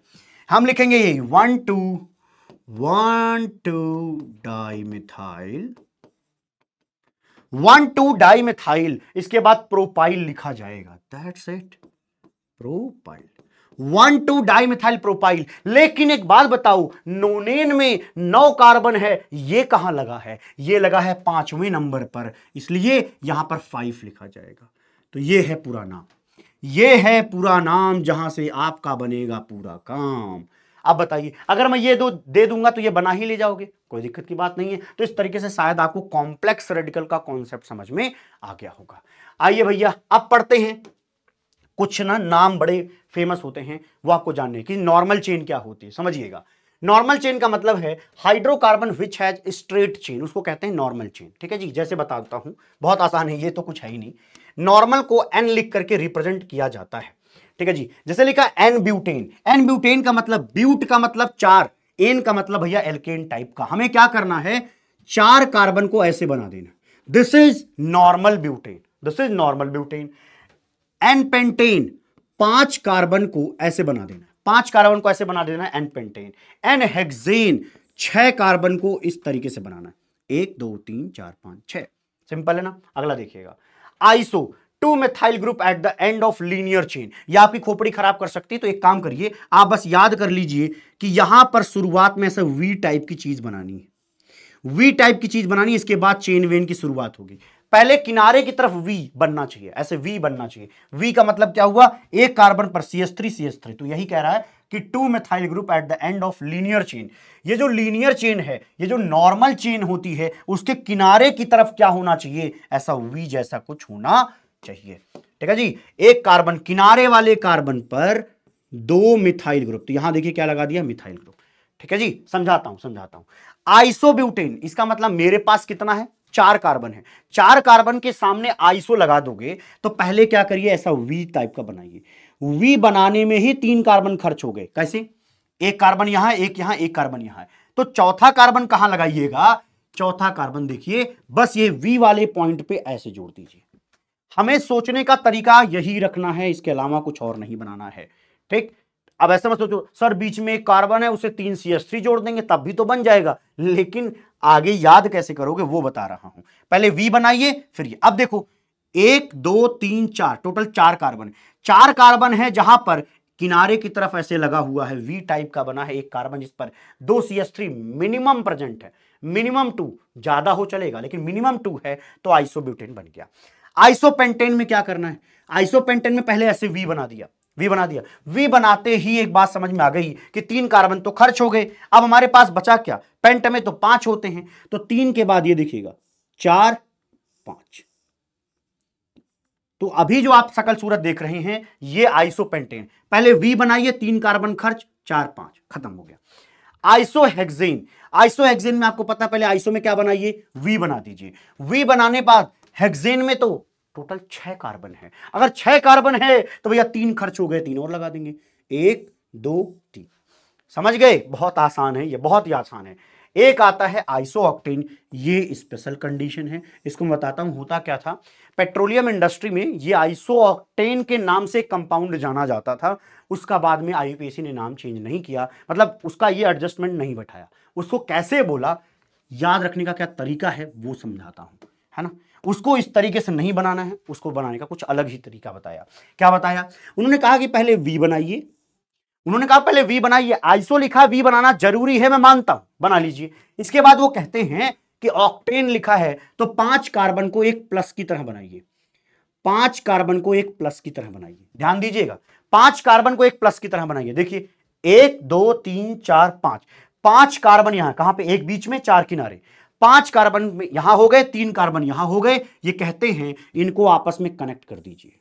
हम लिखेंगे यही one two one two dimethyl one two dimethyl इसके बाद प्रोपाइल लिखा जाएगा that's it propyl one two dimethyl propyl लेकिन एक बात बताओ नोनेन में नौ कार्बन है ये कहां लगा है ये लगा है पांचवें नंबर पर इसलिए यहां पर फाइव लिखा जाएगा तो ये है पूरा नाम ये है पूरा नाम जहां से आपका बनेगा पूरा काम अब बताइए अगर मैं ये दो दे दूंगा तो ये बना ही ले जाओगे कोई दिक्कत की बात नहीं है तो इस तरीके से शायद आपको कॉम्प्लेक्स रेडिकल का कॉन्सेप्ट समझ में आ गया होगा आइए भैया अब पढ़ते हैं कुछ ना नाम बड़े फेमस होते हैं वो आपको जानने की नॉर्मल चेन क्या होती है समझिएगा नॉर्मल चेन का मतलब है hydrocarbon which has straight chain उसको कहते हैं नॉर्मल चेन ठीक है जी जैसे बता देता हूं बहुत आसान है ये तो कुछ है ही नहीं नॉर्मल को एन लिख करके रिप्रेजेंट किया जाता है ठीक है जी जैसे लिखा एन ब्यूटेन एन ब्यूटेन का मतलब ब्यूट का मतलब चार एन का मतलब भैया एल्केन टाइप का हमें क्या करना है चार कार्बन को ऐसे बना देना this is normal butane this is normal butane N pentane पांच कार्बन को ऐसे बना देना पांच कार्बन को ऐसे बना देना एन पेंटेन एन हेक्सेन छह कार्बन को इस तरीके से बनाना एक दो तीन चार पांच छह सिंपल है ना अगला देखिएगा iso two methyl group at the end of linear chain ये आपकी खोपड़ी खराब कर सकती है तो एक काम करिए आप बस याद कर लीजिए कि यहां पर शुरुआत में ऐसे वी टाइप की चीज बनानी है वी टाइप की चीज बनानी इसके बाद चेन वेन की शुरुआत होगी पहले किनारे की तरफ वी बनना चाहिए ऐसे वी बनना चाहिए वी का मतलब क्या हुआ एक कार्बन पर C S three C S three तो यही कह रहा है कि two methyl group at the end of linear chain ये जो लीनियर चेन है ये जो नॉर्मल चेन होती है उसके किनारे की तरफ क्या होना चाहिए ऐसा वी जैसा कुछ होना चाहिए ठीक है जी एक कार्बन किनारे वाले कार्बन पर दो मिथाइल ग्रुप तो यहां देखिए क्या लगा दिया मिथाइल ग्रुप ठीक है जी समझाता हूं समझाता हूं आइसोब्यूटेन इसका मतलब मेरे पास कितना है चार कार्बन है चार कार्बन के सामने आइसो लगा दोगे तो पहले क्या करिए ऐसा वी टाइप का बनाइए वी बनाने में ही तीन कार्बन खर्च हो गए कैसे एक कार्बन यहां एक यहां एक कार्बन यहां तो चौथा कार्बन कहां लगाइएगा चौथा कार्बन देखिए बस ये वी वाले पॉइंट पे ऐसे जोड़ दीजिए हमें सोचने का तरीका यही रखना है इसके अलावा कुछ और नहीं बनाना है ठीक अब ऐसा मत सोचो सर बीच में एक कार्बन है उसे तीन सी एस थ्री जोड़ देंगे तब भी तो बन जाएगा लेकिन आगे याद कैसे करोगे वो बता रहा हूं पहले वी बनाइए फिर ये अब देखो एक दो तीन चार टोटल चार कार्बन चार कार्बन है जहां पर किनारे की तरफ ऐसे लगा हुआ है वी टाइप का बना है एक कार्बन जिस पर दो C S three minimum present है मिनिमम टू ज्यादा हो चलेगा लेकिन मिनिमम टू है तो आइसोब्यूटेन बन गया आइसोपेंटेन में क्या करना है आइसोपेंटेन में पहले ऐसे वी बना दिया वी बना दिया वी बनाते ही एक बात समझ में आ गई कि तीन कार्बन तो खर्च हो गए अब हमारे पास बचा क्या पेंट में तो पांच होते हैं तो तीन के बाद ये देखिएगा चार पांच तो अभी जो आप सकल सूरत देख रहे हैं ये पेंटेन पहले वी बनाइए तीन कार्बन खर्च चार पांच खत्म हो गया आइसो आइसो आइसोहेक्सेन में आपको पता पहले आइसो में क्या बनाइए वी बना दीजिए वी बनाने बाद हेक्सेन में तो टोटल छह कार्बन है अगर छह कार्बन है तो भैया तीन खर्च हो गए तीन और लगा देंगे एक दो तीन समझ गए बहुत आसान है ये बहुत ही आसान है एक आता है आइसो ऑक्टेन ये स्पेशल कंडीशन है इसको मैं बताता हूं होता क्या था पेट्रोलियम इंडस्ट्री में ये आइसो ऑक्टेन के नाम से कंपाउंड जाना जाता था उसका बाद में आई ने नाम चेंज नहीं किया मतलब उसका ये एडजस्टमेंट नहीं बैठाया उसको कैसे बोला याद रखने का क्या तरीका है वो समझाता हूं है ना उसको इस तरीके से नहीं बनाना है उसको बनाने का कुछ अलग ही तरीका बताया क्या बताया उन्होंने कहा कि पहले वी बनाइए उन्होंने कहा पहले वी बनाइए आइसो लिखा वी बनाना जरूरी है मैं मानता हूं बना लीजिए इसके बाद वो कहते हैं कि ऑक्टेन लिखा है तो पांच कार्बन को एक प्लस की तरह बनाइए पांच कार्बन को एक प्लस की तरह बनाइए ध्यान दीजिएगा पांच कार्बन को एक प्लस की तरह बनाइए देखिए एक दो तीन चार पांच पांच कार्बन यहां कहां पे एक बीच में चार किनारे पांच कार्बन यहां हो गए तीन कार्बन यहां हो गए ये कहते हैं इनको आपस में कनेक्ट कर दीजिए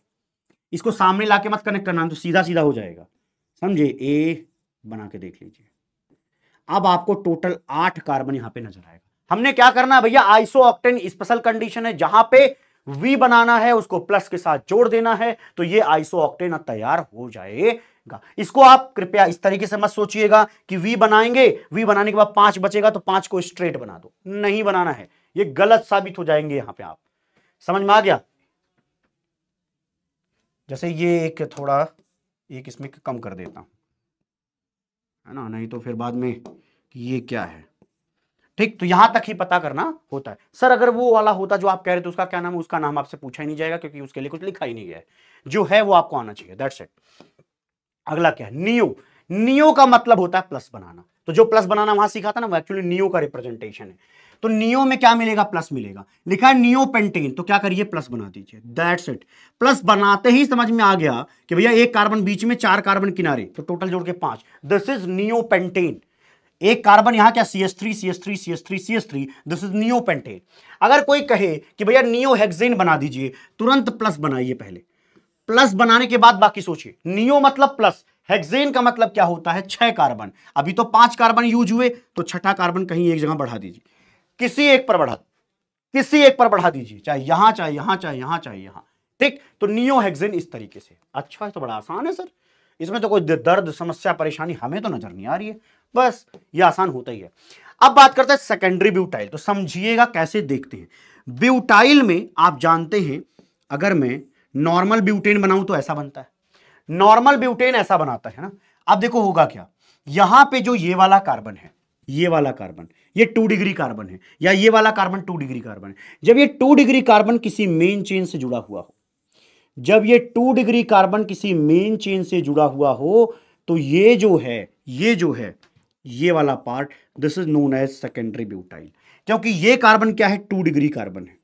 इसको सामने ला के मत कनेक्ट करना तो सीधा सीधा हो जाएगा समझे ए बना के देख लीजिए अब आपको टोटल आठ कार्बन यहां पे नजर आएगा हमने क्या करना है भैया आइसो ऑक्टेन स्पेशल कंडीशन है जहां पे वी बनाना है उसको प्लस के साथ जोड़ देना है तो ये आइसो ऑक्टेन तैयार हो जाए गा इसको आप कृपया इस तरीके से मत सोचिएगा कि वी बनाएंगे वी बनाने के बाद पांच बचेगा तो पांच को स्ट्रेट बना दो नहीं बनाना है ये गलत साबित हो जाएंगे यहां पे आप समझ में आ गया जैसे ये एक थोड़ा एक इसमें कम कर देता हूं है ना नहीं तो फिर बाद में ये क्या है ठीक तो यहां तक ही पता करना होता है सर अगर वो वाला होता जो आप कह रहे थे उसका क्या नाम है उसका नाम आपसे पूछा ही नहीं जाएगा क्योंकि उसके लिए कुछ लिखा ही नहीं गया है जो है वो आपको आना चाहिए दैट्स इट अगला क्या है नियो नियो का मतलब होता है प्लस बनाना तो जो प्लस बनाना वहां सीखा था ना वो एक्चुअली नियो का रिप्रेजेंटेशन है तो नियो में क्या मिलेगा प्लस मिलेगा लिखा है नियो पेंटेन तो क्या करिए प्लस बना दीजिए दैट्स इट प्लस बनाते ही समझ में आ गया कि भैया एक कार्बन बीच में चार कार्बन किनारे तो टोटल जोड़ के पांच दिस इज नियो पेंटेन एक कार्बन यहां क्या C S three C S three C S three C S three this is neo pentane अगर कोई कहे कि भैया नियो हेक्सेन बना दीजिए तुरंत प्लस बनाइए पहले प्लस बनाने के बाद बाकी सोचिए नियो मतलब प्लस हेक्सेन का मतलब क्या होता है छह कार्बन अभी तो पांच कार्बन यूज हुए तो छठा कार्बन कहीं एक जगह बढ़ा दीजिए किसी एक पर बढ़ा किसी एक पर बढ़ा दीजिए चाहे यहां चाहे यहां चाहे यहां चाहे यहां ठीक तो नियो हेक्सेन इस तरीके से अच्छा है तो बड़ा आसान है सर इसमें तो कोई दर्द समस्या परेशानी हमें तो नजर नहीं आ रही है बस ये आसान होता ही है अब बात करते हैं सेकेंडरी ब्यूटाइल तो समझिएगा कैसे देखते हैं ब्यूटाइल में आप जानते हैं अगर मैं नॉर्मल ब्यूटेन बनाऊं तो ऐसा बनता है नॉर्मल ब्यूटेन ऐसा बनाता है ना अब देखो होगा क्या यहां पे जो ये वाला कार्बन है ये वाला कार्बन ये टू डिग्री कार्बन है या ये वाला कार्बन टू डिग्री कार्बन है जब ये टू डिग्री कार्बन किसी मेन चेन से जुड़ा हुआ हो जब ये टू डिग्री कार्बन किसी मेन चेन से जुड़ा हुआ हो तो ये जो है ये जो है ये वाला part this is known as secondary butyl क्योंकि ये कार्बन क्या है टू डिग्री कार्बन है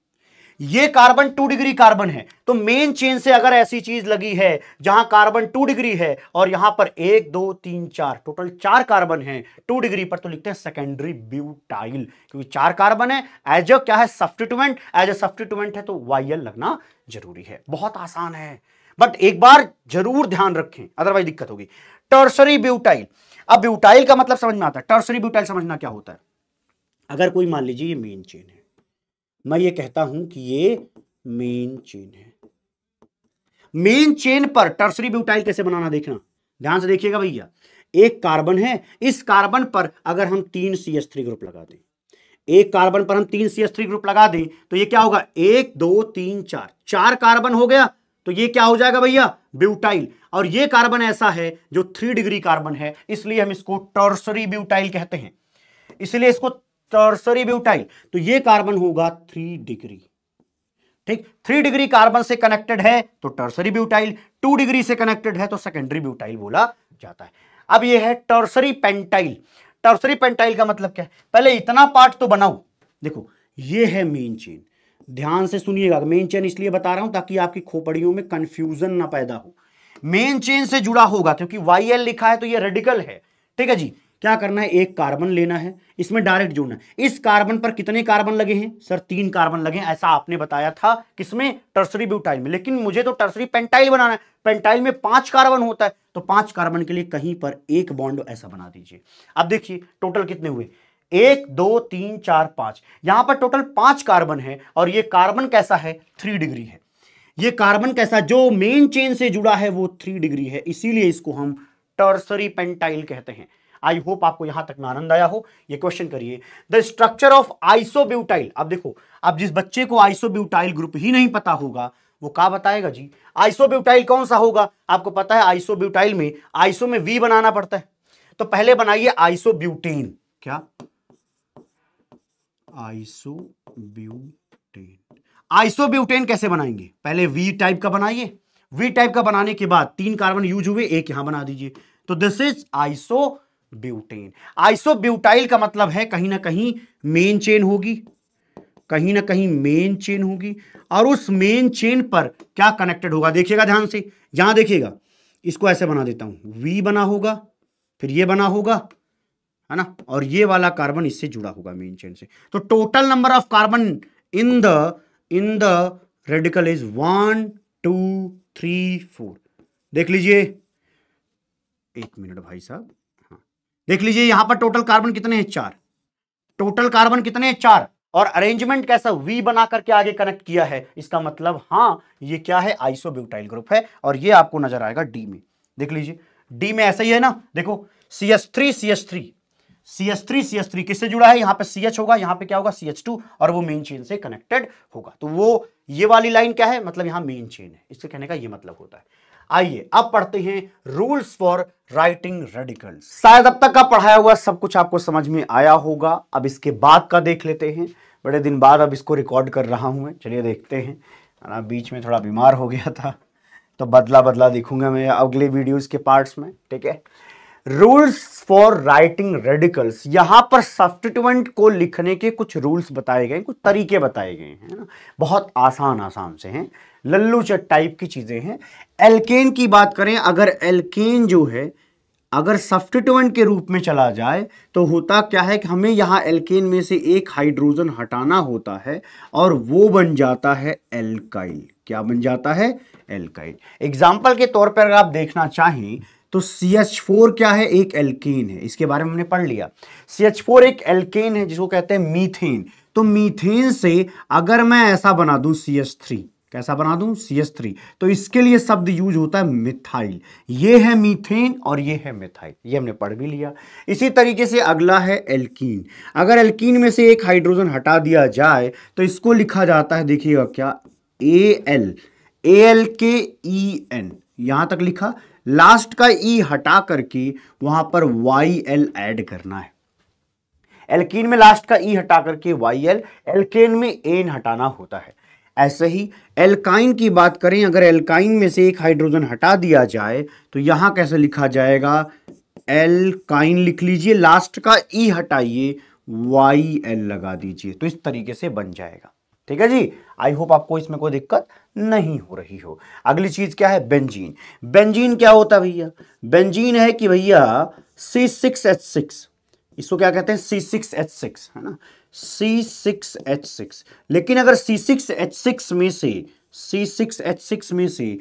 ये कार्बन टू डिग्री कार्बन है तो मेन चेन से अगर ऐसी चीज लगी है जहां कार्बन टू डिग्री है और यहां पर एक दो तीन चार टोटल चार कार्बन है टू डिग्री पर तो लिखते हैं सेकेंडरी ब्यूटाइल क्योंकि चार कार्बन है एज अ क्या है सब्सटीट्यूमेंट एज अ सब्सटीट्यूमेंट है तो वाई लगना जरूरी है बहुत आसान है बट एक बार जरूर ध्यान रखें अदरवाइज दिक्कत होगी टर्सरी ब्यूटाइल अब ब्यूटाइल का मतलब समझ में आता है टर्सरी ब्यूटाइल समझना क्या होता है अगर कोई मान लीजिए ये मेन चेन है मैं ये कहता हूं कि ये मेन चेन है मेन चेन पर टर्सरी ब्यूटाइल कैसे बनाना देखना ध्यान से देखिएगा भैया एक कार्बन है इस कार्बन पर अगर हम तीन सी एस थ्री ग्रुप लगा दें एक कार्बन पर हम तीन सी एस थ्री ग्रुप लगा दें तो ये क्या होगा एक दो तीन चार चार कार्बन हो गया तो ये क्या हो जाएगा भैया ब्यूटाइल और ये कार्बन ऐसा है जो थ्री डिग्री कार्बन है इसलिए हम इसको टर्सरी ब्यूटाइल कहते हैं इसलिए इसको टर्सरी ब्यूटाइल तो ये कार्बन होगा थ्री डिग्री ठीक थ्री डिग्री कार्बन से कनेक्टेड है तो टर्सरी ब्यूटाइल टू डिग्री से कनेक्टेड है तो सेकेंडरी ब्यूटाइल बोला जाता है अब ये है टर्सरी पेंटाइल टर्सरी पेंटाइल का मतलब क्या है पहले इतना पार्ट तो बनाओ देखो ये है मेन चेन ध्यान से सुनिएगा मेन चेन इसलिए बता रहा हूं ताकि आपकी खोपड़ियों में कंफ्यूजन ना पैदा हो मेन चेन से जुड़ा होगा क्योंकि वाई लिखा है तो ये रेडिकल है ठीक है जी क्या करना है एक कार्बन लेना है इसमें डायरेक्ट जोड़ना है इस कार्बन पर कितने कार्बन लगे हैं सर तीन कार्बन लगे हैं ऐसा आपने बताया था किसमें टर्सरी ब्यूटाइल में लेकिन मुझे तो टर्सरी पेंटाइल बनाना है पेंटाइल में पांच कार्बन होता है तो पांच कार्बन के लिए कहीं पर एक बॉन्ड ऐसा बना दीजिए अब देखिए टोटल कितने हुए एक दो तीन चार पांच यहां पर टोटल पांच कार्बन है और ये कार्बन कैसा है थ्री डिग्री है ये कार्बन कैसा जो मेन चेन से जुड़ा है वो थ्री डिग्री है इसीलिए इसको हम टर्सरी पेंटाइल कहते हैं आई होप आपको यहां तक में आनंद आया हो ये क्वेश्चन करिए द स्ट्रक्चर ऑफ आइसोब्यूटाइल अब देखो अब जिस बच्चे को आइसोब्यूटाइल ग्रुप ही नहीं पता होगा वो का बताएगा जी आइसोब्यूटाइल कौन सा होगा आपको पता है आइसोब्यूटाइल में आइसो में वी बनाना पड़ता है तो पहले बनाइए आइसोब्यूटेन क्या आइसोब्यूटेन आइसोब्यूटेन कैसे बनाएंगे पहले वी टाइप का बनाइए वी टाइप का बनाने के बाद तीन कार्बन यूज हुए एक यहां बना दीजिए तो this is iso butane isobutyl का मतलब है कहीं ना कहीं मेन चेन होगी कहीं ना कहीं मेन चेन होगी और उस मेन चेन पर क्या कनेक्टेड होगा देखिएगा ध्यान से यहां देखिएगा इसको ऐसे बना देता हूं वी बना होगा फिर ये बना होगा है ना और ये वाला कार्बन इससे जुड़ा होगा मेन चेन से तो total number of carbon in the in the radical is one two three four देख लीजिए एक मिनट भाई साहब देख लीजिए यहां पर टोटल कार्बन कितने हैं चार टोटल कार्बन कितने हैं चार और अरेंजमेंट कैसा वी बना करके आगे कनेक्ट किया है इसका मतलब हाँ ये क्या है आइसोब्यूटाइल ग्रुप है और ये आपको नजर आएगा डी में देख लीजिए डी में ऐसा ही है ना देखो C S three C S three C S three C S three किससे जुड़ा है यहाँ पे सी एच होगा यहाँ पे क्या होगा सी एच टू और वो मेन चेन से कनेक्टेड होगा तो वो ये वाली लाइन क्या है मतलब यहाँ मेन चेन है इसके कहने का ये मतलब होता है आइए अब पढ़ते हैं रूल्स फॉर राइटिंग रेडिकल्स शायद अब तक का पढ़ाया हुआ सब कुछ आपको समझ में आया होगा अब इसके बाद का देख लेते हैं बड़े दिन बाद अब इसको रिकॉर्ड कर रहा हूं मैं चलिए देखते हैं ना बीच में थोड़ा बीमार हो गया था तो बदला बदला देखूंगा मैं अगले वीडियो के पार्ट्स में ठीक है रूल्स फॉर राइटिंग रेडिकल्स यहाँ पर सब्सटीट्यूएंट को लिखने के कुछ रूल्स बताए गए कुछ तरीके बताए गए हैं ना बहुत आसान आसान से हैं लल्लू चट टाइप की चीज़ें हैं एल्केन की बात करें अगर एल्केन जो है अगर सब्सटीट्यूएंट के रूप में चला जाए तो होता क्या है कि हमें यहाँ एल्केन में से एक हाइड्रोजन हटाना होता है और वो बन जाता है एल्काइल क्या बन जाता है एल्काइल एग्जाम्पल के तौर पर अगर आप देखना चाहें तो सी एच फोर क्या है एक एल्केन है इसके बारे में हमने पढ़ लिया सी एच फोर एक एल्केन है जिसको कहते हैं मीथेन तो मीथेन से अगर मैं ऐसा बना दूं सी एच थ्री कैसा बना दूं सी एच थ्री तो इसके लिए शब्द यूज होता है मिथाइल ये है मीथेन और ये है मिथाइल ये हमने पढ़ भी लिया इसी तरीके से अगला है एल्कीन अगर एल्कीन में से एक हाइड्रोजन हटा दिया जाए तो इसको लिखा जाता है देखिएगा क्या ए एल ए एल के ई एन यहां तक लिखा लास्ट का ई हटा करके वहां पर वाई एल एड करना है एल्किन में लास्ट का ई हटा करके वाई एल एल्केन में एन हटाना होता है ऐसे ही एल्काइन की बात करें अगर एल्काइन में से एक हाइड्रोजन हटा दिया जाए तो यहां कैसे लिखा जाएगा एल्काइन लिख लीजिए लास्ट का ई हटाइए वाई एल लगा दीजिए तो इस तरीके से बन जाएगा ठीक है जी आई होप आपको इसमें कोई दिक्कत नहीं हो रही हो अगली चीज़ क्या है बेंजीन बेंजीन क्या होता है भैया बेंजीन है कि भैया सी सिक्स एच सिक्स इसको क्या कहते हैं सी सिक्स एच सिक्स है ना सी सिक्स एच सिक्स लेकिन अगर सी सिक्स एच सिक्स में से सी सिक्स एच सिक्स में से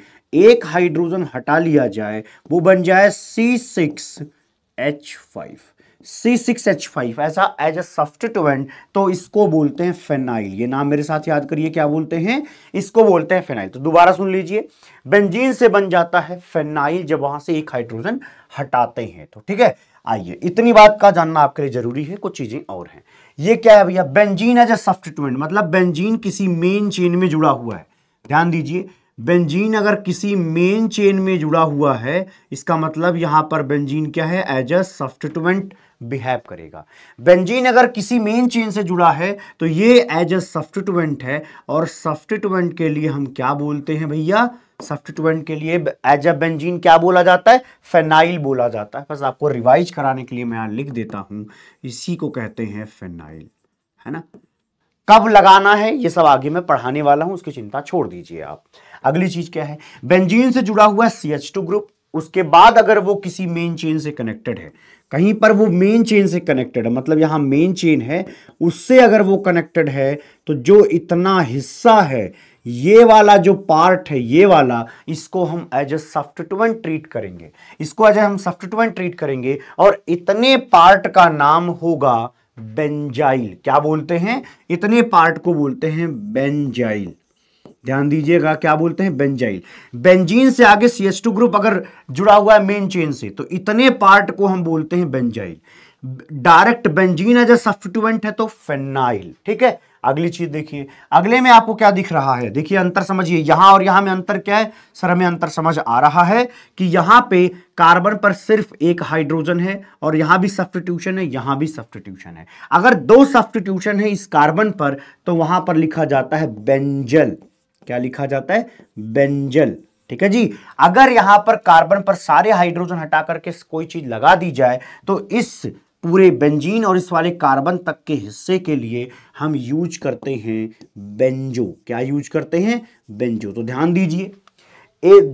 एक हाइड्रोजन हटा लिया जाए वो बन जाए सी सिक्स एच फाइव C6H5 ऐसा एज ए सब्सटीट्यूएंट तो इसको बोलते हैं फेनाइल ये नाम मेरे साथ याद करिए क्या बोलते हैं इसको बोलते हैं फेनाइल तो दोबारा सुन लीजिए बेंजीन से बन जाता है फेनाइल जब वहां से एक हाइड्रोजन हटाते हैं तो ठीक है आइए इतनी बात का जानना आपके लिए जरूरी है कुछ चीजें और हैं ये क्या है भैया बेंजीन एज ए सब्सटीट्यूएंट मतलब बेंजीन किसी मेन चेन में जुड़ा हुआ है ध्यान दीजिए बेंजीन अगर किसी मेन चेन में जुड़ा हुआ है इसका मतलब यहां पर बेंजीन क्या है एज ए सब्सटीट्यूएंट बिहेव करेगा बेंजीन अगर किसी मेन चेन से जुड़ा है तो ये एज अ सब्सटीट्यूएंट है और सब्सटीट्यूएंट के लिए हम क्या बोलते हैं भैया सब्सटीट्यूएंट के लिए एज अ बेंजीन क्या बोला जाता है फेनाइल बोला जाता है बस आपको रिवाइज कराने के लिए मैं यहां लिख देता हूं इसी को कहते हैं फेनाइल है ना कब लगाना है ये सब आगे मैं पढ़ाने वाला हूं उसकी चिंता छोड़ दीजिए आप अगली चीज क्या है बेंजीन से जुड़ा हुआ सी एच टू ग्रुप उसके बाद अगर वो किसी मेन चेन से कनेक्टेड है कहीं पर वो मेन चेन से कनेक्टेड है मतलब यहाँ मेन चेन है उससे अगर वो कनेक्टेड है तो जो इतना हिस्सा है ये वाला जो पार्ट है ये वाला इसको हम एज ए सब्सटिट्यूएंट ट्रीट करेंगे इसको एज ए हम टूवेंट ट्रीट करेंगे और इतने पार्ट का नाम होगा बेंजाइल क्या बोलते हैं इतने पार्ट को बोलते हैं बेंजाइल ध्यान दीजिएगा क्या बोलते हैं बेंजाइल बेंजीन से आगे सी एस टू ग्रुप अगर जुड़ा हुआ है मेन चेन से तो इतने पार्ट को हम बोलते हैं benzyl direct benzene as a substituent है तो फेनाइल ठीक है अगली चीज देखिए अगले में आपको क्या दिख रहा है देखिए अंतर समझिए यहां और यहां में अंतर क्या है सर हमें अंतर समझ आ रहा है कि यहां पे कार्बन पर सिर्फ एक हाइड्रोजन है और यहां भी सब्सटीट्यूशन है यहां भी सब्सटीट्यूशन है अगर दो सब्सटीट्यूशन है इस कार्बन पर तो वहां पर लिखा जाता है बेंजल क्या लिखा जाता है बेंजल ठीक है जी अगर यहां पर कार्बन पर सारे हाइड्रोजन हटा करके कोई चीज लगा दी जाए तो इस पूरे बेंजीन और इस वाले कार्बन तक के हिस्से के लिए हम यूज करते हैं बेंजो क्या यूज करते हैं बेंजो तो ध्यान दीजिए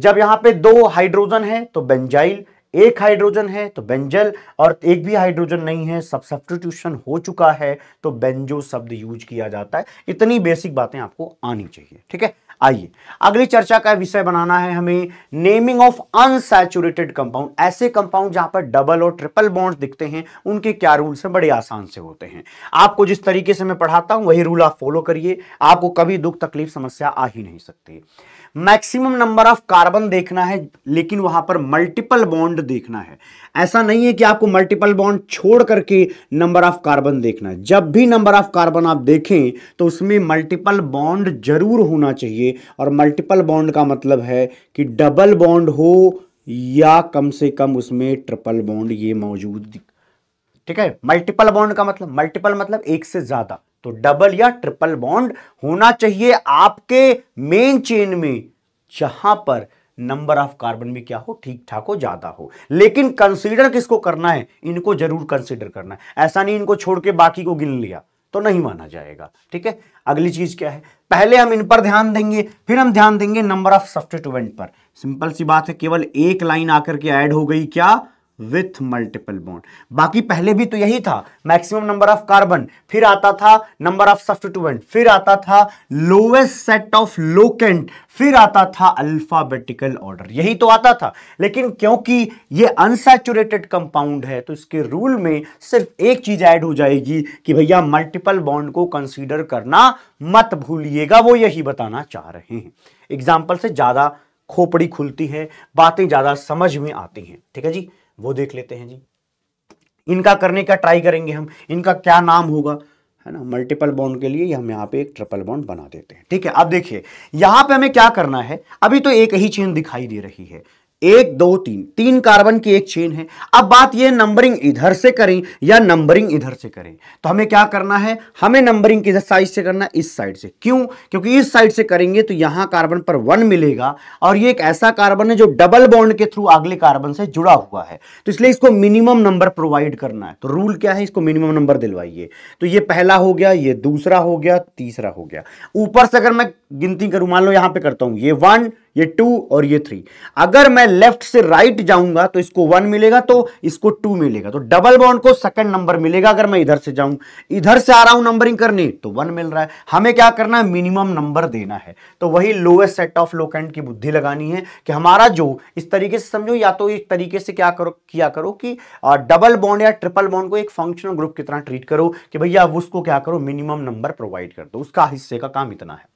जब यहां पे दो हाइड्रोजन है तो बेंजाइल एक हाइड्रोजन है तो बेंजल और एक भी हाइड्रोजन नहीं है सब सब्सटीट्यूशन हो चुका है तो बेंजो शब्द यूज किया जाता है इतनी बेसिक बातें आपको आनी चाहिए ठीक है आइए अगली चर्चा का विषय बनाना है हमें नेमिंग ऑफ अनसेचुरेटेड कंपाउंड ऐसे कंपाउंड जहां पर डबल और ट्रिपल बॉन्ड दिखते हैं उनके क्या रूल्स हैं बड़े आसान से होते हैं आपको जिस तरीके से मैं पढ़ाता हूं वही रूल आप फॉलो करिए आपको कभी दुख तकलीफ समस्या आ ही नहीं सकती मैक्सिमम नंबर ऑफ कार्बन देखना है लेकिन वहां पर मल्टीपल बॉन्ड देखना है ऐसा नहीं है कि आपको मल्टीपल बॉन्ड छोड़ करके नंबर ऑफ कार्बन देखना है जब भी नंबर ऑफ कार्बन आप देखें तो उसमें मल्टीपल बॉन्ड जरूर होना चाहिए और मल्टीपल बॉन्ड का मतलब है कि डबल बॉन्ड हो या कम से कम उसमें ट्रिपल बॉन्ड ये मौजूद ठीक है मल्टीपल बॉन्ड का मतलब मल्टीपल मतलब एक से ज्यादा तो डबल या ट्रिपल बॉन्ड होना चाहिए आपके मेन चेन में जहां पर नंबर ऑफ कार्बन भी क्या हो ठीक ठाक हो ज्यादा हो लेकिन कंसीडर किसको करना है इनको जरूर कंसीडर करना है ऐसा नहीं इनको छोड़ के बाकी को गिन लिया तो नहीं माना जाएगा ठीक है अगली चीज क्या है पहले हम इन पर ध्यान देंगे फिर हम ध्यान देंगे नंबर ऑफ सब्सटीट्यूएंट पर सिंपल सी बात है केवल एक लाइन आकर के ऐड हो गई क्या विथ मल्टीपल बॉन्ड बाकी पहले भी तो यही था मैक्सिमम नंबर ऑफ कार्बन फिर आता था नंबर ऑफ सब्सटीट्यूएंट फिर आता था लोवेस्ट सेट ऑफ लोकेंट फिर आता था अल्फाबेटिकल ऑर्डर यही तो आता था लेकिन क्योंकि ये अनसेचुरेटेड कंपाउंड है तो इसके रूल में सिर्फ एक चीज ऐड हो जाएगी कि भैया मल्टीपल बॉन्ड को कंसिडर करना मत भूलिएगा वो यही बताना चाह रहे हैं एग्जाम्पल से ज्यादा खोपड़ी खुलती है बातें ज्यादा समझ में आती हैं ठीक है जी वो देख लेते हैं जी इनका करने का ट्राई करेंगे हम इनका क्या नाम होगा है ना मल्टीपल बॉन्ड के लिए हम यहाँ पे एक ट्रिपल बॉन्ड बना देते हैं ठीक है अब देखिए यहाँ पे हमें क्या करना है अभी तो एक ही चेन दिखाई दे रही है एक दो तीन तीन कार्बन की एक चेन है अब बात ये नंबरिंग इधर से करें या नंबरिंग इधर से करें तो हमें क्या करना है हमें नंबरिंग किस साइड से करना इस साइड से क्यों क्योंकि इस साइड से करेंगे तो यहां कार्बन पर वन मिलेगा और ये एक ऐसा कार्बन है जो डबल बॉन्ड के थ्रू अगले कार्बन से जुड़ा हुआ है तो इसलिए इसको मिनिमम नंबर प्रोवाइड करना है तो रूल क्या है इसको मिनिमम नंबर दिलवाइए तो ये पहला हो गया ये दूसरा हो गया तीसरा हो गया ऊपर से अगर मैं गिनती करूं मान लो यहां पर करता हूं ये वन ये टू और ये थ्री अगर मैं लेफ्ट से राइट right जाऊंगा तो इसको वन मिलेगा तो इसको टू मिलेगा तो डबल बॉन्ड को सेकंड नंबर मिलेगा अगर मैं इधर से जाऊं इधर से आ रहा हूं नंबरिंग करने तो वन मिल रहा है हमें क्या करना है मिनिमम नंबर देना है तो वही लोएस्ट सेट ऑफ लोकेंड की बुद्धि लगानी है कि हमारा जो इस तरीके से समझो या तो इस तरीके से क्या करो किया करो कि डबल बॉन्ड या ट्रिपल बॉन्ड को एक फंक्शनल ग्रुप की तरह ट्रीट करो कि भैया उसको क्या करो मिनिमम नंबर प्रोवाइड कर दो उसका हिस्से का काम इतना है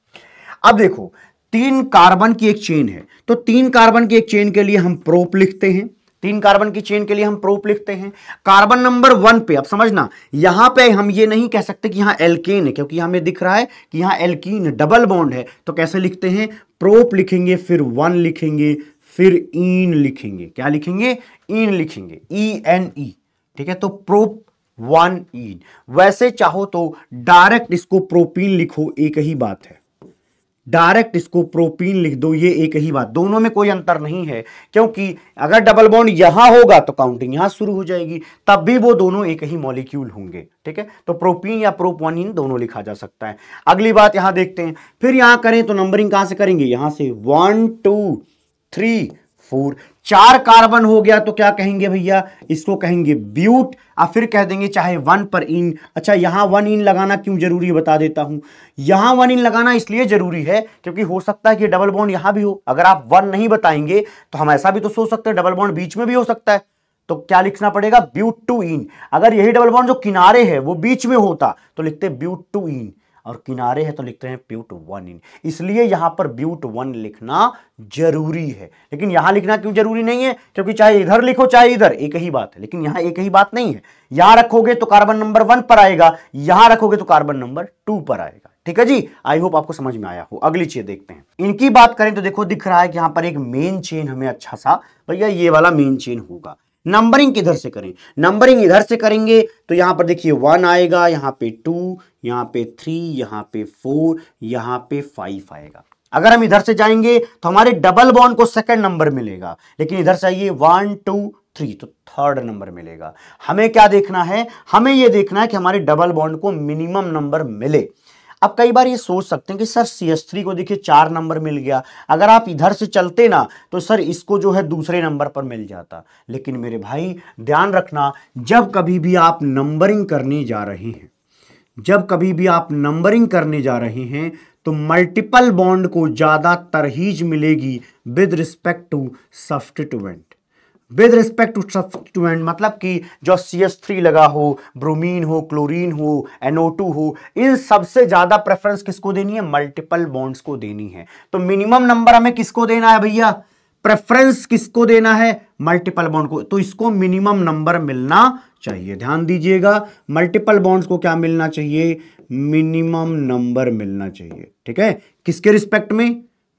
अब देखो तीन कार्बन की एक चेन है तो तीन कार्बन की एक चेन के लिए हम प्रोप लिखते हैं तीन कार्बन की चेन के लिए हम प्रोप लिखते हैं कार्बन नंबर वन पे अब समझना यहां पे हम ये नहीं कह सकते कि यहां एल्केन है क्योंकि हमें दिख रहा है कि यहां एल्कीन डबल बॉन्ड है तो कैसे लिखते हैं प्रोप लिखेंगे फिर वन लिखेंगे फिर ईन लिखेंगे क्या लिखेंगे ईन लिखेंगे ई एन ई ठीक है तो प्रोप वन ईन वैसे चाहो तो डायरेक्ट इसको प्रोपीन लिखो एक ही बात है डायरेक्ट इसको प्रोपीन लिख दो ये एक ही बात दोनों में कोई अंतर नहीं है क्योंकि अगर डबल बॉन्ड यहां होगा तो काउंटिंग यहां शुरू हो जाएगी तब भी वो दोनों एक ही मॉलिक्यूल होंगे ठीक है तो प्रोपीन या प्रोपोनिन दोनों लिखा जा सकता है अगली बात यहां देखते हैं फिर यहां करें तो नंबरिंग कहां से करेंगे यहां से वन टू थ्री फोर चार कार्बन हो गया तो क्या कहेंगे भैया इसको कहेंगे ब्यूट आप फिर कह देंगे चाहे वन पर इन अच्छा यहाँ वन इन लगाना क्यों जरूरी है बता देता हूँ यहाँ वन इन लगाना इसलिए जरूरी है क्योंकि हो सकता है कि डबल बॉन्ड यहाँ भी हो अगर आप वन नहीं बताएंगे तो हम ऐसा भी तो सोच सकते हैं डबल बॉन्ड बीच में भी हो सकता है तो क्या लिखना पड़ेगा ब्यूट टू इन अगर यही डबल बॉन्ड जो किनारे है वो बीच में होता तो लिखते ब्यूट टू इन और किनारे है तो लिखते हैं प्यूट वन इन इसलिए यहां पर ब्यूट वन लिखना जरूरी है लेकिन यहां लिखना क्यों जरूरी नहीं है क्योंकि चाहे इधर लिखो चाहे इधर एक ही बात है लेकिन यहां एक ही बात नहीं है यहां रखोगे तो कार्बन नंबर वन पर आएगा यहां रखोगे तो कार्बन नंबर टू पर आएगा ठीक है जी आई होप आपको समझ में आया हो अगली चीज देखते हैं इनकी बात करें तो देखो दिख रहा है कि यहां पर एक मेन चेन हमें अच्छा सा भैया ये वाला मेन चेन होगा नंबरिंग किधर से करें नंबरिंग इधर से करेंगे तो यहां पर देखिए वन आएगा यहां पे टू यहां पे थ्री यहां पे फोर यहां पे फाइव आएगा अगर हम इधर से जाएंगे तो हमारे डबल बॉन्ड को सेकंड नंबर मिलेगा लेकिन इधर से आइए वन टू थ्री तो थर्ड नंबर मिलेगा हमें क्या देखना है हमें यह देखना है कि हमारे डबल बॉन्ड को मिनिमम नंबर मिले अब कई बार ये सोच सकते हैं कि सर सी एस थ्री को देखिए चार नंबर मिल गया अगर आप इधर से चलते ना तो सर इसको जो है दूसरे नंबर पर मिल जाता लेकिन मेरे भाई ध्यान रखना जब कभी भी आप नंबरिंग करने जा रहे हैं जब कभी भी आप नंबरिंग करने जा रहे हैं तो मल्टीपल बॉन्ड को ज़्यादा तरहीज मिलेगी with respect to substituent with respect to substituent मतलब कि जो सी एस थ्री लगा हो ब्रोमीन हो क्लोरीन हो एनओ टू हो इन सबसे ज़्यादा प्रेफरेंस किसको देनी है मल्टीपल बॉन्ड्स को देनी है तो मिनिमम नंबर हमें किसको देना है भैया प्रेफरेंस किसको देना है मल्टीपल बॉन्ड को तो इसको मिनिमम नंबर मिलना चाहिए ध्यान दीजिएगा मल्टीपल बॉन्ड्स को क्या मिलना चाहिए मिनिमम नंबर मिलना चाहिए ठीक है किसके रिस्पेक्ट में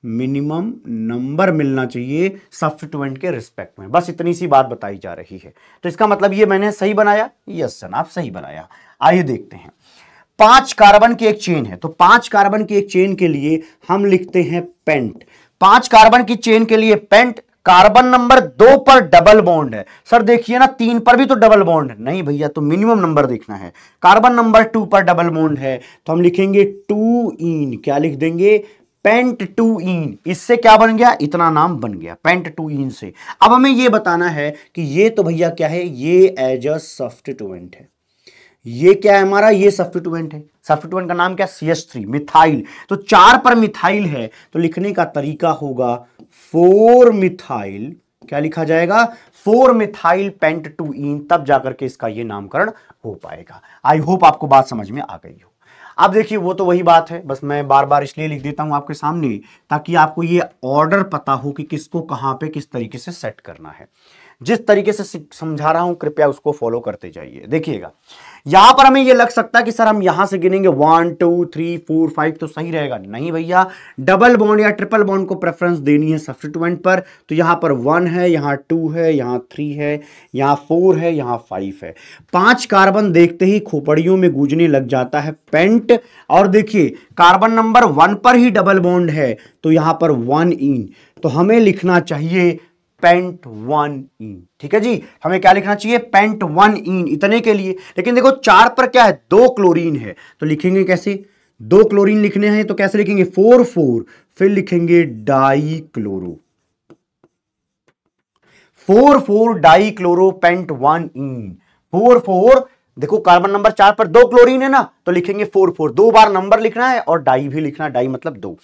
मिनिमम नंबर मिलना चाहिए सब्सटीट्यूएंट के रिस्पेक्ट में बस इतनी सी बात बताई जा रही है तो इसका मतलब ये मैंने सही बनाया यस सर आप सही बनाया आइए देखते हैं पांच कार्बन की एक चेन है तो पांच कार्बन की एक चेन के लिए हम लिखते हैं पेंट पांच कार्बन की चेन के लिए पेंट कार्बन नंबर दो पर डबल बॉन्ड है सर देखिए ना तीन पर भी तो डबल बॉन्ड है नहीं भैया तो मिनिमम नंबर देखना है कार्बन नंबर टू पर डबल बॉन्ड है तो हम लिखेंगे टू इन क्या लिख देंगे पेंट टू इन इससे क्या बन गया इतना नाम बन गया पेंट टू इन से अब हमें यह बताना है कि ये तो भैया क्या है ये एज अ सब्सटीट्यूएंट है ये क्या है हमारा ये सब्सटीट्यूएंट है सब्सटीट्यूएंट का नाम क्या सी एस थ्री मिथाइल तो चार पर मिथाइल है तो लिखने का तरीका होगा फोर मिथाइल क्या लिखा जाएगा four methyl pent two ene तब जाकर के इसका ये नामकरण हो पाएगा आई होप आपको बात समझ में आ गई हो अब देखिए वो तो वही बात है बस मैं बार बार इसलिए लिख देता हूं आपके सामने ताकि आपको ये ऑर्डर पता हो कि किसको कहाँ पे किस तरीके से सेट करना है जिस तरीके से समझा रहा हूँ कृपया उसको फॉलो करते जाइए देखिएगा यहां पर हमें यह लग सकता है कि सर हम यहां से गिनेंगे one two three four five तो सही रहेगा नहीं भैया डबल बॉन्ड या ट्रिपल बॉन्ड को प्रेफरेंस देनी है सब्सिट्यूएंट पर तो यहां पर वन है यहां टू है यहां थ्री है यहां फोर है यहां फाइव है पांच कार्बन देखते ही खोपड़ियों में गूंजने लग जाता है पेंट और देखिए कार्बन नंबर वन पर ही डबल बॉन्ड है तो यहां पर वन इन तो हमें लिखना चाहिए पेंट वन इन ठीक है जी हमें क्या लिखना चाहिए पेंट वन इन इतने के लिए लेकिन देखो चार पर क्या है दो क्लोरीन है तो लिखेंगे कैसे दो क्लोरीन लिखने हैं तो कैसे लिखेंगे फोर फोर फिर लिखेंगे dichloro four four dichloro pent one yne four four देखो कार्बन नंबर चार पर दो क्लोरीन है ना तो लिखेंगे फोर फोर दो बार नंबर लिखना है और डाई भी लिखना डाई मतलब दो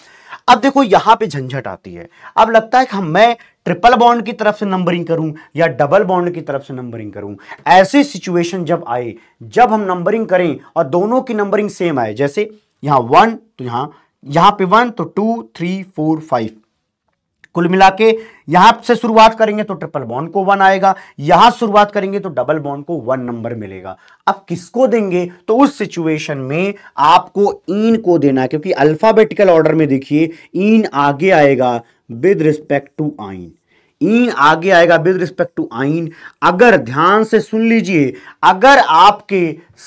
अब देखो यहां पे झंझट आती है अब लगता है कि हम मैं ट्रिपल बॉन्ड की तरफ से नंबरिंग करूं या डबल बॉन्ड की तरफ से नंबरिंग करूं ऐसी सिचुएशन जब आए जब हम नंबरिंग करें और दोनों की नंबरिंग सेम आए जैसे यहां वन तो यहां यहां पे वन तो टू थ्री फोर फाइव कुल मिला के यहां से शुरुआत करेंगे तो ट्रिपल बॉन्ड को वन आएगा यहां शुरुआत करेंगे तो डबल बॉन्ड को वन नंबर मिलेगा अब किसको देंगे तो उस सिचुएशन में आपको इन को देना क्योंकि अल्फाबेटिकल ऑर्डर में देखिए इन आगे आएगा विद रिस्पेक्ट टू आइन ई आगे आएगा विद रिस्पेक्ट टू आइन अगर ध्यान से सुन लीजिए अगर आपके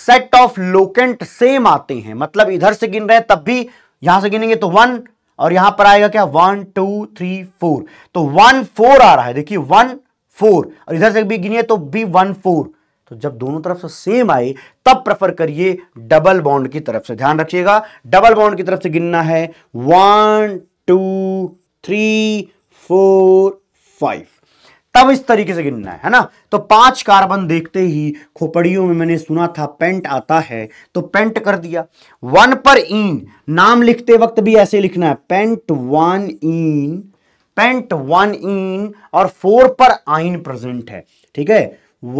सेट ऑफ लोकेंट सेम आते हैं मतलब इधर से गिन रहे हैं तब भी यहां से गिनेंगे तो वन और यहां पर आएगा क्या वन टू थ्री फोर तो वन फोर आ रहा है देखिए वन फोर और इधर से भी गिनिए तो भी वन फोर तो जब दोनों तरफ से सेम आए तब प्रेफर करिए डबल बॉन्ड की तरफ से ध्यान रखिएगा डबल बॉन्ड की तरफ से गिनना है one two three four five तब इस तरीके से गिनना है है ना तो पांच कार्बन देखते ही खोपड़ियों में मैंने सुना था पेंट आता है तो पेंट कर दिया वन पर इन नाम लिखते वक्त भी ऐसे लिखना है pent one yne pent one yne और फोर पर आइन प्रेजेंट है ठीक है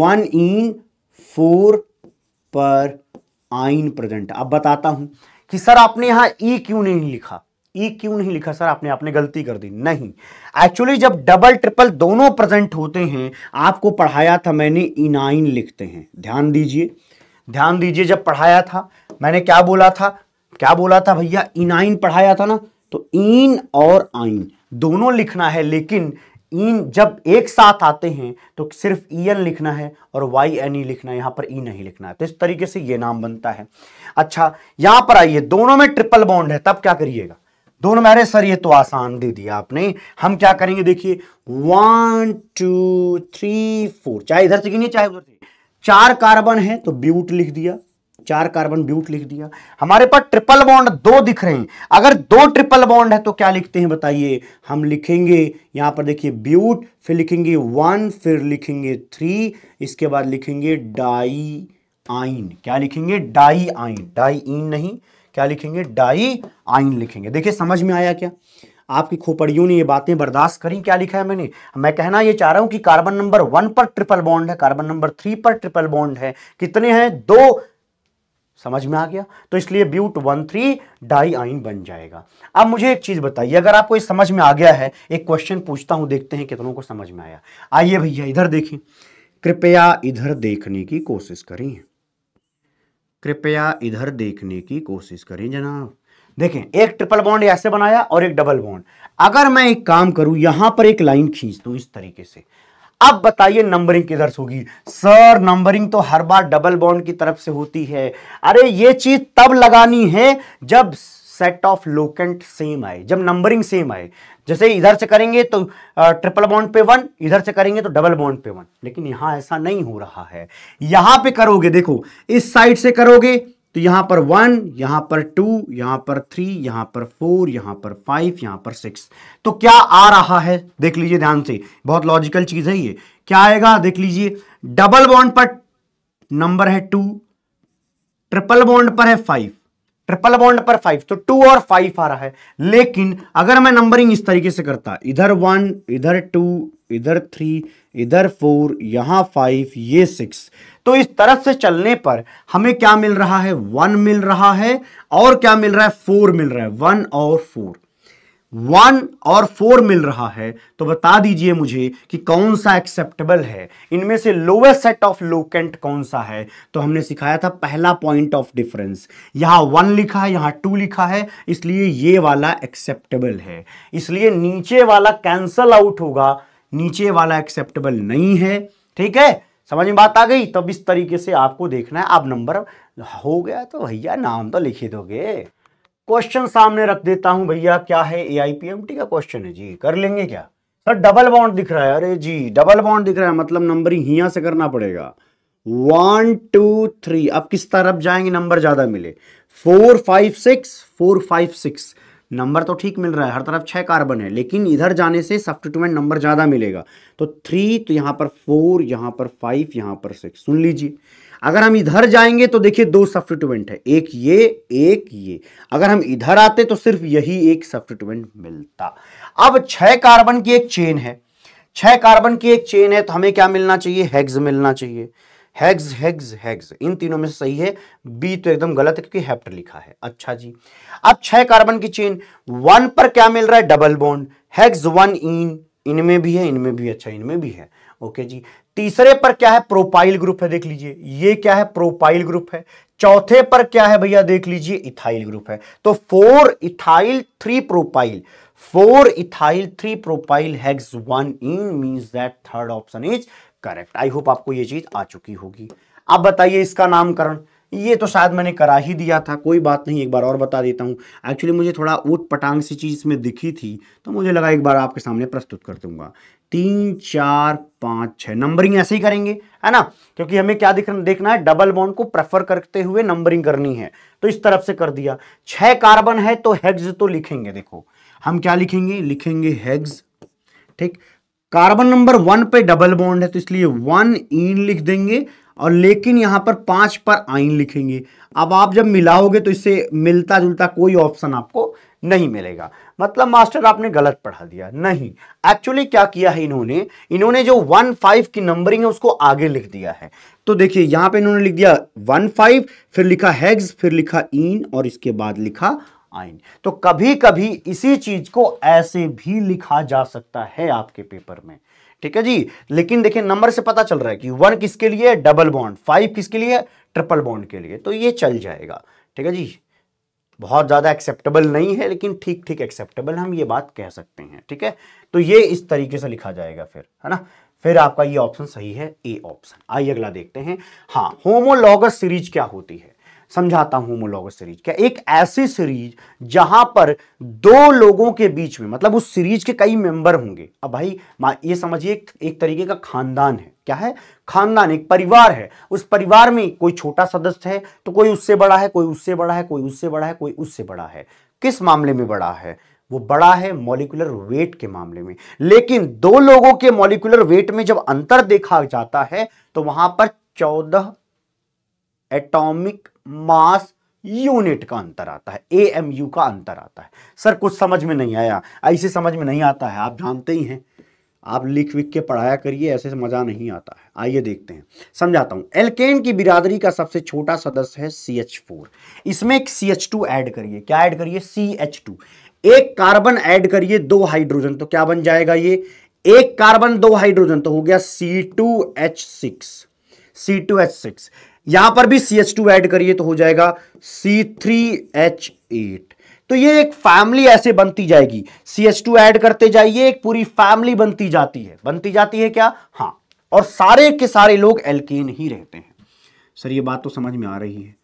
वन इन फोर पर आइन प्रेजेंट अब बताता हूं कि सर आपने यहां ई e क्यों नहीं लिखा ई क्यों नहीं लिखा सर आपने आपने गलती कर दी नहीं एक्चुअली जब डबल ट्रिपल दोनों प्रेजेंट होते हैं आपको पढ़ाया था मैंने इनाइन e लिखते हैं ध्यान दीजिए ध्यान दीजिए जब पढ़ाया था मैंने क्या बोला था क्या बोला था भैया इनाइन e पढ़ाया था ना तो इन और आइन दोनों लिखना है लेकिन इन जब एक साथ आते हैं तो सिर्फ ई e एन लिखना है और वाई एन ई लिखना है यहां पर ई नहीं लिखना है तो इस तरीके से ये नाम बनता है अच्छा यहां पर आइए दोनों में ट्रिपल बॉन्ड है तब क्या करिएगा दोनों में अरे सर ये तो आसान दे दिया आपने हम क्या करेंगे देखिए वन टू थ्री फोर चाहे इधर से गिनिए चाहे उधर से चार कार्बन है तो ब्यूट लिख दिया चार कार्बन ब्यूट लिख दिया हमारे पास ट्रिपल बॉन्ड दो दिख रहे हैं अगर दो ट्रिपल बॉन्ड है तो क्या लिखते हैं बताइए हम लिखेंगे यहां पर देखिए ब्यूट फिर लिखेंगे वन फिर लिखेंगे थ्री इसके बाद लिखेंगे डाई आइन क्या लिखेंगे डाई आइन डाई इन नहीं क्या लिखेंगे डाई आइन लिखेंगे देखिए समझ में आया क्या आपकी खोपड़ियों ने ये बातें बर्दाश्त करी क्या लिखा है मैंने मैं कहना ये चाह रहा हूं कि कार्बन नंबर वन पर ट्रिपल बॉन्ड है कार्बन नंबर थ्री पर ट्रिपल बॉन्ड है कितने हैं दो समझ में आ गया तो इसलिए ब्यूट वन थ्री डाई आइन बन जाएगा अब मुझे एक चीज़ बताइए अगर आपको ये समझ में आ गया है एक क्वेश्चन पूछता हूं देखते हैं कितनों को समझ में आया आइए भैया इधर देखें कृपया इधर देखने की कोशिश करें कृपया इधर देखने की कोशिश करें जनाब देखें एक ट्रिपल बॉन्ड ऐसे बनाया और एक डबल बॉन्ड अगर मैं एक काम करूं यहां पर एक लाइन खींच दू इस तरीके से अब बताइए नंबरिंग किधर से होगी सर नंबरिंग तो हर बार डबल बॉन्ड की तरफ से होती है अरे ये चीज तब लगानी है जब सेट ऑफ लोकेंट सेम आए जब नंबरिंग सेम आए जैसे इधर से करेंगे तो ट्रिपल बॉन्ड पे वन इधर से करेंगे तो डबल बॉन्ड पे वन लेकिन यहां ऐसा नहीं हो रहा है यहां पे करोगे देखो इस साइड से करोगे तो यहां पर वन यहां पर टू यहां पर थ्री यहां पर फोर यहां पर फाइव यहां पर सिक्स तो क्या आ रहा है देख लीजिए ध्यान से बहुत लॉजिकल चीज़ है ये क्या आएगा देख लीजिए डबल बॉन्ड पर नंबर है टू ट्रिपल बॉन्ड पर है फाइव ट्रिपल बॉन्ड पर फाइव तो टू और फाइव आ रहा है लेकिन अगर मैं नंबरिंग इस तरीके से करता इधर वन इधर टू इधर थ्री इधर फोर यहाँ फाइव ये सिक्स तो इस तरफ से चलने पर हमें क्या मिल रहा है वन मिल रहा है और क्या मिल रहा है फोर मिल रहा है वन और फोर वन और फोर मिल रहा है तो बता दीजिए मुझे कि कौन सा एक्सेप्टेबल है इनमें से लोवेस्ट सेट ऑफ लोकेंट कौन सा है तो हमने सिखाया था पहला पॉइंट ऑफ डिफरेंस यहाँ वन लिखा है यहाँ टू लिखा है इसलिए ये वाला एक्सेप्टेबल है इसलिए नीचे वाला कैंसल आउट होगा नीचे वाला एक्सेप्टेबल नहीं है ठीक है समझ में बात आ गई तब इस तरीके से आपको देखना है आप नंबर हो गया तो भैया नाम तो लिखे दोगे क्वेश्चन सामने रख देता हूं भैया क्या है ए आई का क्वेश्चन है जी कर लेंगे क्या सर डबल बॉन्ड दिख रहा है अरे जी डबल बॉन्ड दिख रहा है मतलब नंबरिंग यहां से करना पड़ेगा वन टू थ्री अब किस तरफ जाएंगे नंबर ज्यादा मिले four five six four five six number तो ठीक मिल रहा है हर तरफ छह कार्बन है लेकिन इधर जाने से सब्सटीट्यूमेंट नंबर ज़्यादा मिलेगा तो थ्री तो यहां पर फोर यहां पर फाइव यहां पर सिक्स सुन लीजिए अगर हम इधर जाएंगे तो देखिए दो सब्सिट्यूएंट है एक ये एक ये अगर हम इधर आते तो सिर्फ यही एक सब्सिट्यूएंट मिलता अब छह कार्बन की एक चेन है छह कार्बन की एक चेन है तो हमें क्या मिलना चाहिए हेग्स मिलना चाहिए हेग्स हेग्स हेग्स इन तीनों में से सही है बी तो एकदम गलत है क्योंकि हेप्ट लिखा है अच्छा जी अब छह कार्बन की चेन वन पर क्या मिल रहा है double bond hex one yne इनमें भी है इनमें भी अच्छा इनमें भी है ओके जी तीसरे पर क्या है प्रोपाइल ग्रुप है देख लीजिए ये क्या है प्रोपाइल ग्रुप है चौथे पर क्या है भैया देख लीजिए इथाइल ग्रुप है तो four ethyl three propyl four ethyl three propyl hex one yne means that third option is correct I hope आपको ये चीज आ चुकी होगी अब बताइए इसका नामकरण ये तो शायद मैंने करा ही दिया था कोई बात नहीं एक बार और बता देता हूँ एक्चुअली मुझे थोड़ा ऊट पटांग सी चीज़ में दिखी थी तो मुझे लगा एक बार आपके सामने प्रस्तुत कर दूंगा तीन चार पाँच छः नंबरिंग ऐसे ही करेंगे है ना क्योंकि हमें क्या दिख देखना है डबल बॉन्ड को प्रेफर करते हुए नंबरिंग करनी है तो इस तरफ से कर दिया छः कार्बन है तो हेग्स तो लिखेंगे देखो हम क्या लिखेंगे लिखेंगे हेग्स ठीक कार्बन नंबर वन पे डबल बॉन्ड है तो इसलिए वन इन लिख देंगे और लेकिन यहाँ पर पाँच पर आइन लिखेंगे अब आप जब मिलाओगे तो इससे मिलता जुलता कोई ऑप्शन आपको नहीं मिलेगा मतलब मास्टर आपने गलत पढ़ा दिया नहीं एक्चुअली क्या किया है इन्होंने इन्होंने जो वन फाइव की नंबरिंग है उसको आगे लिख दिया है तो देखिए यहां पे इन्होंने लिख दिया वन फाइव फिर लिखा हैग्स फिर लिखा इन और इसके बाद लिखा आइन तो कभी कभी इसी चीज को ऐसे भी लिखा जा सकता है आपके पेपर में ठीक है जी लेकिन देखिए नंबर से पता चल रहा है कि वन किसके लिए डबल बॉन्ड फाइव किसके लिए ट्रिपल बॉन्ड के लिए तो ये चल जाएगा ठीक है जी बहुत ज़्यादा एक्सेप्टेबल नहीं है लेकिन ठीक ठीक एक्सेप्टेबल हम ये बात कह सकते हैं ठीक है तो ये इस तरीके से लिखा जाएगा फिर है ना फिर आपका ये ऑप्शन सही है ए ऑप्शन आइए अगला देखते हैं हाँ होमोलॉगस सीरीज क्या होती है समझाता हूं होमोलॉगस सीरीज क्या एक ऐसी सीरीज जहां पर दो लोगों के बीच में मतलब उस सीरीज के कई मेंबर होंगे अब भाई ये समझिए एक, एक तरीके का खानदान है क्या है खानदान एक परिवार है उस परिवार में कोई छोटा सदस्य है तो कोई उससे बड़ा है कोई उससे बड़ा है कोई उससे बड़ा है कोई उससे बड़ा है किस मामले में बड़ा है वो बड़ा है मॉलिकुलर वेट के मामले में लेकिन दो लोगों के मॉलिकुलर वेट में जब अंतर देखा जाता है तो वहां पर चौदह एटॉमिक मास यूनिट का अंतर आता है ए एम यू का अंतर आता है सर कुछ समझ में नहीं आया ऐसे समझ में नहीं आता है आप जानते ही हैं आप लिख विख के पढ़ाया करिए ऐसे मज़ा नहीं आता है आइए देखते हैं समझाता हूँ एल्केन की बिरादरी का सबसे छोटा सदस्य है सी एच फोर इसमें एक सी एच टू एड करिए क्या ऐड करिए सी एच टू एक कार्बन ऐड करिए दो हाइड्रोजन तो क्या बन जाएगा ये एक कार्बन दो हाइड्रोजन तो हो गया C two H six C two H six यहां पर भी सी एच टू एड करिए तो हो जाएगा सी थ्री एच एट तो ये एक फैमिली ऐसे बनती जाएगी सी एच टू एड करते जाइए एक पूरी फैमिली बनती जाती है बनती जाती है क्या हाँ और सारे के सारे लोग एल्केन ही रहते हैं सर ये बात तो समझ में आ रही है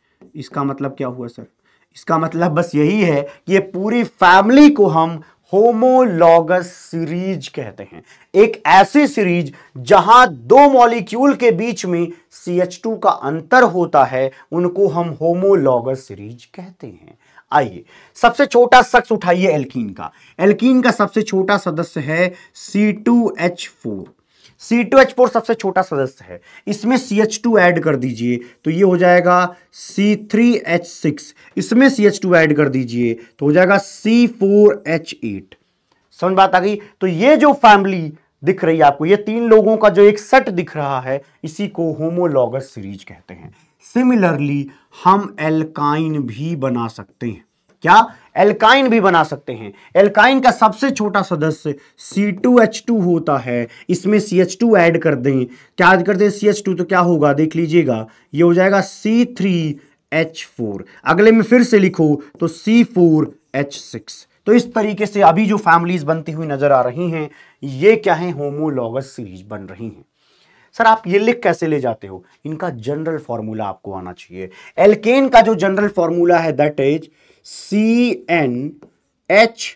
इसका मतलब क्या हुआ सर इसका मतलब बस यही है कि ये पूरी फैमिली को हम होमोलॉगस सीरीज कहते हैं एक ऐसी सीरीज जहां दो मॉलिक्यूल के बीच में टू का अंतर होता है उनको हम होमोलॉगस सीरीज कहते हैं आइए सबसे छोटा शख्स उठाइए एल्कीन का एल्कीन का सबसे छोटा सदस्य है C two H four C two H four सबसे छोटा सदस्य है इसमें सी एच टू एड कर दीजिए तो ये हो जाएगा सी थ्री एच सिक्स इसमें सी एच टू एड कर दीजिए तो हो जाएगा सी फोर एच एट समझ बात आ गई तो ये जो फैमिली दिख रही है आपको ये तीन लोगों का जो एक सेट दिख रहा है इसी को होमोलॉगस सीरीज कहते हैं सिमिलरली हम एल्काइन भी बना सकते हैं क्या एल्काइन भी बना सकते हैं एल्काइन का सबसे छोटा सदस्य C2H2 होता है इसमें CH2 ऐड कर दें क्या ऐड कर दें CH2 तो क्या होगा देख लीजिएगा ये हो जाएगा C3H4 अगले में फिर से लिखो तो C4H6 तो इस तरीके से अभी जो फैमिलीज बनती हुई नजर आ रही हैं ये क्या है होमोलॉगस सीरीज बन रही हैं सर आप ये लिख कैसे ले जाते हो इनका जनरल फॉर्मूला आपको आना चाहिए एल्केन का जो जनरल फॉर्मूला है that is C N H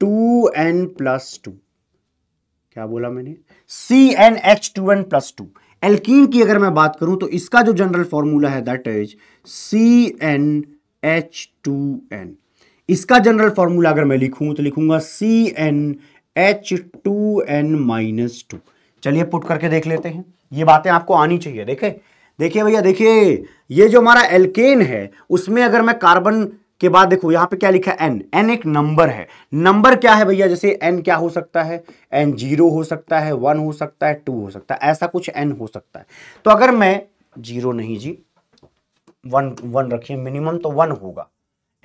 two N plus two क्या बोला मैंने C N H two N plus two alkene की अगर मैं बात करूं तो इसका जो जनरल फॉर्मूला है that is C N H two N इसका जनरल फॉर्मूला अगर मैं लिखूं तो लिखूंगा C N H two N minus two चलिए पुट करके देख लेते हैं ये बातें आपको आनी चाहिए देखे देखिए भैया देखिए ये जो हमारा एल्केन है उसमें अगर मैं कार्बन के बाद देखो यहां पे क्या लिखा है एन एन एक नंबर है नंबर क्या है भैया जैसे एन क्या हो सकता है एन जीरो हो सकता है वन हो सकता है टू हो सकता है ऐसा कुछ एन हो सकता है तो अगर मैं जीरो नहीं जी वन वन रखिए मिनिमम तो वन होगा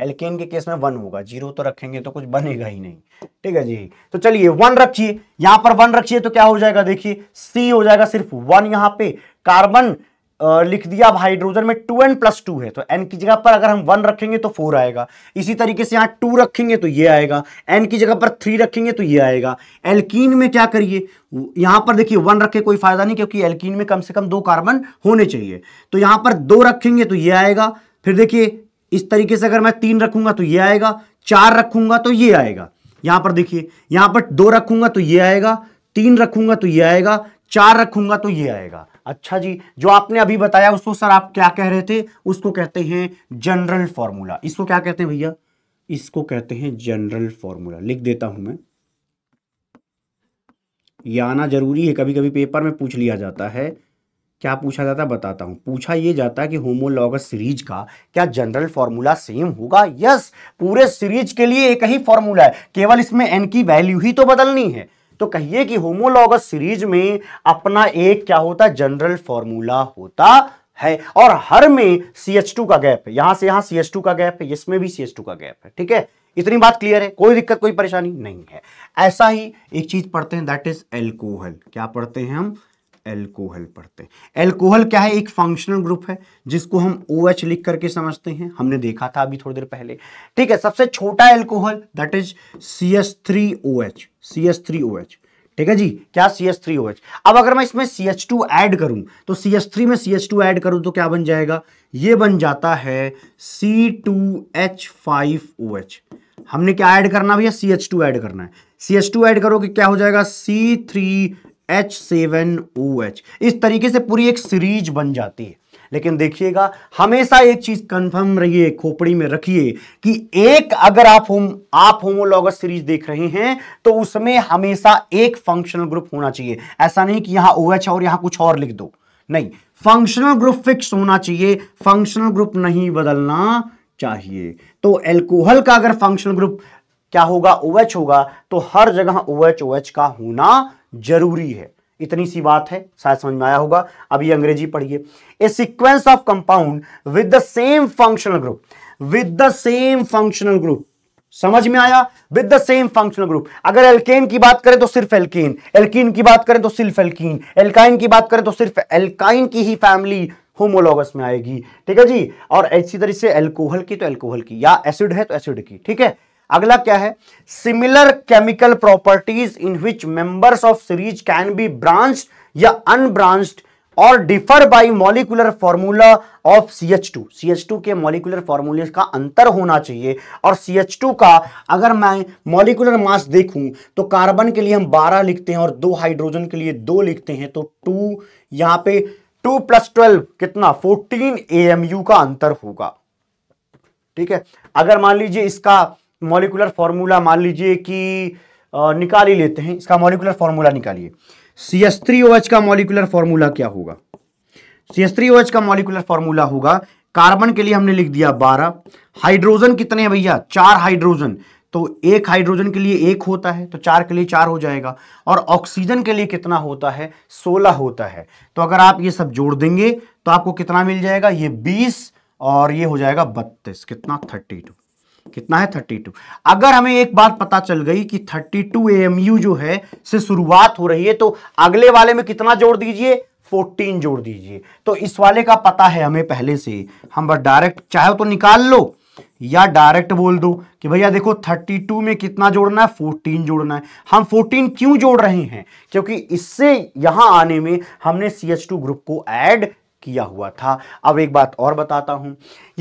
एल्केन के केस में वन होगा जीरो तो रखेंगे तो कुछ बनेगा ही नहीं ठीक है जी तो चलिए वन रखिए यहां पर वन रखिए तो क्या हो जाएगा देखिए सी हो जाएगा सिर्फ वन यहां पे कार्बन लिख दिया हाइड्रोजन में टू एन प्लस टू है तो एन की जगह पर अगर हम वन रखेंगे तो फोर आएगा इसी तरीके से यहाँ टू रखेंगे तो ये आएगा एन की जगह पर थ्री रखेंगे तो ये आएगा एल्कीन में क्या करिए यहां पर देखिए वन रखे कोई फायदा नहीं क्योंकि एल्कीन में कम से कम दो कार्बन होने चाहिए तो यहां पर दो रखेंगे तो ये आएगा फिर देखिए इस तरीके से अगर मैं तीन रखूंगा तो ये आएगा चार रखूंगा तो ये आएगा यहां पर देखिए यहां पर दो रखूंगा तो ये आएगा तीन रखूंगा तो ये आएगा चार रखूंगा तो ये आएगा अच्छा जी जो आपने अभी बताया उसको सर आप क्या कह रहे थे उसको कहते हैं जनरल फॉर्मूला इसको क्या कहते हैं भैया इसको कहते हैं जनरल फॉर्मूला लिख देता हूं मैं ये आना जरूरी है कभी कभी पेपर में पूछ लिया जाता है क्या पूछा जाता है बताता हूँ पूछा ये जाता है कि होमोलॉगस सीरीज का क्या जनरल फॉर्मूला सेम होगा यस पूरे सीरीज के लिए एक ही फॉर्मूला है केवल इसमें एन की वैल्यू ही तो बदलनी है तो कहिए कि होमोलॉगस सीरीज में अपना एक क्या होता जनरल फॉर्मूला होता है और हर में सी एच टू का गैप है यहां से यहां सी एच टू का गैप है इसमें भी सी एच टू का गैप है ठीक है इतनी बात क्लियर है कोई दिक्कत कोई परेशानी नहीं है ऐसा ही एक चीज पढ़ते हैं दैट इज एल्कोहल क्या पढ़ते हैं हम एल्कोहल पढ़ते हैं एल्कोहल क्या है एक फंक्शनल ग्रुप है जिसको हम ओ OH लिख करके समझते हैं हमने देखा था अभी थोड़ी देर पहले ठीक है सबसे छोटा alcohol that is C S three O H C S three O H ठीक है जी क्या C S three O H अब अगर मैं इसमें सी एच टू एड करूं तो सी एस थ्री में सी एच टू एड करूं तो क्या बन जाएगा ये बन जाता है C two H five O H हमने क्या ऐड करना भैया सी एच टू एड करना है सी एच टू एड करोगे क्या हो जाएगा C three H seven O H इस तरीके से पूरी एक सीरीज बन जाती है लेकिन देखिएगा हमेशा एक चीज कंफर्म रहिए खोपड़ी में रखिए कि एक अगर आप होम आप होमोलॉगस सीरीज देख रहे हैं तो उसमें हमेशा एक फंक्शनल ग्रुप होना चाहिए ऐसा नहीं कि यहां ओ OH है और यहां कुछ और लिख दो नहीं फंक्शनल ग्रुप फिक्स होना चाहिए फंक्शनल ग्रुप नहीं बदलना चाहिए तो एल्कोहल का अगर फंक्शनल ग्रुप क्या होगा ओएच होगा तो हर जगह ओएच ओएच का होना जरूरी है इतनी सी बात है शायद समझ में आया होगा अभी अंग्रेजी पढ़िए a sequence of compound with the same functional group with the same functional group समझ में आया with the same functional group अगर एल्केन की बात करें तो सिर्फ एल्केन एल्किन की बात करें तो सिर्फ एल्किन एल्काइन की बात करें तो सिर्फ एल्काइन की ही फैमिली होमोलॉगस में आएगी ठीक है जी और इसी तरीके से एल्कोहल की तो एल्कोहल की या एसिड है तो एसिड की ठीक है अगला क्या है similar chemical properties in which members of series can be branch या अनब्रांच और differ by molecular formula of C H two C H two के मॉलिकुलर फॉर्मूले का अंतर होना चाहिए और सी एच टू का अगर मैं मॉलिकुलर मास देखूं तो कार्बन के लिए हम 12 लिखते हैं और दो हाइड्रोजन के लिए दो लिखते हैं तो टू यहां पे टू प्लस ट्वेल्व कितना फोर्टीन ए एम यू का अंतर होगा ठीक है अगर मान लीजिए इसका मॉलिकुलर फॉर्मूला मान लीजिए कि निकाल ही लेते हैं इसका मॉलिकुलर फॉर्मूला निकालिए C S three O H का मॉलिकुलर फॉर्मूला क्या होगा C S three O H का मॉलिकुलर फॉर्मूला होगा कार्बन के लिए हमने लिख दिया बारह हाइड्रोजन कितने हैं भैया चार हाइड्रोजन तो एक हाइड्रोजन के लिए एक होता है तो चार के लिए चार हो जाएगा और ऑक्सीजन के लिए कितना होता है सोलह होता है तो अगर आप ये सब जोड़ देंगे तो आपको कितना मिल जाएगा ये बीस और ये हो जाएगा बत्तीस कितना थर्टी टू कितना है थर्टी टू अगर हमें एक बात पता चल गई कि थर्टी टू एएमयू जो है से शुरुआत हो रही है तो अगले वाले में कितना जोड़ दीजिए 14 जोड़ दीजिए तो इस वाले का पता है हमें पहले से हम बस डायरेक्ट चाहे तो निकाल लो या डायरेक्ट बोल दो कि भैया देखो 32 में कितना जोड़ना है 14 जोड़ना है हम 14 क्यों जोड़ रहे हैं क्योंकि इससे यहां आने में हमने सी ग्रुप को ऐड किया हुआ था अब एक बात और बताता हूं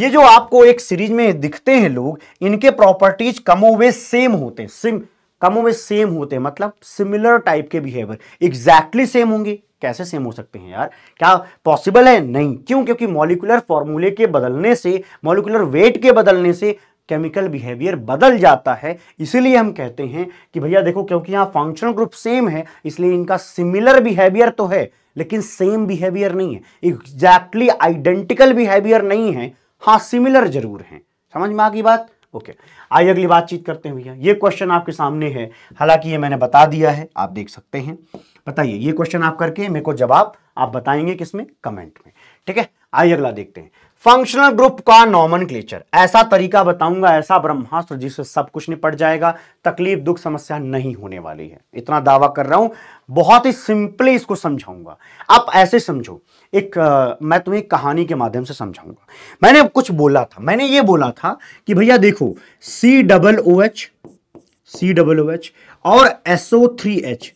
ये जो आपको एक सीरीज में दिखते हैं लोग इनके प्रॉपर्टीज कमोवे सेम होते हैं सिम कमोवे सेम होते हैं मतलब सिमिलर टाइप के बिहेवियर एग्जैक्टली सेम होंगे कैसे सेम हो सकते हैं यार क्या पॉसिबल है नहीं क्यों क्योंकि मॉलिकुलर फॉर्मूले के बदलने से मॉलिकुलर वेट के बदलने से केमिकल बिहेवियर बदल जाता है इसीलिए हम कहते हैं कि भैया देखो क्योंकि यहाँ फंक्शनल ग्रुप सेम है इसलिए इनका सिमिलर बिहेवियर तो है लेकिन सेम बिहेवियर नहीं है एग्जैक्टली आइडेंटिकल बिहेवियर नहीं है हाँ सिमिलर जरूर है समझ में आ गई बात ओके आइए अगली बातचीत करते हैं भैया ये क्वेश्चन आपके सामने है हालांकि ये मैंने बता दिया है आप देख सकते हैं बताइए ये क्वेश्चन आप करके मेरे को जवाब आप बताएंगे किसमें कमेंट में ठीक है आइए अगला देखते हैं फंक्शनल ग्रुप का नॉमन क्लेचर ऐसा तरीका बताऊंगा ऐसा ब्रह्मास्त्र जिससे सब कुछ निपट जाएगा तकलीफ दुख समस्या नहीं होने वाली है इतना दावा कर रहा हूं बहुत ही सिंपली इसको समझाऊंगा आप ऐसे समझो एक आ, मैं तुम्हें कहानी के माध्यम से समझाऊंगा मैंने कुछ बोला था मैंने ये बोला था कि भैया देखो C double O H C double O H और एसओ थ्री एच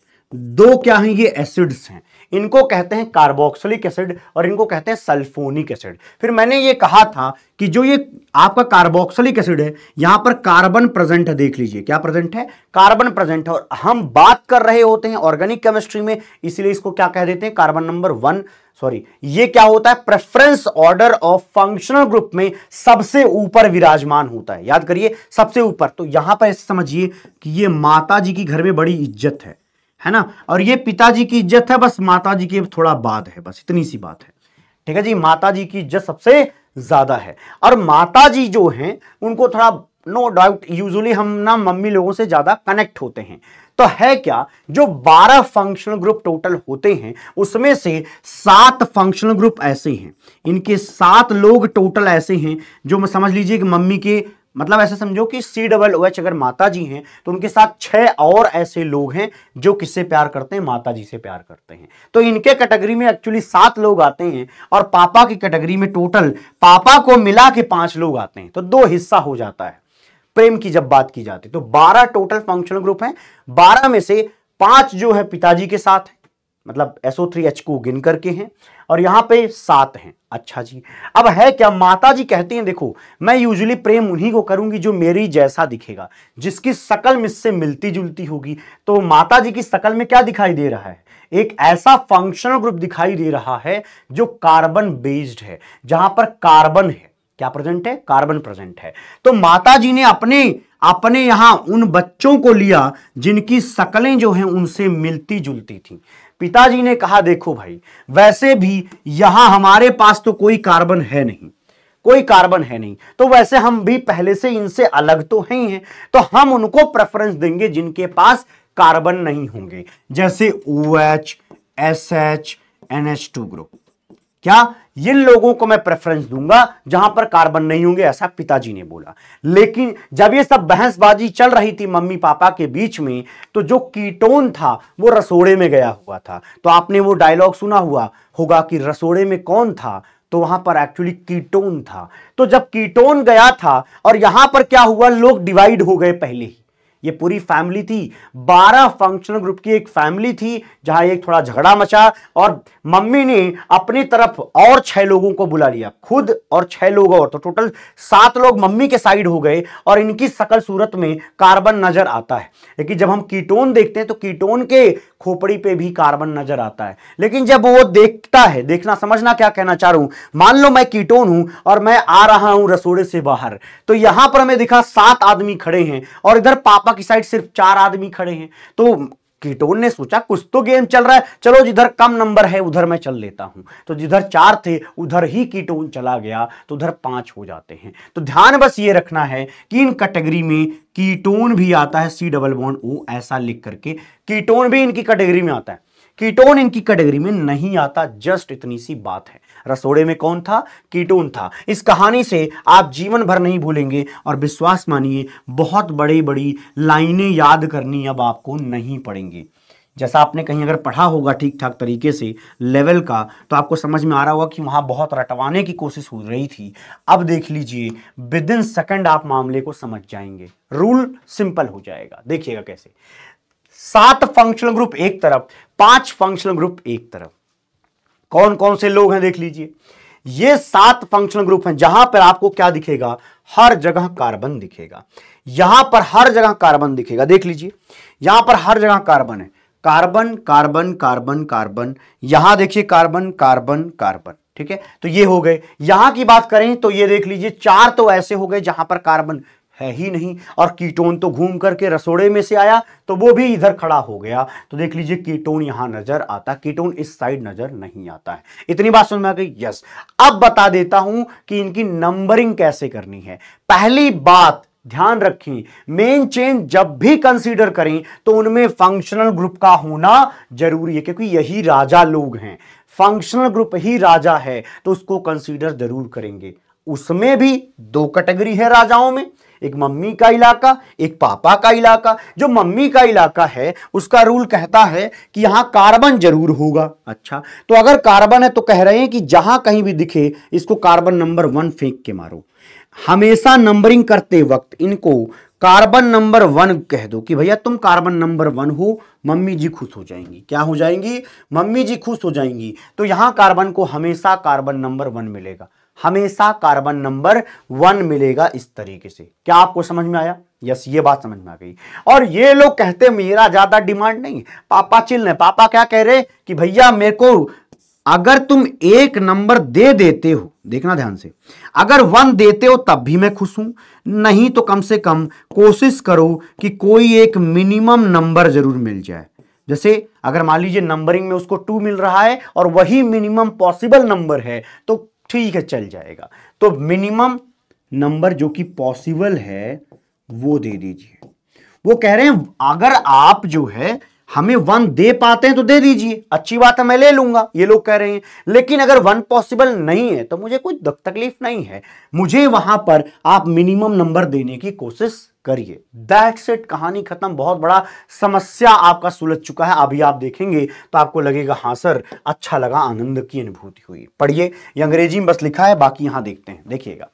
दो क्या है ये एसिड्स हैं इनको कहते हैं कार्बोक्सोलिक एसिड और इनको कहते हैं सल्फोनिक एसिड फिर मैंने ये कहा था कि जो ये आपका कार्बोक्सोलिक एसिड है यहां पर कार्बन प्रेजेंट है देख लीजिए क्या प्रेजेंट है कार्बन प्रेजेंट है और हम बात कर रहे होते हैं ऑर्गेनिक केमिस्ट्री में इसलिए इसको क्या कह देते हैं कार्बन नंबर वन सॉरी ये क्या होता है preference order of functional group में सबसे ऊपर विराजमान होता है याद करिए सबसे ऊपर तो यहां पर ऐसे समझिए कि ये माता जी की घर में बड़ी इज्जत है है ना और ये पिताजी की इज्जत है बस माता जी की थोड़ा बात है बस इतनी सी बात है ठीक है जी माता जी की इज्जत सबसे ज़्यादा है और माता जी जो हैं उनको थोड़ा नो डाउट यूजली हम ना मम्मी लोगों से ज़्यादा कनेक्ट होते हैं तो है क्या जो 12 फंक्शनल ग्रुप टोटल होते हैं उसमें से सात फंक्शनल ग्रुप ऐसे हैं इनके सात लोग टोटल ऐसे हैं जो समझ लीजिए कि मम्मी के मतलब ऐसे समझो कि सी डबल ओ एच अगर माता जी हैं तो उनके साथ छह और ऐसे लोग हैं जो किससे प्यार करते हैं माता जी से प्यार करते हैं तो इनके कैटेगरी में एक्चुअली सात लोग आते हैं और पापा की कैटेगरी में टोटल पापा को मिला के पांच लोग आते हैं तो दो हिस्सा हो जाता है प्रेम की जब बात की जाती है तो बारह टोटल फंक्शनल ग्रुप है बारह में से पांच जो है पिताजी के साथ है मतलब एसओ थ्री एच को गिन करके हैं और यहां पे सात हैं अच्छा जी अब है क्या माता जी कहती हैं देखो मैं यूजुअली प्रेम उन्हीं को करूंगी जो मेरी जैसा दिखेगा जिसकी शकल मुझसे मिलती जुलती होगी तो माता जी की शकल में क्या दिखाई दे रहा है एक ऐसा फंक्शनल ग्रुप दिखाई दे रहा है जो कार्बन बेस्ड है जहां पर कार्बन है क्या प्रेजेंट है कार्बन प्रेजेंट है तो माता जी ने अपने अपने यहां उन बच्चों को लिया जिनकी शकलें जो हैं उनसे मिलती जुलती थी पिताजी ने कहा देखो भाई वैसे भी यहां हमारे पास तो कोई कार्बन है नहीं कोई कार्बन है नहीं तो वैसे हम भी पहले से इनसे अलग तो है ही हैं तो हम उनको प्रेफरेंस देंगे जिनके पास कार्बन नहीं होंगे जैसे O H S H N H two group क्या इन लोगों को मैं प्रेफरेंस दूंगा जहां पर कार्बन नहीं होंगे ऐसा पिताजी ने बोला लेकिन जब ये सब बहसबाजी चल रही थी मम्मी पापा के बीच में तो जो कीटोन था वो रसोड़े में गया हुआ था तो आपने वो डायलॉग सुना हुआ होगा कि रसोड़े में कौन था तो वहां पर एक्चुअली कीटोन था तो जब कीटोन गया था और यहां पर क्या हुआ लोग डिवाइड हो गए पहले ही ये पूरी फैमिली थी बारह फंक्शनल ग्रुप की एक फैमिली थी जहां एक थोड़ा झगड़ा मचा और मम्मी ने अपनी तरफ और छह लोगों को बुला लिया खुद और छह लोग और तो टोटल सात लोग मम्मी के साइड हो गए और इनकी सकल सूरत में कार्बन नजर आता है लेकिन जब हम कीटोन देखते हैं तो कीटोन के खोपड़ी पे भी कार्बन नजर आता है लेकिन जब वो देखता है देखना समझना क्या कहना चाह रहा हूं मान लो मैं कीटोन हूं और मैं आ रहा हूं रसोड़े से बाहर तो यहां पर हमें दिखा सात आदमी खड़े हैं और इधर पापा भाजपा की साइड सिर्फ चार आदमी खड़े हैं तो कीटोन ने सोचा कुछ तो गेम चल रहा है चलो जिधर कम नंबर है उधर मैं चल लेता हूं तो जिधर चार थे उधर ही कीटोन चला गया तो उधर पांच हो जाते हैं तो ध्यान बस ये रखना है कि इन कैटेगरी में कीटोन भी आता है सी डबल बॉन्ड ओ ऐसा लिख करके कीटोन भी इनकी कैटेगरी में आता है कीटोन इनकी कैटेगरी में नहीं आता जस्ट इतनी सी बात है रसोड़े में कौन था कीटोन था इस कहानी से आप जीवन भर नहीं भूलेंगे और विश्वास मानिए बहुत बड़ी बड़ी लाइनें याद करनी अब आपको नहीं पड़ेंगी जैसा आपने कहीं अगर पढ़ा होगा ठीक ठाक तरीके से लेवल का तो आपको समझ में आ रहा होगा कि वहाँ बहुत रटवाने की कोशिश हो रही थी अब देख लीजिए विद इन सेकेंड आप मामले को समझ जाएंगे रूल सिंपल हो जाएगा देखिएगा कैसे सात फंक्शनल ग्रुप एक तरफ पांच फंक्शनल ग्रुप एक तरफ कौन कौन से लोग हैं देख लीजिए ये सात फंक्शनल ग्रुप हैं जहां पर आपको क्या दिखेगा हर जगह कार्बन दिखेगा यहां पर हर जगह कार्बन दिखेगा देख लीजिए यहां पर हर जगह कार्बन है कार्बन कार्बन कार्बन कार्बन यहां देखिए कार्बन कार्बन कार्बन ठीक है तो ये हो गए यहां की बात करें तो ये देख लीजिए चार तो ऐसे हो गए जहां पर कार्बन है ही नहीं और कीटोन तो घूम करके रसोड़े में से आया तो वो भी इधर खड़ा हो गया तो देख लीजिए कीटोन यहां नज़र आता कीटोन इस साइड नज़र नहीं आता है इतनी बात सुन में आ गई यस अब बता देता हूं कि इनकी नंबरिंग कैसे करनी है पहली बात ध्यान रखें मेन चेन जब भी कंसीडर करें तो उनमें फंक्शनल ग्रुप का होना जरूरी है क्योंकि यही राजा लोग हैं फंक्शनल ग्रुप ही राजा है तो उसको कंसीडर जरूर करेंगे उसमें भी दो कैटेगरी है राजाओं में एक मम्मी का इलाका एक पापा का इलाका जो मम्मी का इलाका है उसका रूल कहता है कि यहां कार्बन जरूर होगा अच्छा तो अगर कार्बन है तो कह रहे हैं कि जहां कहीं भी दिखे इसको कार्बन नंबर वन फेंक के मारो हमेशा नंबरिंग करते वक्त इनको कार्बन नंबर वन कह दो कि भैया तुम कार्बन नंबर वन हो मम्मी जी खुश हो जाएंगी क्या हो जाएंगी मम्मी जी खुश हो जाएंगी तो यहां कार्बन को हमेशा कार्बन नंबर वन मिलेगा हमेशा कार्बन नंबर वन मिलेगा इस तरीके से क्या आपको समझ में आया यस ये बात समझ में आ गई और ये लोग कहते मेरा ज्यादा डिमांड नहीं पापा चिल ने पापा क्या कह रहे कि भैया मेरे को अगर तुम एक नंबर दे देते हो देखना ध्यान से अगर वन देते हो तब भी मैं खुश हूं नहीं तो कम से कम कोशिश करो कि कोई एक मिनिमम नंबर जरूर मिल जाए जैसे अगर मान लीजिए नंबरिंग में उसको टू मिल रहा है और वही मिनिमम पॉसिबल नंबर है तो ठीक है चल जाएगा तो मिनिमम नंबर जो कि पॉसिबल है वो दे दीजिए वो कह रहे हैं अगर आप जो है हमें वन दे पाते हैं तो दे दीजिए अच्छी बात है मैं ले लूंगा ये लोग कह रहे हैं लेकिन अगर वन पॉसिबल नहीं है तो मुझे कोई तकलीफ नहीं है मुझे वहां पर आप मिनिमम नंबर देने की कोशिश करिए दैट्स इट कहानी खत्म बहुत बड़ा समस्या आपका सुलझ चुका है अभी आप देखेंगे तो आपको लगेगा हाँ सर अच्छा लगा आनंद की अनुभूति हुई पढ़िए अंग्रेजी में बस लिखा है बाकी यहां देखते हैं देखिएगा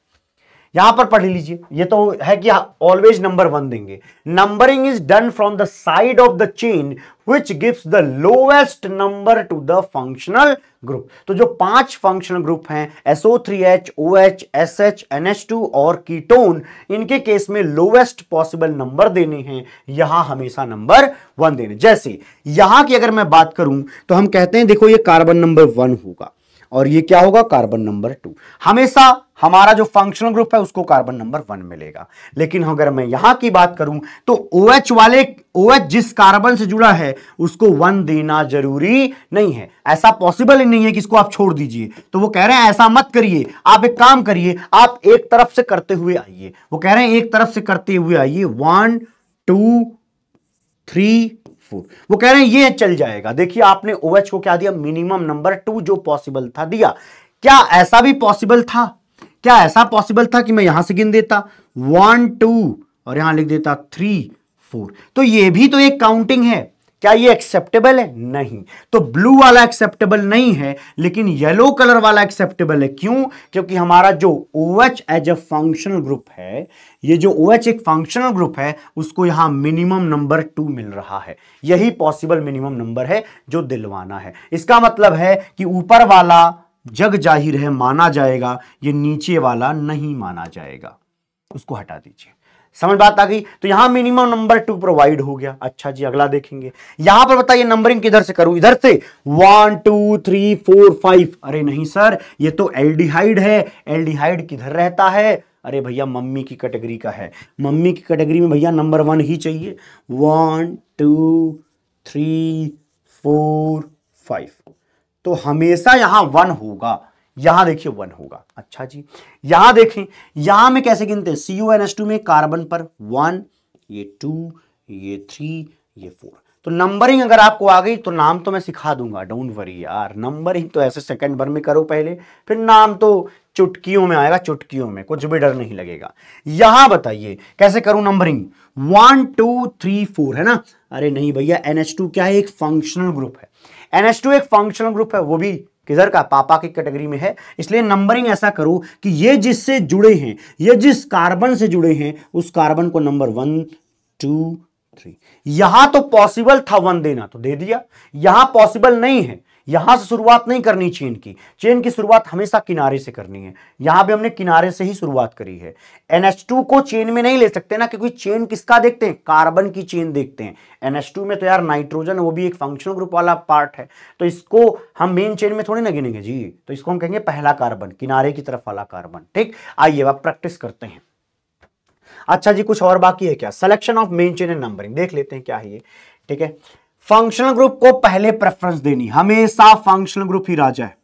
यहां पर पढ़ लीजिए ये तो है कि ऑलवेज नंबर वन देंगे numbering is done from the side of the chain which gives the lowest number to the functional group तो जो पांच फंक्शनल ग्रुप हैं SO three H O H S H N H two और ketone इनके केस में lowest possible number देने हैं यहां हमेशा नंबर वन देने जैसे यहां की अगर मैं बात करूं तो हम कहते हैं देखो ये कार्बन नंबर वन होगा और ये क्या होगा कार्बन नंबर टू हमेशा हमारा जो फंक्शनल ग्रुप है उसको कार्बन नंबर वन मिलेगा लेकिन अगर मैं यहां की बात करूं तो ओ OH वाले ओ OH जिस कार्बन से जुड़ा है उसको वन देना जरूरी नहीं है ऐसा पॉसिबल ही नहीं है कि इसको आप छोड़ दीजिए तो वो कह रहे हैं ऐसा मत करिए आप एक काम करिए आप एक तरफ से करते हुए आइए वो कह रहे हैं एक तरफ से करते हुए आइए वन टू थ्री फोर वो कह रहे हैं ये चल जाएगा देखिए आपने ओ OH को क्या दिया मिनिमम नंबर टू जो पॉसिबल था दिया क्या ऐसा भी पॉसिबल था क्या ऐसा पॉसिबल था कि मैं यहां से गिन देता वन टू और यहां लिख देता थ्री फोर तो ये भी तो एक काउंटिंग है क्या ये एक्सेप्टेबल है नहीं तो ब्लू वाला एक्सेप्टेबल नहीं है लेकिन येलो कलर वाला एक्सेप्टेबल है क्यों क्योंकि हमारा जो O H as a functional group है ये जो ओ OH एक फंक्शनल ग्रुप है उसको यहां मिनिमम नंबर टू मिल रहा है यही पॉसिबल मिनिमम नंबर है जो दिलवाना है इसका मतलब है कि ऊपर वाला जग जाहिर है माना जाएगा ये नीचे वाला नहीं माना जाएगा उसको हटा दीजिए समझ बात आ गई तो यहां मिनिमम नंबर टू प्रोवाइड हो गया अच्छा जी अगला देखेंगे यहां पर बताइए नंबरिंग किधर से करूं इधर से one two three four five अरे नहीं सर ये तो एल्डिहाइड है एल्डिहाइड किधर रहता है अरे भैया मम्मी की कैटेगरी का है मम्मी की कैटेगरी में भैया नंबर वन ही चाहिए one two three four five तो हमेशा यहां वन होगा यहां देखिए वन होगा अच्छा जी यहां देखें यहां में कैसे गिनते हैं सीओ एन एस टू में कार्बन पर वन ये टू ये थ्री ये फोर तो नंबरिंग अगर आपको आ गई तो नाम तो मैं सिखा दूंगा डोंट वरी यार नंबरिंग तो ऐसे सेकंड भर में करो पहले फिर नाम तो चुटकियों में आएगा चुटकियों में कुछ भी डर नहीं लगेगा यहां बताइए कैसे करूं numbering one two three four है ना अरे नहीं भैया एनएच टू क्या है एक फंक्शनल ग्रुप है एनएच टू एक फंक्शनल ग्रुप है वो भी किधर का पापा की कैटेगरी में है इसलिए नंबरिंग ऐसा करो कि ये जिससे जुड़े हैं ये जिस कार्बन से जुड़े हैं उस कार्बन को नंबर वन टू थ्री यहां तो पॉसिबल था वन देना तो दे दिया यहां पॉसिबल नहीं है यहां से शुरुआत नहीं करनी चेन की चेन की शुरुआत हमेशा किनारे से करनी है यहां भी हमने किनारे से ही शुरुआत करी है NH2 को चेन में नहीं ले सकते ना क्योंकि चेन किसका देखते हैं कार्बन की चेन देखते हैं NH2 में तो यार नाइट्रोजन वो भी एक फंक्शनल ग्रुप वाला पार्ट है तो इसको हम मेन चेन में थोड़ी ना गिनेंगे जी तो इसको हम कहेंगे पहला कार्बन किनारे की तरफ वाला कार्बन ठीक आइए अब प्रैक्टिस करते हैं अच्छा जी कुछ और बाकी है क्या selection of main chain and numbering देख लेते हैं क्या है ये ठीक है फंक्शनल ग्रुप को पहले प्रेफरेंस देनी हमेशा फंक्शनल ग्रुप ही राजा है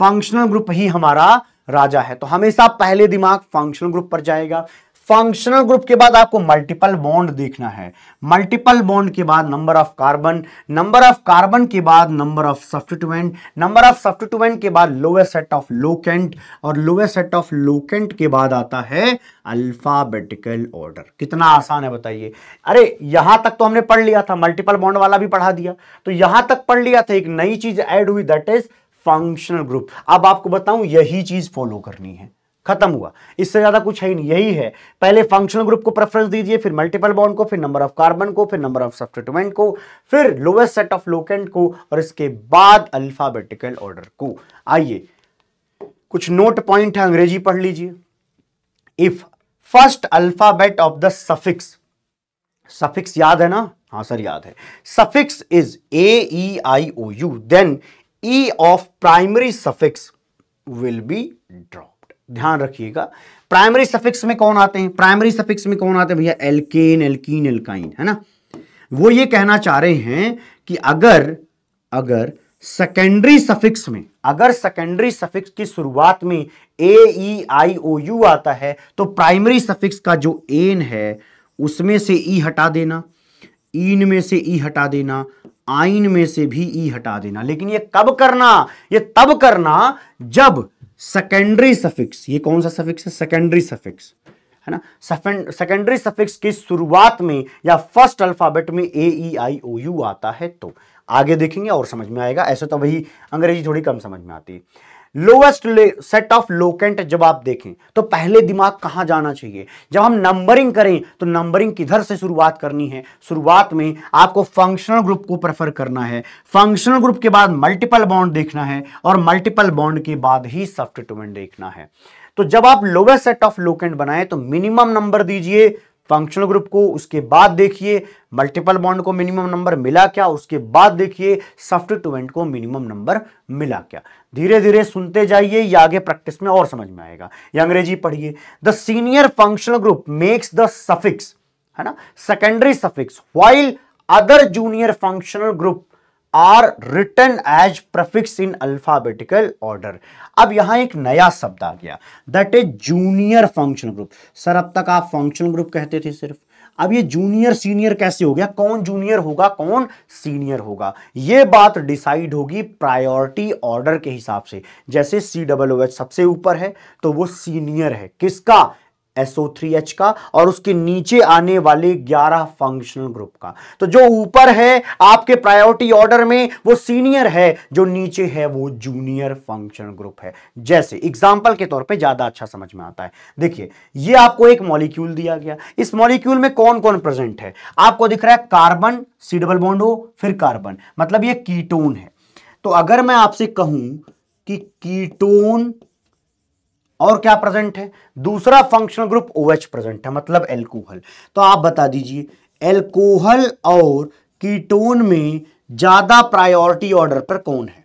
फंक्शनल ग्रुप ही हमारा राजा है तो हमेशा पहले दिमाग फंक्शनल ग्रुप पर जाएगा फंक्शनल ग्रुप के बाद आपको मल्टीपल बॉन्ड देखना है मल्टीपल बॉन्ड के बाद number of carbon number of carbon के बाद number of substituent number of substituent के बाद लोअर सेट ऑफ लोकेंट और लोवेस्ट सेट ऑफ लोकेंट के बाद आता है अल्फाबेटिकल ऑर्डर कितना आसान है बताइए अरे यहां तक तो हमने पढ़ लिया था मल्टीपल बॉन्ड वाला भी पढ़ा दिया तो यहां तक पढ़ लिया था एक नई चीज एड हुई दैट इज फंक्शनल ग्रुप अब आपको बताऊं यही चीज फॉलो करनी है खत्म हुआ इससे ज्यादा कुछ है ही नहीं यही है पहले फंक्शनल ग्रुप को प्रेफरेंस दीजिए फिर मल्टीपल बॉन्ड को फिर नंबर ऑफ कार्बन को फिर नंबर ऑफ सब्सटीट्यूमेंट को फिर लोवेस्ट सेट ऑफ लोकेंट को और इसके बाद अल्फाबेटिकल ऑर्डर को आइए कुछ नोट पॉइंट है अंग्रेजी पढ़ लीजिए if first alphabet of the suffix suffix याद है ना हाँ सर याद है suffix is A E I O U then E of primary suffix will be draw ध्यान रखिएगा प्राइमरी सफिक्स में कौन आते हैं प्राइमरी सफिक्स में कौन आते हैं भैया एल्केन एल्कीन एल्काइन है ना वो ये कहना चाह रहे हैं कि अगर अगर सेकेंडरी सफिक्स में अगर सेकेंडरी सफिक्स की शुरुआत में ए ई आई ओ यू आता है तो प्राइमरी सफिक्स का जो एन है उसमें से ई e हटा देना ईन में से ई e हटा देना आइन में से भी ई e हटा देना लेकिन ये कब करना ये तब करना जब सेकेंडरी सफिक्स ये कौन सा सफिक्स है सेकेंडरी सफिक्स है ना सेकेंडरी सफिक्स की शुरुआत में या फर्स्ट अल्फाबेट में ए ई आई ओ यू आता है तो आगे देखेंगे और समझ में आएगा ऐसे तो वही अंग्रेजी थोड़ी कम समझ में आती है लोवेस्ट सेट ऑफ लोकेंट जब आप देखें तो पहले दिमाग कहां जाना चाहिए जब हम नंबरिंग करें तो नंबरिंग किधर से शुरुआत करनी है शुरुआत में आपको फंक्शनल ग्रुप को प्रेफर करना है फंक्शनल ग्रुप के बाद मल्टीपल बॉन्ड देखना है और मल्टीपल बॉन्ड के बाद ही सब्सटीट्यूमेंट देखना है तो जब आप लोवेस्ट सेट ऑफ लोकेंट बनाए तो मिनिमम नंबर दीजिए फंक्शनल ग्रुप को उसके बाद देखिए मल्टीपल बॉन्ड को मिनिमम नंबर मिला क्या उसके बाद देखिए टूवेंट को मिनिमम नंबर मिला क्या धीरे धीरे सुनते जाइए या आगे प्रैक्टिस में और समझ में आएगा या अंग्रेजी पढ़िए the senior functional group makes the suffix है ना secondary suffix while other junior functional group are written as prefix in alphabetical order अब यहां एक नया शब्द आ गया that is junior function group sir अब तक आप फंक्शन ग्रुप कहते थे सिर्फ अब ये जूनियर सीनियर कैसे हो गया कौन जूनियर होगा कौन सीनियर होगा ये बात डिसाइड होगी प्रायोरिटी ऑर्डर के हिसाब से जैसे सी डबल एच सबसे ऊपर है तो वो सीनियर है किसका SO3H का और उसके नीचे आने वाले 11 फंक्शनल ग्रुप का तो जो ऊपर है आपके प्रायोरिटी ऑर्डर में वो सीनियर है जो नीचे है वो जूनियर फंक्शनल ग्रुप है जैसे एग्जाम्पल के तौर पे ज़्यादा अच्छा समझ में आता है देखिए ये आपको एक मॉलिक्यूल दिया गया इस मॉलिक्यूल में कौन कौन प्रेजेंट है आपको दिख रहा है कार्बन सी डबल बॉन्ड हो फिर कार्बन मतलब ये कीटोन है तो अगर मैं आपसे कहूं कि कीटोन और क्या प्रेजेंट है दूसरा functional group O H present है मतलब एल्कोहल तो आप बता दीजिए एल्कोहल और कीटोन में ज़्यादा प्रायोरिटी ऑर्डर पर कौन है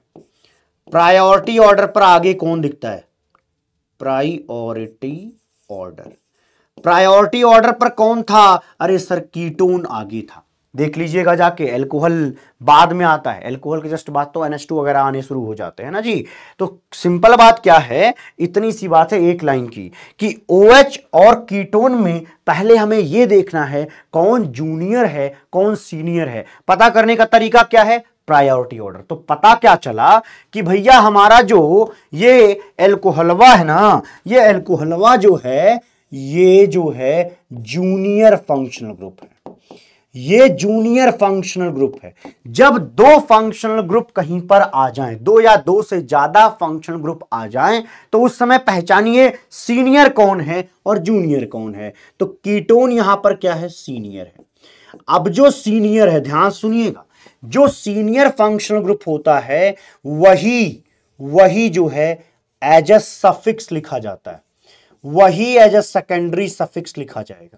प्रायोरिटी ऑर्डर पर आगे कौन दिखता है प्रायोरिटी ऑर्डर प्रायोरिटी ऑर्डर पर कौन था अरे सर कीटोन आगे था देख लीजिएगा जाके एल्कोहल बाद में आता है एल्कोहल के जस्ट बाद तो एन वगैरह आने शुरू हो जाते हैं ना जी तो सिंपल बात क्या है इतनी सी बात है एक लाइन की कि ओ OH और कीटोन में पहले हमें यह देखना है कौन जूनियर है कौन सीनियर है पता करने का तरीका क्या है प्रायोरिटी ऑर्डर तो पता क्या चला कि भैया हमारा जो ये एल्कोहलवा है ना ये एल्कोहलवा जो है ये जो है जूनियर फंक्शनल ग्रुप है ये जूनियर फंक्शनल ग्रुप है जब दो फंक्शनल ग्रुप कहीं पर आ जाएं दो या दो से ज्यादा फंक्शनल ग्रुप आ जाएं तो उस समय पहचानिए सीनियर कौन है और जूनियर कौन है तो कीटोन यहां पर क्या है सीनियर है अब जो सीनियर है ध्यान सुनिएगा जो सीनियर फंक्शनल ग्रुप होता है वही वही जो है एज ए सफिक्स लिखा जाता है वही एज ए सेकेंडरी सफिक्स लिखा जाएगा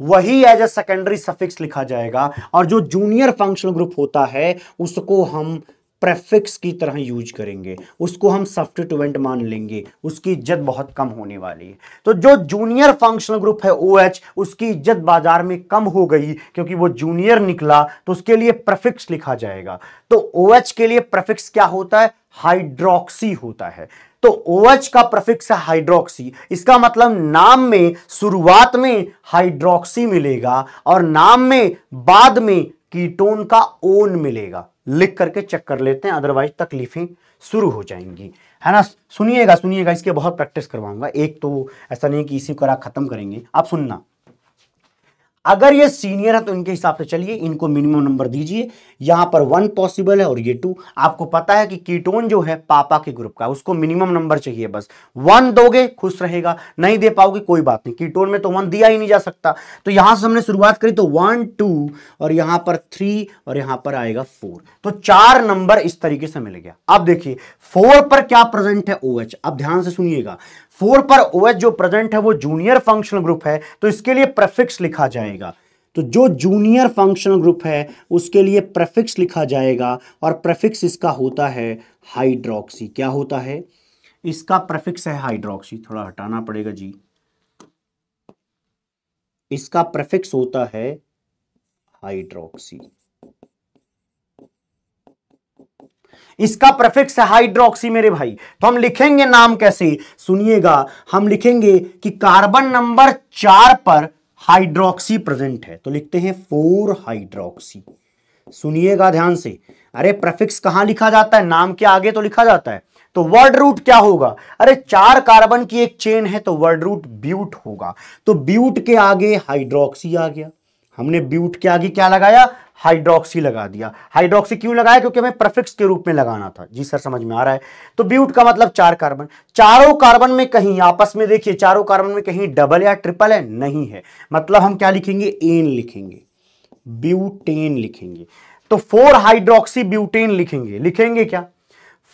वही एज ए सेकेंडरी सफिक्स लिखा जाएगा और जो जूनियर फंक्शनल ग्रुप होता है उसको हम प्रेफिक्स की तरह यूज करेंगे उसको हम सब्सटीट्यूएंट मान लेंगे उसकी इज्जत बहुत कम होने वाली है तो जो जूनियर फंक्शनल ग्रुप है ओ OH, उसकी इज्जत बाजार में कम हो गई क्योंकि वो जूनियर निकला तो उसके लिए प्रेफिक्स लिखा जाएगा तो ओ OH के लिए प्रेफिक्स क्या होता है हाइड्रोक्सी होता है तो OH का प्रफिक्स है हाइड्रोक्सी इसका मतलब नाम में शुरुआत में हाइड्रोक्सी मिलेगा और नाम में बाद में कीटोन का ओन मिलेगा लिख करके चेक कर लेते हैं अदरवाइज तकलीफें शुरू हो जाएंगी है ना सुनिएगा सुनिएगा इसके बहुत प्रैक्टिस करवाऊंगा एक तो ऐसा नहीं कि इसी करा खत्म करेंगे आप सुनना अगर ये सीनियर है तो इनके हिसाब से चलिए इनको मिनिमम नंबर दीजिए यहां पर वन पॉसिबल है और ये टू आपको पता है कि कीटोन जो है पापा के ग्रुप का उसको मिनिमम नंबर चाहिए बस वन दोगे खुश रहेगा नहीं दे पाओगे कोई बात नहीं कीटोन में तो वन दिया ही नहीं जा सकता तो यहां से हमने शुरुआत करी तो वन टू और यहां पर थ्री और यहां पर आएगा फोर तो चार नंबर इस तरीके से मिल गया अब देखिए फोर पर क्या प्रेजेंट है ओ OH? अब ध्यान से सुनिएगा फोर पर ओएस जो प्रेजेंट है वो जूनियर फंक्शनल ग्रुप है तो इसके लिए प्रेफिक्स लिखा जाएगा तो जो जूनियर फंक्शनल ग्रुप है उसके लिए प्रेफिक्स लिखा जाएगा और प्रेफिक्स इसका होता है हाइड्रोक्सी क्या होता है इसका प्रेफिक्स है हाइड्रोक्सी थोड़ा हटाना पड़ेगा जी इसका प्रेफिक्स होता है हाइड्रोक्सी इसका प्रेफिक्स है हाइड्रोक्सी मेरे भाई तो हम लिखेंगे नाम कैसे सुनिएगा हम लिखेंगे कि कार्बन नंबर चार पर हाइड्रोक्सी प्रेजेंट है तो लिखते हैं फोर हाइड्रोक्सी सुनिएगा ध्यान से अरे प्रफिक्स कहां लिखा जाता है नाम के आगे तो लिखा जाता है तो वर्ड रूट क्या होगा अरे चार कार्बन की एक चेन है तो वर्ड रूट ब्यूट होगा तो ब्यूट के आगे हाइड्रोक्सी आ गया हमने ब्यूट के आगे क्या लगाया हाइड्रोक्सी लगा दिया हाइड्रोक्सी क्यों लगाया क्योंकि हमें प्रफिक्स के रूप में लगाना था जी सर समझ में आ रहा है तो ब्यूट का मतलब चार कार्बन चारों कार्बन में कहीं आपस में देखिए चारों कार्बन में कहीं डबल या ट्रिपल है नहीं है मतलब हम क्या लिखेंगे एन लिखेंगे ब्यूटेन लिखेंगे तो फोर हाइड्रोक्सी ब्यूटेन लिखेंगे लिखेंगे क्या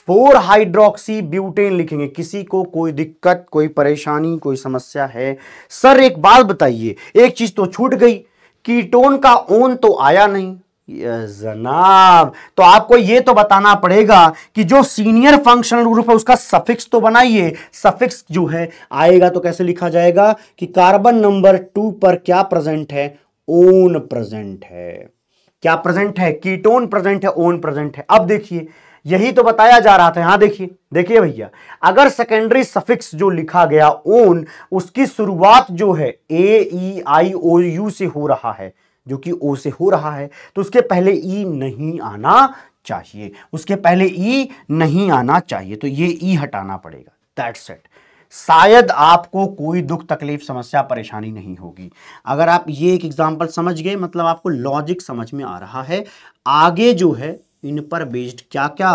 फोर हाइड्रोक्सी ब्यूटेन लिखेंगे किसी को कोई दिक्कत कोई परेशानी कोई समस्या है सर एक बात बताइए एक चीज तो छूट गई कीटोन का ओन तो आया नहीं जनाब तो आपको ये तो बताना पड़ेगा कि जो सीनियर फंक्शनल ग्रुप है उसका सफिक्स तो बनाइए सफिक्स जो है आएगा तो कैसे लिखा जाएगा कि कार्बन नंबर टू पर क्या प्रेजेंट है ओन प्रेजेंट है क्या प्रेजेंट है कीटोन प्रेजेंट है ओन प्रेजेंट है अब देखिए यही तो बताया जा रहा था यहां देखिए देखिए भैया अगर सेकेंडरी सफिक्स जो लिखा गया ओन उसकी शुरुआत जो है ए ई आई ओ यू से हो रहा है जो कि ओ से हो रहा है तो उसके पहले ई e नहीं आना चाहिए उसके पहले ई e नहीं आना चाहिए तो ये ई e हटाना पड़ेगा दैट्स इट शायद आपको कोई दुख तकलीफ समस्या परेशानी नहीं होगी अगर आप ये एक एग्जाम्पल समझ गए मतलब आपको लॉजिक समझ में आ रहा है आगे जो है इन पर बेस्ड क्या क्या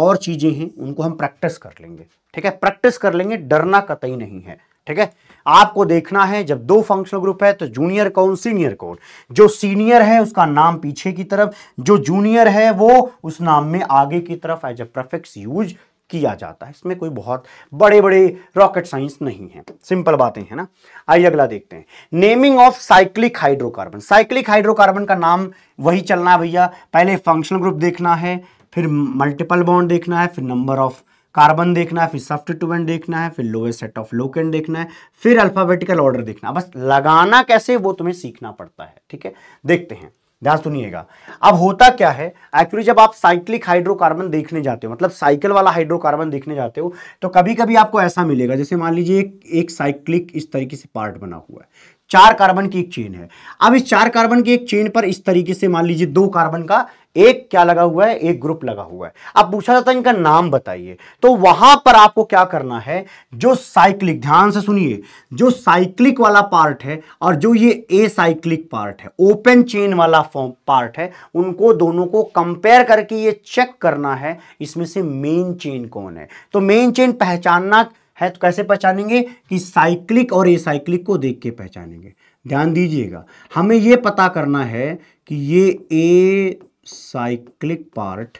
और चीज़ें हैं उनको हम प्रैक्टिस कर लेंगे ठीक है प्रैक्टिस कर लेंगे डरना कतई नहीं है ठीक है आपको देखना है जब दो फंक्शनल ग्रुप है तो जूनियर कौन सीनियर कौन जो सीनियर है उसका नाम पीछे की तरफ जो जूनियर है वो उस नाम में आगे की तरफ एज ए प्रफेक्ट यूज किया जाता है इसमें कोई बहुत बड़े बड़े रॉकेट साइंस नहीं है सिंपल बातें हैं ना आइए अगला देखते हैं naming of cyclic hydrocarbon cyclic hydrocarbon का नाम वही चलना है भैया पहले फंक्शनल ग्रुप देखना है फिर मल्टीपल बॉन्ड देखना है फिर नंबर ऑफ कार्बन देखना है फिर सब्सटीट्यूएंट देखना है फिर लोएस्ट सेट ऑफ लोकेंट देखना है फिर अल्फाबेटिकल ऑर्डर देखना बस लगाना कैसे वो तुम्हें सीखना पड़ता है ठीक है देखते हैं ध्यान सुनिएगा अब होता क्या है एक्चुअली जब आप साइक्लिक हाइड्रोकार्बन देखने जाते हो मतलब साइकिल वाला हाइड्रोकार्बन देखने जाते हो तो कभी कभी आपको ऐसा मिलेगा जैसे मान लीजिए एक, एक साइक्लिक इस तरीके से पार्ट बना हुआ है चार कार्बन की एक चेन है अब इस चार कार्बन की एक चेन पर इस तरीके से मान लीजिए दो कार्बन का एक क्या लगा हुआ है एक ग्रुप लगा हुआ है अब पूछा जाता है इनका नाम बताइए तो वहां पर आपको क्या करना है जो साइक्लिक ध्यान से सुनिए जो साइक्लिक वाला पार्ट है और जो ये ए साइक्लिक पार्ट है ओपन चेन वाला फॉर्म पार्ट है उनको दोनों को कंपेयर करके ये चेक करना है इसमें से मेन चेन कौन है तो मेन चेन पहचानना है तो कैसे पहचानेंगे कि साइक्लिक और ए साइक्लिक को देख के पहचानेंगे ध्यान दीजिएगा हमें ये पता करना है कि ये ए साइक्लिक पार्ट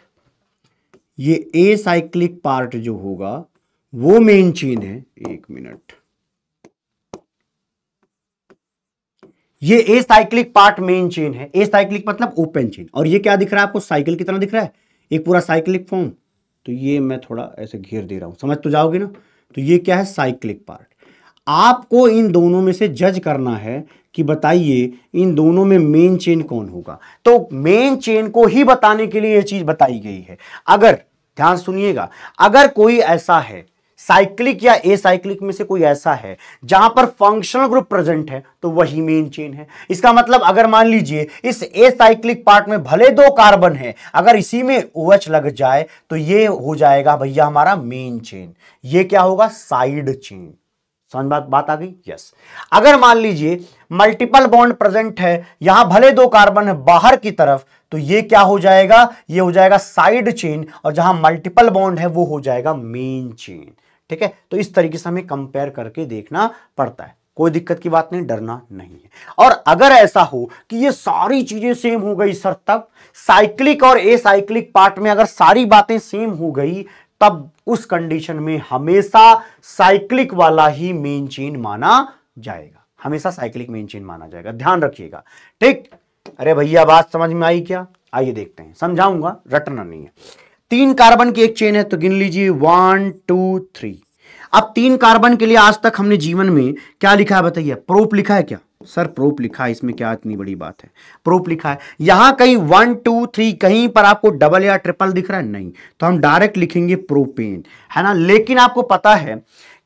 ये ए साइक्लिक पार्ट जो होगा वो मेन चेन है एक मिनट ये a cyclic part main chain है ए साइक्लिक मतलब ओपन चेन और ये क्या दिख रहा है आपको साइकिल की तरह दिख रहा है एक पूरा साइक्लिक फॉर्म तो ये मैं थोड़ा ऐसे घेर दे रहा हूं समझ तो जाओगे ना तो ये क्या है साइक्लिक पार्ट आपको इन दोनों में से जज करना है कि बताइए इन दोनों में मेन चेन कौन होगा तो मेन चेन को ही बताने के लिए यह चीज बताई गई है अगर ध्यान सुनिएगा अगर कोई ऐसा है साइक्लिक या ए साइक्लिक में से कोई ऐसा है जहां पर फंक्शनल ग्रुप प्रेजेंट है तो वही मेन चेन है इसका मतलब अगर मान लीजिए इस ए साइक्लिक पार्ट में भले दो कार्बन है अगर इसी में ओ OH लग जाए तो ये हो जाएगा भैया हमारा मेन चेन ये क्या होगा साइड चेन समझ बात बात आ गई यस अगर मान लीजिए मल्टीपल बॉन्ड प्रेजेंट है यहां भले दो कार्बन है बाहर की तरफ तो ये क्या हो जाएगा ये हो जाएगा साइड चेन और जहां मल्टीपल बॉन्ड है वो हो जाएगा मेन चेन ठीक है तो इस तरीके से हमें कंपेयर करके देखना पड़ता है कोई दिक्कत की बात नहीं डरना नहीं है और अगर ऐसा हो कि ये सारी चीजें सेम हो गई सर तब साइक्लिक और ए साइक्लिक पार्ट में अगर सारी बातें सेम हो गई तब उस कंडीशन में हमेशा साइक्लिक वाला ही मेन चेन माना जाएगा हमेशा साइक्लिक मेन चेन माना जाएगा ध्यान रखिएगा ठीक अरे भैया बात समझ में आई क्या आइए देखते हैं समझाऊंगा रटना नहीं है तीन कार्बन की एक चेन है तो गिन लीजिए वन टू थ्री अब तीन कार्बन के लिए आज तक हमने जीवन में क्या लिखा है बताइए प्रोप लिखा है क्या सर प्रूफ लिखा है इसमें क्या इतनी बड़ी बात है प्रूफ लिखा है यहां कहीं वन टू थ्री कहीं पर आपको डबल या ट्रिपल दिख रहा है नहीं तो हम डायरेक्ट लिखेंगे प्रोपेन है ना लेकिन आपको पता है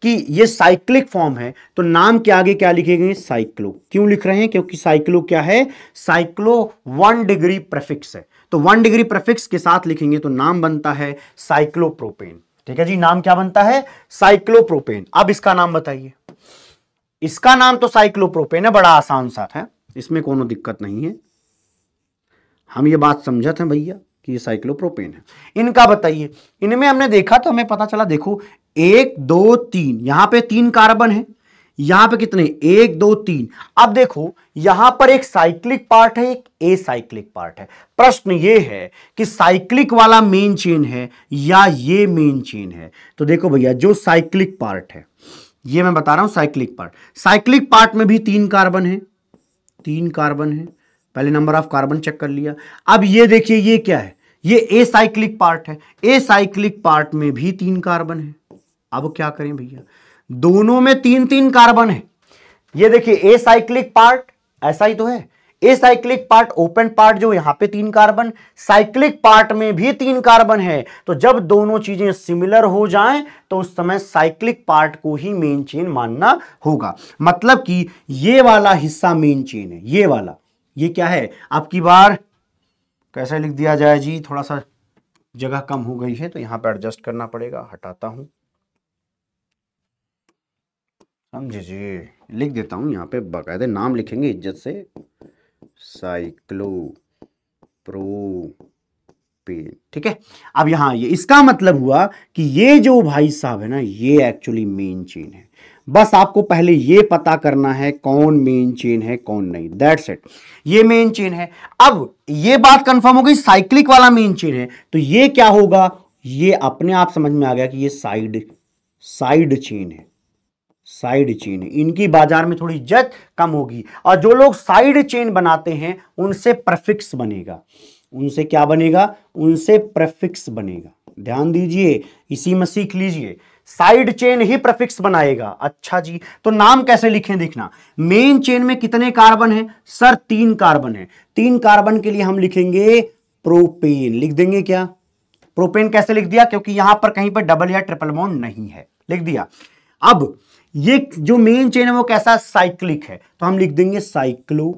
कि ये साइक्लिक फॉर्म है तो नाम के आगे क्या लिखेंगे साइक्लो क्यों लिख रहे हैं क्योंकि साइक्लो क्या है साइक्लो वन डिग्री प्रफिक्स है तो वन डिग्री प्रफिक्स के साथ लिखेंगे तो नाम बनता है साइक्लोप्रोपेन ठीक है जी नाम क्या बनता है साइक्लोप्रोपेन अब इसका नाम बताइए इसका नाम तो साइक्लोप्रोपेन है बड़ा आसान सा है इसमें कोनो दिक्कत नहीं है हम ये बात समझते हैं भैया कि ये साइक्लोप्रोपेन है इनका बताइए इनमें हमने देखा तो हमें पता चला देखो एक दो तीन यहां पे तीन कार्बन है यहां पे कितने एक दो तीन अब देखो यहां पर एक साइक्लिक पार्ट है एक ए साइक्लिक पार्ट है प्रश्न ये है कि साइक्लिक वाला मेन चेन है या ये मेन चेन है तो देखो भैया जो साइक्लिक पार्ट है ये मैं बता रहा हूं साइक्लिक पार्ट साइक्लिक पार्ट में भी तीन कार्बन है तीन कार्बन है पहले नंबर ऑफ कार्बन चेक कर लिया अब ये देखिए ये क्या है ये ए साइक्लिक पार्ट है ए साइक्लिक पार्ट में भी तीन कार्बन है अब क्या करें भैया दोनों में तीन तीन कार्बन है ये देखिए ए साइक्लिक पार्ट ऐसा ही तो है a cyclic part open part जो यहां पे तीन कार्बन साइक्लिक पार्ट में भी तीन कार्बन है तो जब दोनों चीजें सिमिलर हो जाएं तो उस समय साइक्लिक पार्ट को ही मेन चेन मानना होगा मतलब कि ये वाला हिस्सा मेन चेन है ये वाला ये क्या है आपकी बार कैसे लिख दिया जाए जी थोड़ा सा जगह कम हो गई है तो यहां पर एडजस्ट करना पड़ेगा हटाता हूं समझे जी लिख देता हूं यहाँ पे बाकायदे नाम लिखेंगे इज्जत से साइक्लो प्रो ठीक है अब यहां ये इसका मतलब हुआ कि ये जो भाई साहब है ना ये एक्चुअली मेन चेन है बस आपको पहले ये पता करना है कौन मेन चेन है कौन नहीं दैट्स इट ये मेन चेन है अब ये बात कंफर्म हो गई साइक्लिक वाला मेन चेन है तो ये क्या होगा ये अपने आप समझ में आ गया कि ये साइड साइड चेन है साइड चेन इनकी बाजार में थोड़ी इज्जत कम होगी और जो लोग साइड चेन बनाते हैं उनसे प्रफिक्स बनेगा उनसे क्या बनेगा उनसे प्रफिक्स बनेगा ध्यान दीजिए इसी में सीख लीजिए साइड चेन ही प्रफिक्स बनाएगा अच्छा जी तो नाम कैसे लिखें देखना मेन चेन में कितने कार्बन है सर तीन कार्बन है तीन कार्बन के लिए हम लिखेंगे प्रोपेन लिख देंगे क्या प्रोपेन कैसे लिख दिया क्योंकि यहां पर कहीं पर डबल या ट्रिपल बॉन्ड नहीं है लिख दिया अब ये जो मेन चेन है वो कैसा साइक्लिक है तो हम लिख देंगे साइक्लो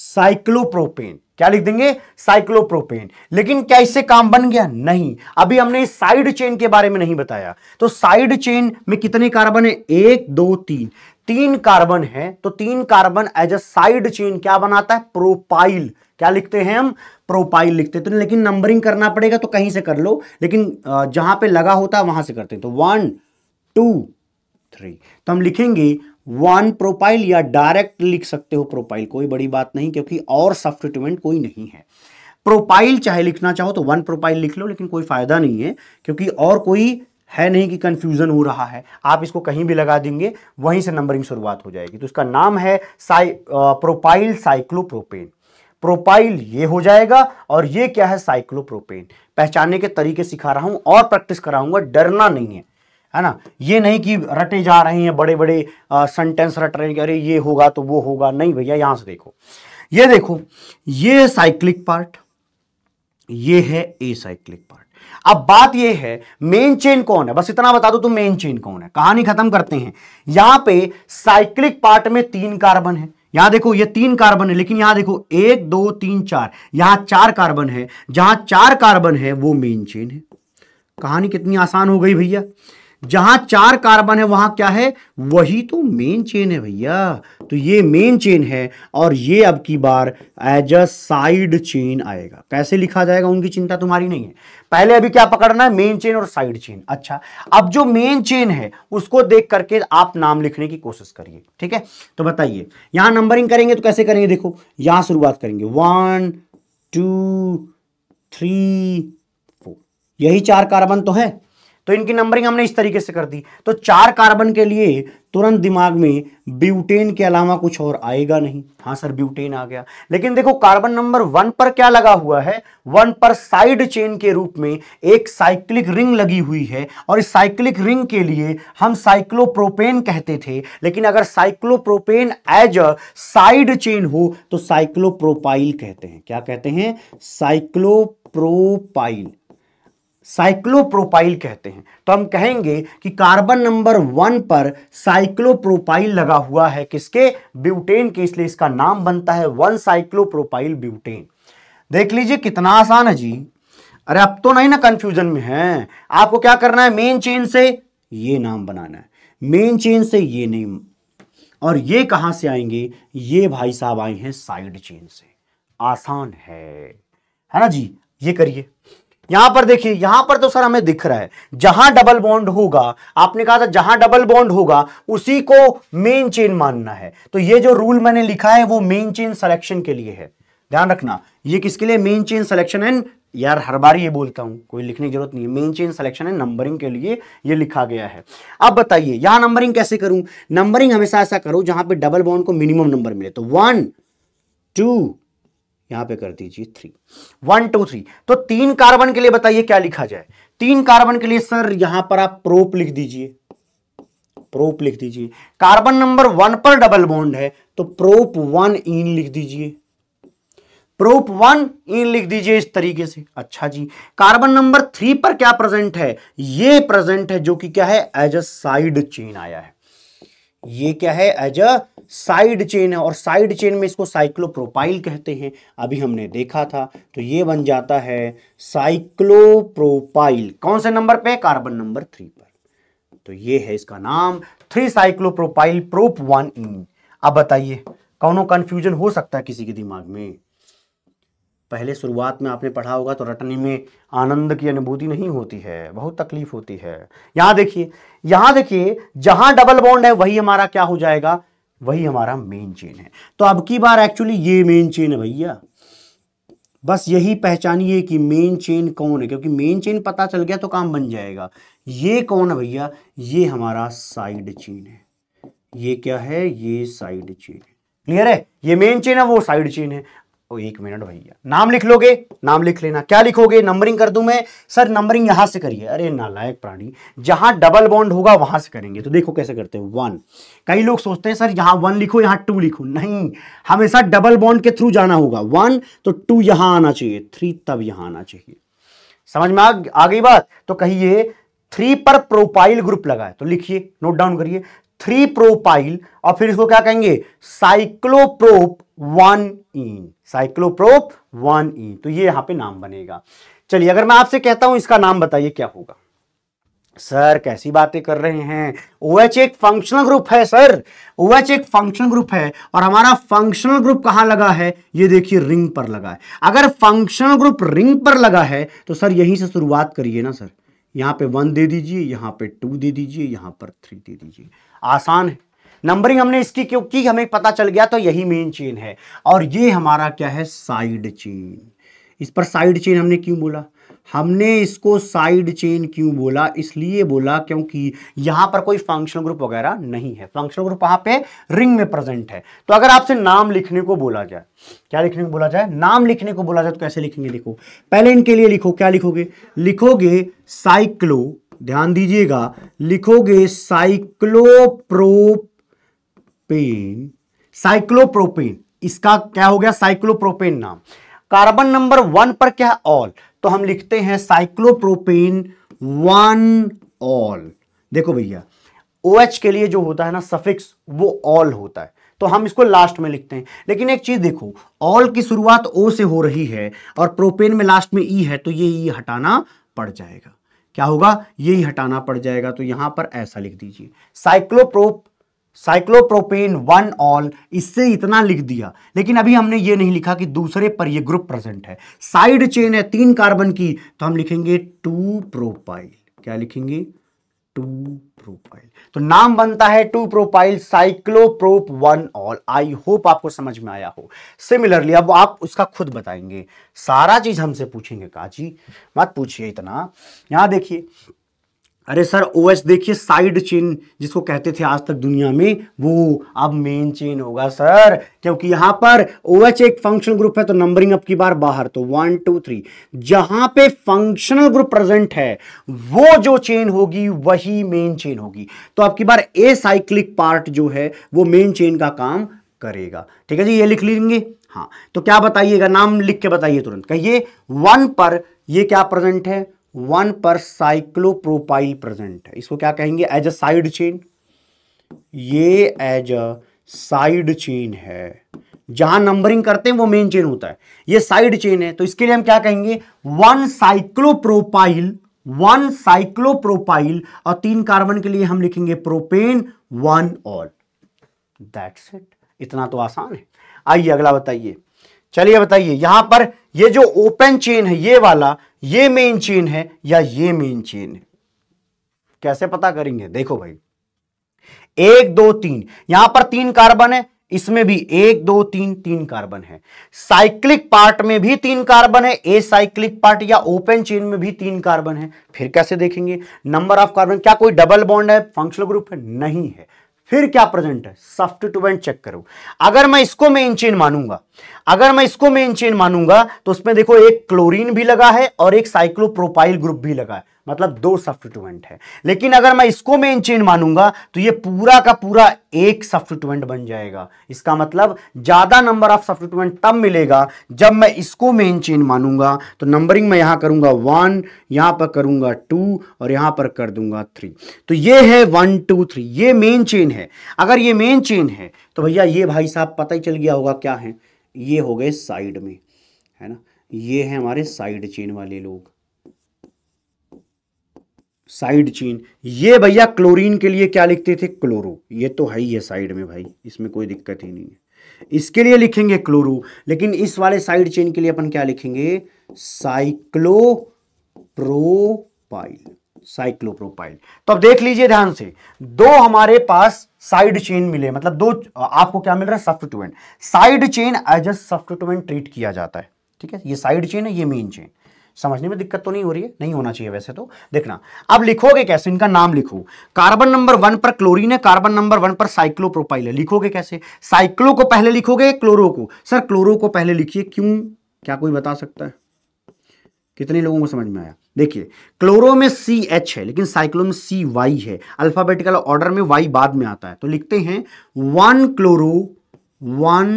साइक्लोप्रोपेन क्या लिख देंगे साइक्लोप्रोपेन लेकिन क्या इससे काम बन गया नहीं अभी हमने साइड चेन के बारे में नहीं बताया तो साइड चेन में कितने कार्बन है एक दो तीन तीन कार्बन है तो तीन carbon as a side chain क्या बनाता है प्रोपाइल क्या लिखते हैं हम प्रोपाइल लिखते हैं तो लेकिन नंबरिंग करना पड़ेगा तो कहीं से कर लो लेकिन जहां पे लगा होता है वहां से करते हैं तो वन टू थ्री तो हम लिखेंगे वन प्रोपाइल या डायरेक्ट लिख सकते हो प्रोपाइल कोई बड़ी बात नहीं क्योंकि और सब्सटीट्यूमेंट कोई नहीं है प्रोपाइल चाहे लिखना चाहो तो वन प्रोपाइल लिख लो लेकिन कोई फायदा नहीं है क्योंकि और कोई है नहीं कि कंफ्यूजन हो रहा है आप इसको कहीं भी लगा देंगे वहीं से नंबरिंग शुरुआत हो जाएगी तो इसका नाम है साइ प्रोपाइल साइक्लोप्रोपेन प्रोपाइल ये हो जाएगा और ये क्या है साइक्लोप्रोपेन पहचानने के तरीके सिखा रहा हूं और प्रैक्टिस कराऊंगा डरना नहीं है है ना ये नहीं कि रटे जा रहे हैं बड़े बड़े सेंटेंस रट रहे हैं कि अरे ये होगा तो वो होगा नहीं भैया यहां से देखो ये देखो ये साइक्लिक पार्ट ये है ए साइक्लिक पार्ट अब बात ये है मेन चेन कौन है बस इतना बता दो तुम मेन चेन कौन है कहानी खत्म करते हैं यहां पे साइक्लिक पार्ट में तीन कार्बन है यहां देखो ये तीन कार्बन है लेकिन यहां देखो एक दो तीन चार यहां चार कार्बन है जहां चार कार्बन है वो मेन चेन है कहानी कितनी आसान हो गई भैया जहां चार कार्बन है वहां क्या है वही तो मेन चेन है भैया तो ये मेन चेन है और ये अब की बार एज अ साइड चेन आएगा कैसे लिखा जाएगा उनकी चिंता तुम्हारी नहीं है पहले अभी क्या पकड़ना है मेन चेन और साइड चेन अच्छा अब जो मेन चेन है उसको देख करके आप नाम लिखने की कोशिश करिए ठीक है तो बताइए यहां नंबरिंग करेंगे तो कैसे करेंगे देखो यहां शुरुआत करेंगे वन टू थ्री फोर यही चार कार्बन तो है तो इनकी नंबरिंग हमने इस तरीके से कर दी तो चार कार्बन के लिए तुरंत दिमाग में ब्यूटेन के अलावा कुछ और आएगा नहीं हाँ सर ब्यूटेन आ गया लेकिन देखो कार्बन नंबर वन पर क्या लगा हुआ है वन पर साइड चेन के रूप में एक साइक्लिक रिंग लगी हुई है और इस साइक्लिक रिंग के लिए हम साइक्लोप्रोपेन कहते थे लेकिन अगर cyclopropane as a side chain हो तो साइक्लोप्रोपाइल कहते हैं क्या कहते हैं साइक्लोप्रोपाइल साइक्लोप्रोपाइल कहते हैं तो हम कहेंगे कि कार्बन नंबर वन पर साइक्लोप्रोपाइल लगा हुआ है किसके ब्यूटेन के इसलिए इसका नाम बनता है वन साइक्लोप्रोपाइल ब्यूटेन देख लीजिए कितना आसान है जी अरे अब तो नहीं ना कंफ्यूजन में है आपको क्या करना है मेन चेन से ये नाम बनाना है मेन चेन से ये नेम और ये कहां से आएंगे ये भाई साहब आए हैं साइड चेन से आसान है है ना जी ये करिए यहां पर देखिए यहां पर तो सर हमें दिख रहा है जहां डबल बॉन्ड होगा आपने कहा था जहां डबल बॉन्ड होगा उसी को मेन चेन मानना है तो ये जो रूल मैंने लिखा है वो मेन चेन सिलेक्शन के लिए है ध्यान रखना ये किसके लिए मेन चेन सिलेक्शन एंड यार हर बार ये बोलता हूं कोई लिखने की जरूरत नहीं है मेन चेन सिलेक्शन है नंबरिंग के लिए ये लिखा गया है अब बताइए यहां नंबरिंग कैसे करूं नंबरिंग हमेशा ऐसा करो जहां पे डबल बॉन्ड को मिनिमम नंबर मिले तो वन टू यहां पे कर दीजिए थ्री वन टू थ्री तो तीन कार्बन के लिए बताइए क्या लिखा जाए तीन कार्बन के लिए सर यहां पर आप प्रोप लिख दीजिए प्रोप लिख दीजिए कार्बन नंबर वन पर डबल बॉन्ड है तो प्रोप वन इन लिख दीजिए प्रोप वन इन लिख दीजिए इस तरीके से अच्छा जी कार्बन नंबर थ्री पर क्या प्रेजेंट है ये प्रेजेंट है जो कि क्या है एज अ साइड चेन आया है ये क्या है एज अ साइड चेन है और साइड चेन में इसको साइक्लोप्रोपाइल कहते हैं अभी हमने देखा था तो ये बन जाता है साइक्लोप्रोपाइल कौन से नंबर पे कार्बन नंबर थ्री पर तो ये है इसका नाम three cyclopropyl prop one ene अब बताइए कौनो कंफ्यूजन हो सकता है किसी के दिमाग में पहले शुरुआत में आपने पढ़ा होगा तो रटनी में आनंद की अनुभूति नहीं होती है बहुत तकलीफ होती है यहां देखिए यहां देखिए जहां डबल बॉन्ड है वही हमारा क्या हो जाएगा वही हमारा मेन चेन है तो अब की बार एक्चुअली ये मेन चेन है भैया बस यही पहचानिए कि मेन चेन कौन है क्योंकि मेन चेन पता चल गया तो काम बन जाएगा ये कौन है भैया ये हमारा साइड चेन है ये क्या है ये साइड चेन है क्लियर है ये मेन चेन है वो साइड चेन है ओ एक मिनट भैया नाम लिख लोगे नाम लिख लेना क्या लिखोगे नंबरिंग कर दू मैं सर नंबरिंग यहां से करिए अरे नालायक प्राणी जहां डबल बॉन्ड होगा वहां से करेंगे तो देखो कैसे करते हैं वन कई लोग सोचते हैं सर यहां वन लिखो यहां टू लिखो नहीं हमेशा डबल बॉन्ड के थ्रू जाना होगा वन तो टू यहां आना चाहिए थ्री तब यहां आना चाहिए समझ में आ गई बात तो कहिए थ्री पर प्रोपाइल ग्रुप लगा है तो लिखिए नोट डाउन करिए थ्री प्रोपाइल और फिर इसको क्या कहेंगे साइक्लोप्रोप वन ईन साइक्लोप्रोप वन ईन तो ये यहां पे नाम बनेगा चलिए अगर मैं आपसे कहता हूं इसका नाम बताइए क्या होगा सर कैसी बातें कर रहे हैं ओ OH एक फंक्शनल ग्रुप है सर ओ OH एक फंक्शनल ग्रुप है और हमारा फंक्शनल ग्रुप कहां लगा है ये देखिए रिंग पर लगा है अगर फंक्शनल ग्रुप रिंग पर लगा है तो सर यहीं से शुरुआत करिए ना सर यहां पे वन दे दीजिए यहां पे टू दे दीजिए यहां पर थ्री दे दीजिए आसान है नंबरिंग हमने इसकी क्यों की हमें पता चल गया तो यही मेन चेन है और ये हमारा क्या है साइड चेन इस पर साइड चेन हमने क्यों बोला हमने इसको साइड चेन क्यों बोला इसलिए बोला क्योंकि यहां पर कोई फंक्शनल ग्रुप वगैरह नहीं है फंक्शनल ग्रुप वहां पे रिंग में प्रेजेंट है तो अगर आपसे नाम लिखने को बोला जाए क्या लिखने को बोला जाए नाम लिखने को बोला जाए तो कैसे लिखेंगे देखो पहले इनके लिए लिखो क्या लिखोगे लिखोगे साइक्लो ध्यान दीजिएगा लिखोगे साइक्लोप्रोप पेन साइक्लोप्रोपेन इसका क्या हो गया साइक्लोप्रोपेन नाम कार्बन नंबर वन पर क्या है ऑल तो हम लिखते हैं साइक्लोप्रोपेन वन ऑल देखो भैया ओ OH के लिए जो होता है ना सफिक्स वो ऑल होता है तो हम इसको लास्ट में लिखते हैं लेकिन एक चीज देखो ऑल की शुरुआत ओ से हो रही है और प्रोपेन में लास्ट में ई e है तो ये ई e हटाना पड़ जाएगा क्या होगा ये ही e हटाना पड़ जाएगा तो यहां पर ऐसा लिख दीजिए साइक्लोप्रोप साइक्लोप्रोपेन वन ऑल इससे इतना लिख दिया लेकिन अभी हमने ये नहीं लिखा कि दूसरे पर ये ग्रुप प्रेजेंट है साइड चेन है तीन कार्बन की तो हम लिखेंगे टू प्रोपाइल क्या लिखेंगे टू प्रोपाइल तो नाम बनता है two propyl cycloprop one ol I hope आपको समझ में आया हो सिमिलरली अब आप उसका खुद बताएंगे सारा चीज हमसे पूछेंगे काजी मत पूछिए इतना यहां देखिए अरे सर ओ एस देखिए साइड चेन जिसको कहते थे आज तक दुनिया में वो अब मेन चेन होगा सर क्योंकि यहां पर ओ एच एक फंक्शनल ग्रुप है तो नंबरिंग अब की बार बाहर तो वन टू थ्री जहां पे फंक्शनल ग्रुप प्रेजेंट है वो जो चेन होगी वही मेन चेन होगी तो अब की बार ए साइक्लिक पार्ट जो है वो मेन चेन का काम करेगा ठीक है जी ये लिख लेंगे हाँ तो क्या बताइएगा नाम लिख के बताइए तुरंत कहिए वन पर ये क्या प्रेजेंट है वन पर साइक्लोप्रोपाइल प्रेजेंट है इसको क्या कहेंगे एज अ साइड चेन ये एज अ साइड चेन है जहां नंबरिंग करते हैं वो मेन चेन होता है ये साइड चेन है तो इसके लिए हम क्या कहेंगे वन साइक्लोप्रोपाइल वन साइक्लोप्रोपाइल और तीन कार्बन के लिए हम लिखेंगे प्रोपेन वन और दैट्स इट इतना तो आसान है आइए अगला बताइए चलिए बताइए यहां पर ये जो ओपन चेन है ये वाला ये मेन चेन है या ये मेन चेन है कैसे पता करेंगे देखो भाई एक दो तीन यहां पर तीन कार्बन है इसमें भी एक दो तीन तीन कार्बन है साइक्लिक पार्ट में भी तीन कार्बन है ए साइक्लिक पार्ट या ओपन चेन में भी तीन कार्बन है फिर कैसे देखेंगे नंबर ऑफ कार्बन क्या कोई डबल बॉन्ड है फंक्शनल ग्रुप है नहीं है फिर क्या प्रेजेंट है टू वेंट चेक करो अगर मैं इसको मेन चेन मानूंगा अगर मैं इसको मेन चेन मानूंगा तो उसमें देखो एक क्लोरीन भी लगा है और एक साइक्लोप्रोपाइल ग्रुप भी लगा है मतलब दो सब्सटीट्यूएंट है लेकिन अगर मैं इसको मेन चेन मानूंगा तो ये पूरा का पूरा एक सब्सटीट्यूएंट बन जाएगा इसका मतलब ज़्यादा नंबर ऑफ सब्सटीट्यूएंट तब मिलेगा जब मैं इसको मेन चेन मानूंगा तो नंबरिंग मैं यहाँ करूँगा वन यहाँ पर करूँगा टू और यहाँ पर कर दूंगा थ्री तो ये है वन टू थ्री ये मेन चेन है अगर ये मेन चेन है तो भैया ये भाई साहब पता ही चल गया होगा क्या है ये हो गए साइड में है ना ये है हमारे साइड चेन वाले लोग साइड चेन ये भैया क्लोरीन के लिए क्या लिखते थे क्लोरो ये तो है ही है साइड में भाई इसमें कोई दिक्कत ही नहीं है इसके लिए लिखेंगे क्लोरो लेकिन इस वाले साइड चेन के लिए अपन क्या लिखेंगे साइक्लोप्रोपाइल साइक्लोप्रोपाइल तो अब देख लीजिए ध्यान से दो हमारे पास साइड चेन मिले मतलब दो आपको क्या मिल रहा है substituent side chain as a substituent treat किया जाता है ठीक है ये साइड चेन है ये मेन चेन समझने में दिक्कत तो नहीं हो रही है नहीं होना चाहिए वैसे तो देखना अब लिखोगे कैसे इनका नाम लिखो कार्बन नंबर वन पर क्लोरीन है कार्बन नंबर वन पर साइक्लोप्रोपाइल है लिखोगे कैसे साइक्लो को पहले लिखोगे क्लोरो को सर क्लोरो को पहले लिखिए क्यों क्या कोई बता सकता है कितने लोगों को समझ में आया देखिए क्लोरो में सी एच है लेकिन साइक्लो में सी वाई है अल्फाबेटिकल ऑर्डर में वाई बाद में आता है तो लिखते हैं one chloro one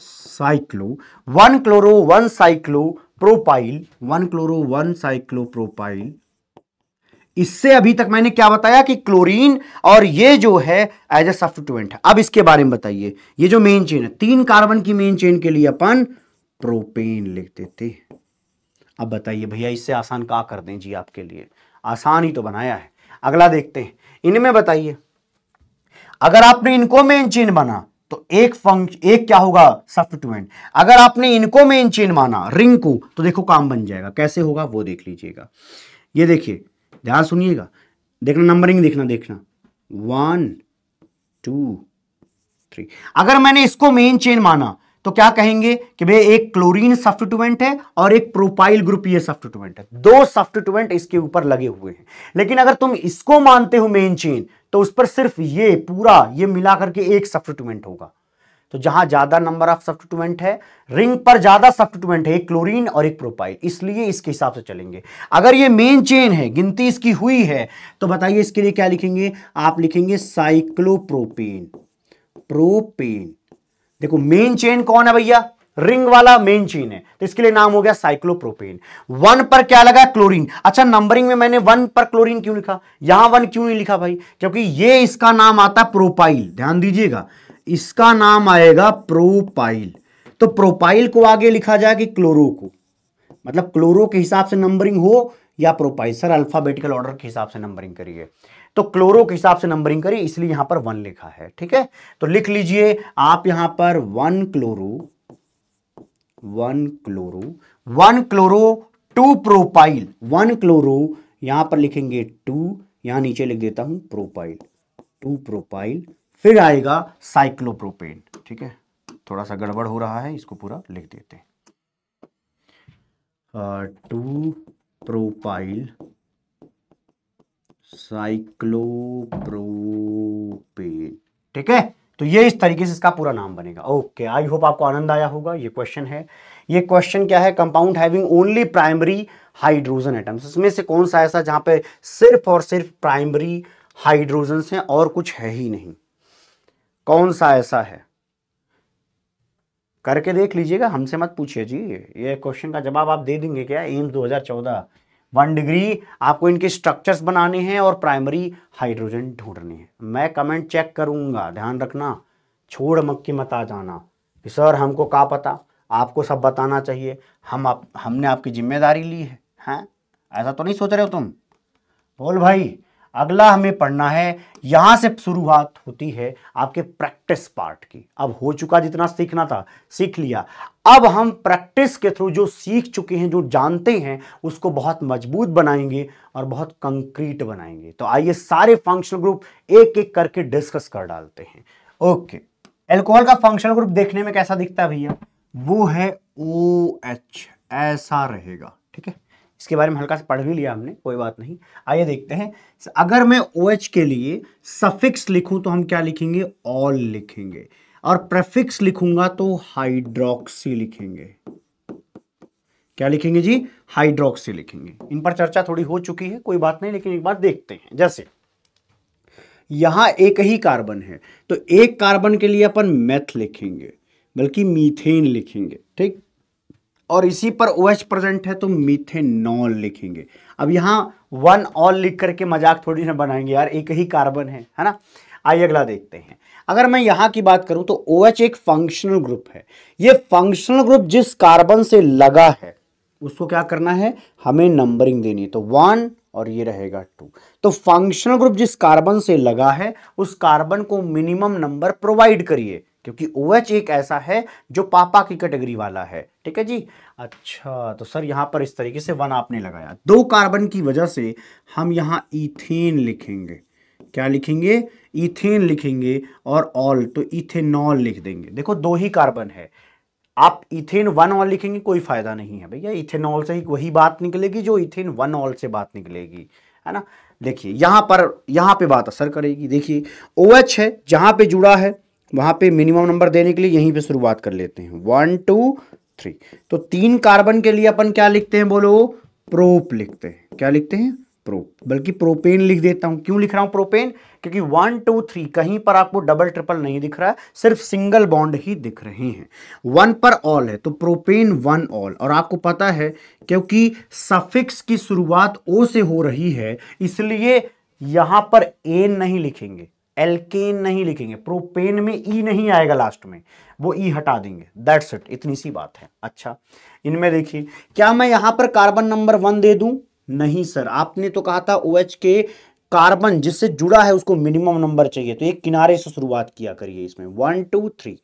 cyclo one chloro one cyclo propyl one chloro one cyclopropyl इससे अभी तक मैंने क्या बताया कि क्लोरीन और ये जो है एज ए है अब इसके बारे में बताइए ये जो मेन चेन है तीन कार्बन की मेन चेन के लिए अपन प्रोपेन लिख देते अब बताइए भैया इससे आसान का कर दें जी आपके लिए आसान ही तो बनाया है अगला देखते हैं इनमें बताइए अगर आपने इनको मेन चेन बना तो एक फंक्शन एक क्या होगा सफ्टवेंट अगर आपने इनको मेन चेन माना रिंग को तो देखो काम बन जाएगा कैसे होगा वो देख लीजिएगा ये देखिए ध्यान सुनिएगा देखना नंबरिंग देखना देखना वन टू थ्री अगर मैंने इसको मेन चेन माना तो क्या कहेंगे कि भाई एक क्लोरीन सब्सटीट्यूएंट है और एक प्रोपाइल ग्रुप ये सब्सटीट्यूएंट है दो सब्सटीट्यूएंट इसके ऊपर लगे हुए हैं लेकिन अगर तुम इसको मानते हो मेन चेन तो उस पर सिर्फ ये पूरा ये मिला करके एक सब्सटीट्यूएंट होगा तो जहां ज्यादा नंबर ऑफ सब्सटीट्यूएंट है रिंग पर ज्यादा सब्सटीट्यूएंट है एक क्लोरीन और एक प्रोपाइल इसलिए इसके हिसाब से चलेंगे अगर ये मेन चेन है गिनती इसकी हुई है तो बताइए इसके लिए क्या लिखेंगे आप लिखेंगे साइक्लोप्रोपेन प्रोपेन देखो मेन चेन कौन है भैया रिंग वाला मेन चेन है तो इसके लिए नाम हो गया साइक्लोप्रोपेन वन पर क्या लगा क्लोरीन अच्छा नंबरिंग में मैंने वन पर क्लोरीन क्यों लिखा यहां वन क्यों नहीं लिखा भाई क्योंकि ये इसका नाम आता प्रोपाइल ध्यान दीजिएगा इसका नाम आएगा प्रोपाइल तो प्रोपाइल को आगे लिखा जाए कि क्लोरो को मतलब क्लोरो के हिसाब से नंबरिंग हो या प्रोपाइल सर अल्फाबेटिकल ऑर्डर के हिसाब से नंबरिंग करिए तो क्लोरो के हिसाब से नंबरिंग करिए इसलिए यहां पर वन लिखा है ठीक है तो लिख लीजिए आप यहां पर one chloro one chloro one chloro two propyl one chloro यहां पर लिखेंगे टू यहां नीचे लिख देता हूं प्रोपाइल टू प्रोपाइल फिर आएगा साइक्लोप्रोपेन ठीक है थोड़ा सा गड़बड़ हो रहा है इसको पूरा लिख देते हैं टू प्रोपाइल साइक्लोप्रोपेन ठीक है तो ये इस तरीके से इसका पूरा नाम बनेगा ओके आई होप आपको आनंद आया होगा ये क्वेश्चन है ये क्वेश्चन क्या है compound having only primary hydrogen atoms इसमें से कौन सा ऐसा जहां पे सिर्फ और सिर्फ प्राइमरी हाइड्रोजन है और कुछ है ही नहीं कौन सा ऐसा है करके देख लीजिएगा हमसे मत पूछिए जी ये क्वेश्चन का जवाब आप दे देंगे क्या एम्स 2014 वन डिग्री आपको इनके स्ट्रक्चर्स बनाने हैं और प्राइमरी हाइड्रोजन ढूंढने हैं मैं कमेंट चेक करूंगा ध्यान रखना छोड़ मक्की मत आ जाना कि सर हमको का पता आपको सब बताना चाहिए हम आप हमने आपकी जिम्मेदारी ली है हैं ऐसा तो नहीं सोच रहे हो तुम बोल भाई अगला हमें पढ़ना है यहां से शुरुआत होती है आपके प्रैक्टिस पार्ट की अब हो चुका जितना सीखना था सीख लिया अब हम प्रैक्टिस के थ्रू जो सीख चुके हैं जो जानते हैं उसको बहुत मजबूत बनाएंगे और बहुत कंक्रीट बनाएंगे तो आइए सारे फंक्शनल ग्रुप एक एक करके डिस्कस कर डालते हैं ओके एल्कोहल का फंक्शनल ग्रुप देखने में कैसा दिखता है भैया वो है ओ एच ऐसा रहेगा ठीक है इसके बारे में हल्का सा पढ़ भी लिया हमने कोई बात नहीं आइए देखते हैं अगर मैं ओ OH के लिए सफिक्स लिखूं तो हम क्या लिखेंगे ऑल लिखेंगे और प्रेफिक्स लिखूंगा तो हाइड्रोक्सी लिखेंगे क्या लिखेंगे जी हाइड्रोक्सी लिखेंगे इन पर चर्चा थोड़ी हो चुकी है कोई बात नहीं लेकिन एक बार देखते हैं जैसे यहां एक ही कार्बन है तो एक कार्बन के लिए अपन मैथ लिखेंगे बल्कि मीथेन लिखेंगे ठीक और इसी पर ओ OH प्रेजेंट है तो मिथेनॉल लिखेंगे अब यहाँ वन ऑल लिख करके मजाक थोड़ी ना बनाएंगे यार एक ही कार्बन है है ना आइए अगला देखते हैं अगर मैं यहाँ की बात करूँ तो ओ OH एक फंक्शनल ग्रुप है ये फंक्शनल ग्रुप जिस कार्बन से लगा है उसको क्या करना है हमें नंबरिंग देनी है तो वन और ये रहेगा टू तो फंक्शनल ग्रुप जिस कार्बन से लगा है उस कार्बन को मिनिमम नंबर प्रोवाइड करिए क्योंकि ओ OH एक ऐसा है जो पापा की कैटेगरी वाला है ठीक है जी अच्छा तो सर यहाँ पर इस तरीके से वन आपने लगाया दो कार्बन की वजह से हम यहाँ इथेन लिखेंगे क्या लिखेंगे इथेन लिखेंगे और ऑल तो इथेनॉल लिख देंगे देखो दो ही कार्बन है आप इथेन वन ऑल लिखेंगे कोई फायदा नहीं है भैया इथेनॉल से ही वही बात निकलेगी जो इथेन वन ऑल से बात निकलेगी है ना देखिए यहाँ पर यहाँ पे बात असर करेगी देखिए ओ OH है जहाँ पे जुड़ा है वहां पे मिनिमम नंबर देने के लिए यहीं पे शुरुआत कर लेते हैं वन टू थ्री तो तीन कार्बन के लिए अपन क्या लिखते हैं बोलो प्रोप लिखते हैं क्या लिखते हैं प्रोप बल्कि प्रोपेन लिख देता हूं क्यों लिख रहा हूं प्रोपेन क्योंकि वन टू थ्री कहीं पर आपको डबल ट्रिपल नहीं दिख रहा है सिर्फ सिंगल बॉन्ड ही दिख रहे हैं वन पर ऑल है तो प्रोपेन वन ऑल और आपको पता है क्योंकि सफिक्स की शुरुआत ओ से हो रही है इसलिए यहां पर एन नहीं लिखेंगे एल्केन नहीं लिखेंगे प्रोपेन में ई नहीं आएगा लास्ट में वो ई हटा देंगे दैट्स इट इतनी सी बात है अच्छा इनमें देखिए क्या मैं यहां पर कार्बन नंबर वन दे दू नहीं सर आपने तो कहा था ओ OH के कार्बन जिससे जुड़ा है उसको मिनिमम नंबर चाहिए तो एक किनारे से शुरुआत किया करिए इसमें वन टू थ्री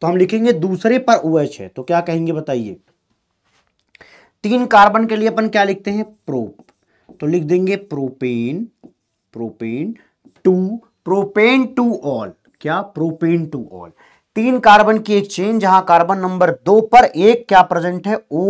तो हम लिखेंगे दूसरे पर ओ OH है तो क्या कहेंगे बताइए तीन कार्बन के लिए अपन क्या लिखते हैं प्रोप तो लिख देंगे propane propane two propane two ol क्या प्रोपेन टू ऑल तीन कार्बन की एक चेन जहां कार्बन नंबर दो पर एक क्या प्रेजेंट है ओ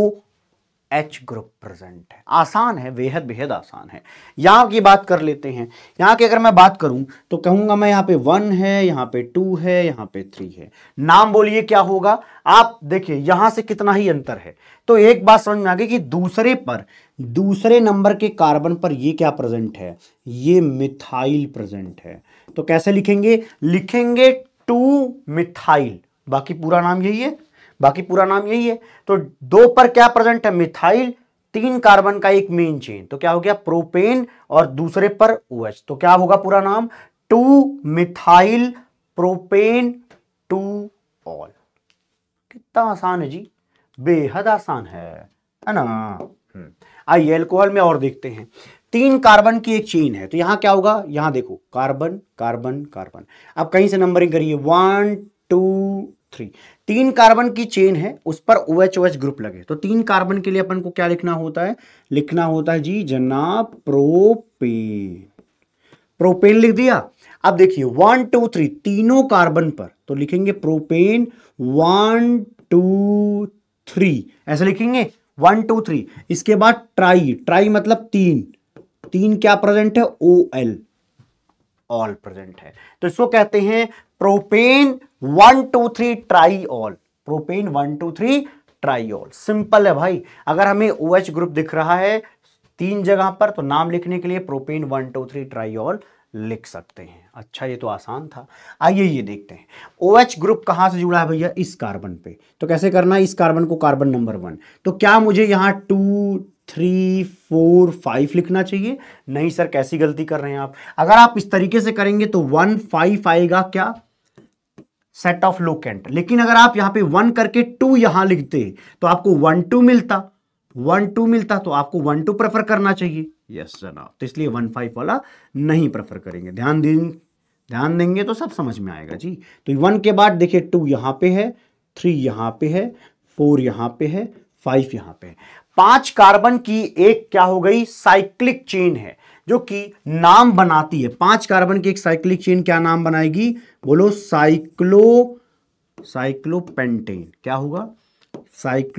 एच ग्रुप प्रेजेंट है आसान है बेहद बेहद आसान है यहाँ की बात कर लेते हैं यहां की अगर मैं बात करूं तो कहूंगा मैं यहाँ पे वन है यहाँ पे टू है यहाँ पे थ्री है नाम बोलिए क्या होगा आप देखिए यहां से कितना ही अंतर है तो एक बात समझ में आ गई कि दूसरे पर दूसरे नंबर के कार्बन पर ये क्या प्रेजेंट है ये मिथाइल प्रेजेंट है तो कैसे लिखेंगे लिखेंगे टू मिथाइल बाकी पूरा नाम यही है बाकी पूरा नाम यही है तो दो पर क्या प्रेजेंट है मिथाइल तीन कार्बन का एक मेन चेन तो क्या हो गया प्रोपेन और दूसरे पर ओएच OH। तो क्या होगा पूरा नाम two methyl propane two ol कितना आसान है जी बेहद आसान है है ना हम्म। आइए एल्कोहल में और देखते हैं तीन कार्बन की एक चेन है तो यहां क्या होगा यहां देखो कार्बन कार्बन कार्बन अब कहीं से नंबरिंग करिए वन टू थ्री तीन कार्बन की चेन है उस पर O H O H group लगे तो तीन कार्बन के लिए अपन को क्या लिखना होता है लिखना होता है जी जनाब प्रोपेन प्रोपेन लिख दिया अब देखिए वन टू थ्री तीनों कार्बन पर तो लिखेंगे प्रोपेन वन टू थ्री ऐसे लिखेंगे वन टू थ्री इसके बाद ट्राई ट्राई मतलब तीन तीन क्या प्रेजेंट है ओ एल ऑल प्रेजेंट है तो इसको कहते हैं propane one two three tri ol propane one two three tri ol simple है भाई अगर हमें ओ OH ग्रुप दिख रहा है तीन जगह पर तो नाम लिखने के लिए propane one two three tri ol लिख सकते हैं अच्छा ये तो आसान था आइए ये देखते हैं ओ OH ग्रुप कहां से जुड़ा है भैया इस कार्बन पे तो कैसे करना है इस कार्बन को कार्बन नंबर वन तो क्या मुझे यहां टू थ्री फोर फाइव लिखना चाहिए नहीं सर कैसी गलती कर रहे हैं आप अगर आप इस तरीके से करेंगे तो वन फाइव आएगा क्या सेट ऑफ लोकेंट लेकिन अगर आप यहां पे वन करके टू यहां लिखते तो आपको वन टू मिलता वन टू मिलता तो आपको वन टू प्रेफर करना चाहिए यस जनाब तो इसलिए वन फाइव वाला नहीं प्रेफर करेंगे ध्यान दें ध्यान देंगे तो सब समझ में आएगा जी तो वन के बाद देखिए टू यहां पे है थ्री यहां पे है फोर यहां पे है फाइव यहां पे है पांच कार्बन की एक क्या हो गई साइक्लिक चेन है जो कि नाम बनाती है पांच कार्बन की एक साइक्लिक चेन क्या नाम बनाएगी बोलो साइक्लो साइक्लोपेंटेन क्या होगा साइक्लोपेंटेन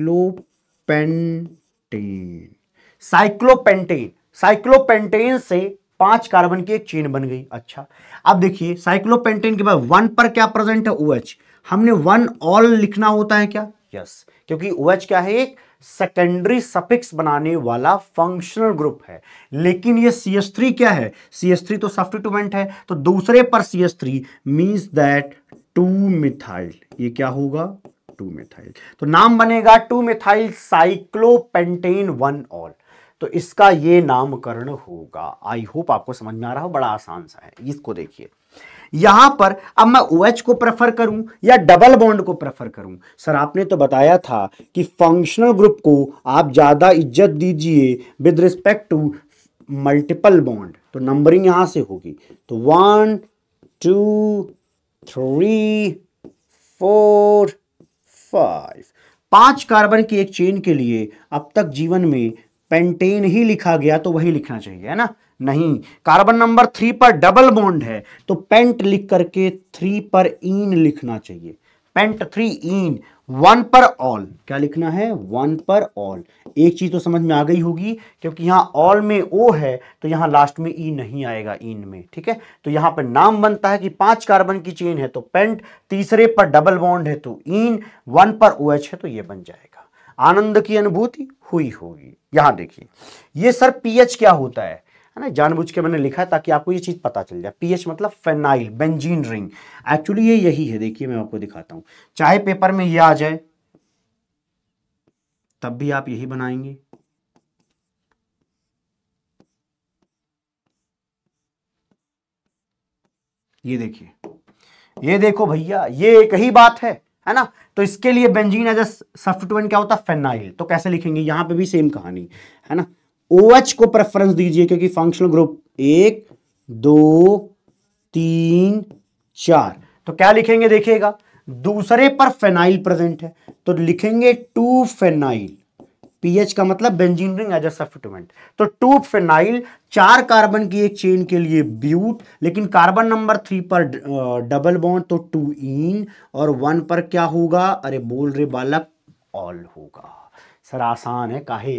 साइक्लोपेंटेन साइक्लोपेंटेन से पांच कार्बन की एक चेन बन गई अच्छा अब देखिए साइक्लोपेंटेन के बाद वन पर क्या प्रेजेंट है ओएच हमने वन ऑल लिखना होता है क्या यस क्योंकि ओएच क्या है एक सेकेंडरी सफिक्स बनाने वाला फंक्शनल ग्रुप है लेकिन ये सी एस थ्री क्या है सी एस थ्री तो सब्सटीट्यूमेंट है तो दूसरे पर C S three means that two methyl ये क्या होगा टू मिथाइल तो नाम बनेगा two methyl cyclopentane one ol तो इसका ये नामकरण होगा आई होप आपको समझ में आ रहा हो बड़ा आसान सा है इसको देखिए यहां पर अब मैं ओ OH को प्रेफर करूं या डबल बॉन्ड को प्रेफर करूं सर आपने तो बताया था कि फंक्शनल ग्रुप को आप ज़्यादा इज्जत दीजिए with respect to multiple bond तो नंबरिंग यहां से होगी तो one two three four five पांच कार्बन की एक चेन के लिए अब तक जीवन में पेंटेन ही लिखा गया तो वही लिखना चाहिए है ना नहीं कार्बन नंबर थ्री पर डबल बॉन्ड है तो पेंट लिख करके थ्री पर ईन लिखना चाहिए पेंट थ्री इन वन पर ऑल क्या लिखना है वन पर ऑल एक चीज तो समझ में आ गई होगी क्योंकि यहां ऑल में ओ है तो यहां लास्ट में ई e नहीं आएगा इन में ठीक है तो यहां पर नाम बनता है कि पांच कार्बन की चेन है तो पेंट तीसरे पर डबल बॉन्ड है तो इन वन पर ओ OH है तो ये बन जाएगा आनंद की अनुभूति हुई होगी यहां देखिए ये सर पीएच क्या होता है है ना जानबूझ के मैंने लिखा है ताकि आपको ये चीज़ पता चल जाए पीएच मतलब फेनाइल बेंजीन रिंग एक्चुअली ये यही है देखिए मैं आपको दिखाता हूँ चाहे पेपर में ये आ जाए तब भी आप यही बनाएंगे ये देखिए ये देखो भैया ये एक ही बात है है ना तो इसके लिए बेंजीन एज ए सफ्टवेंट क्या होता है फेनाइल तो कैसे लिखेंगे यहां पे भी सेम कहानी है ना ओ OH को प्रेफरेंस दीजिए क्योंकि फंक्शनल ग्रुप एक दो तीन चार तो क्या लिखेंगे देखिएगा दूसरे पर फेनाइल प्रेजेंट है तो लिखेंगे टू फेनाइल पीएच का मतलब बेंजीन रिंग एज अफिटमेंट तो टू फेनाइल चार कार्बन की एक चेन के लिए ब्यूट लेकिन कार्बन नंबर थ्री पर डबल बॉन्ड तो टू इन और वन पर क्या होगा अरे बोल रे बालक ऑल होगा सर आसान है काहे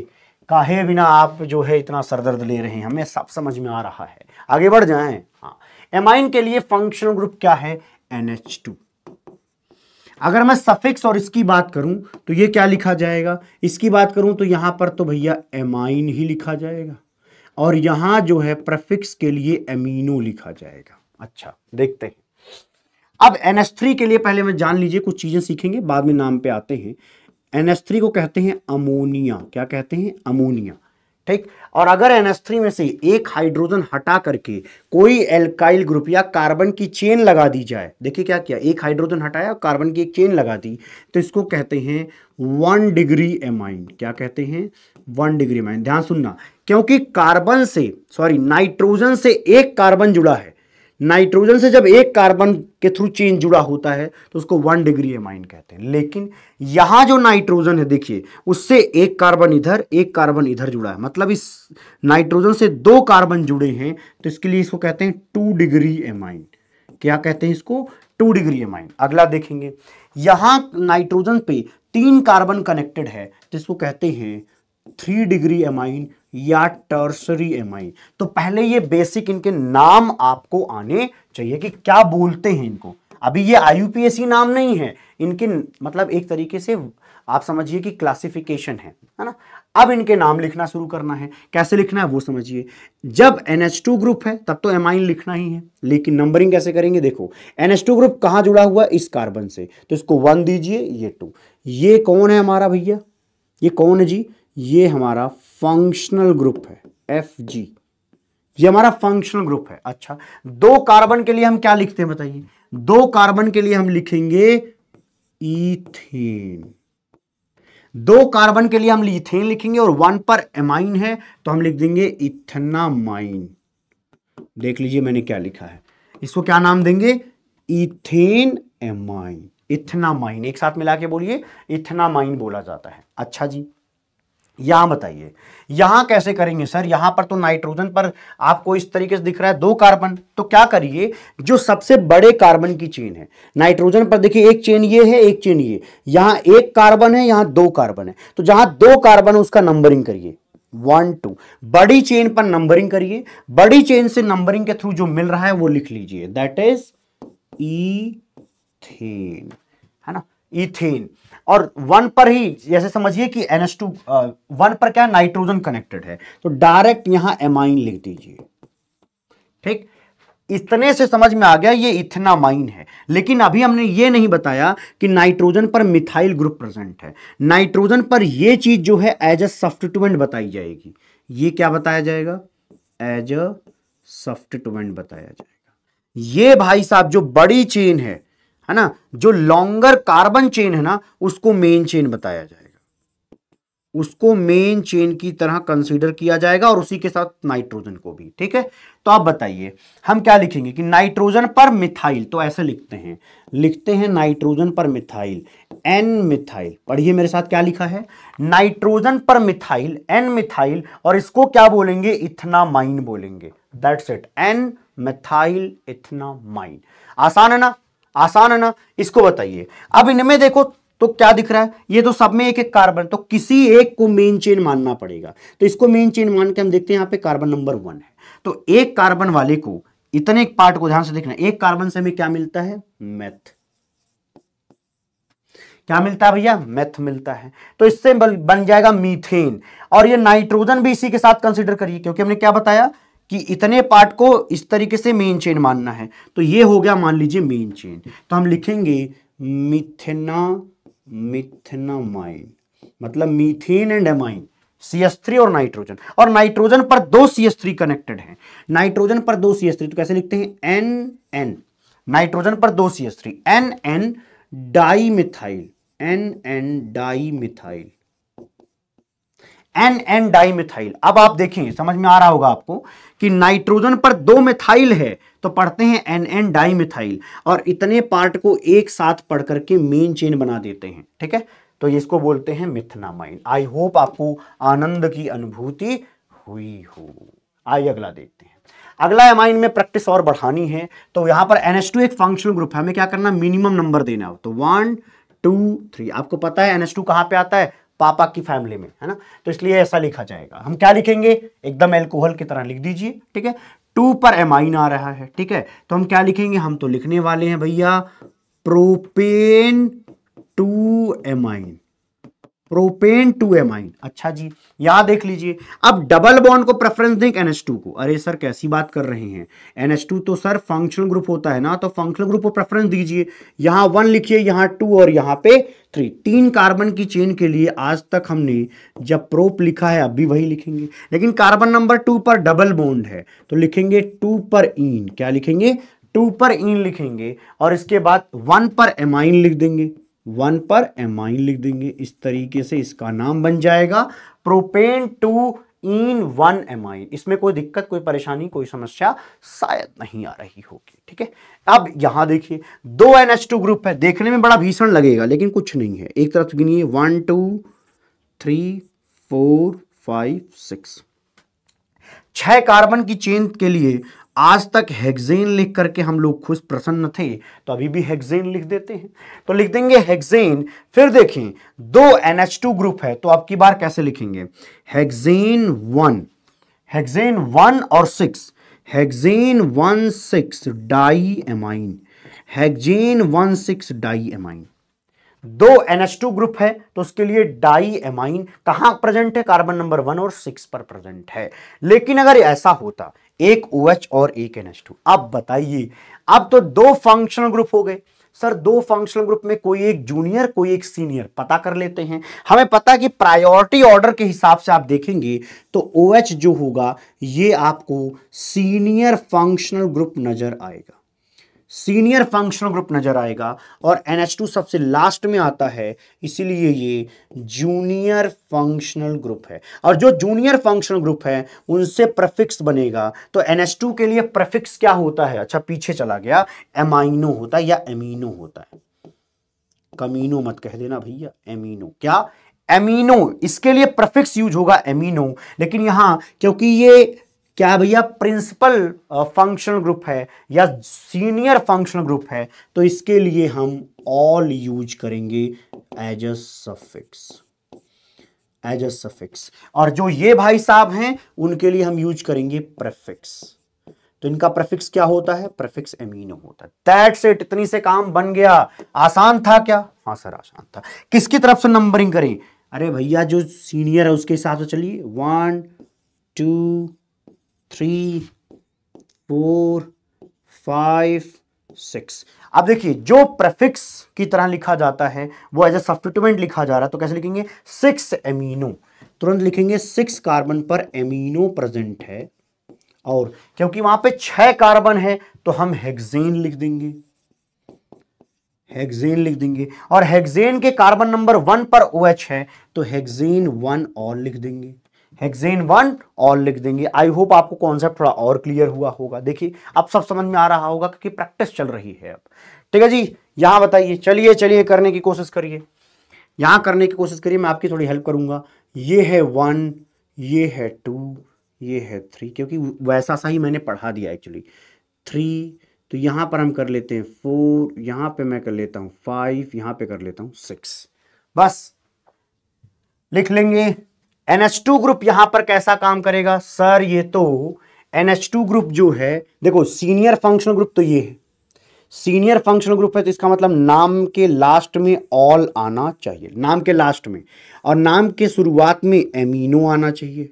काहे बिना आप जो है इतना सरदर्द ले रहे हैं हमें सब समझ में आ रहा है आगे बढ़ जाए हाँ एमाइन के लिए फंक्शनल ग्रुप क्या है NH2 अगर मैं सफिक्स और इसकी बात करूं तो ये क्या लिखा जाएगा इसकी बात करूं तो यहां पर तो भैया एमाइन ही लिखा जाएगा और यहां जो है प्रफिक्स के लिए एमिनो लिखा जाएगा अच्छा देखते हैं अब NH3 के लिए पहले मैं जान लीजिए कुछ चीजें सीखेंगे बाद में नाम पे आते हैं एन थ्री को कहते हैं अमोनिया क्या कहते हैं अमोनिया ठीक और अगर एन एस थ्री में से एक हाइड्रोजन हटा करके कोई एल्काइल ग्रुप या कार्बन की चेन लगा दी जाए देखिए क्या किया एक हाइड्रोजन हटाया और कार्बन की एक चेन लगा दी तो इसको कहते हैं वन डिग्री एमाइन क्या कहते हैं वन डिग्री एमाइन ध्यान सुनना क्योंकि कार्बन से सॉरी नाइट्रोजन से एक कार्बन जुड़ा है नाइट्रोजन से जब एक कार्बन के थ्रू चेन जुड़ा होता है तो उसको वन डिग्री एमाइन कहते हैं लेकिन यहां जो नाइट्रोजन है देखिए उससे एक कार्बन इधर एक कार्बन इधर जुड़ा है मतलब इस नाइट्रोजन से दो कार्बन जुड़े हैं तो इसके लिए इसको कहते हैं टू डिग्री एमाइन क्या कहते हैं इसको टू डिग्री एमाइन अगला देखेंगे यहां नाइट्रोजन पे तीन कार्बन कनेक्टेड है तो इसको कहते हैं थ्री डिग्री एमाइन या टर्सरी एमाइन तो पहले ये बेसिक इनके नाम आपको आने चाहिए कि क्या बोलते हैं इनको अभी ये आई नाम नहीं है इनके मतलब एक तरीके से आप समझिए कि क्लासिफिकेशन है है ना अब इनके नाम लिखना शुरू करना है कैसे लिखना है वो समझिए जब टू ग्रुप है तब तो एमाइन लिखना ही है लेकिन नंबरिंग कैसे करेंगे देखो टू ग्रुप कहाँ जुड़ा हुआ इस कार्बन से तो इसको वन दीजिए ये टू ये कौन है हमारा भैया ये कौन है जी ये हमारा फंक्शनल ग्रुप है एफ जी ये हमारा फंक्शनल ग्रुप है अच्छा दो कार्बन के लिए हम क्या लिखते हैं बताइए दो कार्बन के लिए हम लिखेंगे इथेन दो कार्बन के लिए हम इथेन लिखेंगे और वन पर एमाइन है तो हम लिख देंगे इथनामाइन देख लीजिए मैंने क्या लिखा है इसको क्या नाम देंगे इथेन एमाइन इथनामाइन एक साथ मिला के बोलिए इथनामाइन बोला जाता है अच्छा जी यहां बताइए यहां कैसे करेंगे सर यहां पर तो नाइट्रोजन पर आपको इस तरीके से दिख रहा है दो कार्बन तो क्या करिए जो सबसे बड़े कार्बन की चेन है नाइट्रोजन पर देखिए एक चेन ये है एक चेन ये यहां एक कार्बन है यहां दो कार्बन है तो जहां दो कार्बन है उसका नंबरिंग करिए वन टू बड़ी चेन पर नंबरिंग करिए बड़ी चेन से नंबरिंग के थ्रू जो मिल रहा है वो लिख लीजिए दैट इज इथेन है ना इथेन और वन पर ही जैसे समझिए कि एन एस टू वन पर क्या नाइट्रोजन कनेक्टेड है तो डायरेक्ट यहां एमाइन लिख दीजिए ठीक इतने से समझ में आ गया ये इथेनामाइन है लेकिन अभी हमने ये नहीं बताया कि नाइट्रोजन पर मिथाइल ग्रुप प्रेजेंट है नाइट्रोजन पर ये चीज जो है एज अ सब्सटीट्यूमेंट बताई जाएगी ये क्या बताया जाएगा एज अ सब्सटीट्यूमेंट बताया जाएगा ये भाई साहब जो बड़ी चेन है है ना जो लॉन्गर कार्बन चेन है ना उसको मेन चेन बताया जाएगा उसको मेन चेन की तरह कंसीडर किया जाएगा और उसी के साथ नाइट्रोजन को भी ठीक है तो आप बताइए हम क्या लिखेंगे कि नाइट्रोजन पर मिथाइल तो ऐसे लिखते हैं लिखते हैं नाइट्रोजन पर मिथाइल एन मिथाइल पढ़िए मेरे साथ क्या लिखा है नाइट्रोजन पर मिथाइल एन मिथाइल और इसको क्या बोलेंगे इथनामाइन बोलेंगे that's it N methyl ethanamine आसान है ना आसान है ना इसको बताइए अब इनमें देखो तो क्या दिख रहा है ये तो सब में एक एक कार्बन तो किसी एक को मेन चेन मानना पड़ेगा तो इसको मेन चेन मान के हम देखते हैं यहाँ पे कार्बन नंबर वन है तो एक कार्बन वाले को इतने एक पार्ट को ध्यान से देखना एक कार्बन से हमें क्या मिलता है मैथ क्या मिलता है भैया मैथ मिलता है तो इससे बन जाएगा मीथेन और ये नाइट्रोजन भी इसी के साथ कंसिडर करिए क्योंकि हमने क्या बताया कि इतने पार्ट को इस तरीके से मेन चेन मानना है तो ये हो गया मान लीजिए मेन चेन तो हम लिखेंगे मिथेना मिथेनामाइन मतलब मीथेन एंड एमाइन सी और नाइट्रोजन और नाइट्रोजन पर दो सी कनेक्टेड हैं नाइट्रोजन पर दो सी तो कैसे लिखते हैं एन एन नाइट्रोजन पर दो C three N N di methyl N N di methyl N N di methyl अब आप देखें समझ में आ रहा होगा आपको कि नाइट्रोजन पर दो मिथाइल है तो पढ़ते हैं एन एन डाई मिथाइल और इतने पार्ट को एक साथ पढ़ करके मेन चेन बना देते हैं ठीक है तो इसको बोलते हैं मिथनामाइन आई होप आपको आनंद की अनुभूति हुई हो आइए अगला देखते हैं अगला एमाइन में प्रैक्टिस और बढ़ानी है तो यहां पर एन एक फंक्शनल ग्रुप है हमें क्या करना मिनिमम नंबर देना हो तो वन टू थ्री आपको पता है एनएस एस टू कहाँ पे आता है पापा की फैमिली में है ना तो इसलिए ऐसा लिखा जाएगा हम क्या लिखेंगे एकदम एल्कोहल की तरह लिख दीजिए ठीक है टू पर एमाइन आ रहा है ठीक है तो हम क्या लिखेंगे हम तो लिखने वाले हैं भैया propane two amine propane two amine अच्छा जी याद देख लीजिए अब डबल बॉन्ड को प्रेफरेंस दें टू को अरे सर कैसी बात कर रहे हैं एनएस टू तो सर फंक्शनल ग्रुप होता है ना तो फंक्शनल ग्रुप को प्रेफरेंस दीजिए यहाँ वन लिखिए यहाँ टू और यहाँ पे थ्री तीन कार्बन की चेन के लिए आज तक हमने जब प्रोप लिखा है अब भी वही लिखेंगे लेकिन कार्बन नंबर टू पर डबल बॉन्ड है तो लिखेंगे टू पर इन क्या लिखेंगे टू पर इन लिखेंगे और इसके बाद वन पर एमाइन लिख देंगे वन पर एमाइन लिख देंगे इस तरीके से इसका नाम बन जाएगा propane two ene one amine इसमें कोई दिक्कत कोई परेशानी कोई समस्या शायद नहीं आ रही होगी ठीक है अब यहां देखिए दो एन एच टू ग्रुप है देखने में बड़ा भीषण लगेगा लेकिन कुछ नहीं है एक तरफ गिनिए one two three four five six छह कार्बन की चेन के लिए आज तक हेक्सेन लिख करके हम लोग खुश प्रसन्न थे तो अभी भी हेक्सेन लिख देते हैं तो लिख देंगे हेक्सेन फिर देखें दो NH2 ग्रुप है तो आपकी बार कैसे लिखेंगे हेक्सेन वन हेक्सेन वन और six hexane one six di amine hexane one six di amine दो NH2 ग्रुप है तो उसके लिए डाई एमाइन कहां प्रेजेंट है कार्बन नंबर वन और सिक्स पर प्रेजेंट है लेकिन अगर ऐसा होता एक OH और एक NH2 अब बताइए अब तो दो फंक्शनल ग्रुप हो गए सर दो फंक्शनल ग्रुप में कोई एक जूनियर कोई एक सीनियर पता कर लेते हैं हमें पता है कि प्रायोरिटी ऑर्डर के हिसाब से आप देखेंगे तो ओ OH जो होगा ये आपको सीनियर फंक्शनल ग्रुप नजर आएगा सीनियर फंक्शनल ग्रुप नजर आएगा और NH2 सबसे लास्ट में आता है इसीलिए ये जूनियर फंक्शनल ग्रुप है और जो जूनियर फंक्शनल ग्रुप है उनसे प्रफिक्स बनेगा तो NH2 के लिए प्रफिक्स क्या होता है अच्छा पीछे चला गया एमाइनो होता है या एमिनो होता है कमीनो मत कह देना भैया एमिनो क्या एमिनो इसके लिए प्रफिक्स यूज होगा एमिनो लेकिन यहां क्योंकि ये क्या भैया प्रिंसिपल फंक्शनल ग्रुप है या सीनियर फंक्शनल ग्रुप है तो इसके लिए हम ऑल यूज करेंगे as a suffix as a suffix और जो ये भाई साहब हैं उनके लिए हम यूज करेंगे प्रेफिक्स तो इनका प्रेफिक्स क्या होता है प्रेफिक्स एमिनो होता है दैट्स इट इतनी से काम बन गया आसान था क्या हाँ सर आसान था किसकी तरफ से नंबरिंग करें अरे भैया जो सीनियर है उसके हिसाब से चलिए one two three four five six अब देखिए जो प्रेफिक्स की तरह लिखा जाता है वो एज ए सब्स्टिट्यूमेंट लिखा जा रहा है तो कैसे लिखेंगे सिक्स एमिनो तुरंत लिखेंगे सिक्स कार्बन पर एमिनो प्रेजेंट है और क्योंकि वहां पे छह कार्बन है तो हम हेक्सेन लिख देंगे हेक्सेन लिख देंगे और हेक्सेन के कार्बन नंबर वन पर ओ OH है तो हेक्सेन वन और लिख देंगे हेक्सेन वन और लिख देंगे आई होप आपको कॉन्सेप्ट थोड़ा और क्लियर हुआ होगा देखिए अब सब समझ में आ रहा होगा क्योंकि प्रैक्टिस चल रही है अब ठीक है जी यहां बताइए चलिए चलिए करने की कोशिश करिए यहां करने की कोशिश करिए मैं आपकी थोड़ी हेल्प करूंगा ये है वन ये है टू ये है थ्री क्योंकि वैसा सा ही मैंने पढ़ा दिया एक्चुअली थ्री तो यहां पर हम कर लेते हैं फोर यहाँ पे मैं कर लेता हूँ फाइव यहाँ पे कर लेता हूँ सिक्स बस लिख लेंगे टू ग्रुप यहां पर कैसा काम करेगा सर ये तो एनएच टू ग्रुप जो है देखो सीनियर फंक्शनल ग्रुप तो ये है सीनियर फंक्शनल ग्रुप है तो इसका मतलब नाम के लास्ट में ऑल आना चाहिए नाम के लास्ट में और नाम के शुरुआत में एमिनो आना चाहिए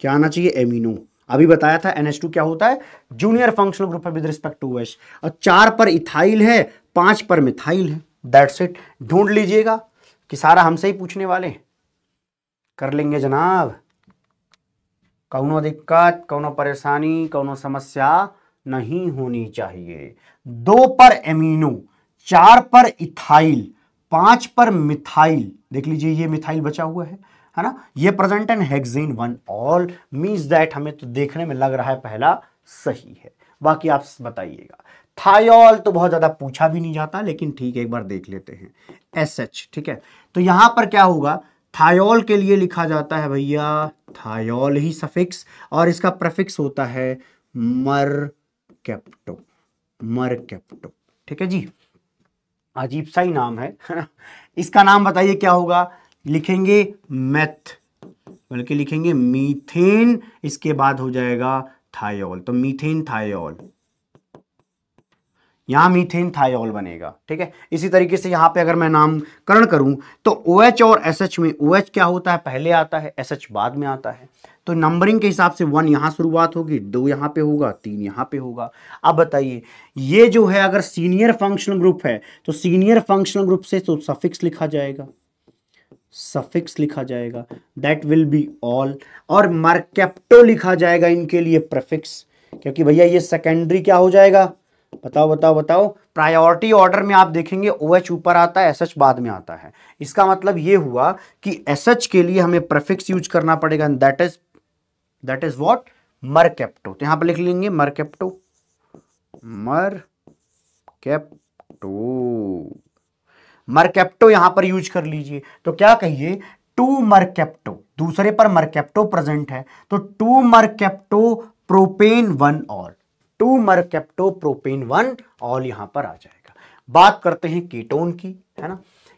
क्या आना चाहिए एमिनो अभी बताया था टू क्या होता है जूनियर फंक्शनल ग्रुप है विद रिस्पेक्ट टू एस और चार पर इथाइल है पांच पर मिथाइल है दैट्स इट ढूंढ लीजिएगा कि सारा हमसे ही पूछने वाले हैं कर लेंगे जनाब कौनो दिक्कत कौनो परेशानी कौनो समस्या नहीं होनी चाहिए दो पर एमिनो चार पर इथाइल पांच पर मिथाइल देख लीजिए ये मिथाइल बचा हुआ है है ना ये present N hexane one ol means that हमें तो देखने में लग रहा है पहला सही है बाकी आप बताइएगा थायोल तो बहुत ज़्यादा पूछा भी नहीं जाता लेकिन ठीक है एक बार देख लेते हैं एस ठीक है तो यहां पर क्या होगा थायोल के लिए लिखा जाता है भैया थायोल ही सफिक्स और इसका प्रफिक्स होता है मर कैप्टो मर कैप्टो ठीक है जी अजीब सा ही नाम है इसका नाम बताइए क्या होगा लिखेंगे मैथ बल्कि लिखेंगे मीथेन इसके बाद हो जाएगा थायोल तो मीथेन थायोल यहां मीथेन थायोल बनेगा ठीक है इसी तरीके से यहां पे अगर मैं नामकरण करूं तो ओ OH और एस OH में ओ OH क्या होता है पहले आता है एस OH बाद में आता है तो नंबरिंग के हिसाब से वन यहां शुरुआत होगी दो यहां पे होगा तीन यहां पे होगा अब बताइए ये जो है अगर सीनियर फंक्शनल ग्रुप है तो सीनियर फंक्शनल ग्रुप से तो सफिक्स लिखा जाएगा सफिक्स लिखा जाएगा दैट विल बी ऑल और मार्केप्टो लिखा जाएगा इनके लिए प्रफिक्स क्योंकि भैया ये सेकेंडरी क्या हो जाएगा बताओ बताओ बताओ प्रायोरिटी ऑर्डर में आप देखेंगे ओ OH ऊपर आता है एस बाद में आता है इसका मतलब ये हुआ कि एस के लिए हमें प्रेफिक्स यूज करना पड़ेगा that is that is what mercapto तो यहां पर लिख लेंगे मरकेप्टो मर कैप्टो मरकेप्टो यहां पर यूज कर लीजिए तो क्या कहिए टू मरकेप्टो दूसरे पर मरकेप्टो प्रेजेंट है तो टू मरकेप्टो प्रोपेन वन और टू मरकेप्टोप्रोपेन वन ऑल यहां पर आ जाएगा बात करते हैं कीटोन की है ना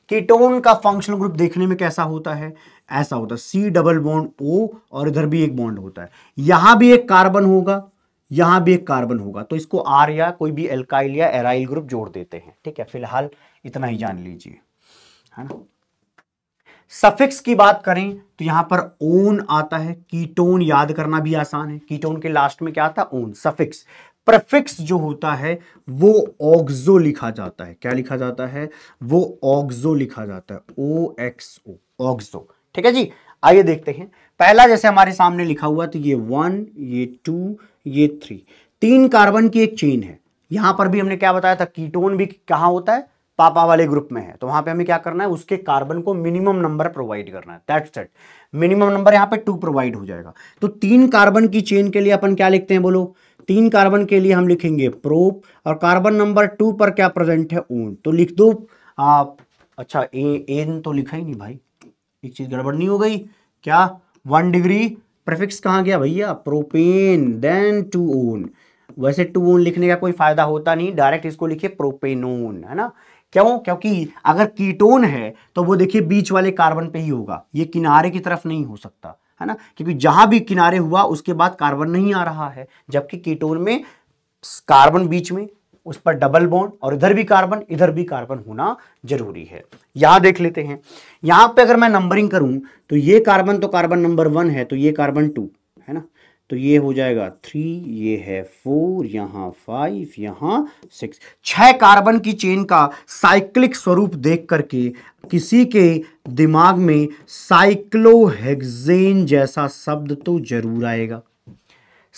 कीटोन का फंक्शनल ग्रुप देखने में कैसा होता है ऐसा होता है सी डबल बॉन्ड ओ और इधर भी एक बॉन्ड होता है यहां भी एक कार्बन होगा यहां भी एक कार्बन होगा तो इसको आर या कोई भी एल्काइल या एराइल ग्रुप जोड़ देते हैं ठीक है फिलहाल इतना ही जान लीजिए है ना सफिक्स की बात करें तो यहां पर ओन आता है कीटोन याद करना भी आसान है कीटोन के लास्ट में क्या आता है ओन सफिक्स प्रफिक्स जो होता है वो ऑक्जो लिखा जाता है क्या लिखा जाता है वो ऑक्सो लिखा जाता है ओ एक्स ओ ऑक्सो ठीक है जी आइए देखते हैं पहला जैसे हमारे सामने लिखा हुआ तो ये वन ये टू ये थ्री तीन कार्बन की एक चेन है यहां पर भी हमने क्या बताया था कीटोन भी कहां होता है पापा वाले ग्रुप में है तो वहां पे हमें क्या करना है उसके कार्बन को मिनिमम नंबर प्रोवाइड करना है दैट्स इट मिनिमम नंबर यहां पे टू प्रोवाइड हो जाएगा तो तीन कार्बन की चेन के लिए अपन क्या लिखते हैं बोलो तीन कार्बन के लिए हम लिखेंगे प्रोप और कार्बन नंबर टू पर क्या प्रेजेंट है ऊन तो लिख दो आप अच्छा ए एन तो लिखा ही नहीं भाई एक चीज़ गड़बड़ नहीं हो गई क्या वन डिग्री प्रेफिक्स कहाँ गया भैया प्रोपेन देन टू ओन वैसे टू ओन लिखने का कोई फायदा होता नहीं डायरेक्ट इसको लिखिए प्रोपेनोन है ना क्यों क्योंकि अगर कीटोन है तो वो देखिए बीच वाले कार्बन पे ही होगा ये किनारे की तरफ नहीं हो सकता है ना क्योंकि जहां भी किनारे हुआ उसके बाद कार्बन नहीं आ रहा है जबकि कीटोन में कार्बन बीच में उस पर डबल बॉन्ड और इधर भी कार्बन इधर भी कार्बन होना जरूरी है यहां देख लेते हैं यहां पे अगर मैं नंबरिंग करूं तो ये कार्बन तो कार्बन नंबर वन है तो ये कार्बन टू है ना तो ये हो जाएगा थ्री ये है फोर यहां फाइव यहां सिक्स छह कार्बन की चेन का साइक्लिक स्वरूप देख करके किसी के दिमाग में साइक्लोहेक्सेन जैसा शब्द तो जरूर आएगा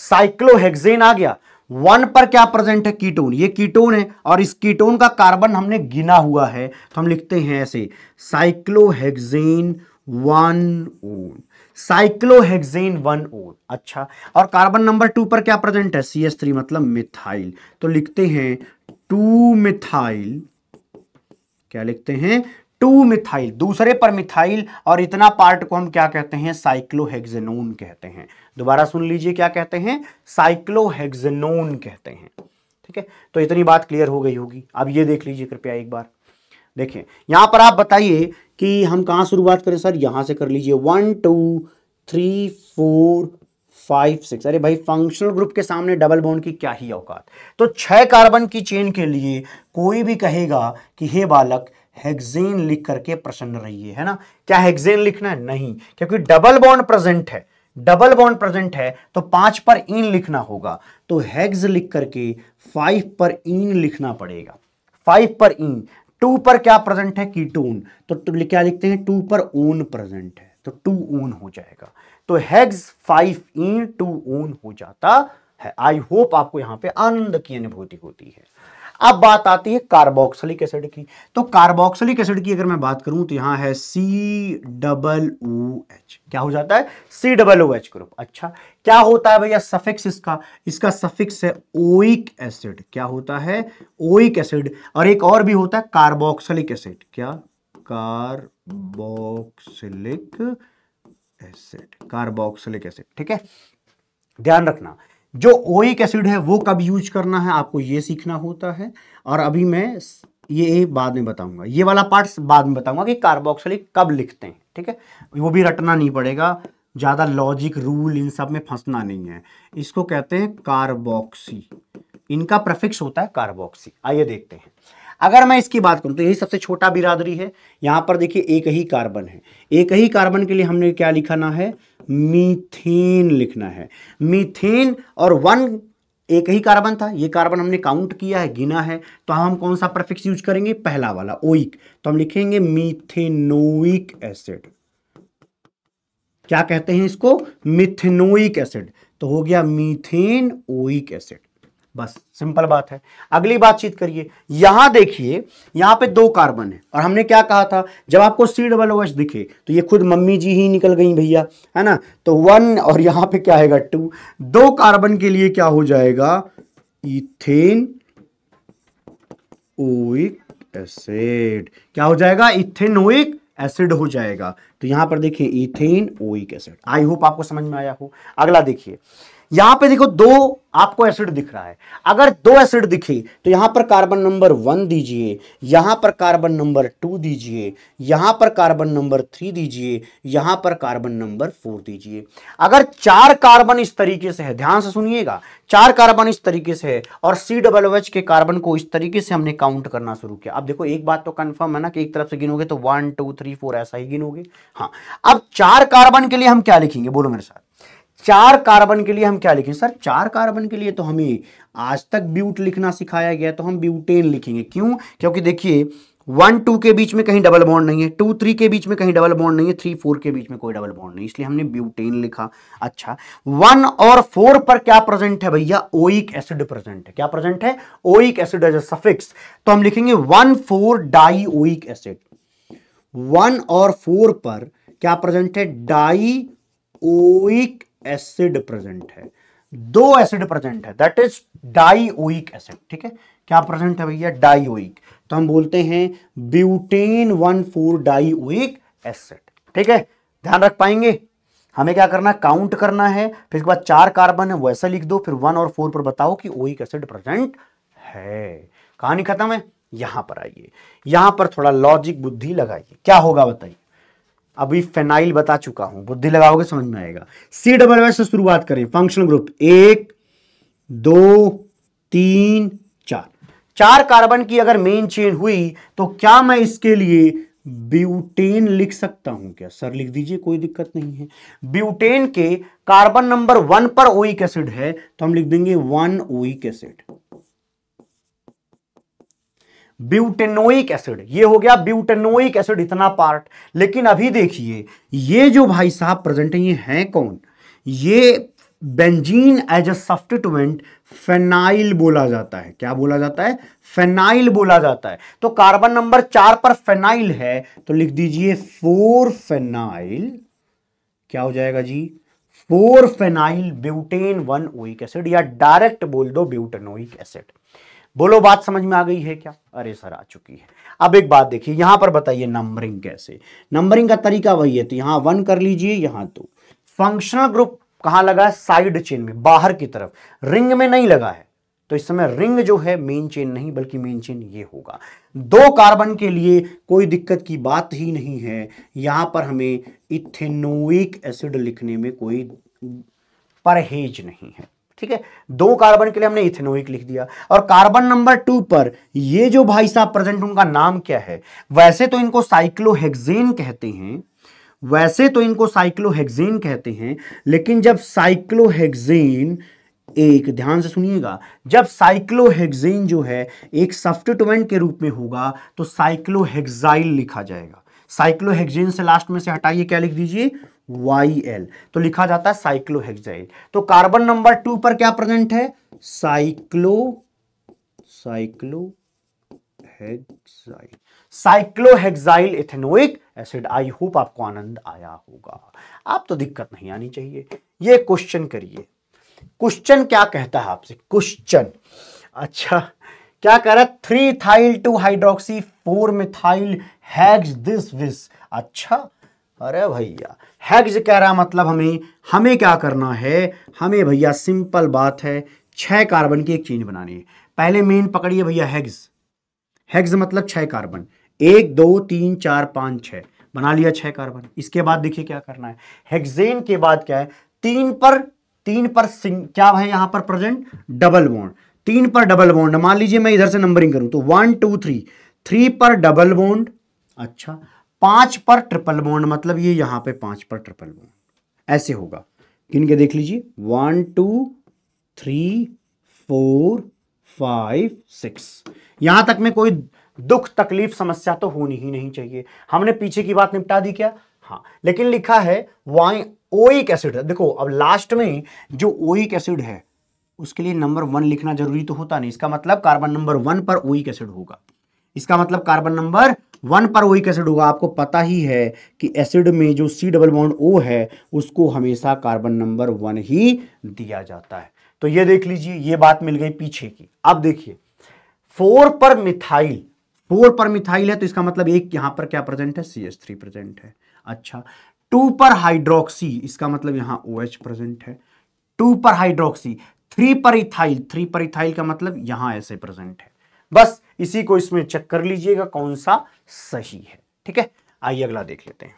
साइक्लोहेक्सेन आ गया वन पर क्या प्रेजेंट है कीटोन ये कीटोन है और इस कीटोन का कार्बन हमने गिना हुआ है तो हम लिखते हैं ऐसे cyclohexane one one cyclohexane one O अच्छा और कार्बन नंबर टू पर क्या प्रेजेंट है सी एस थ्री मतलब मिथाइल तो लिखते हैं टू मिथाइल क्या लिखते हैं टू मिथाइल दूसरे पर मिथाइल और इतना पार्ट को हम क्या कहते हैं साइक्लोहेक्सेनोन कहते हैं दोबारा सुन लीजिए क्या कहते हैं साइक्लोहेक्सेनोन कहते हैं ठीक है तो इतनी बात क्लियर हो गई होगी अब ये देख लीजिए कृपया एक बार देखें यहां पर आप बताइए कि हम कहा शुरुआत करें सर यहां से कर लीजिए one two three four five six अरे भाई फंक्शनल ग्रुप के सामने डबल बॉन्ड की क्या ही औकात तो छह कार्बन की चेन के लिए कोई भी कहेगा कि हे बालक हेक्सेन लिख करके प्रसन्न रहिए है ना क्या हेक्सेन लिखना है नहीं क्योंकि डबल बॉन्ड प्रेजेंट है डबल बॉन्ड प्रेजेंट है तो पांच पर इन लिखना होगा तो हेग्ज लिख करके फाइव पर इन लिखना पड़ेगा फाइव पर इन टू पर क्या प्रेजेंट है कीटोन तो क्या लिखते हैं टू पर ओन प्रेजेंट है तो टू ओन हो जाएगा तो हेग्स फाइव इन टू ऊन हो जाता है आई होप आपको यहां पे आनंद की अनुभूति होती है अब बात आती है कार्बोक्सलिक एसिड की तो कार्बोक्सलिक एसिड की अगर मैं बात करूं तो यहां है सी डबल ओ एच क्या हो जाता है C double O H group अच्छा क्या होता है भैया सफिक्स इसका इसका सफिक्स है ओइक एसिड क्या होता है ओइक एसिड और एक और भी होता है कार्बोक्सलिक एसिड क्या कार्बोक्सिलिक एसिड कार्बोक्सिलिक एसिड ठीक है ध्यान रखना जो ओइक एसिड है वो कब यूज करना है आपको ये सीखना होता है और अभी मैं ये बाद में बताऊंगा ये वाला पार्ट बाद में बताऊंगा कि कार्बोक्सिलिक कब लिखते हैं ठीक है वो भी रटना नहीं पड़ेगा ज़्यादा लॉजिक रूल इन सब में फंसना नहीं है इसको कहते हैं कार्बोक्सी इनका प्रफिक्स होता है कार्बोक्सी आइए देखते हैं अगर मैं इसकी बात करूं तो यही सबसे छोटा बिरादरी है यहां पर देखिए एक ही कार्बन है एक ही कार्बन के लिए हमने क्या लिखाना है मीथेन लिखना है मीथेन और वन एक ही कार्बन था ये कार्बन हमने काउंट किया है गिना है तो हम कौन सा प्रफिक्स यूज करेंगे पहला वाला ओइक तो हम लिखेंगे मिथेनोइक एसिड क्या कहते हैं इसको मिथेनोइक एसिड तो हो गया मीथेन ओइक एसिड बस सिंपल बात है अगली बातचीत करिए यहां देखिए यहां पे दो कार्बन है और हमने क्या कहा था जब आपको सी डबल ओ एच दिखे तो ये खुद मम्मी जी ही निकल गई भैया है ना तो वन और यहां पे क्या है टू दो कार्बन के लिए क्या हो जाएगा इथेन ओइक एसिड क्या हो जाएगा इथेन ओइक एसिड हो जाएगा तो यहां पर देखिए ethanoic acid I hope आपको समझ में आया हो अगला देखिए यहां पे देखो दो आपको एसिड दिख रहा है अगर दो एसिड दिखे तो यहां पर कार्बन नंबर वन दीजिए यहां पर कार्बन नंबर टू दीजिए यहां पर कार्बन नंबर थ्री दीजिए यहां पर कार्बन नंबर फोर दीजिए अगर चार कार्बन इस तरीके से है ध्यान से सुनिएगा चार कार्बन इस तरीके से है और सी डबल एच के कार्बन को इस तरीके से हमने काउंट करना शुरू किया अब देखो एक बात तो कंफर्म है ना कि एक तरफ से गिनोगे तो वन टू थ्री फोर ऐसा ही गिनोगे हाँ अब चार कार्बन के लिए हम क्या लिखेंगे बोलो मेरे साथ चार कार्बन के लिए हम क्या लिखें सर चार कार्बन के लिए तो हमें आज तक ब्यूट लिखना सिखाया गया तो हम ब्यूटेन लिखेंगे क्यों क्योंकि देखिए वन टू के बीच में कहीं डबल बॉन्ड नहीं है टू थ्री के बीच में कहीं डबल बॉन्ड नहीं है थ्री फोर के बीच में कोई डबल बॉन्ड नहीं इसलिए हमने ब्यूटेन लिखा अच्छा वन और फोर पर क्या प्रेजेंट है भैया ओइक एसिड प्रेजेंट है क्या प्रेजेंट है oic acid as a suffix तो हम लिखेंगे one four dioic acid one और फोर पर क्या प्रेजेंट है डाई ओइक एसिड प्रेजेंट है दो एसिड प्रेजेंट है दैट इज डाइक एसिड ठीक है क्या प्रेजेंट है भैया डाइक तो हम बोलते हैं butane one four dioic acid ठीक है ध्यान रख पाएंगे हमें क्या करना है काउंट करना है फिर इसके बाद चार कार्बन है वैसा लिख दो फिर वन और फोर पर बताओ कि ओइक एसिड प्रेजेंट है कहानी खत्म है यहां पर आइए यहां पर थोड़ा लॉजिक बुद्धि लगाइए क्या होगा बताइए अभी फेनाइल बता चुका हूं बुद्धि लगाओगे समझ में आएगा सी डबल से शुरुआत करें फंक्शनल ग्रुप एक दो तीन चार चार कार्बन की अगर मेन चेन हुई तो क्या मैं इसके लिए ब्यूटेन लिख सकता हूं क्या सर लिख दीजिए कोई दिक्कत नहीं है ब्यूटेन के कार्बन नंबर वन पर ओइक एसिड है तो हम लिख देंगे one oic acid butanoic acid ये हो गया ब्यूटेनोइक एसिड इतना पार्ट लेकिन अभी देखिए ये जो भाई साहब प्रेजेंट है ये हैं कौन ये benzene as a substituent phenyl बोला जाता है क्या बोला जाता है फेनाइल बोला जाता है तो कार्बन नंबर चार पर फेनाइल है तो लिख दीजिए फोर फेनाइल क्या हो जाएगा जी four phenyl butane one oic acid या डायरेक्ट बोल दो ब्यूटेनोइक एसिड बोलो बात समझ में आ गई है क्या अरे सर आ चुकी है अब एक बात देखिए यहां पर बताइए नंबरिंग कैसे नंबरिंग का तरीका वही है तो यहां वन कर लीजिए यहां तो। फंक्शनल ग्रुप कहां लगा है साइड चेन में बाहर की तरफ रिंग में नहीं लगा है तो इस समय रिंग जो है मेन चेन नहीं बल्कि मेन चेन ये होगा दो कार्बन के लिए कोई दिक्कत की बात ही नहीं है यहां पर हमें इथेनोइक एसिड लिखने में कोई परहेज नहीं है ठीक है दो कार्बन के लिए हमने इथेनोइक लिख दिया और कार्बन नंबर टू पर ये जो भाई साहब प्रेजेंट उनका नाम क्या है वैसे तो इनको साइक्लोहेक्सेन कहते हैं वैसे तो इनको साइक्लोहेक्सेन कहते हैं लेकिन जब साइक्लोहेक्सेन एक ध्यान से सुनिएगा जब साइक्लोहेक्सेन जो है एक सब्स्टिट्यूएंट के रूप में होगा तो साइक्लोहेक्साइल लिखा जाएगा साइक्लोहेक्सेन से लास्ट में से हटाइए क्या लिख दीजिए वाई एल तो लिखा जाता है साइक्लोहेक्साइल तो कार्बन नंबर टू पर क्या प्रेजेंट है cyclo cyclohexyl cyclohexyl ethanoic acid I hope आपको आनंद आया होगा आप तो दिक्कत नहीं आनी चाहिए ये क्वेश्चन करिए क्वेश्चन क्या कहता है आपसे क्वेश्चन अच्छा क्या कह रहा है three ethyl two hydroxy four methyl हैग्स दिस विस अच्छा अरे भैया हैग्ज कह रहा मतलब हमें हमें क्या करना है हमें भैया सिंपल बात है छः कार्बन की एक चेन बनानी है पहले मेन पकड़िए भैया हैग्ज हैग्ज मतलब छः कार्बन एक दो तीन चार पाँच छः बना लिया छः कार्बन इसके बाद देखिए क्या करना है हेक्सेन के बाद क्या है तीन पर तीन पर सिंग क्या है यहाँ पर प्रेजेंट डबल बॉन्ड तीन पर डबल बॉन्ड मान लीजिए मैं इधर से नंबरिंग करूँ तो वन टू थ्री थ्री पर डबल बॉन्ड अच्छा पांच पर ट्रिपल बॉन्ड मतलब ये यहां पे पांच पर ट्रिपल बॉन्ड ऐसे होगा गिन के देख लीजिए one two three four five six यहां तक में कोई दुख तकलीफ समस्या तो होनी ही नहीं चाहिए हमने पीछे की बात निपटा दी क्या हाँ लेकिन लिखा है वाई ओइक एसिड देखो अब लास्ट में जो ओइक एसिड है उसके लिए नंबर वन लिखना जरूरी तो होता नहीं इसका मतलब कार्बन नंबर वन पर ओइक एसिड होगा इसका मतलब कार्बन नंबर वन पर वही कैसे होगा आपको पता ही है कि एसिड में जो सी डबल बॉन्ड ओ है उसको हमेशा कार्बन नंबर वन ही दिया जाता है तो ये देख लीजिए ये बात मिल गई पीछे की अब देखिए फोर पर मिथाइल फोर पर मिथाइल है तो इसका मतलब एक यहां पर क्या प्रेजेंट है सी एस थ्री प्रेजेंट है अच्छा टू पर हाइड्रोक्सी इसका मतलब यहां ओ OH प्रेजेंट है टू पर हाइड्रोक्सी थ्री पर इथाइल थ्री पर इथाइल का मतलब यहां ऐसे प्रेजेंट है बस इसी को इसमें चेक कर लीजिएगा कौन सा सही है ठीक है आइए अगला देख लेते हैं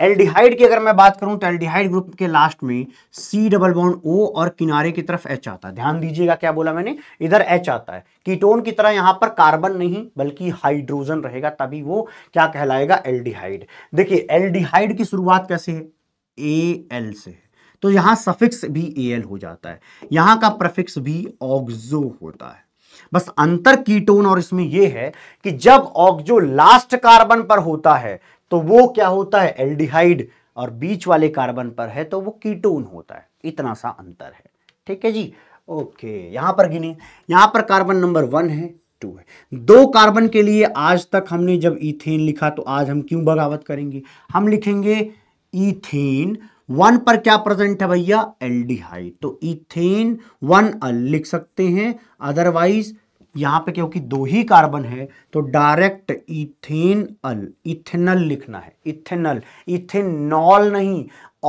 एल्डिहाइड की अगर मैं बात करूं तो एल्डिहाइड ग्रुप के लास्ट में सी डबल बॉन्ड ओ और किनारे की तरफ एच आता है ध्यान दीजिएगा क्या बोला मैंने इधर एच आता है कीटोन की तरह यहां पर कार्बन नहीं बल्कि हाइड्रोजन रहेगा तभी वो क्या कहलाएगा एल्डिहाइड देखिए एल्डिहाइड की शुरुआत कैसे है ए एल से है तो यहां सफिक्स भी ए एल हो जाता है यहां का प्रफिक्स भी ऑग्जो होता है बस अंतर कीटोन और इसमें यह है कि जब ऑक्जो लास्ट कार्बन पर होता है तो वो क्या होता है एल्डिहाइड और बीच वाले कार्बन पर है तो वो कीटोन होता है इतना सा अंतर है ठीक है जी ओके यहां पर गिने यहां पर कार्बन नंबर वन है टू है दो कार्बन के लिए आज तक हमने जब इथेन लिखा तो आज हम क्यों बगावत करेंगे हम लिखेंगे इथेन वन पर क्या प्रेजेंट है भैया एल्डिहाइड तो इथेन वन लिख सकते हैं अदरवाइज यहाँ पे क्योंकि दो ही कार्बन है तो डायरेक्ट इथेनल इथेनल लिखना है इथेनल इथेनॉल नहीं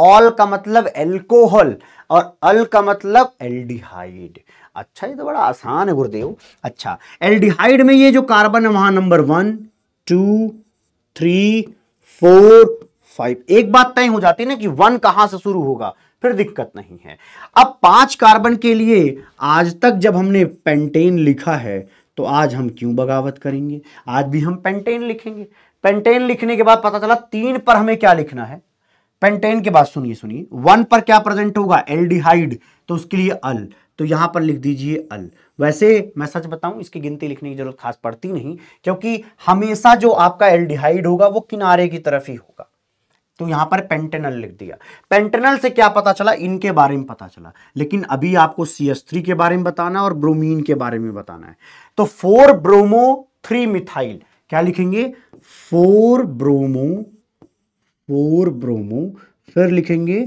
ऑल का मतलब एल्कोहल और अल का मतलब एल्डिहाइड अच्छा ये तो बड़ा आसान है गुरुदेव अच्छा एल्डिहाइड में ये जो कार्बन है वहां number one two three four five एक बात तय हो जाती है ना कि वन कहां से शुरू होगा फिर दिक्कत नहीं है अब पांच कार्बन के लिए आज तक जब हमने पेंटेन लिखा है तो आज हम क्यों बगावत करेंगे आज भी हम पेंटेन लिखेंगे पेंटेन लिखने के बाद पता चला तीन पर हमें क्या लिखना है पेंटेन के बाद सुनिए सुनिए वन पर क्या प्रेजेंट होगा एल्डिहाइड तो उसके लिए अल तो यहां पर लिख दीजिए अल वैसे मैं सच बताऊं इसकी गिनती लिखने की जरूरत खास पड़ती नहीं क्योंकि हमेशा जो आपका एल्डिहाइड होगा वो किनारे की तरफ ही होगा तो यहां पर पेंटेनल लिख दिया पेंटेनल से क्या पता चला इनके बारे में पता चला लेकिन अभी आपको सी थ्री के बारे में बताना है और ब्रोमीन के बारे में बताना है तो फोर ब्रोमो थ्री मिथाइल क्या लिखेंगे फोर ब्रोमो फोर ब्रोमो फिर लिखेंगे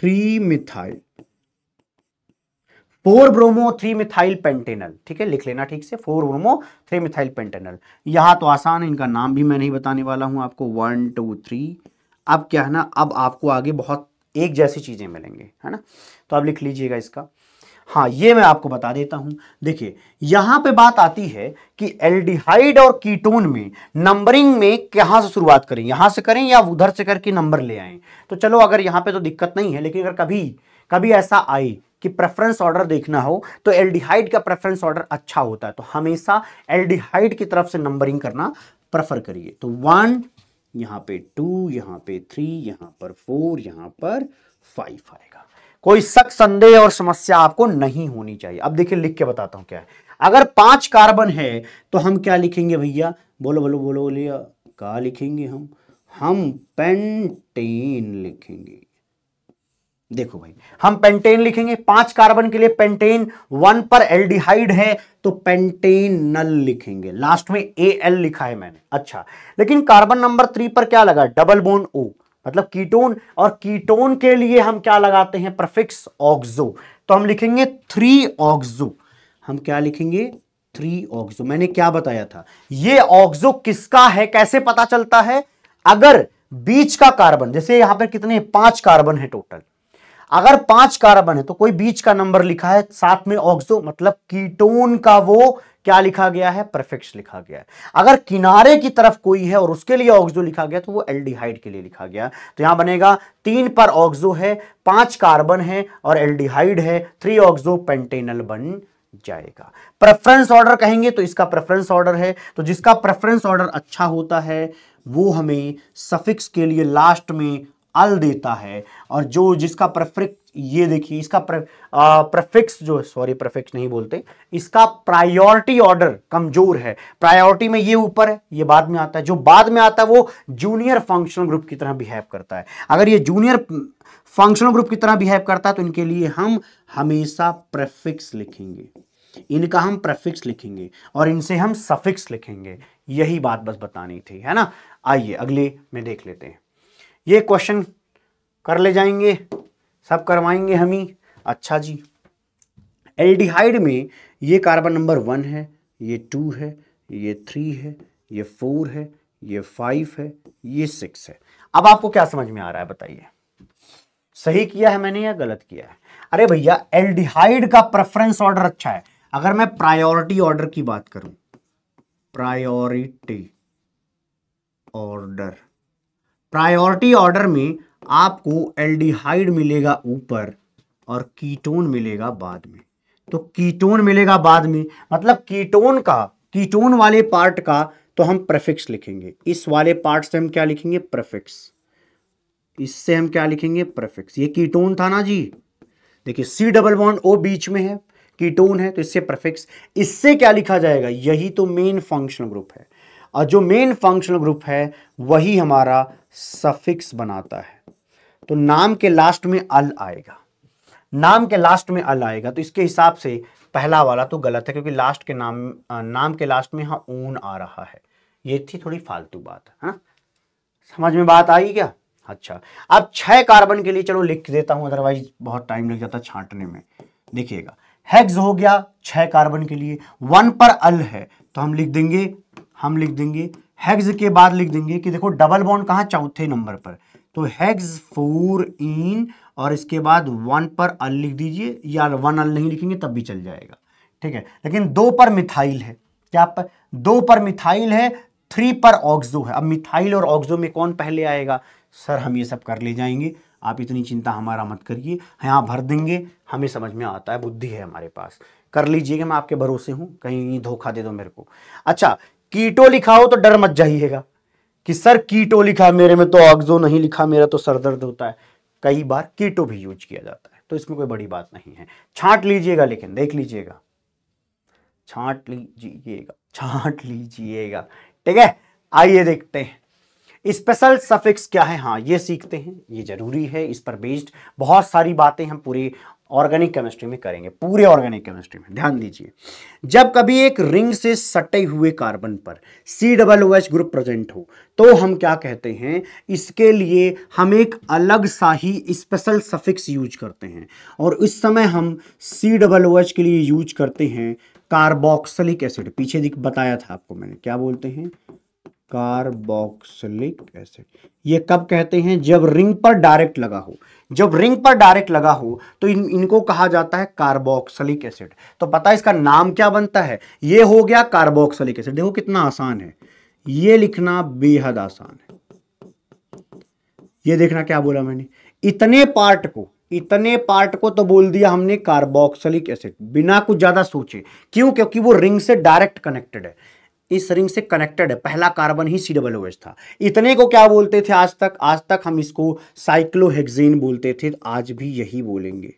three methyl four bromo three methyl pentanal ठीक है लिख लेना ठीक से four bromo three methyl pentanal यहां तो आसान है इनका नाम भी मैं नहीं बताने वाला हूं आपको वन टू थ्री अब क्या है ना अब आपको आगे बहुत एक जैसी चीज़ें मिलेंगे है ना तो आप लिख लीजिएगा इसका हाँ ये मैं आपको बता देता हूं देखिए यहां पे बात आती है कि एल्डिहाइड और कीटोन में नंबरिंग में कहां से शुरुआत करें यहां से करें या उधर से करके नंबर ले आए तो चलो अगर यहां पे तो दिक्कत नहीं है लेकिन अगर कभी कभी ऐसा आए कि प्रेफरेंस ऑर्डर देखना हो तो एल्डिहाइड का प्रेफरेंस ऑर्डर अच्छा होता है तो हमेशा एल्डिहाइड की तरफ से नंबरिंग करना प्रेफर करिए तो वन यहाँ पे टू यहाँ पे थ्री यहाँ पर फोर यहाँ पर फाइव आएगा कोई शक संदेह और समस्या आपको नहीं होनी चाहिए अब देखिए लिख के बताता हूं क्या है अगर पांच कार्बन है तो हम क्या लिखेंगे भैया बोलो बोलो बोलो बोलिया क्या लिखेंगे हम हम पेंटेन लिखेंगे देखो भाई हम पेंटेन लिखेंगे पांच कार्बन के लिए पेंटेन वन पर एल्डिहाइड है तो पेंटेन नल लिखेंगे लास्ट में ए एल लिखा है मैंने अच्छा लेकिन कार्बन नंबर थ्री पर क्या लगा डबल बोन ओ मतलब कीटोन और कीटोन के लिए हम क्या लगाते हैं प्रफिक्स ऑक्सो तो हम लिखेंगे थ्री ऑक्सो हम क्या लिखेंगे थ्री ऑक्सो मैंने क्या बताया था ये ऑक्सो किसका है कैसे पता चलता है अगर बीच का कार्बन जैसे यहां पर कितने पांच कार्बन है टोटल अगर पांच कार्बन है तो कोई बीच का नंबर लिखा है साथ में ऑक्सो मतलब कीटोन का वो क्या लिखा गया है परफेक्ट लिखा गया है अगर किनारे की तरफ कोई है और उसके लिए ऑक्सो लिखा गया तो वो एल्डिहाइड के लिए लिखा गया तो यहां बनेगा तीन पर ऑक्सो है पांच कार्बन है और एल्डिहाइड है थ्री ऑक्सो पेंटेनल बन जाएगा प्रेफरेंस ऑर्डर कहेंगे तो इसका प्रेफरेंस ऑर्डर है तो जिसका प्रेफरेंस ऑर्डर अच्छा होता है वो हमें सफिक्स के लिए लास्ट में अल देता है और जो जिसका परफेक्ट ये देखिए इसका प्रफिक्स जो सॉरी प्रफिक्स नहीं बोलते इसका प्रायोरिटी ऑर्डर कमजोर है प्रायोरिटी में ये ऊपर है ये बाद में आता है जो बाद में आता है वो जूनियर फंक्शनल ग्रुप की तरह बिहेव करता है अगर ये जूनियर फंक्शनल ग्रुप की तरह बिहेव करता है तो इनके लिए हम हमेशा प्रफिक्स लिखेंगे इनका हम प्रफिक्स लिखेंगे और इनसे हम सफिक्स लिखेंगे यही बात बस बतानी थी है ना आइए अगले में देख लेते हैं ये क्वेश्चन कर ले जाएंगे सब करवाएंगे हम ही अच्छा जी एल्डिहाइड में ये कार्बन नंबर वन है ये टू है ये थ्री है ये फोर है ये फाइव है ये सिक्स है अब आपको क्या समझ में आ रहा है बताइए सही किया है मैंने या गलत किया है अरे भैया एल्डिहाइड का प्रेफरेंस ऑर्डर अच्छा है अगर मैं प्रायोरिटी ऑर्डर की बात करूं प्रायोरिटी ऑर्डर प्रायोरिटी ऑर्डर में आपको एल्डिहाइड मिलेगा ऊपर और कीटोन मिलेगा बाद में तो कीटोन मिलेगा बाद में मतलब कीटोन का कीटोन वाले पार्ट का तो हम प्रफिक्स लिखेंगे इस वाले पार्ट से हम क्या लिखेंगे प्रफिक्स इससे हम क्या लिखेंगे प्रफिक्स ये कीटोन था ना जी देखिए सी डबल बॉन्ड ओ बीच में है कीटोन है तो इससे प्रफिक्स इससे क्या लिखा जाएगा यही तो मेन फंक्शन ग्रुप है और जो मेन फंक्शनल ग्रुप है वही हमारा सफिक्स बनाता है तो नाम के लास्ट में अल आएगा नाम के लास्ट में अल आएगा तो इसके हिसाब से पहला वाला तो गलत है क्योंकि लास्ट के नाम नाम के लास्ट में यहाँ ऊन आ रहा है ये थी थोड़ी फालतू बात है हाँ? ना समझ में बात आई क्या अच्छा अब छह कार्बन के लिए चलो लिख देता हूं अदरवाइज बहुत टाइम लग जाता छांटने में देखिएगा हेक्स हो गया छह कार्बन के लिए वन पर अल है तो हम लिख देंगे हम लिख देंगे हेग्ज के बाद लिख देंगे कि देखो डबल बॉन्ड कहाँ चौथे नंबर पर तो हैग्स फोर इन और इसके बाद वन पर अल लिख दीजिए या वन अल नहीं लिखेंगे तब भी चल जाएगा ठीक है लेकिन दो पर मिथाइल है क्या पर दो पर मिथाइल है थ्री पर ऑक्सो है अब मिथाइल और ऑक्सो में कौन पहले आएगा सर हम ये सब कर ले जाएंगे आप इतनी चिंता हमारा मत करिए यहाँ भर देंगे हमें समझ में आता है बुद्धि है हमारे पास कर लीजिएगा मैं आपके भरोसे हूँ कहीं धोखा दे दो मेरे को अच्छा कीटो लिखा हो तो डर मत जाइएगा कि सर कीटो लिखा मेरे में तो ऑक्जो नहीं लिखा मेरा तो सर दर्द होता है कई बार कीटो भी यूज किया जाता है तो इसमें कोई बड़ी बात नहीं है छांट लीजिएगा लेकिन देख लीजिएगा छांट लीजिएगा छांट लीजिएगा ठीक है आइए देखते हैं स्पेशल सफिक्स क्या है हाँ ये सीखते हैं ये जरूरी है इस पर बेस्ड बहुत सारी बातें हम पूरे ऑर्गेनिक केमिस्ट्री में करेंगे पूरे ऑर्गेनिक केमिस्ट्री में ध्यान दीजिए जब कभी एक रिंग से सटे हुए कार्बन पर C double O H group present हो तो हम क्या कहते हैं इसके लिए हम एक अलग सा ही स्पेशल सफिक्स यूज करते हैं और इस समय हम सी डबल ओ एच के लिए यूज करते हैं कार्बोक्सलिक एसिड पीछे बताया था आपको मैंने क्या बोलते हैं कार्बोक्सिलिक एसिड ये कब कहते हैं जब रिंग पर डायरेक्ट लगा हो जब रिंग पर डायरेक्ट लगा हो तो इन इनको कहा जाता है कार्बोक्सिलिक एसिड तो पता है इसका नाम क्या बनता है ये हो गया कार्बोक्सिलिक एसिड देखो कितना आसान है ये लिखना बेहद आसान है ये देखना क्या बोला मैंने इतने पार्ट को इतने पार्ट को तो बोल दिया हमने कार्बोक्सिलिक एसिड बिना कुछ ज्यादा सोचे क्यों क्योंकि वो रिंग से डायरेक्ट कनेक्टेड है इस रिंग से कनेक्टेड है पहला कार्बन ही सी डबल ओ एच था इतने को क्या बोलते थे आज तक आज तक हम इसको साइक्लोहेक्सेन बोलते थे तो आज भी यही बोलेंगे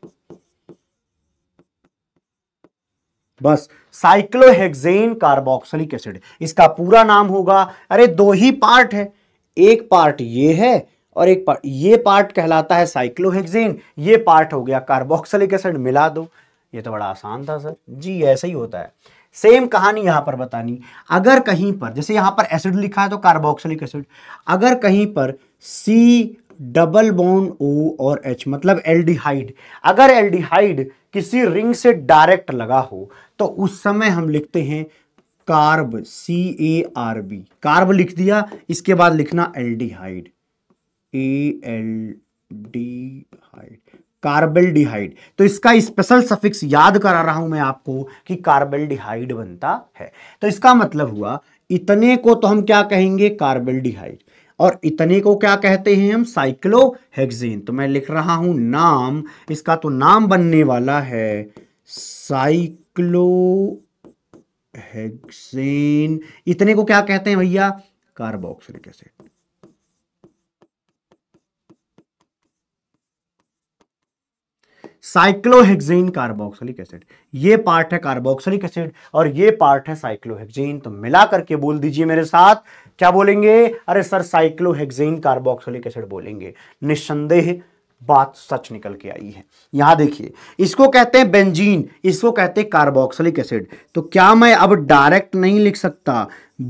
बस साइक्लोहेक्सेन कार्बोक्सिलिक एसिड इसका पूरा नाम होगा अरे दो ही पार्ट है एक पार्ट ये है और एक पार्ट ये पार्ट कहलाता है साइक्लोहेक्सेन ये पार्ट हो गया कार्बोक्सिलिक एसिड मिला दो ये तो बड़ा आसान था सर जी ऐसा ही होता है सेम कहानी यहां पर बतानी अगर कहीं पर जैसे यहां पर एसिड लिखा है तो कार्बोक्सिलिक एसिड अगर कहीं पर सी डबल बॉन्ड ओ और एच मतलब एल्डिहाइड अगर एल्डिहाइड किसी रिंग से डायरेक्ट लगा हो तो उस समय हम लिखते हैं carb C A R B carb लिख दिया इसके बाद लिखना एल्डिहाइड ए एल डी हाइड डिहाइड तो इसका स्पेशल सफिक्स याद करा रहा हूं मैं आपको कि डिहाइड बनता है तो इसका मतलब हुआ इतने को तो हम क्या कहेंगे डिहाइड और इतने को क्या कहते हैं हम साइक्लोहेक्सेन तो मैं लिख रहा हूं नाम इसका तो नाम बनने वाला है साइक्लोहेक्सेन इतने को क्या कहते हैं भैया carboxylic acid cyclohexane carboxylic acid ये पार्ट है कार्बोक्सलिक एसिड और ये पार्ट है साइक्लोहेक्सेन तो मिला करके बोल दीजिए मेरे साथ क्या बोलेंगे अरे सर साइक्लोहेक्सेन कार्बोक्सलिक एसिड बोलेंगे निस्संदेह बात सच निकल के आई है यहां देखिए इसको कहते हैं बेंजीन इसको कहते हैं कार्बोक्सलिक एसिड तो क्या मैं अब डायरेक्ट नहीं लिख सकता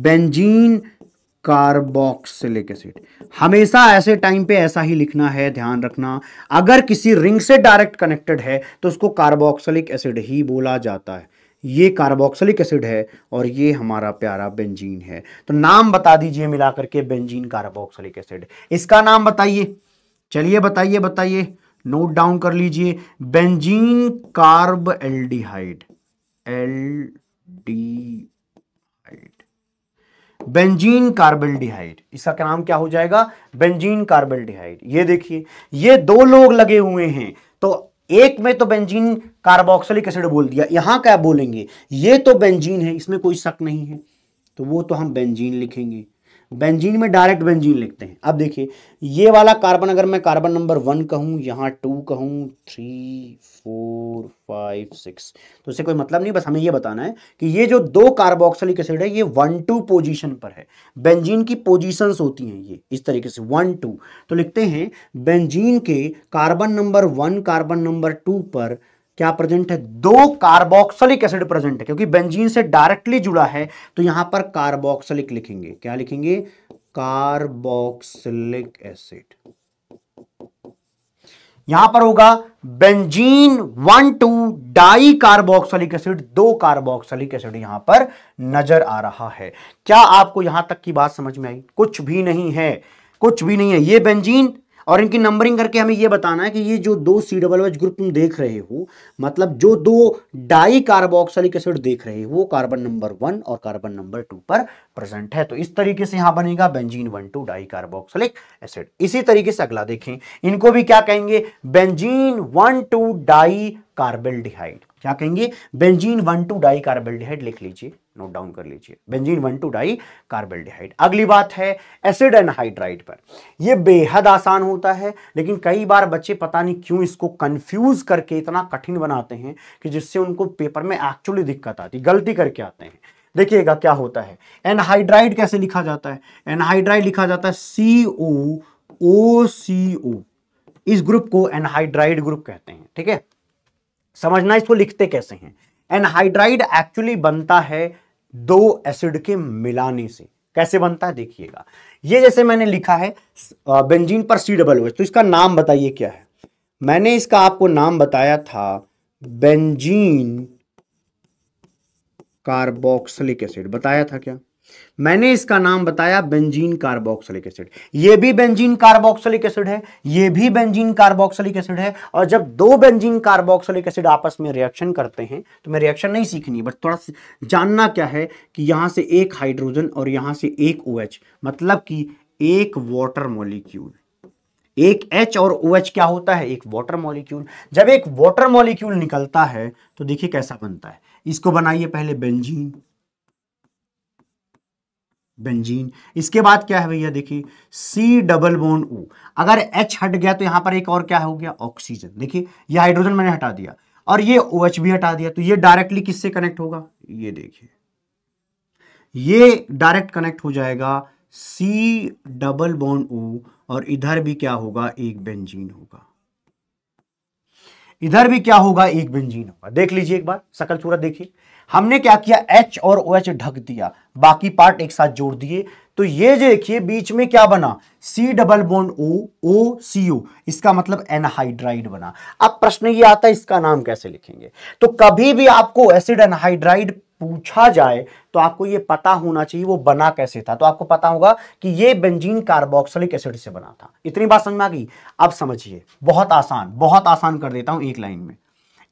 बेंजीन कार्बोक्सिलिक एसिड हमेशा ऐसे टाइम पे ऐसा ही लिखना है ध्यान रखना अगर किसी रिंग से डायरेक्ट कनेक्टेड है तो उसको कार्बोक्सिलिक एसिड ही बोला जाता है ये कार्बोक्सिलिक एसिड है और ये हमारा प्यारा बेंजीन है तो नाम बता दीजिए मिलाकर के बेंजीन कार्बोक्सिलिक एसिड इसका नाम बताइए चलिए बताइए बताइए नोट डाउन कर लीजिए benzene carb aldehyde L D benzene डिहाइड इसका क्या नाम क्या हो जाएगा बेंजीन डिहाइड ये देखिए ये दो लोग लगे हुए हैं तो एक में तो बेंजीन कार्बोक्सिलिक एसिड बोल दिया यहां क्या बोलेंगे ये तो बेंजीन है इसमें कोई शक नहीं है तो वो तो हम बेंजीन लिखेंगे बेंजीन में डायरेक्ट बेंजीन लिखते हैं अब देखिए ये वाला कार्बन अगर मैं कार्बन नंबर वन कहूँ यहाँ टू कहूँ थ्री फोर फाइव सिक्स तो इससे कोई मतलब नहीं बस हमें ये बताना है कि ये जो दो कार्बोक्सिलिक एसिड है ये वन टू पोजीशन पर है बेंजीन की पोजीशंस होती हैं ये इस तरीके से वन टू तो लिखते हैं बेंजीन के carbon number one carbon number two पर क्या प्रेजेंट है दो कार्बोक्सलिक एसिड प्रेजेंट है क्योंकि बेंजीन से डायरेक्टली जुड़ा है तो यहां पर कार्बोक्सलिक लिखेंगे क्या लिखेंगे कार्बोक्सलिक एसिड यहां पर होगा benzene one two dicarboxylic acid दो कार्बोक्सलिक एसिड यहां पर नजर आ रहा है क्या आपको यहां तक की बात समझ में आई कुछ भी नहीं है कुछ भी नहीं है ये बेंजीन और इनकी नंबरिंग करके हमें यह बताना है कि ये जो दो सी डबल एच ग्रुप तुम देख रहे हो मतलब जो दो डाई कार्बोक्सलिक एसिड देख रहे हो वो कार्बन नंबर वन और कार्बन नंबर टू पर प्रेजेंट है तो इस तरीके से यहां बनेगा benzene one two dicarboxylic acid इसी तरीके से अगला देखें इनको भी क्या कहेंगे बेंजीन वन टू डाई कार्बेल क्या कहेंगे benzene one two dicarbaldehyde लिख लीजिए नोट डाउन कर लीजिए benzene one two dicarbaldehyde अगली बात है एसिड एनहाइड्राइड पर यह बेहद आसान होता है लेकिन कई बार बच्चे पता नहीं क्यों इसको कंफ्यूज करके इतना कठिन बनाते हैं कि जिससे उनको पेपर में एक्चुअली दिक्कत आती गलती करके आते हैं देखिएगा क्या होता है एनहाइड्राइड कैसे लिखा जाता है एनहाइड्राइड लिखा जाता है सी ओ ओ सी ओ इस ग्रुप को एनहाइड्राइड ग्रुप कहते हैं ठीक है समझना इसको लिखते कैसे हैं एनहाइड्राइड एक्चुअली बनता है दो एसिड के मिलाने से कैसे बनता है देखिएगा ये जैसे मैंने लिखा है बेंजीन पर सी डबल तो इसका नाम बताइए क्या है मैंने इसका आपको नाम बताया था बेंजीन कार्बोक्सिलिक एसिड बताया था क्या मैंने इसका नाम बताया बेंजीन कार्बोक्सलिक एसिड ये भी बेंजीन कार्बोक्सलिक एसिड है ये भी बेंजीन कार्बोक्सलिक एसिड है और जब दो बेंजीन कार्बोक्सलिक एसिड आपस में रिएक्शन करते हैं तो मैं रिएक्शन नहीं सीखनी बट थोड़ा जानना क्या है कि यहां से एक हाइड्रोजन और यहां से एक ओ OH, मतलब कि एक वॉटर मॉलिक्यूल एक एच और ओ OH क्या होता है एक वॉटर मॉलिक्यूल जब एक वॉटर मॉलिक्यूल निकलता है तो देखिए कैसा बनता है इसको बनाइए पहले बेंजीन बेंजीन इसके बाद क्या है भैया देखिए सी डबल बोन ओ अगर एच हट गया तो यहां पर एक और क्या हो गया ऑक्सीजन देखिए ये हाइड्रोजन मैंने हटा दिया और ये ओ OH भी हटा दिया तो ये डायरेक्टली किससे कनेक्ट होगा ये देखिए ये डायरेक्ट कनेक्ट हो जाएगा सी डबल बोन ओ और इधर भी क्या होगा एक बेंजीन होगा इधर भी क्या होगा एक बेंजीन होगा देख लीजिए एक बार सकल सूरत देखिए हमने क्या किया एच और ओ OH ढक दिया बाकी पार्ट एक साथ जोड़ दिए तो ये देखिए बीच में क्या बना सी डबल बोन ओ ओ सी ओ इसका मतलब एनहाइड्राइड बना अब प्रश्न ये आता है इसका नाम कैसे लिखेंगे तो कभी भी आपको एसिड एनहाइड्राइड पूछा जाए तो आपको ये पता होना चाहिए वो बना कैसे था तो आपको पता होगा कि ये बेंजीन कार्बोक्सिलिक एसिड से बना था इतनी बात समझ में आ गई अब समझिए बहुत आसान बहुत आसान कर देता हूं एक लाइन में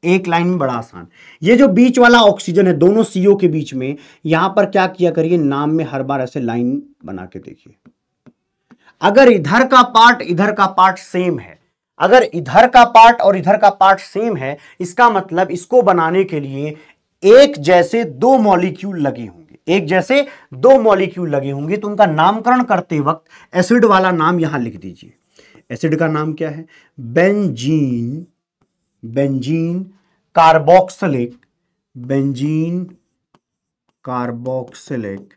एक लाइन में बड़ा आसान ये जो बीच वाला ऑक्सीजन है दोनों सीओ के बीच में यहां पर क्या किया करिए नाम में हर बार ऐसे लाइन बना के देखिए अगर इधर का पार्ट इधर का पार्ट सेम है अगर इधर का पार्ट और इधर का पार्ट सेम है इसका मतलब इसको बनाने के लिए एक जैसे दो मॉलिक्यूल लगे होंगे एक जैसे दो मॉलिक्यूल लगे होंगे तो उनका नामकरण करते वक्त एसिड वाला नाम यहां लिख दीजिए एसिड का नाम क्या है benzene benzene carboxylic benzene carboxylic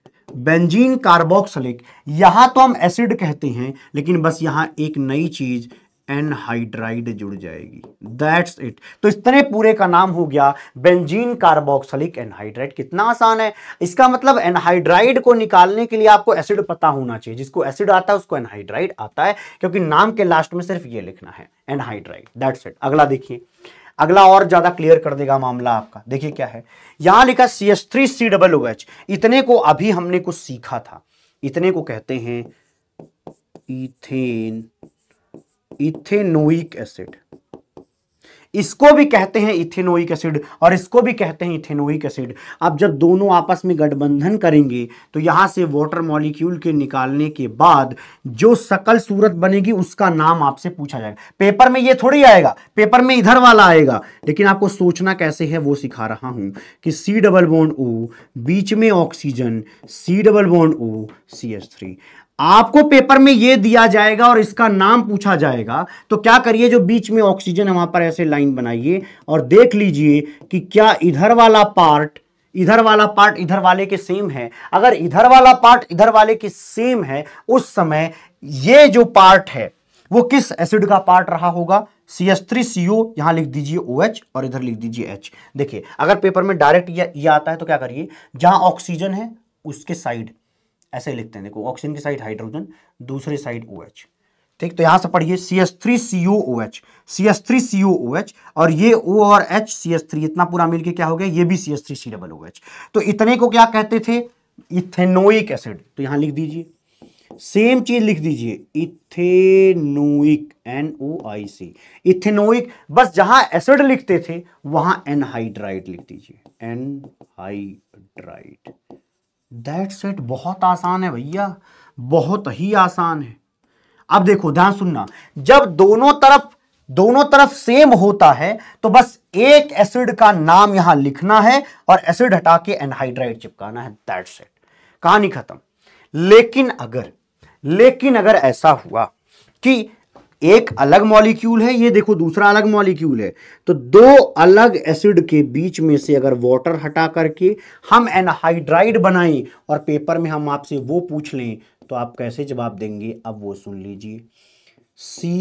benzene carboxylic यहां तो हम एसिड कहते हैं लेकिन बस यहां एक नई चीज एनहाइड्राइड जुड़ जाएगी दैट्स इट तो इस तरह पूरे का नाम हो गया बेंजीन कार्बोक्सलिक एनहाइड्राइड कितना आसान है इसका मतलब एनहाइड्राइड को निकालने के लिए आपको एसिड पता होना चाहिए जिसको एसिड आता है उसको एनहाइड्राइड आता है क्योंकि नाम के लास्ट में सिर्फ ये लिखना है एनहाइड्राइड दैट्स इट अगला देखिए अगला और ज्यादा क्लियर कर देगा मामला आपका देखिए क्या है यहां लिखा C S three C double O H इतने को अभी हमने कुछ सीखा था इतने को कहते हैं इथेन इथेनोइक एसिड इसको भी कहते हैं इथेनोइक एसिड और इसको भी कहते हैं इथेनोइक एसिड अब जब दोनों आपस में गठबंधन करेंगे तो यहां से वाटर मॉलिक्यूल के निकालने के बाद जो सकल सूरत बनेगी उसका नाम आपसे पूछा जाएगा पेपर में ये थोड़ी आएगा पेपर में इधर वाला आएगा लेकिन आपको सोचना कैसे है वो सिखा रहा हूं कि सी डबल बॉन्ड ओ बीच में oxygen C double bond O C H three आपको पेपर में ये दिया जाएगा और इसका नाम पूछा जाएगा तो क्या करिए जो बीच में ऑक्सीजन है वहां पर ऐसे लाइन बनाइए और देख लीजिए कि क्या इधर वाला पार्ट इधर वाला पार्ट इधर वाले के सेम है अगर इधर वाला पार्ट इधर वाले के सेम है उस समय ये जो पार्ट है वो किस एसिड का पार्ट रहा होगा सी एस थ्री सी ओ यहां लिख दीजिए ओ एच और इधर लिख दीजिए एच देखिए अगर पेपर में डायरेक्ट ये आता है तो क्या करिए जहां ऑक्सीजन है उसके साइड ऐसे ही लिखते हैं देखो ऑक्सीजन की साइड हाइड्रोजन दूसरे साइड ओ OH. ठीक तो यहां से पढ़िए C S three C O O H C S three C O O H और ये ओ और एच सी एस थ्री इतना पूरा मिलके क्या हो गया ये भी C S three C double O H तो इतने को क्या कहते थे इथेनोइक एसिड तो यहां लिख दीजिए सेम चीज लिख दीजिए ethanoic N O I C ethanoic बस जहां एसिड लिखते थे वहां एनहाइड्राइड लिख दीजिए एनहाइड्राइड दैट सेट बहुत आसान है भैया बहुत ही आसान है अब देखो ध्यान सुनना जब दोनों तरफ दोनों तरफ सेम होता है तो बस एक एसिड का नाम यहां लिखना है और एसिड हटा के एनहाइड्राइड चिपकाना है दैट सेट कहानी खत्म लेकिन अगर लेकिन अगर ऐसा हुआ कि एक अलग मॉलिक्यूल है ये देखो दूसरा अलग मॉलिक्यूल है तो दो अलग एसिड के बीच में से अगर वाटर हटा करके हम एनहाइड्राइड बनाएं और पेपर में हम आपसे वो पूछ लें तो आप कैसे जवाब देंगे अब वो सुन लीजिए C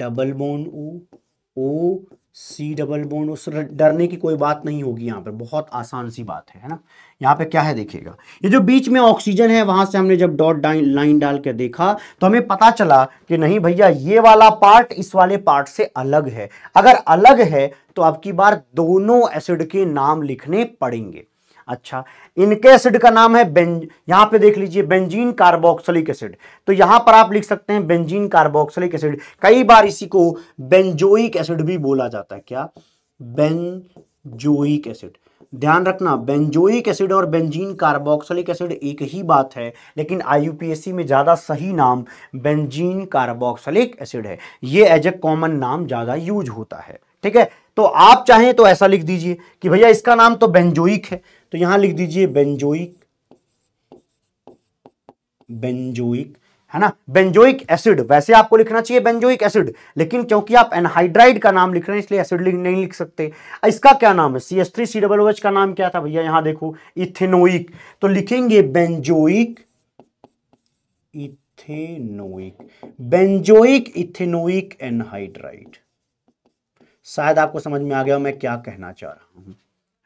double bond O O C double bond उस डरने की कोई बात नहीं होगी यहाँ पर बहुत आसान सी बात है है ना यहाँ पे क्या है देखिएगा ये जो बीच में ऑक्सीजन है वहाँ से हमने जब डॉट लाइन डाल के देखा तो हमें पता चला कि नहीं भैया ये वाला पार्ट इस वाले पार्ट से अलग है अगर अलग है तो आपकी बार दोनों एसिड के नाम लिखने पड़ेंगे अच्छा इनके एसिड का नाम है बेंज यहां पे देख लीजिए बेंजीन कार्बोक्सलिक एसिड तो यहां पर आप लिख सकते हैं बेंजीन कार्बोक्सलिक एसिड कई बार इसी को बेंजोइक एसिड भी बोला जाता है क्या बेंजोइक एसिड ध्यान रखना बेंजोइक एसिड और बेंजीन कार्बोक्सलिक एसिड एक ही बात है लेकिन आईयूपीएससी में ज़्यादा सही नाम बेंजीन कार्बोक्सलिक एसिड है ये एज ए कॉमन नाम ज़्यादा यूज होता है ठीक है तो आप चाहें तो ऐसा लिख दीजिए कि भैया इसका नाम तो बेंजोइक है तो यहां लिख दीजिए बेंजोइक बेंजोइक है ना बेंजोइक एसिड वैसे आपको लिखना चाहिए बेंजोइक एसिड लेकिन क्योंकि आप एनहाइड्राइड का नाम लिख रहे हैं इसलिए एसिड नहीं लिख सकते इसका क्या नाम है C S three C double का नाम क्या था भैया यहां देखो इथेनोइक तो लिखेंगे benzoic ethanoic benzoic ethanoic anhydride शायद आपको समझ में आ गया मैं क्या कहना चाह रहा हूं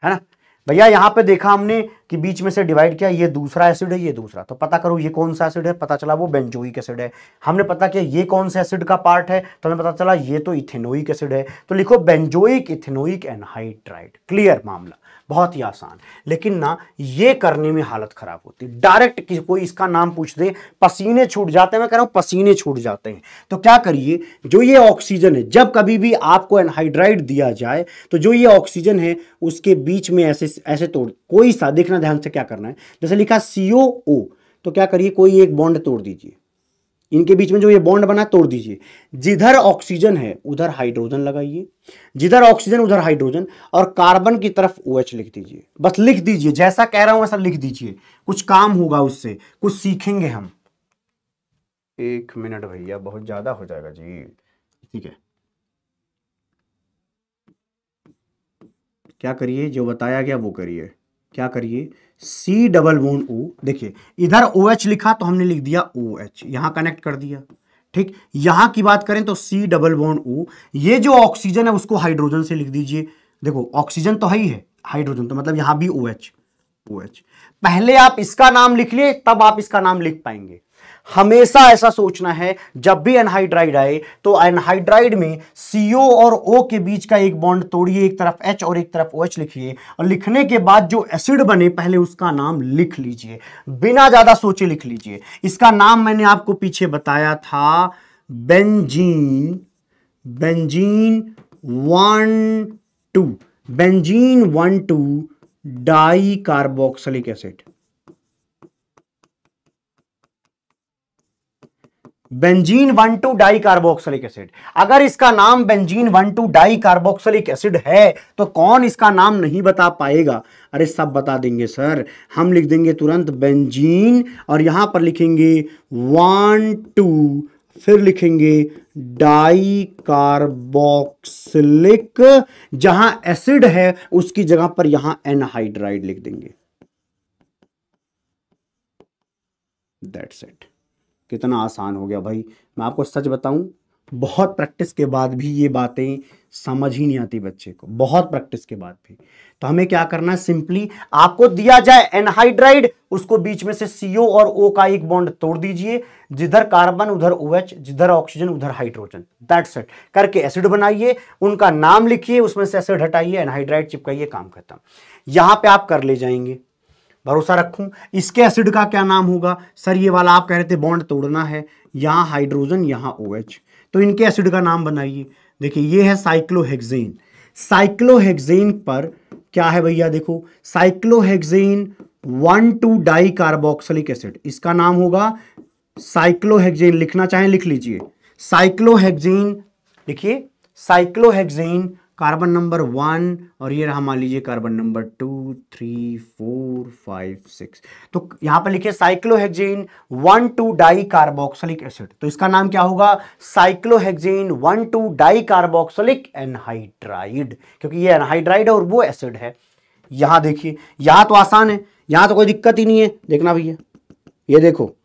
है ना भैया यहाँ पे देखा हमने कि बीच में से डिवाइड किया ये दूसरा एसिड है ये दूसरा तो पता करो ये कौन सा एसिड है पता चला वो बेंजोइक एसिड है हमने पता किया ये कौन सा एसिड का पार्ट है तो हमें पता चला ये तो इथेनोइक एसिड है तो लिखो बेंजोइक इथेनोइक एनहाइड्राइड क्लियर मामला बहुत ही आसान लेकिन ना ये करने में हालत ख़राब होती डायरेक्ट किसी कोई इसका नाम पूछ दे पसीने छूट जाते हैं मैं कह रहा हूँ पसीने छूट जाते हैं तो क्या करिए जो ये ऑक्सीजन है जब कभी भी आपको एनहाइड्राइड दिया जाए तो जो ये ऑक्सीजन है उसके बीच में ऐसे ऐसे तोड़ कोई सा देखना ध्यान से क्या करना है जैसे लिखा सी तो क्या करिए कोई एक बॉन्ड तोड़ दीजिए इनके बीच में जो ये बॉन्ड बना तोड़ दीजिए जिधर ऑक्सीजन है उधर हाइड्रोजन लगाइए जिधर ऑक्सीजन उधर हाइड्रोजन और कार्बन की तरफ ओ OH लिख दीजिए बस लिख दीजिए जैसा कह रहा हूं वैसा लिख दीजिए कुछ काम होगा उससे कुछ सीखेंगे हम एक मिनट भैया बहुत ज्यादा हो जाएगा जी ठीक है क्या करिए जो बताया गया वो करिए क्या करिए सी डबल बोन ओ देखिए इधर ओ OH लिखा तो हमने लिख दिया ओ OH यहां कनेक्ट कर दिया ठीक यहां की बात करें तो सी डबल बोन ओ ये जो ऑक्सीजन है उसको हाइड्रोजन से लिख दीजिए देखो ऑक्सीजन तो है ही है हाइड्रोजन तो मतलब यहां भी ओ OH, OH पहले आप इसका नाम लिख लिए तब आप इसका नाम लिख पाएंगे हमेशा ऐसा सोचना है जब भी एनहाइड्राइड आए तो एनहाइड्राइड में CO और O के बीच का एक बॉन्ड तोड़िए एक तरफ H और एक तरफ OH लिखिए और लिखने के बाद जो एसिड बने पहले उसका नाम लिख लीजिए बिना ज़्यादा सोचे लिख लीजिए इसका नाम मैंने आपको पीछे बताया था benzene benzene one two benzene one two dicarboxylic acid benzene one two dicarboxylic acid अगर इसका नाम benzene one two dicarboxylic acid है तो कौन इसका नाम नहीं बता पाएगा अरे सब बता देंगे सर हम लिख देंगे तुरंत बेंजीन और यहां पर लिखेंगे वन टू फिर लिखेंगे डाई कार्बोक्सिलिक जहां एसिड है उसकी जगह पर यहां एनहाइड्राइड लिख देंगे दैट्स इट कितना आसान हो गया भाई मैं आपको सच बताऊं बहुत प्रैक्टिस के बाद भी ये बातें समझ ही नहीं आती बच्चे को बहुत प्रैक्टिस के बाद भी तो हमें क्या करना है सिंपली आपको दिया जाए एनहाइड्राइड उसको बीच में से सीओ और ओ का एक बॉन्ड तोड़ दीजिए जिधर कार्बन उधर ओएच जिधर ऑक्सीजन उधर हाइड्रोजन दैट्स इट करके एसिड बनाइए उनका नाम लिखिए उसमें से एसिड हटाइए एनहाइड्राइड चिपकाइए काम खत्म यहां पे आप कर ले जाएंगे भरोसा रखूं इसके एसिड का क्या नाम होगा सर ये वाला आप कह रहे थे बॉन्ड तोड़ना है यहाँ हाइड्रोजन यहाँ ओ OH. तो इनके एसिड का नाम बनाइए देखिए ये है साइक्लोहेक्जेन साइक्लोहेक्जेन पर क्या है भैया देखो cyclohexane one two dicarboxylic acid इसका नाम होगा साइक्लोहेक्न लिखना चाहें लिख लीजिए साइक्लोहेगजेन लिखिए साइक्लोहेक्जेन कार्बन नंबर वन और ये रहा मान लीजिए carbon number two three four five six तो यहां पर लिखिए cyclohexane one two dicarboxylic acid तो इसका नाम क्या होगा cyclohexane one two dicarboxylic anhydride क्योंकि ये एनहाइड्राइड और वो एसिड है यहां देखिए यहां तो आसान है यहां तो कोई दिक्कत ही नहीं है देखना भैया ये देखो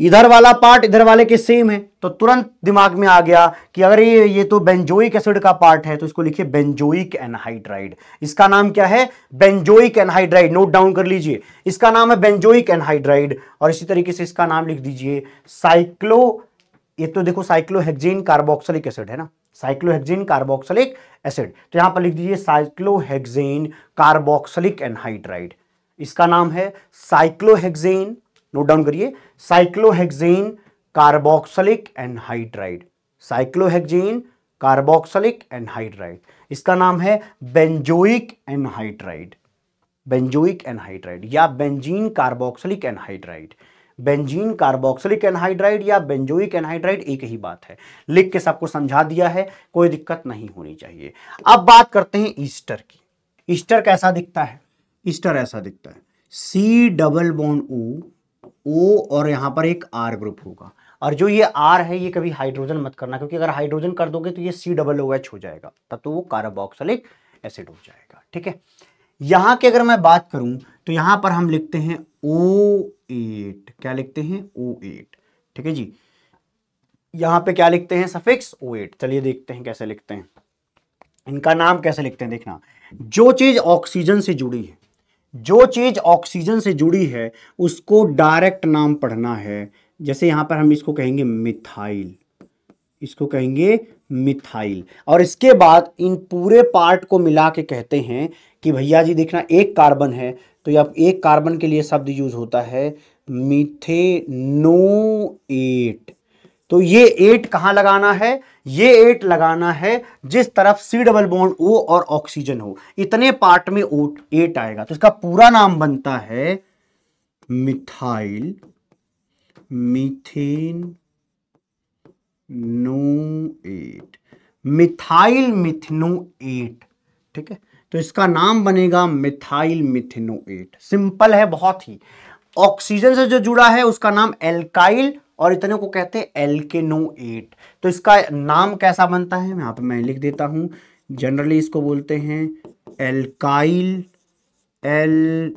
इधर वाला पार्ट इधर वाले के सेम है तो तुरंत दिमाग में आ गया कि अगर ये ये तो बेंजोइक एसिड का पार्ट है तो इसको लिखिए बेंजोइक एनहाइड्राइड इसका नाम क्या है बेंजोइक एनहाइड्राइड नोट डाउन कर लीजिए इसका नाम है बेंजोइक एनहाइड्राइड और इसी तरीके से इसका नाम लिख दीजिए साइक्लो ये तो देखो साइक्लोहेक्जेन कार्बोक्सलिक एसिड है ना साइक्लोहेक्जेन कार्बोक्सलिक एसिड तो यहां पर लिख दीजिए साइक्लोहेक्जेन कार्बोक्सलिक एनहाइड्राइड इसका नाम है साइक्लोहेक्जेन नोट डाउन करिए cyclohexane carboxylic anhydride cyclohexane carboxylic anhydride इसका नाम है benzoic anhydride hydride benzoic anhydride या benzene carboxylic anhydride benzene carboxylic anhydride या बेंजोइक एनहाइड्राइड एक ही बात है लिख के सबको समझा दिया है कोई दिक्कत नहीं होनी चाहिए अब बात करते हैं ईस्टर की ईस्टर कैसा दिखता है ईस्टर ऐसा दिखता है सी डबल बॉन्ड ओ ओ और यहाँ पर एक आर ग्रुप होगा और जो ये आर है ये कभी हाइड्रोजन मत करना क्योंकि अगर हाइड्रोजन कर दोगे तो ये सी डबल ओ एच हो जाएगा तब तो वो कार्बोक्सलिक एसिड हो जाएगा ठीक है यहाँ की अगर मैं बात करूँ तो यहाँ पर हम लिखते हैं ओ एट क्या लिखते हैं ओ एट ठीक है जी यहाँ पे क्या लिखते हैं सफिक्स ओ एट चलिए देखते हैं कैसे लिखते हैं इनका नाम कैसे लिखते हैं देखना जो चीज़ ऑक्सीजन से जुड़ी है जो चीज़ ऑक्सीजन से जुड़ी है उसको डायरेक्ट नाम पढ़ना है जैसे यहां पर हम इसको कहेंगे मिथाइल इसको कहेंगे मिथाइल और इसके बाद इन पूरे पार्ट को मिला के कहते हैं कि भैया जी देखना एक कार्बन है तो अब एक कार्बन के लिए शब्द यूज होता है मिथेनोएट तो ये एट कहाँ लगाना है ये एट लगाना है जिस तरफ सी डबल बॉन्ड ओ और ऑक्सीजन हो इतने पार्ट में ओ एट आएगा तो इसका पूरा नाम बनता है methyl methanoate methyl methanoate ठीक है तो इसका नाम बनेगा मिथाइल मिथिनो एट सिंपल है बहुत ही ऑक्सीजन से जो जुड़ा है उसका नाम एल्काइल और इतने को कहते हैं एल्केनो एट तो इसका नाम कैसा बनता है यहाँ पे मैं लिख देता हूँ जनरली इसको बोलते हैं alkyl ate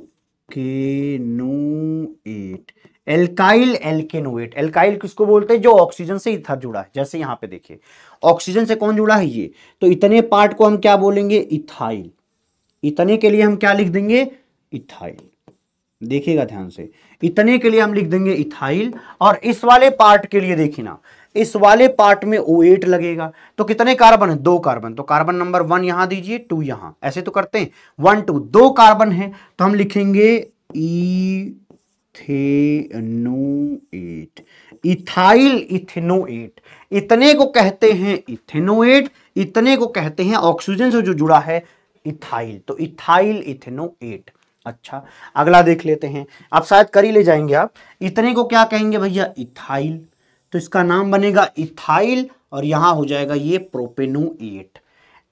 alkyl alkanoate alkyl किसको बोलते हैं जो ऑक्सीजन से इथर जुड़ा है जैसे यहां पे देखिए ऑक्सीजन से कौन जुड़ा है ये तो इतने पार्ट को हम क्या बोलेंगे इथाइल इतने के लिए हम क्या लिख देंगे इथाइल देखिएगा ध्यान से इतने के लिए हम लिख देंगे इथाइल और इस वाले पार्ट के लिए देखिए ना इस वाले पार्ट में ओ एट लगेगा तो कितने कार्बन है दो कार्बन तो कार्बन नंबर वन यहां दीजिए टू यहां ऐसे तो करते हैं वन टू दो कार्बन है तो हम लिखेंगे इथेनोएट इथाइल इथेनोएट इतने को कहते हैं इथेनोएट इतने को कहते हैं ऑक्सीजन से जो जुड़ा है इथाइल तो इथाइल इथेनोएट अच्छा अगला देख लेते हैं आप शायद कर ही ले जाएंगे आप इतने को क्या कहेंगे भैया इथाइल तो इसका नाम बनेगा इथाइल और यहां हो जाएगा ये प्रोपेनो एट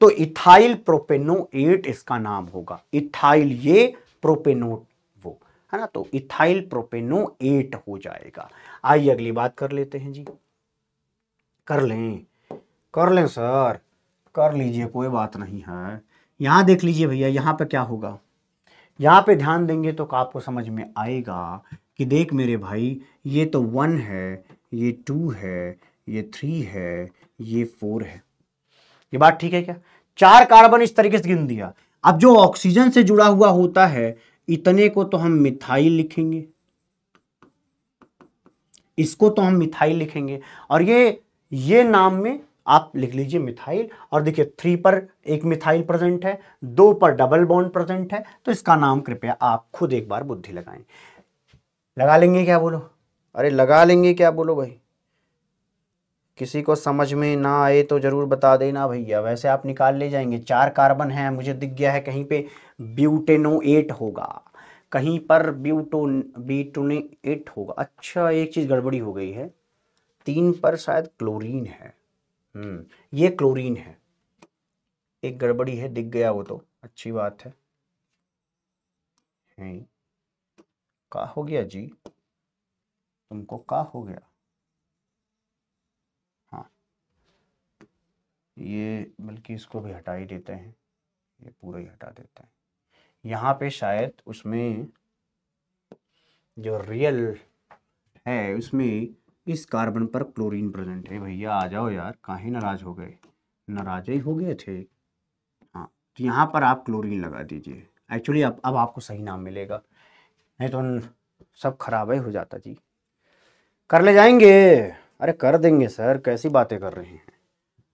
तो इथाइल प्रोपेनो एट इसका नाम होगा इथाइल ये प्रोपेनोट वो है ना तो इथाइल प्रोपेनो एट हो जाएगा आइए अगली बात कर लेते हैं जी कर लें कर लें सर कर लीजिए कोई बात नहीं है यहां देख लीजिए भैया यहां पर क्या होगा यहाँ पे ध्यान देंगे तो आपको समझ में आएगा कि देख मेरे भाई ये तो वन है ये टू है ये थ्री है ये फोर है ये बात ठीक है क्या चार कार्बन इस तरीके से गिन दिया अब जो ऑक्सीजन से जुड़ा हुआ होता है इतने को तो हम मिथाइल लिखेंगे इसको तो हम मिथाइल लिखेंगे और ये ये नाम में आप लिख लीजिए मिथाइल और देखिए थ्री पर एक मिथाइल प्रेजेंट है दो पर डबल बॉन्ड प्रेजेंट है तो इसका नाम कृपया आप खुद एक बार बुद्धि लगाएं लगा लेंगे क्या बोलो अरे लगा लेंगे क्या बोलो भाई किसी को समझ में ना आए तो ज़रूर बता देना भैया वैसे आप निकाल ले जाएंगे चार कार्बन है मुझे दिख गया है कहीं पे ब्यूटेनो एट होगा कहीं पर ब्यूटो बीटोने एट होगा अच्छा एक चीज़ गड़बड़ी हो गई है तीन पर शायद क्लोरीन है हम्म। ये क्लोरीन है एक गड़बड़ी है दिख गया वो तो अच्छी बात है हैं का हो गया जी तुमको का हो गया हाँ ये बल्कि इसको भी हटा ही देते हैं ये पूरा ही हटा देते हैं यहाँ पे शायद उसमें जो रियल है उसमें इस कार्बन पर क्लोरीन प्रेजेंट है भैया आ जाओ यार काहे नाराज हो गए नाराज ही हो गए थे हाँ तो यहाँ पर आप क्लोरीन लगा दीजिए एक्चुअली अब अब आपको सही नाम मिलेगा नहीं तो सब खराब ही हो जाता जी कर ले जाएंगे अरे कर देंगे सर कैसी बातें कर रहे हैं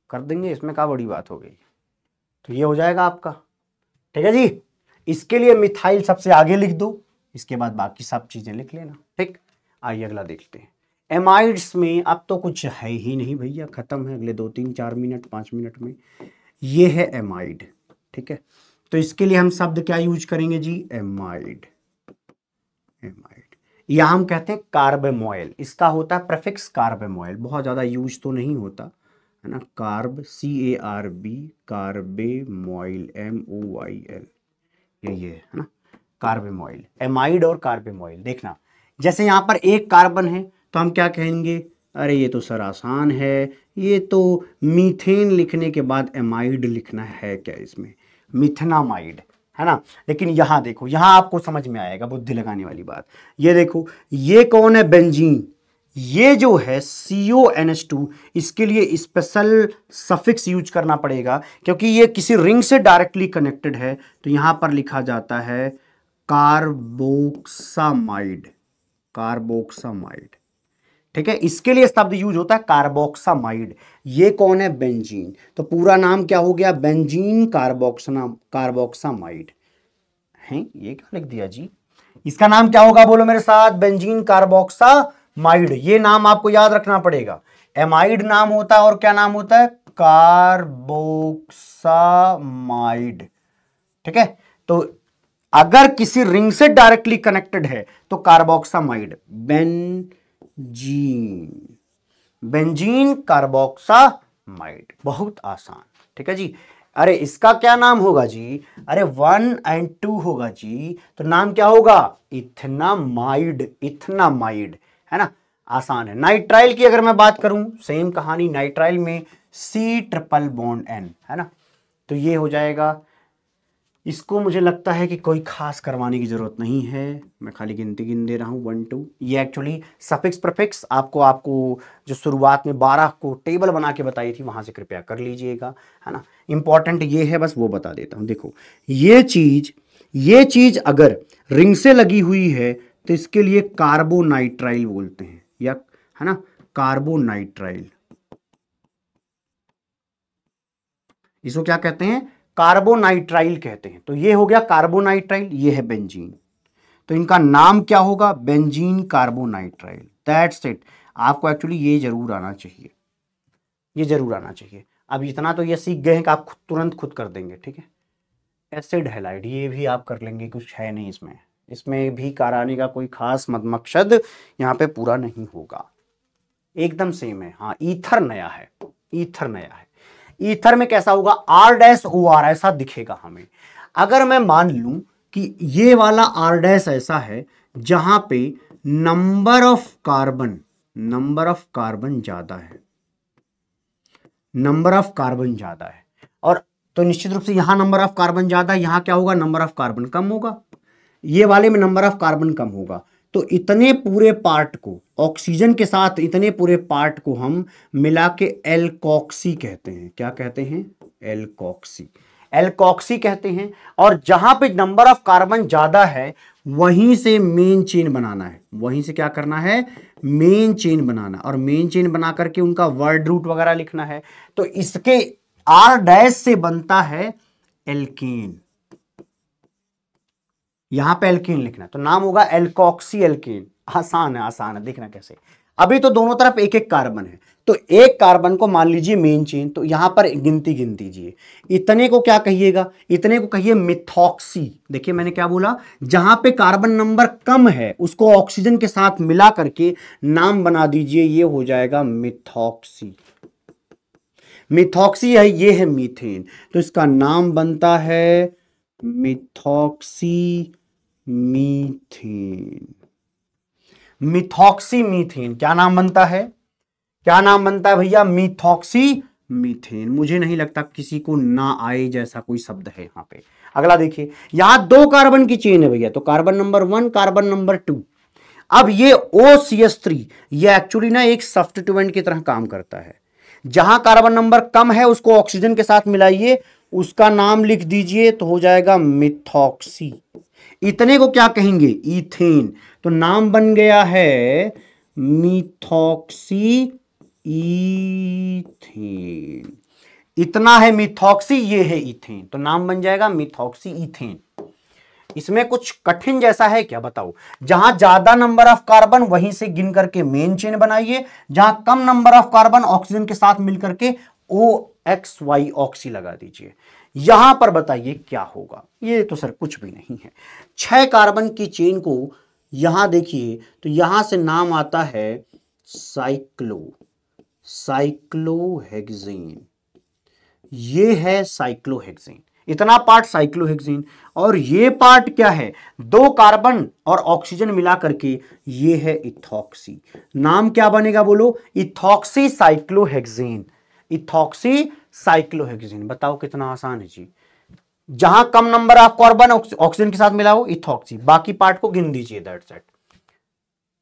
कर देंगे इसमें क्या बड़ी बात हो गई तो ये हो जाएगा आपका ठीक है जी इसके लिए मिथाइल सबसे आगे लिख दो इसके बाद बाकी सब चीज़ें लिख लेना ठीक आइए अगला देखते हैं एमाइड्स में अब तो कुछ है ही नहीं भैया ख़त्म है अगले दो तीन चार मिनट पांच मिनट में ये है एमाइड ठीक है तो इसके लिए हम शब्द क्या यूज करेंगे जी एमाइड एमाइड या हम कहते हैं कार्बेमोइल इसका होता है प्रेफिक्स कार्बेमोइल बहुत ज़्यादा यूज तो नहीं होता है ना carb C A R B carbamoyl M O Y L ये ये है ना कार्बेमोइल एमाइड और कार्बेमोइल देखना जैसे यहां पर एक कार्बन है तो हम क्या कहेंगे अरे ये तो सर आसान है ये तो मीथेन लिखने के बाद एमाइड लिखना है क्या इसमें मिथनामाइड है ना लेकिन यहां देखो यहां आपको समझ में आएगा बुद्धि लगाने वाली बात ये देखो ये कौन है बेंजीन ये जो है C O N H two इसके लिए स्पेशल सफिक्स यूज करना पड़ेगा क्योंकि ये किसी रिंग से डायरेक्टली कनेक्टेड है तो यहां पर लिखा जाता है कार्बोक्सामाइड कार्बोक्सामाइड ठीक है इसके लिए शब्द यूज होता है कार्बोक्सामाइड ये कौन है बेंजीन तो पूरा नाम क्या हो गया बेंजीन कार्बोक्सना कार्बोक्सामाइड है ये क्या लिख दिया जी इसका नाम क्या होगा बोलो मेरे साथ बेंजीन कार्बोक्सामाइड ये नाम आपको याद रखना पड़ेगा एमाइड नाम होता है और क्या नाम होता है कार्बोक्सामाइड ठीक है तो अगर किसी रिंग से डायरेक्टली कनेक्टेड है तो carboxamide ben benzene benzene carboxamide बहुत आसान ठीक है जी अरे इसका क्या नाम होगा जी अरे वन एंड टू होगा जी तो नाम क्या होगा इथनामाइड इथनामाइड है ना आसान है नाइट्राइल की अगर मैं बात करूं सेम कहानी नाइट्राइल में सी ट्रिपल बॉन्ड एन है ना तो ये हो जाएगा इसको मुझे लगता है कि कोई खास करवाने की ज़रूरत नहीं है मैं खाली गिनती गिन दे रहा हूँ वन टू ये एक्चुअली सफिक्स प्रफिक्स आपको आपको जो शुरुआत में बारह को टेबल बना के बताई थी वहां से कृपया कर लीजिएगा है ना इंपॉर्टेंट ये है बस वो बता देता हूँ देखो ये चीज़ ये चीज़ अगर रिंग से लगी हुई है तो इसके लिए कार्बोनाइट्राइल बोलते हैं या है ना कार्बोनाइट्राइल इसको क्या कहते हैं कार्बोनाइट्राइल कहते हैं तो ये हो गया कार्बोनाइट्राइल ये है बेंजीन तो इनका नाम क्या होगा बेंजीन कार्बोनाइट्राइल दैट्स इट आपको एक्चुअली ये जरूर आना चाहिए ये जरूर आना चाहिए अब इतना तो ये सीख गए हैं कि आप खुद तुरंत खुद कर देंगे ठीक है एसिड हेलाइड ये भी आप कर लेंगे कुछ है नहीं इसमें इसमें भी कराने का कोई खास मकसद यहाँ पे पूरा नहीं होगा एकदम सेम है हाँ ईथर नया है ईथर नया है ईथर में कैसा होगा आर डैश ओ आर ऐसा दिखेगा हमें अगर मैं मान लूं कि ये वाला आर डैश ऐसा है जहां पे number of carbon number of carbon ज्यादा है नंबर ऑफ कार्बन ज्यादा है और तो निश्चित रूप से यहां नंबर ऑफ कार्बन ज्यादा यहां क्या होगा नंबर ऑफ कार्बन कम होगा ये वाले में नंबर ऑफ कार्बन कम होगा तो इतने पूरे पार्ट को ऑक्सीजन के साथ इतने पूरे पार्ट को हम मिला के एलकॉक्सी कहते हैं क्या कहते हैं एलकॉक्सी एलकॉक्सी कहते हैं और जहां पे नंबर ऑफ कार्बन ज्यादा है वहीं से मेन चेन बनाना है वहीं से क्या करना है मेन चेन बनाना और मेन चेन बना करके उनका वर्ड रूट वगैरह लिखना है तो इसके आर डैश से बनता है एल्केन यहां पे एल्किन लिखना तो नाम होगा एल्कोक्सी एल्किन आसान है आसान है देखना कैसे अभी तो दोनों तरफ एक एक कार्बन है तो एक कार्बन को मान लीजिए मेन चेन तो यहां पर गिनती गिन दीजिए इतने को क्या कहिएगा इतने को कहिए मिथॉक्सी देखिए मैंने क्या बोला जहां पे कार्बन नंबर कम है उसको ऑक्सीजन के साथ मिला करके नाम बना दीजिए ये हो जाएगा मिथॉक्सी मिथॉक्सी है ये है मीथेन तो इसका नाम बनता है मिथॉक्सी मीथेन मिथॉक्सी मीथेन क्या नाम बनता है क्या नाम बनता है भैया मिथॉक्सी मीथेन मुझे नहीं लगता किसी को ना आए जैसा कोई शब्द है यहां पे अगला देखिए यहां दो कार्बन की चेन है भैया तो carbon number one carbon number two अब ये ओ सी एस थ्री ये एक्चुअली ना एक सब्सटीट्यूएंट की तरह काम करता है जहां कार्बन नंबर कम है उसको ऑक्सीजन के साथ मिलाइए उसका नाम लिख दीजिए तो हो जाएगा मिथॉक्सी इतने को क्या कहेंगे इथेन तो नाम बन गया है मिथॉक्सी इथेन इतना है मिथॉक्सी ये है इथेन तो नाम बन जाएगा मिथॉक्सी इथेन इसमें कुछ कठिन जैसा है क्या बताओ जहां ज्यादा नंबर ऑफ कार्बन वहीं से गिन करके मेन चेन बनाइए जहां कम नंबर ऑफ कार्बन ऑक्सीजन के साथ मिलकर के ओ एक्स वाई ऑक्सी लगा दीजिए यहां पर बताइए क्या होगा ये तो सर कुछ भी नहीं है छह कार्बन की चेन को यहां देखिए तो यहां से नाम आता है साइक्लो साइक्लोहेक्सेन ये है साइक्लोहेक्सेन इतना पार्ट साइक्लोहेक्सेन और ये पार्ट क्या है दो कार्बन और ऑक्सीजन मिला करके ये है इथॉक्सी नाम क्या बनेगा बोलो इथॉक्सी साइक्लोहेक्सेन इथॉक्सी साइक्लोहेक्सिन बताओ कितना आसान है जी जहां कम नंबर ऑफ कार्बन ऑक्सीजन के साथ मिला हो इथॉक्सी बाकी पार्ट को गिन दीजिए दैट सेट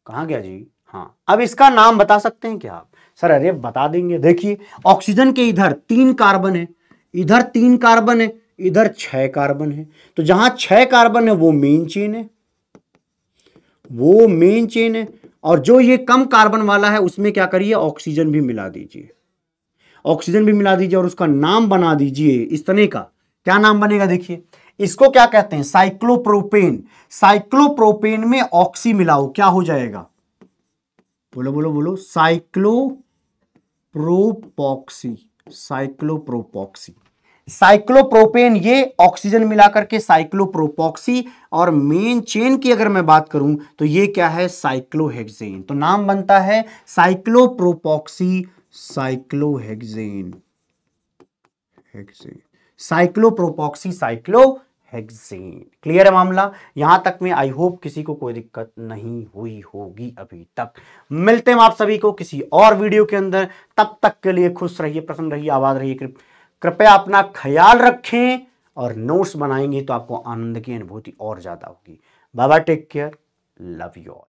कहा गया जी हाँ अब इसका नाम बता सकते हैं क्या आप सर अरे बता देंगे देखिए ऑक्सीजन के इधर तीन कार्बन है इधर तीन कार्बन है इधर छह कार्बन है तो जहां छह कार्बन है वो मेन चेन है वो मेन चेन है और जो ये कम कार्बन वाला है उसमें क्या करिए ऑक्सीजन भी मिला दीजिए ऑक्सीजन भी मिला दीजिए और उसका नाम बना दीजिए इस तने का क्या नाम बनेगा देखिए इसको क्या कहते हैं साइक्लोप्रोपेन साइक्लोप्रोपेन में ऑक्सी मिलाओ क्या हो जाएगा बोलो बोलो बोलो साइक्लोप्रोपॉक्सी साइक्लोप्रोपॉक्सी साइक्लोप्रोपेन ये ऑक्सीजन मिलाकर के साइक्लोप्रोपॉक्सी और मेन चेन की अगर मैं बात करूं तो ये क्या है साइक्लोहेक्सेन तो नाम बनता है cyclopropoxy cyclohexane hexane cyclopropoxy cyclohexane clear है मामला यहां तक में आई होप किसी को कोई दिक्कत नहीं हुई होगी अभी तक मिलते हैं आप सभी को किसी और वीडियो के अंदर तब तक के लिए खुश रहिए प्रसन्न रहिए आवाज रहिए कृपया अपना ख्याल रखें और नोट्स बनाएंगे तो आपको आनंद की अनुभूति और ज़्यादा होगी बाबा take care love you all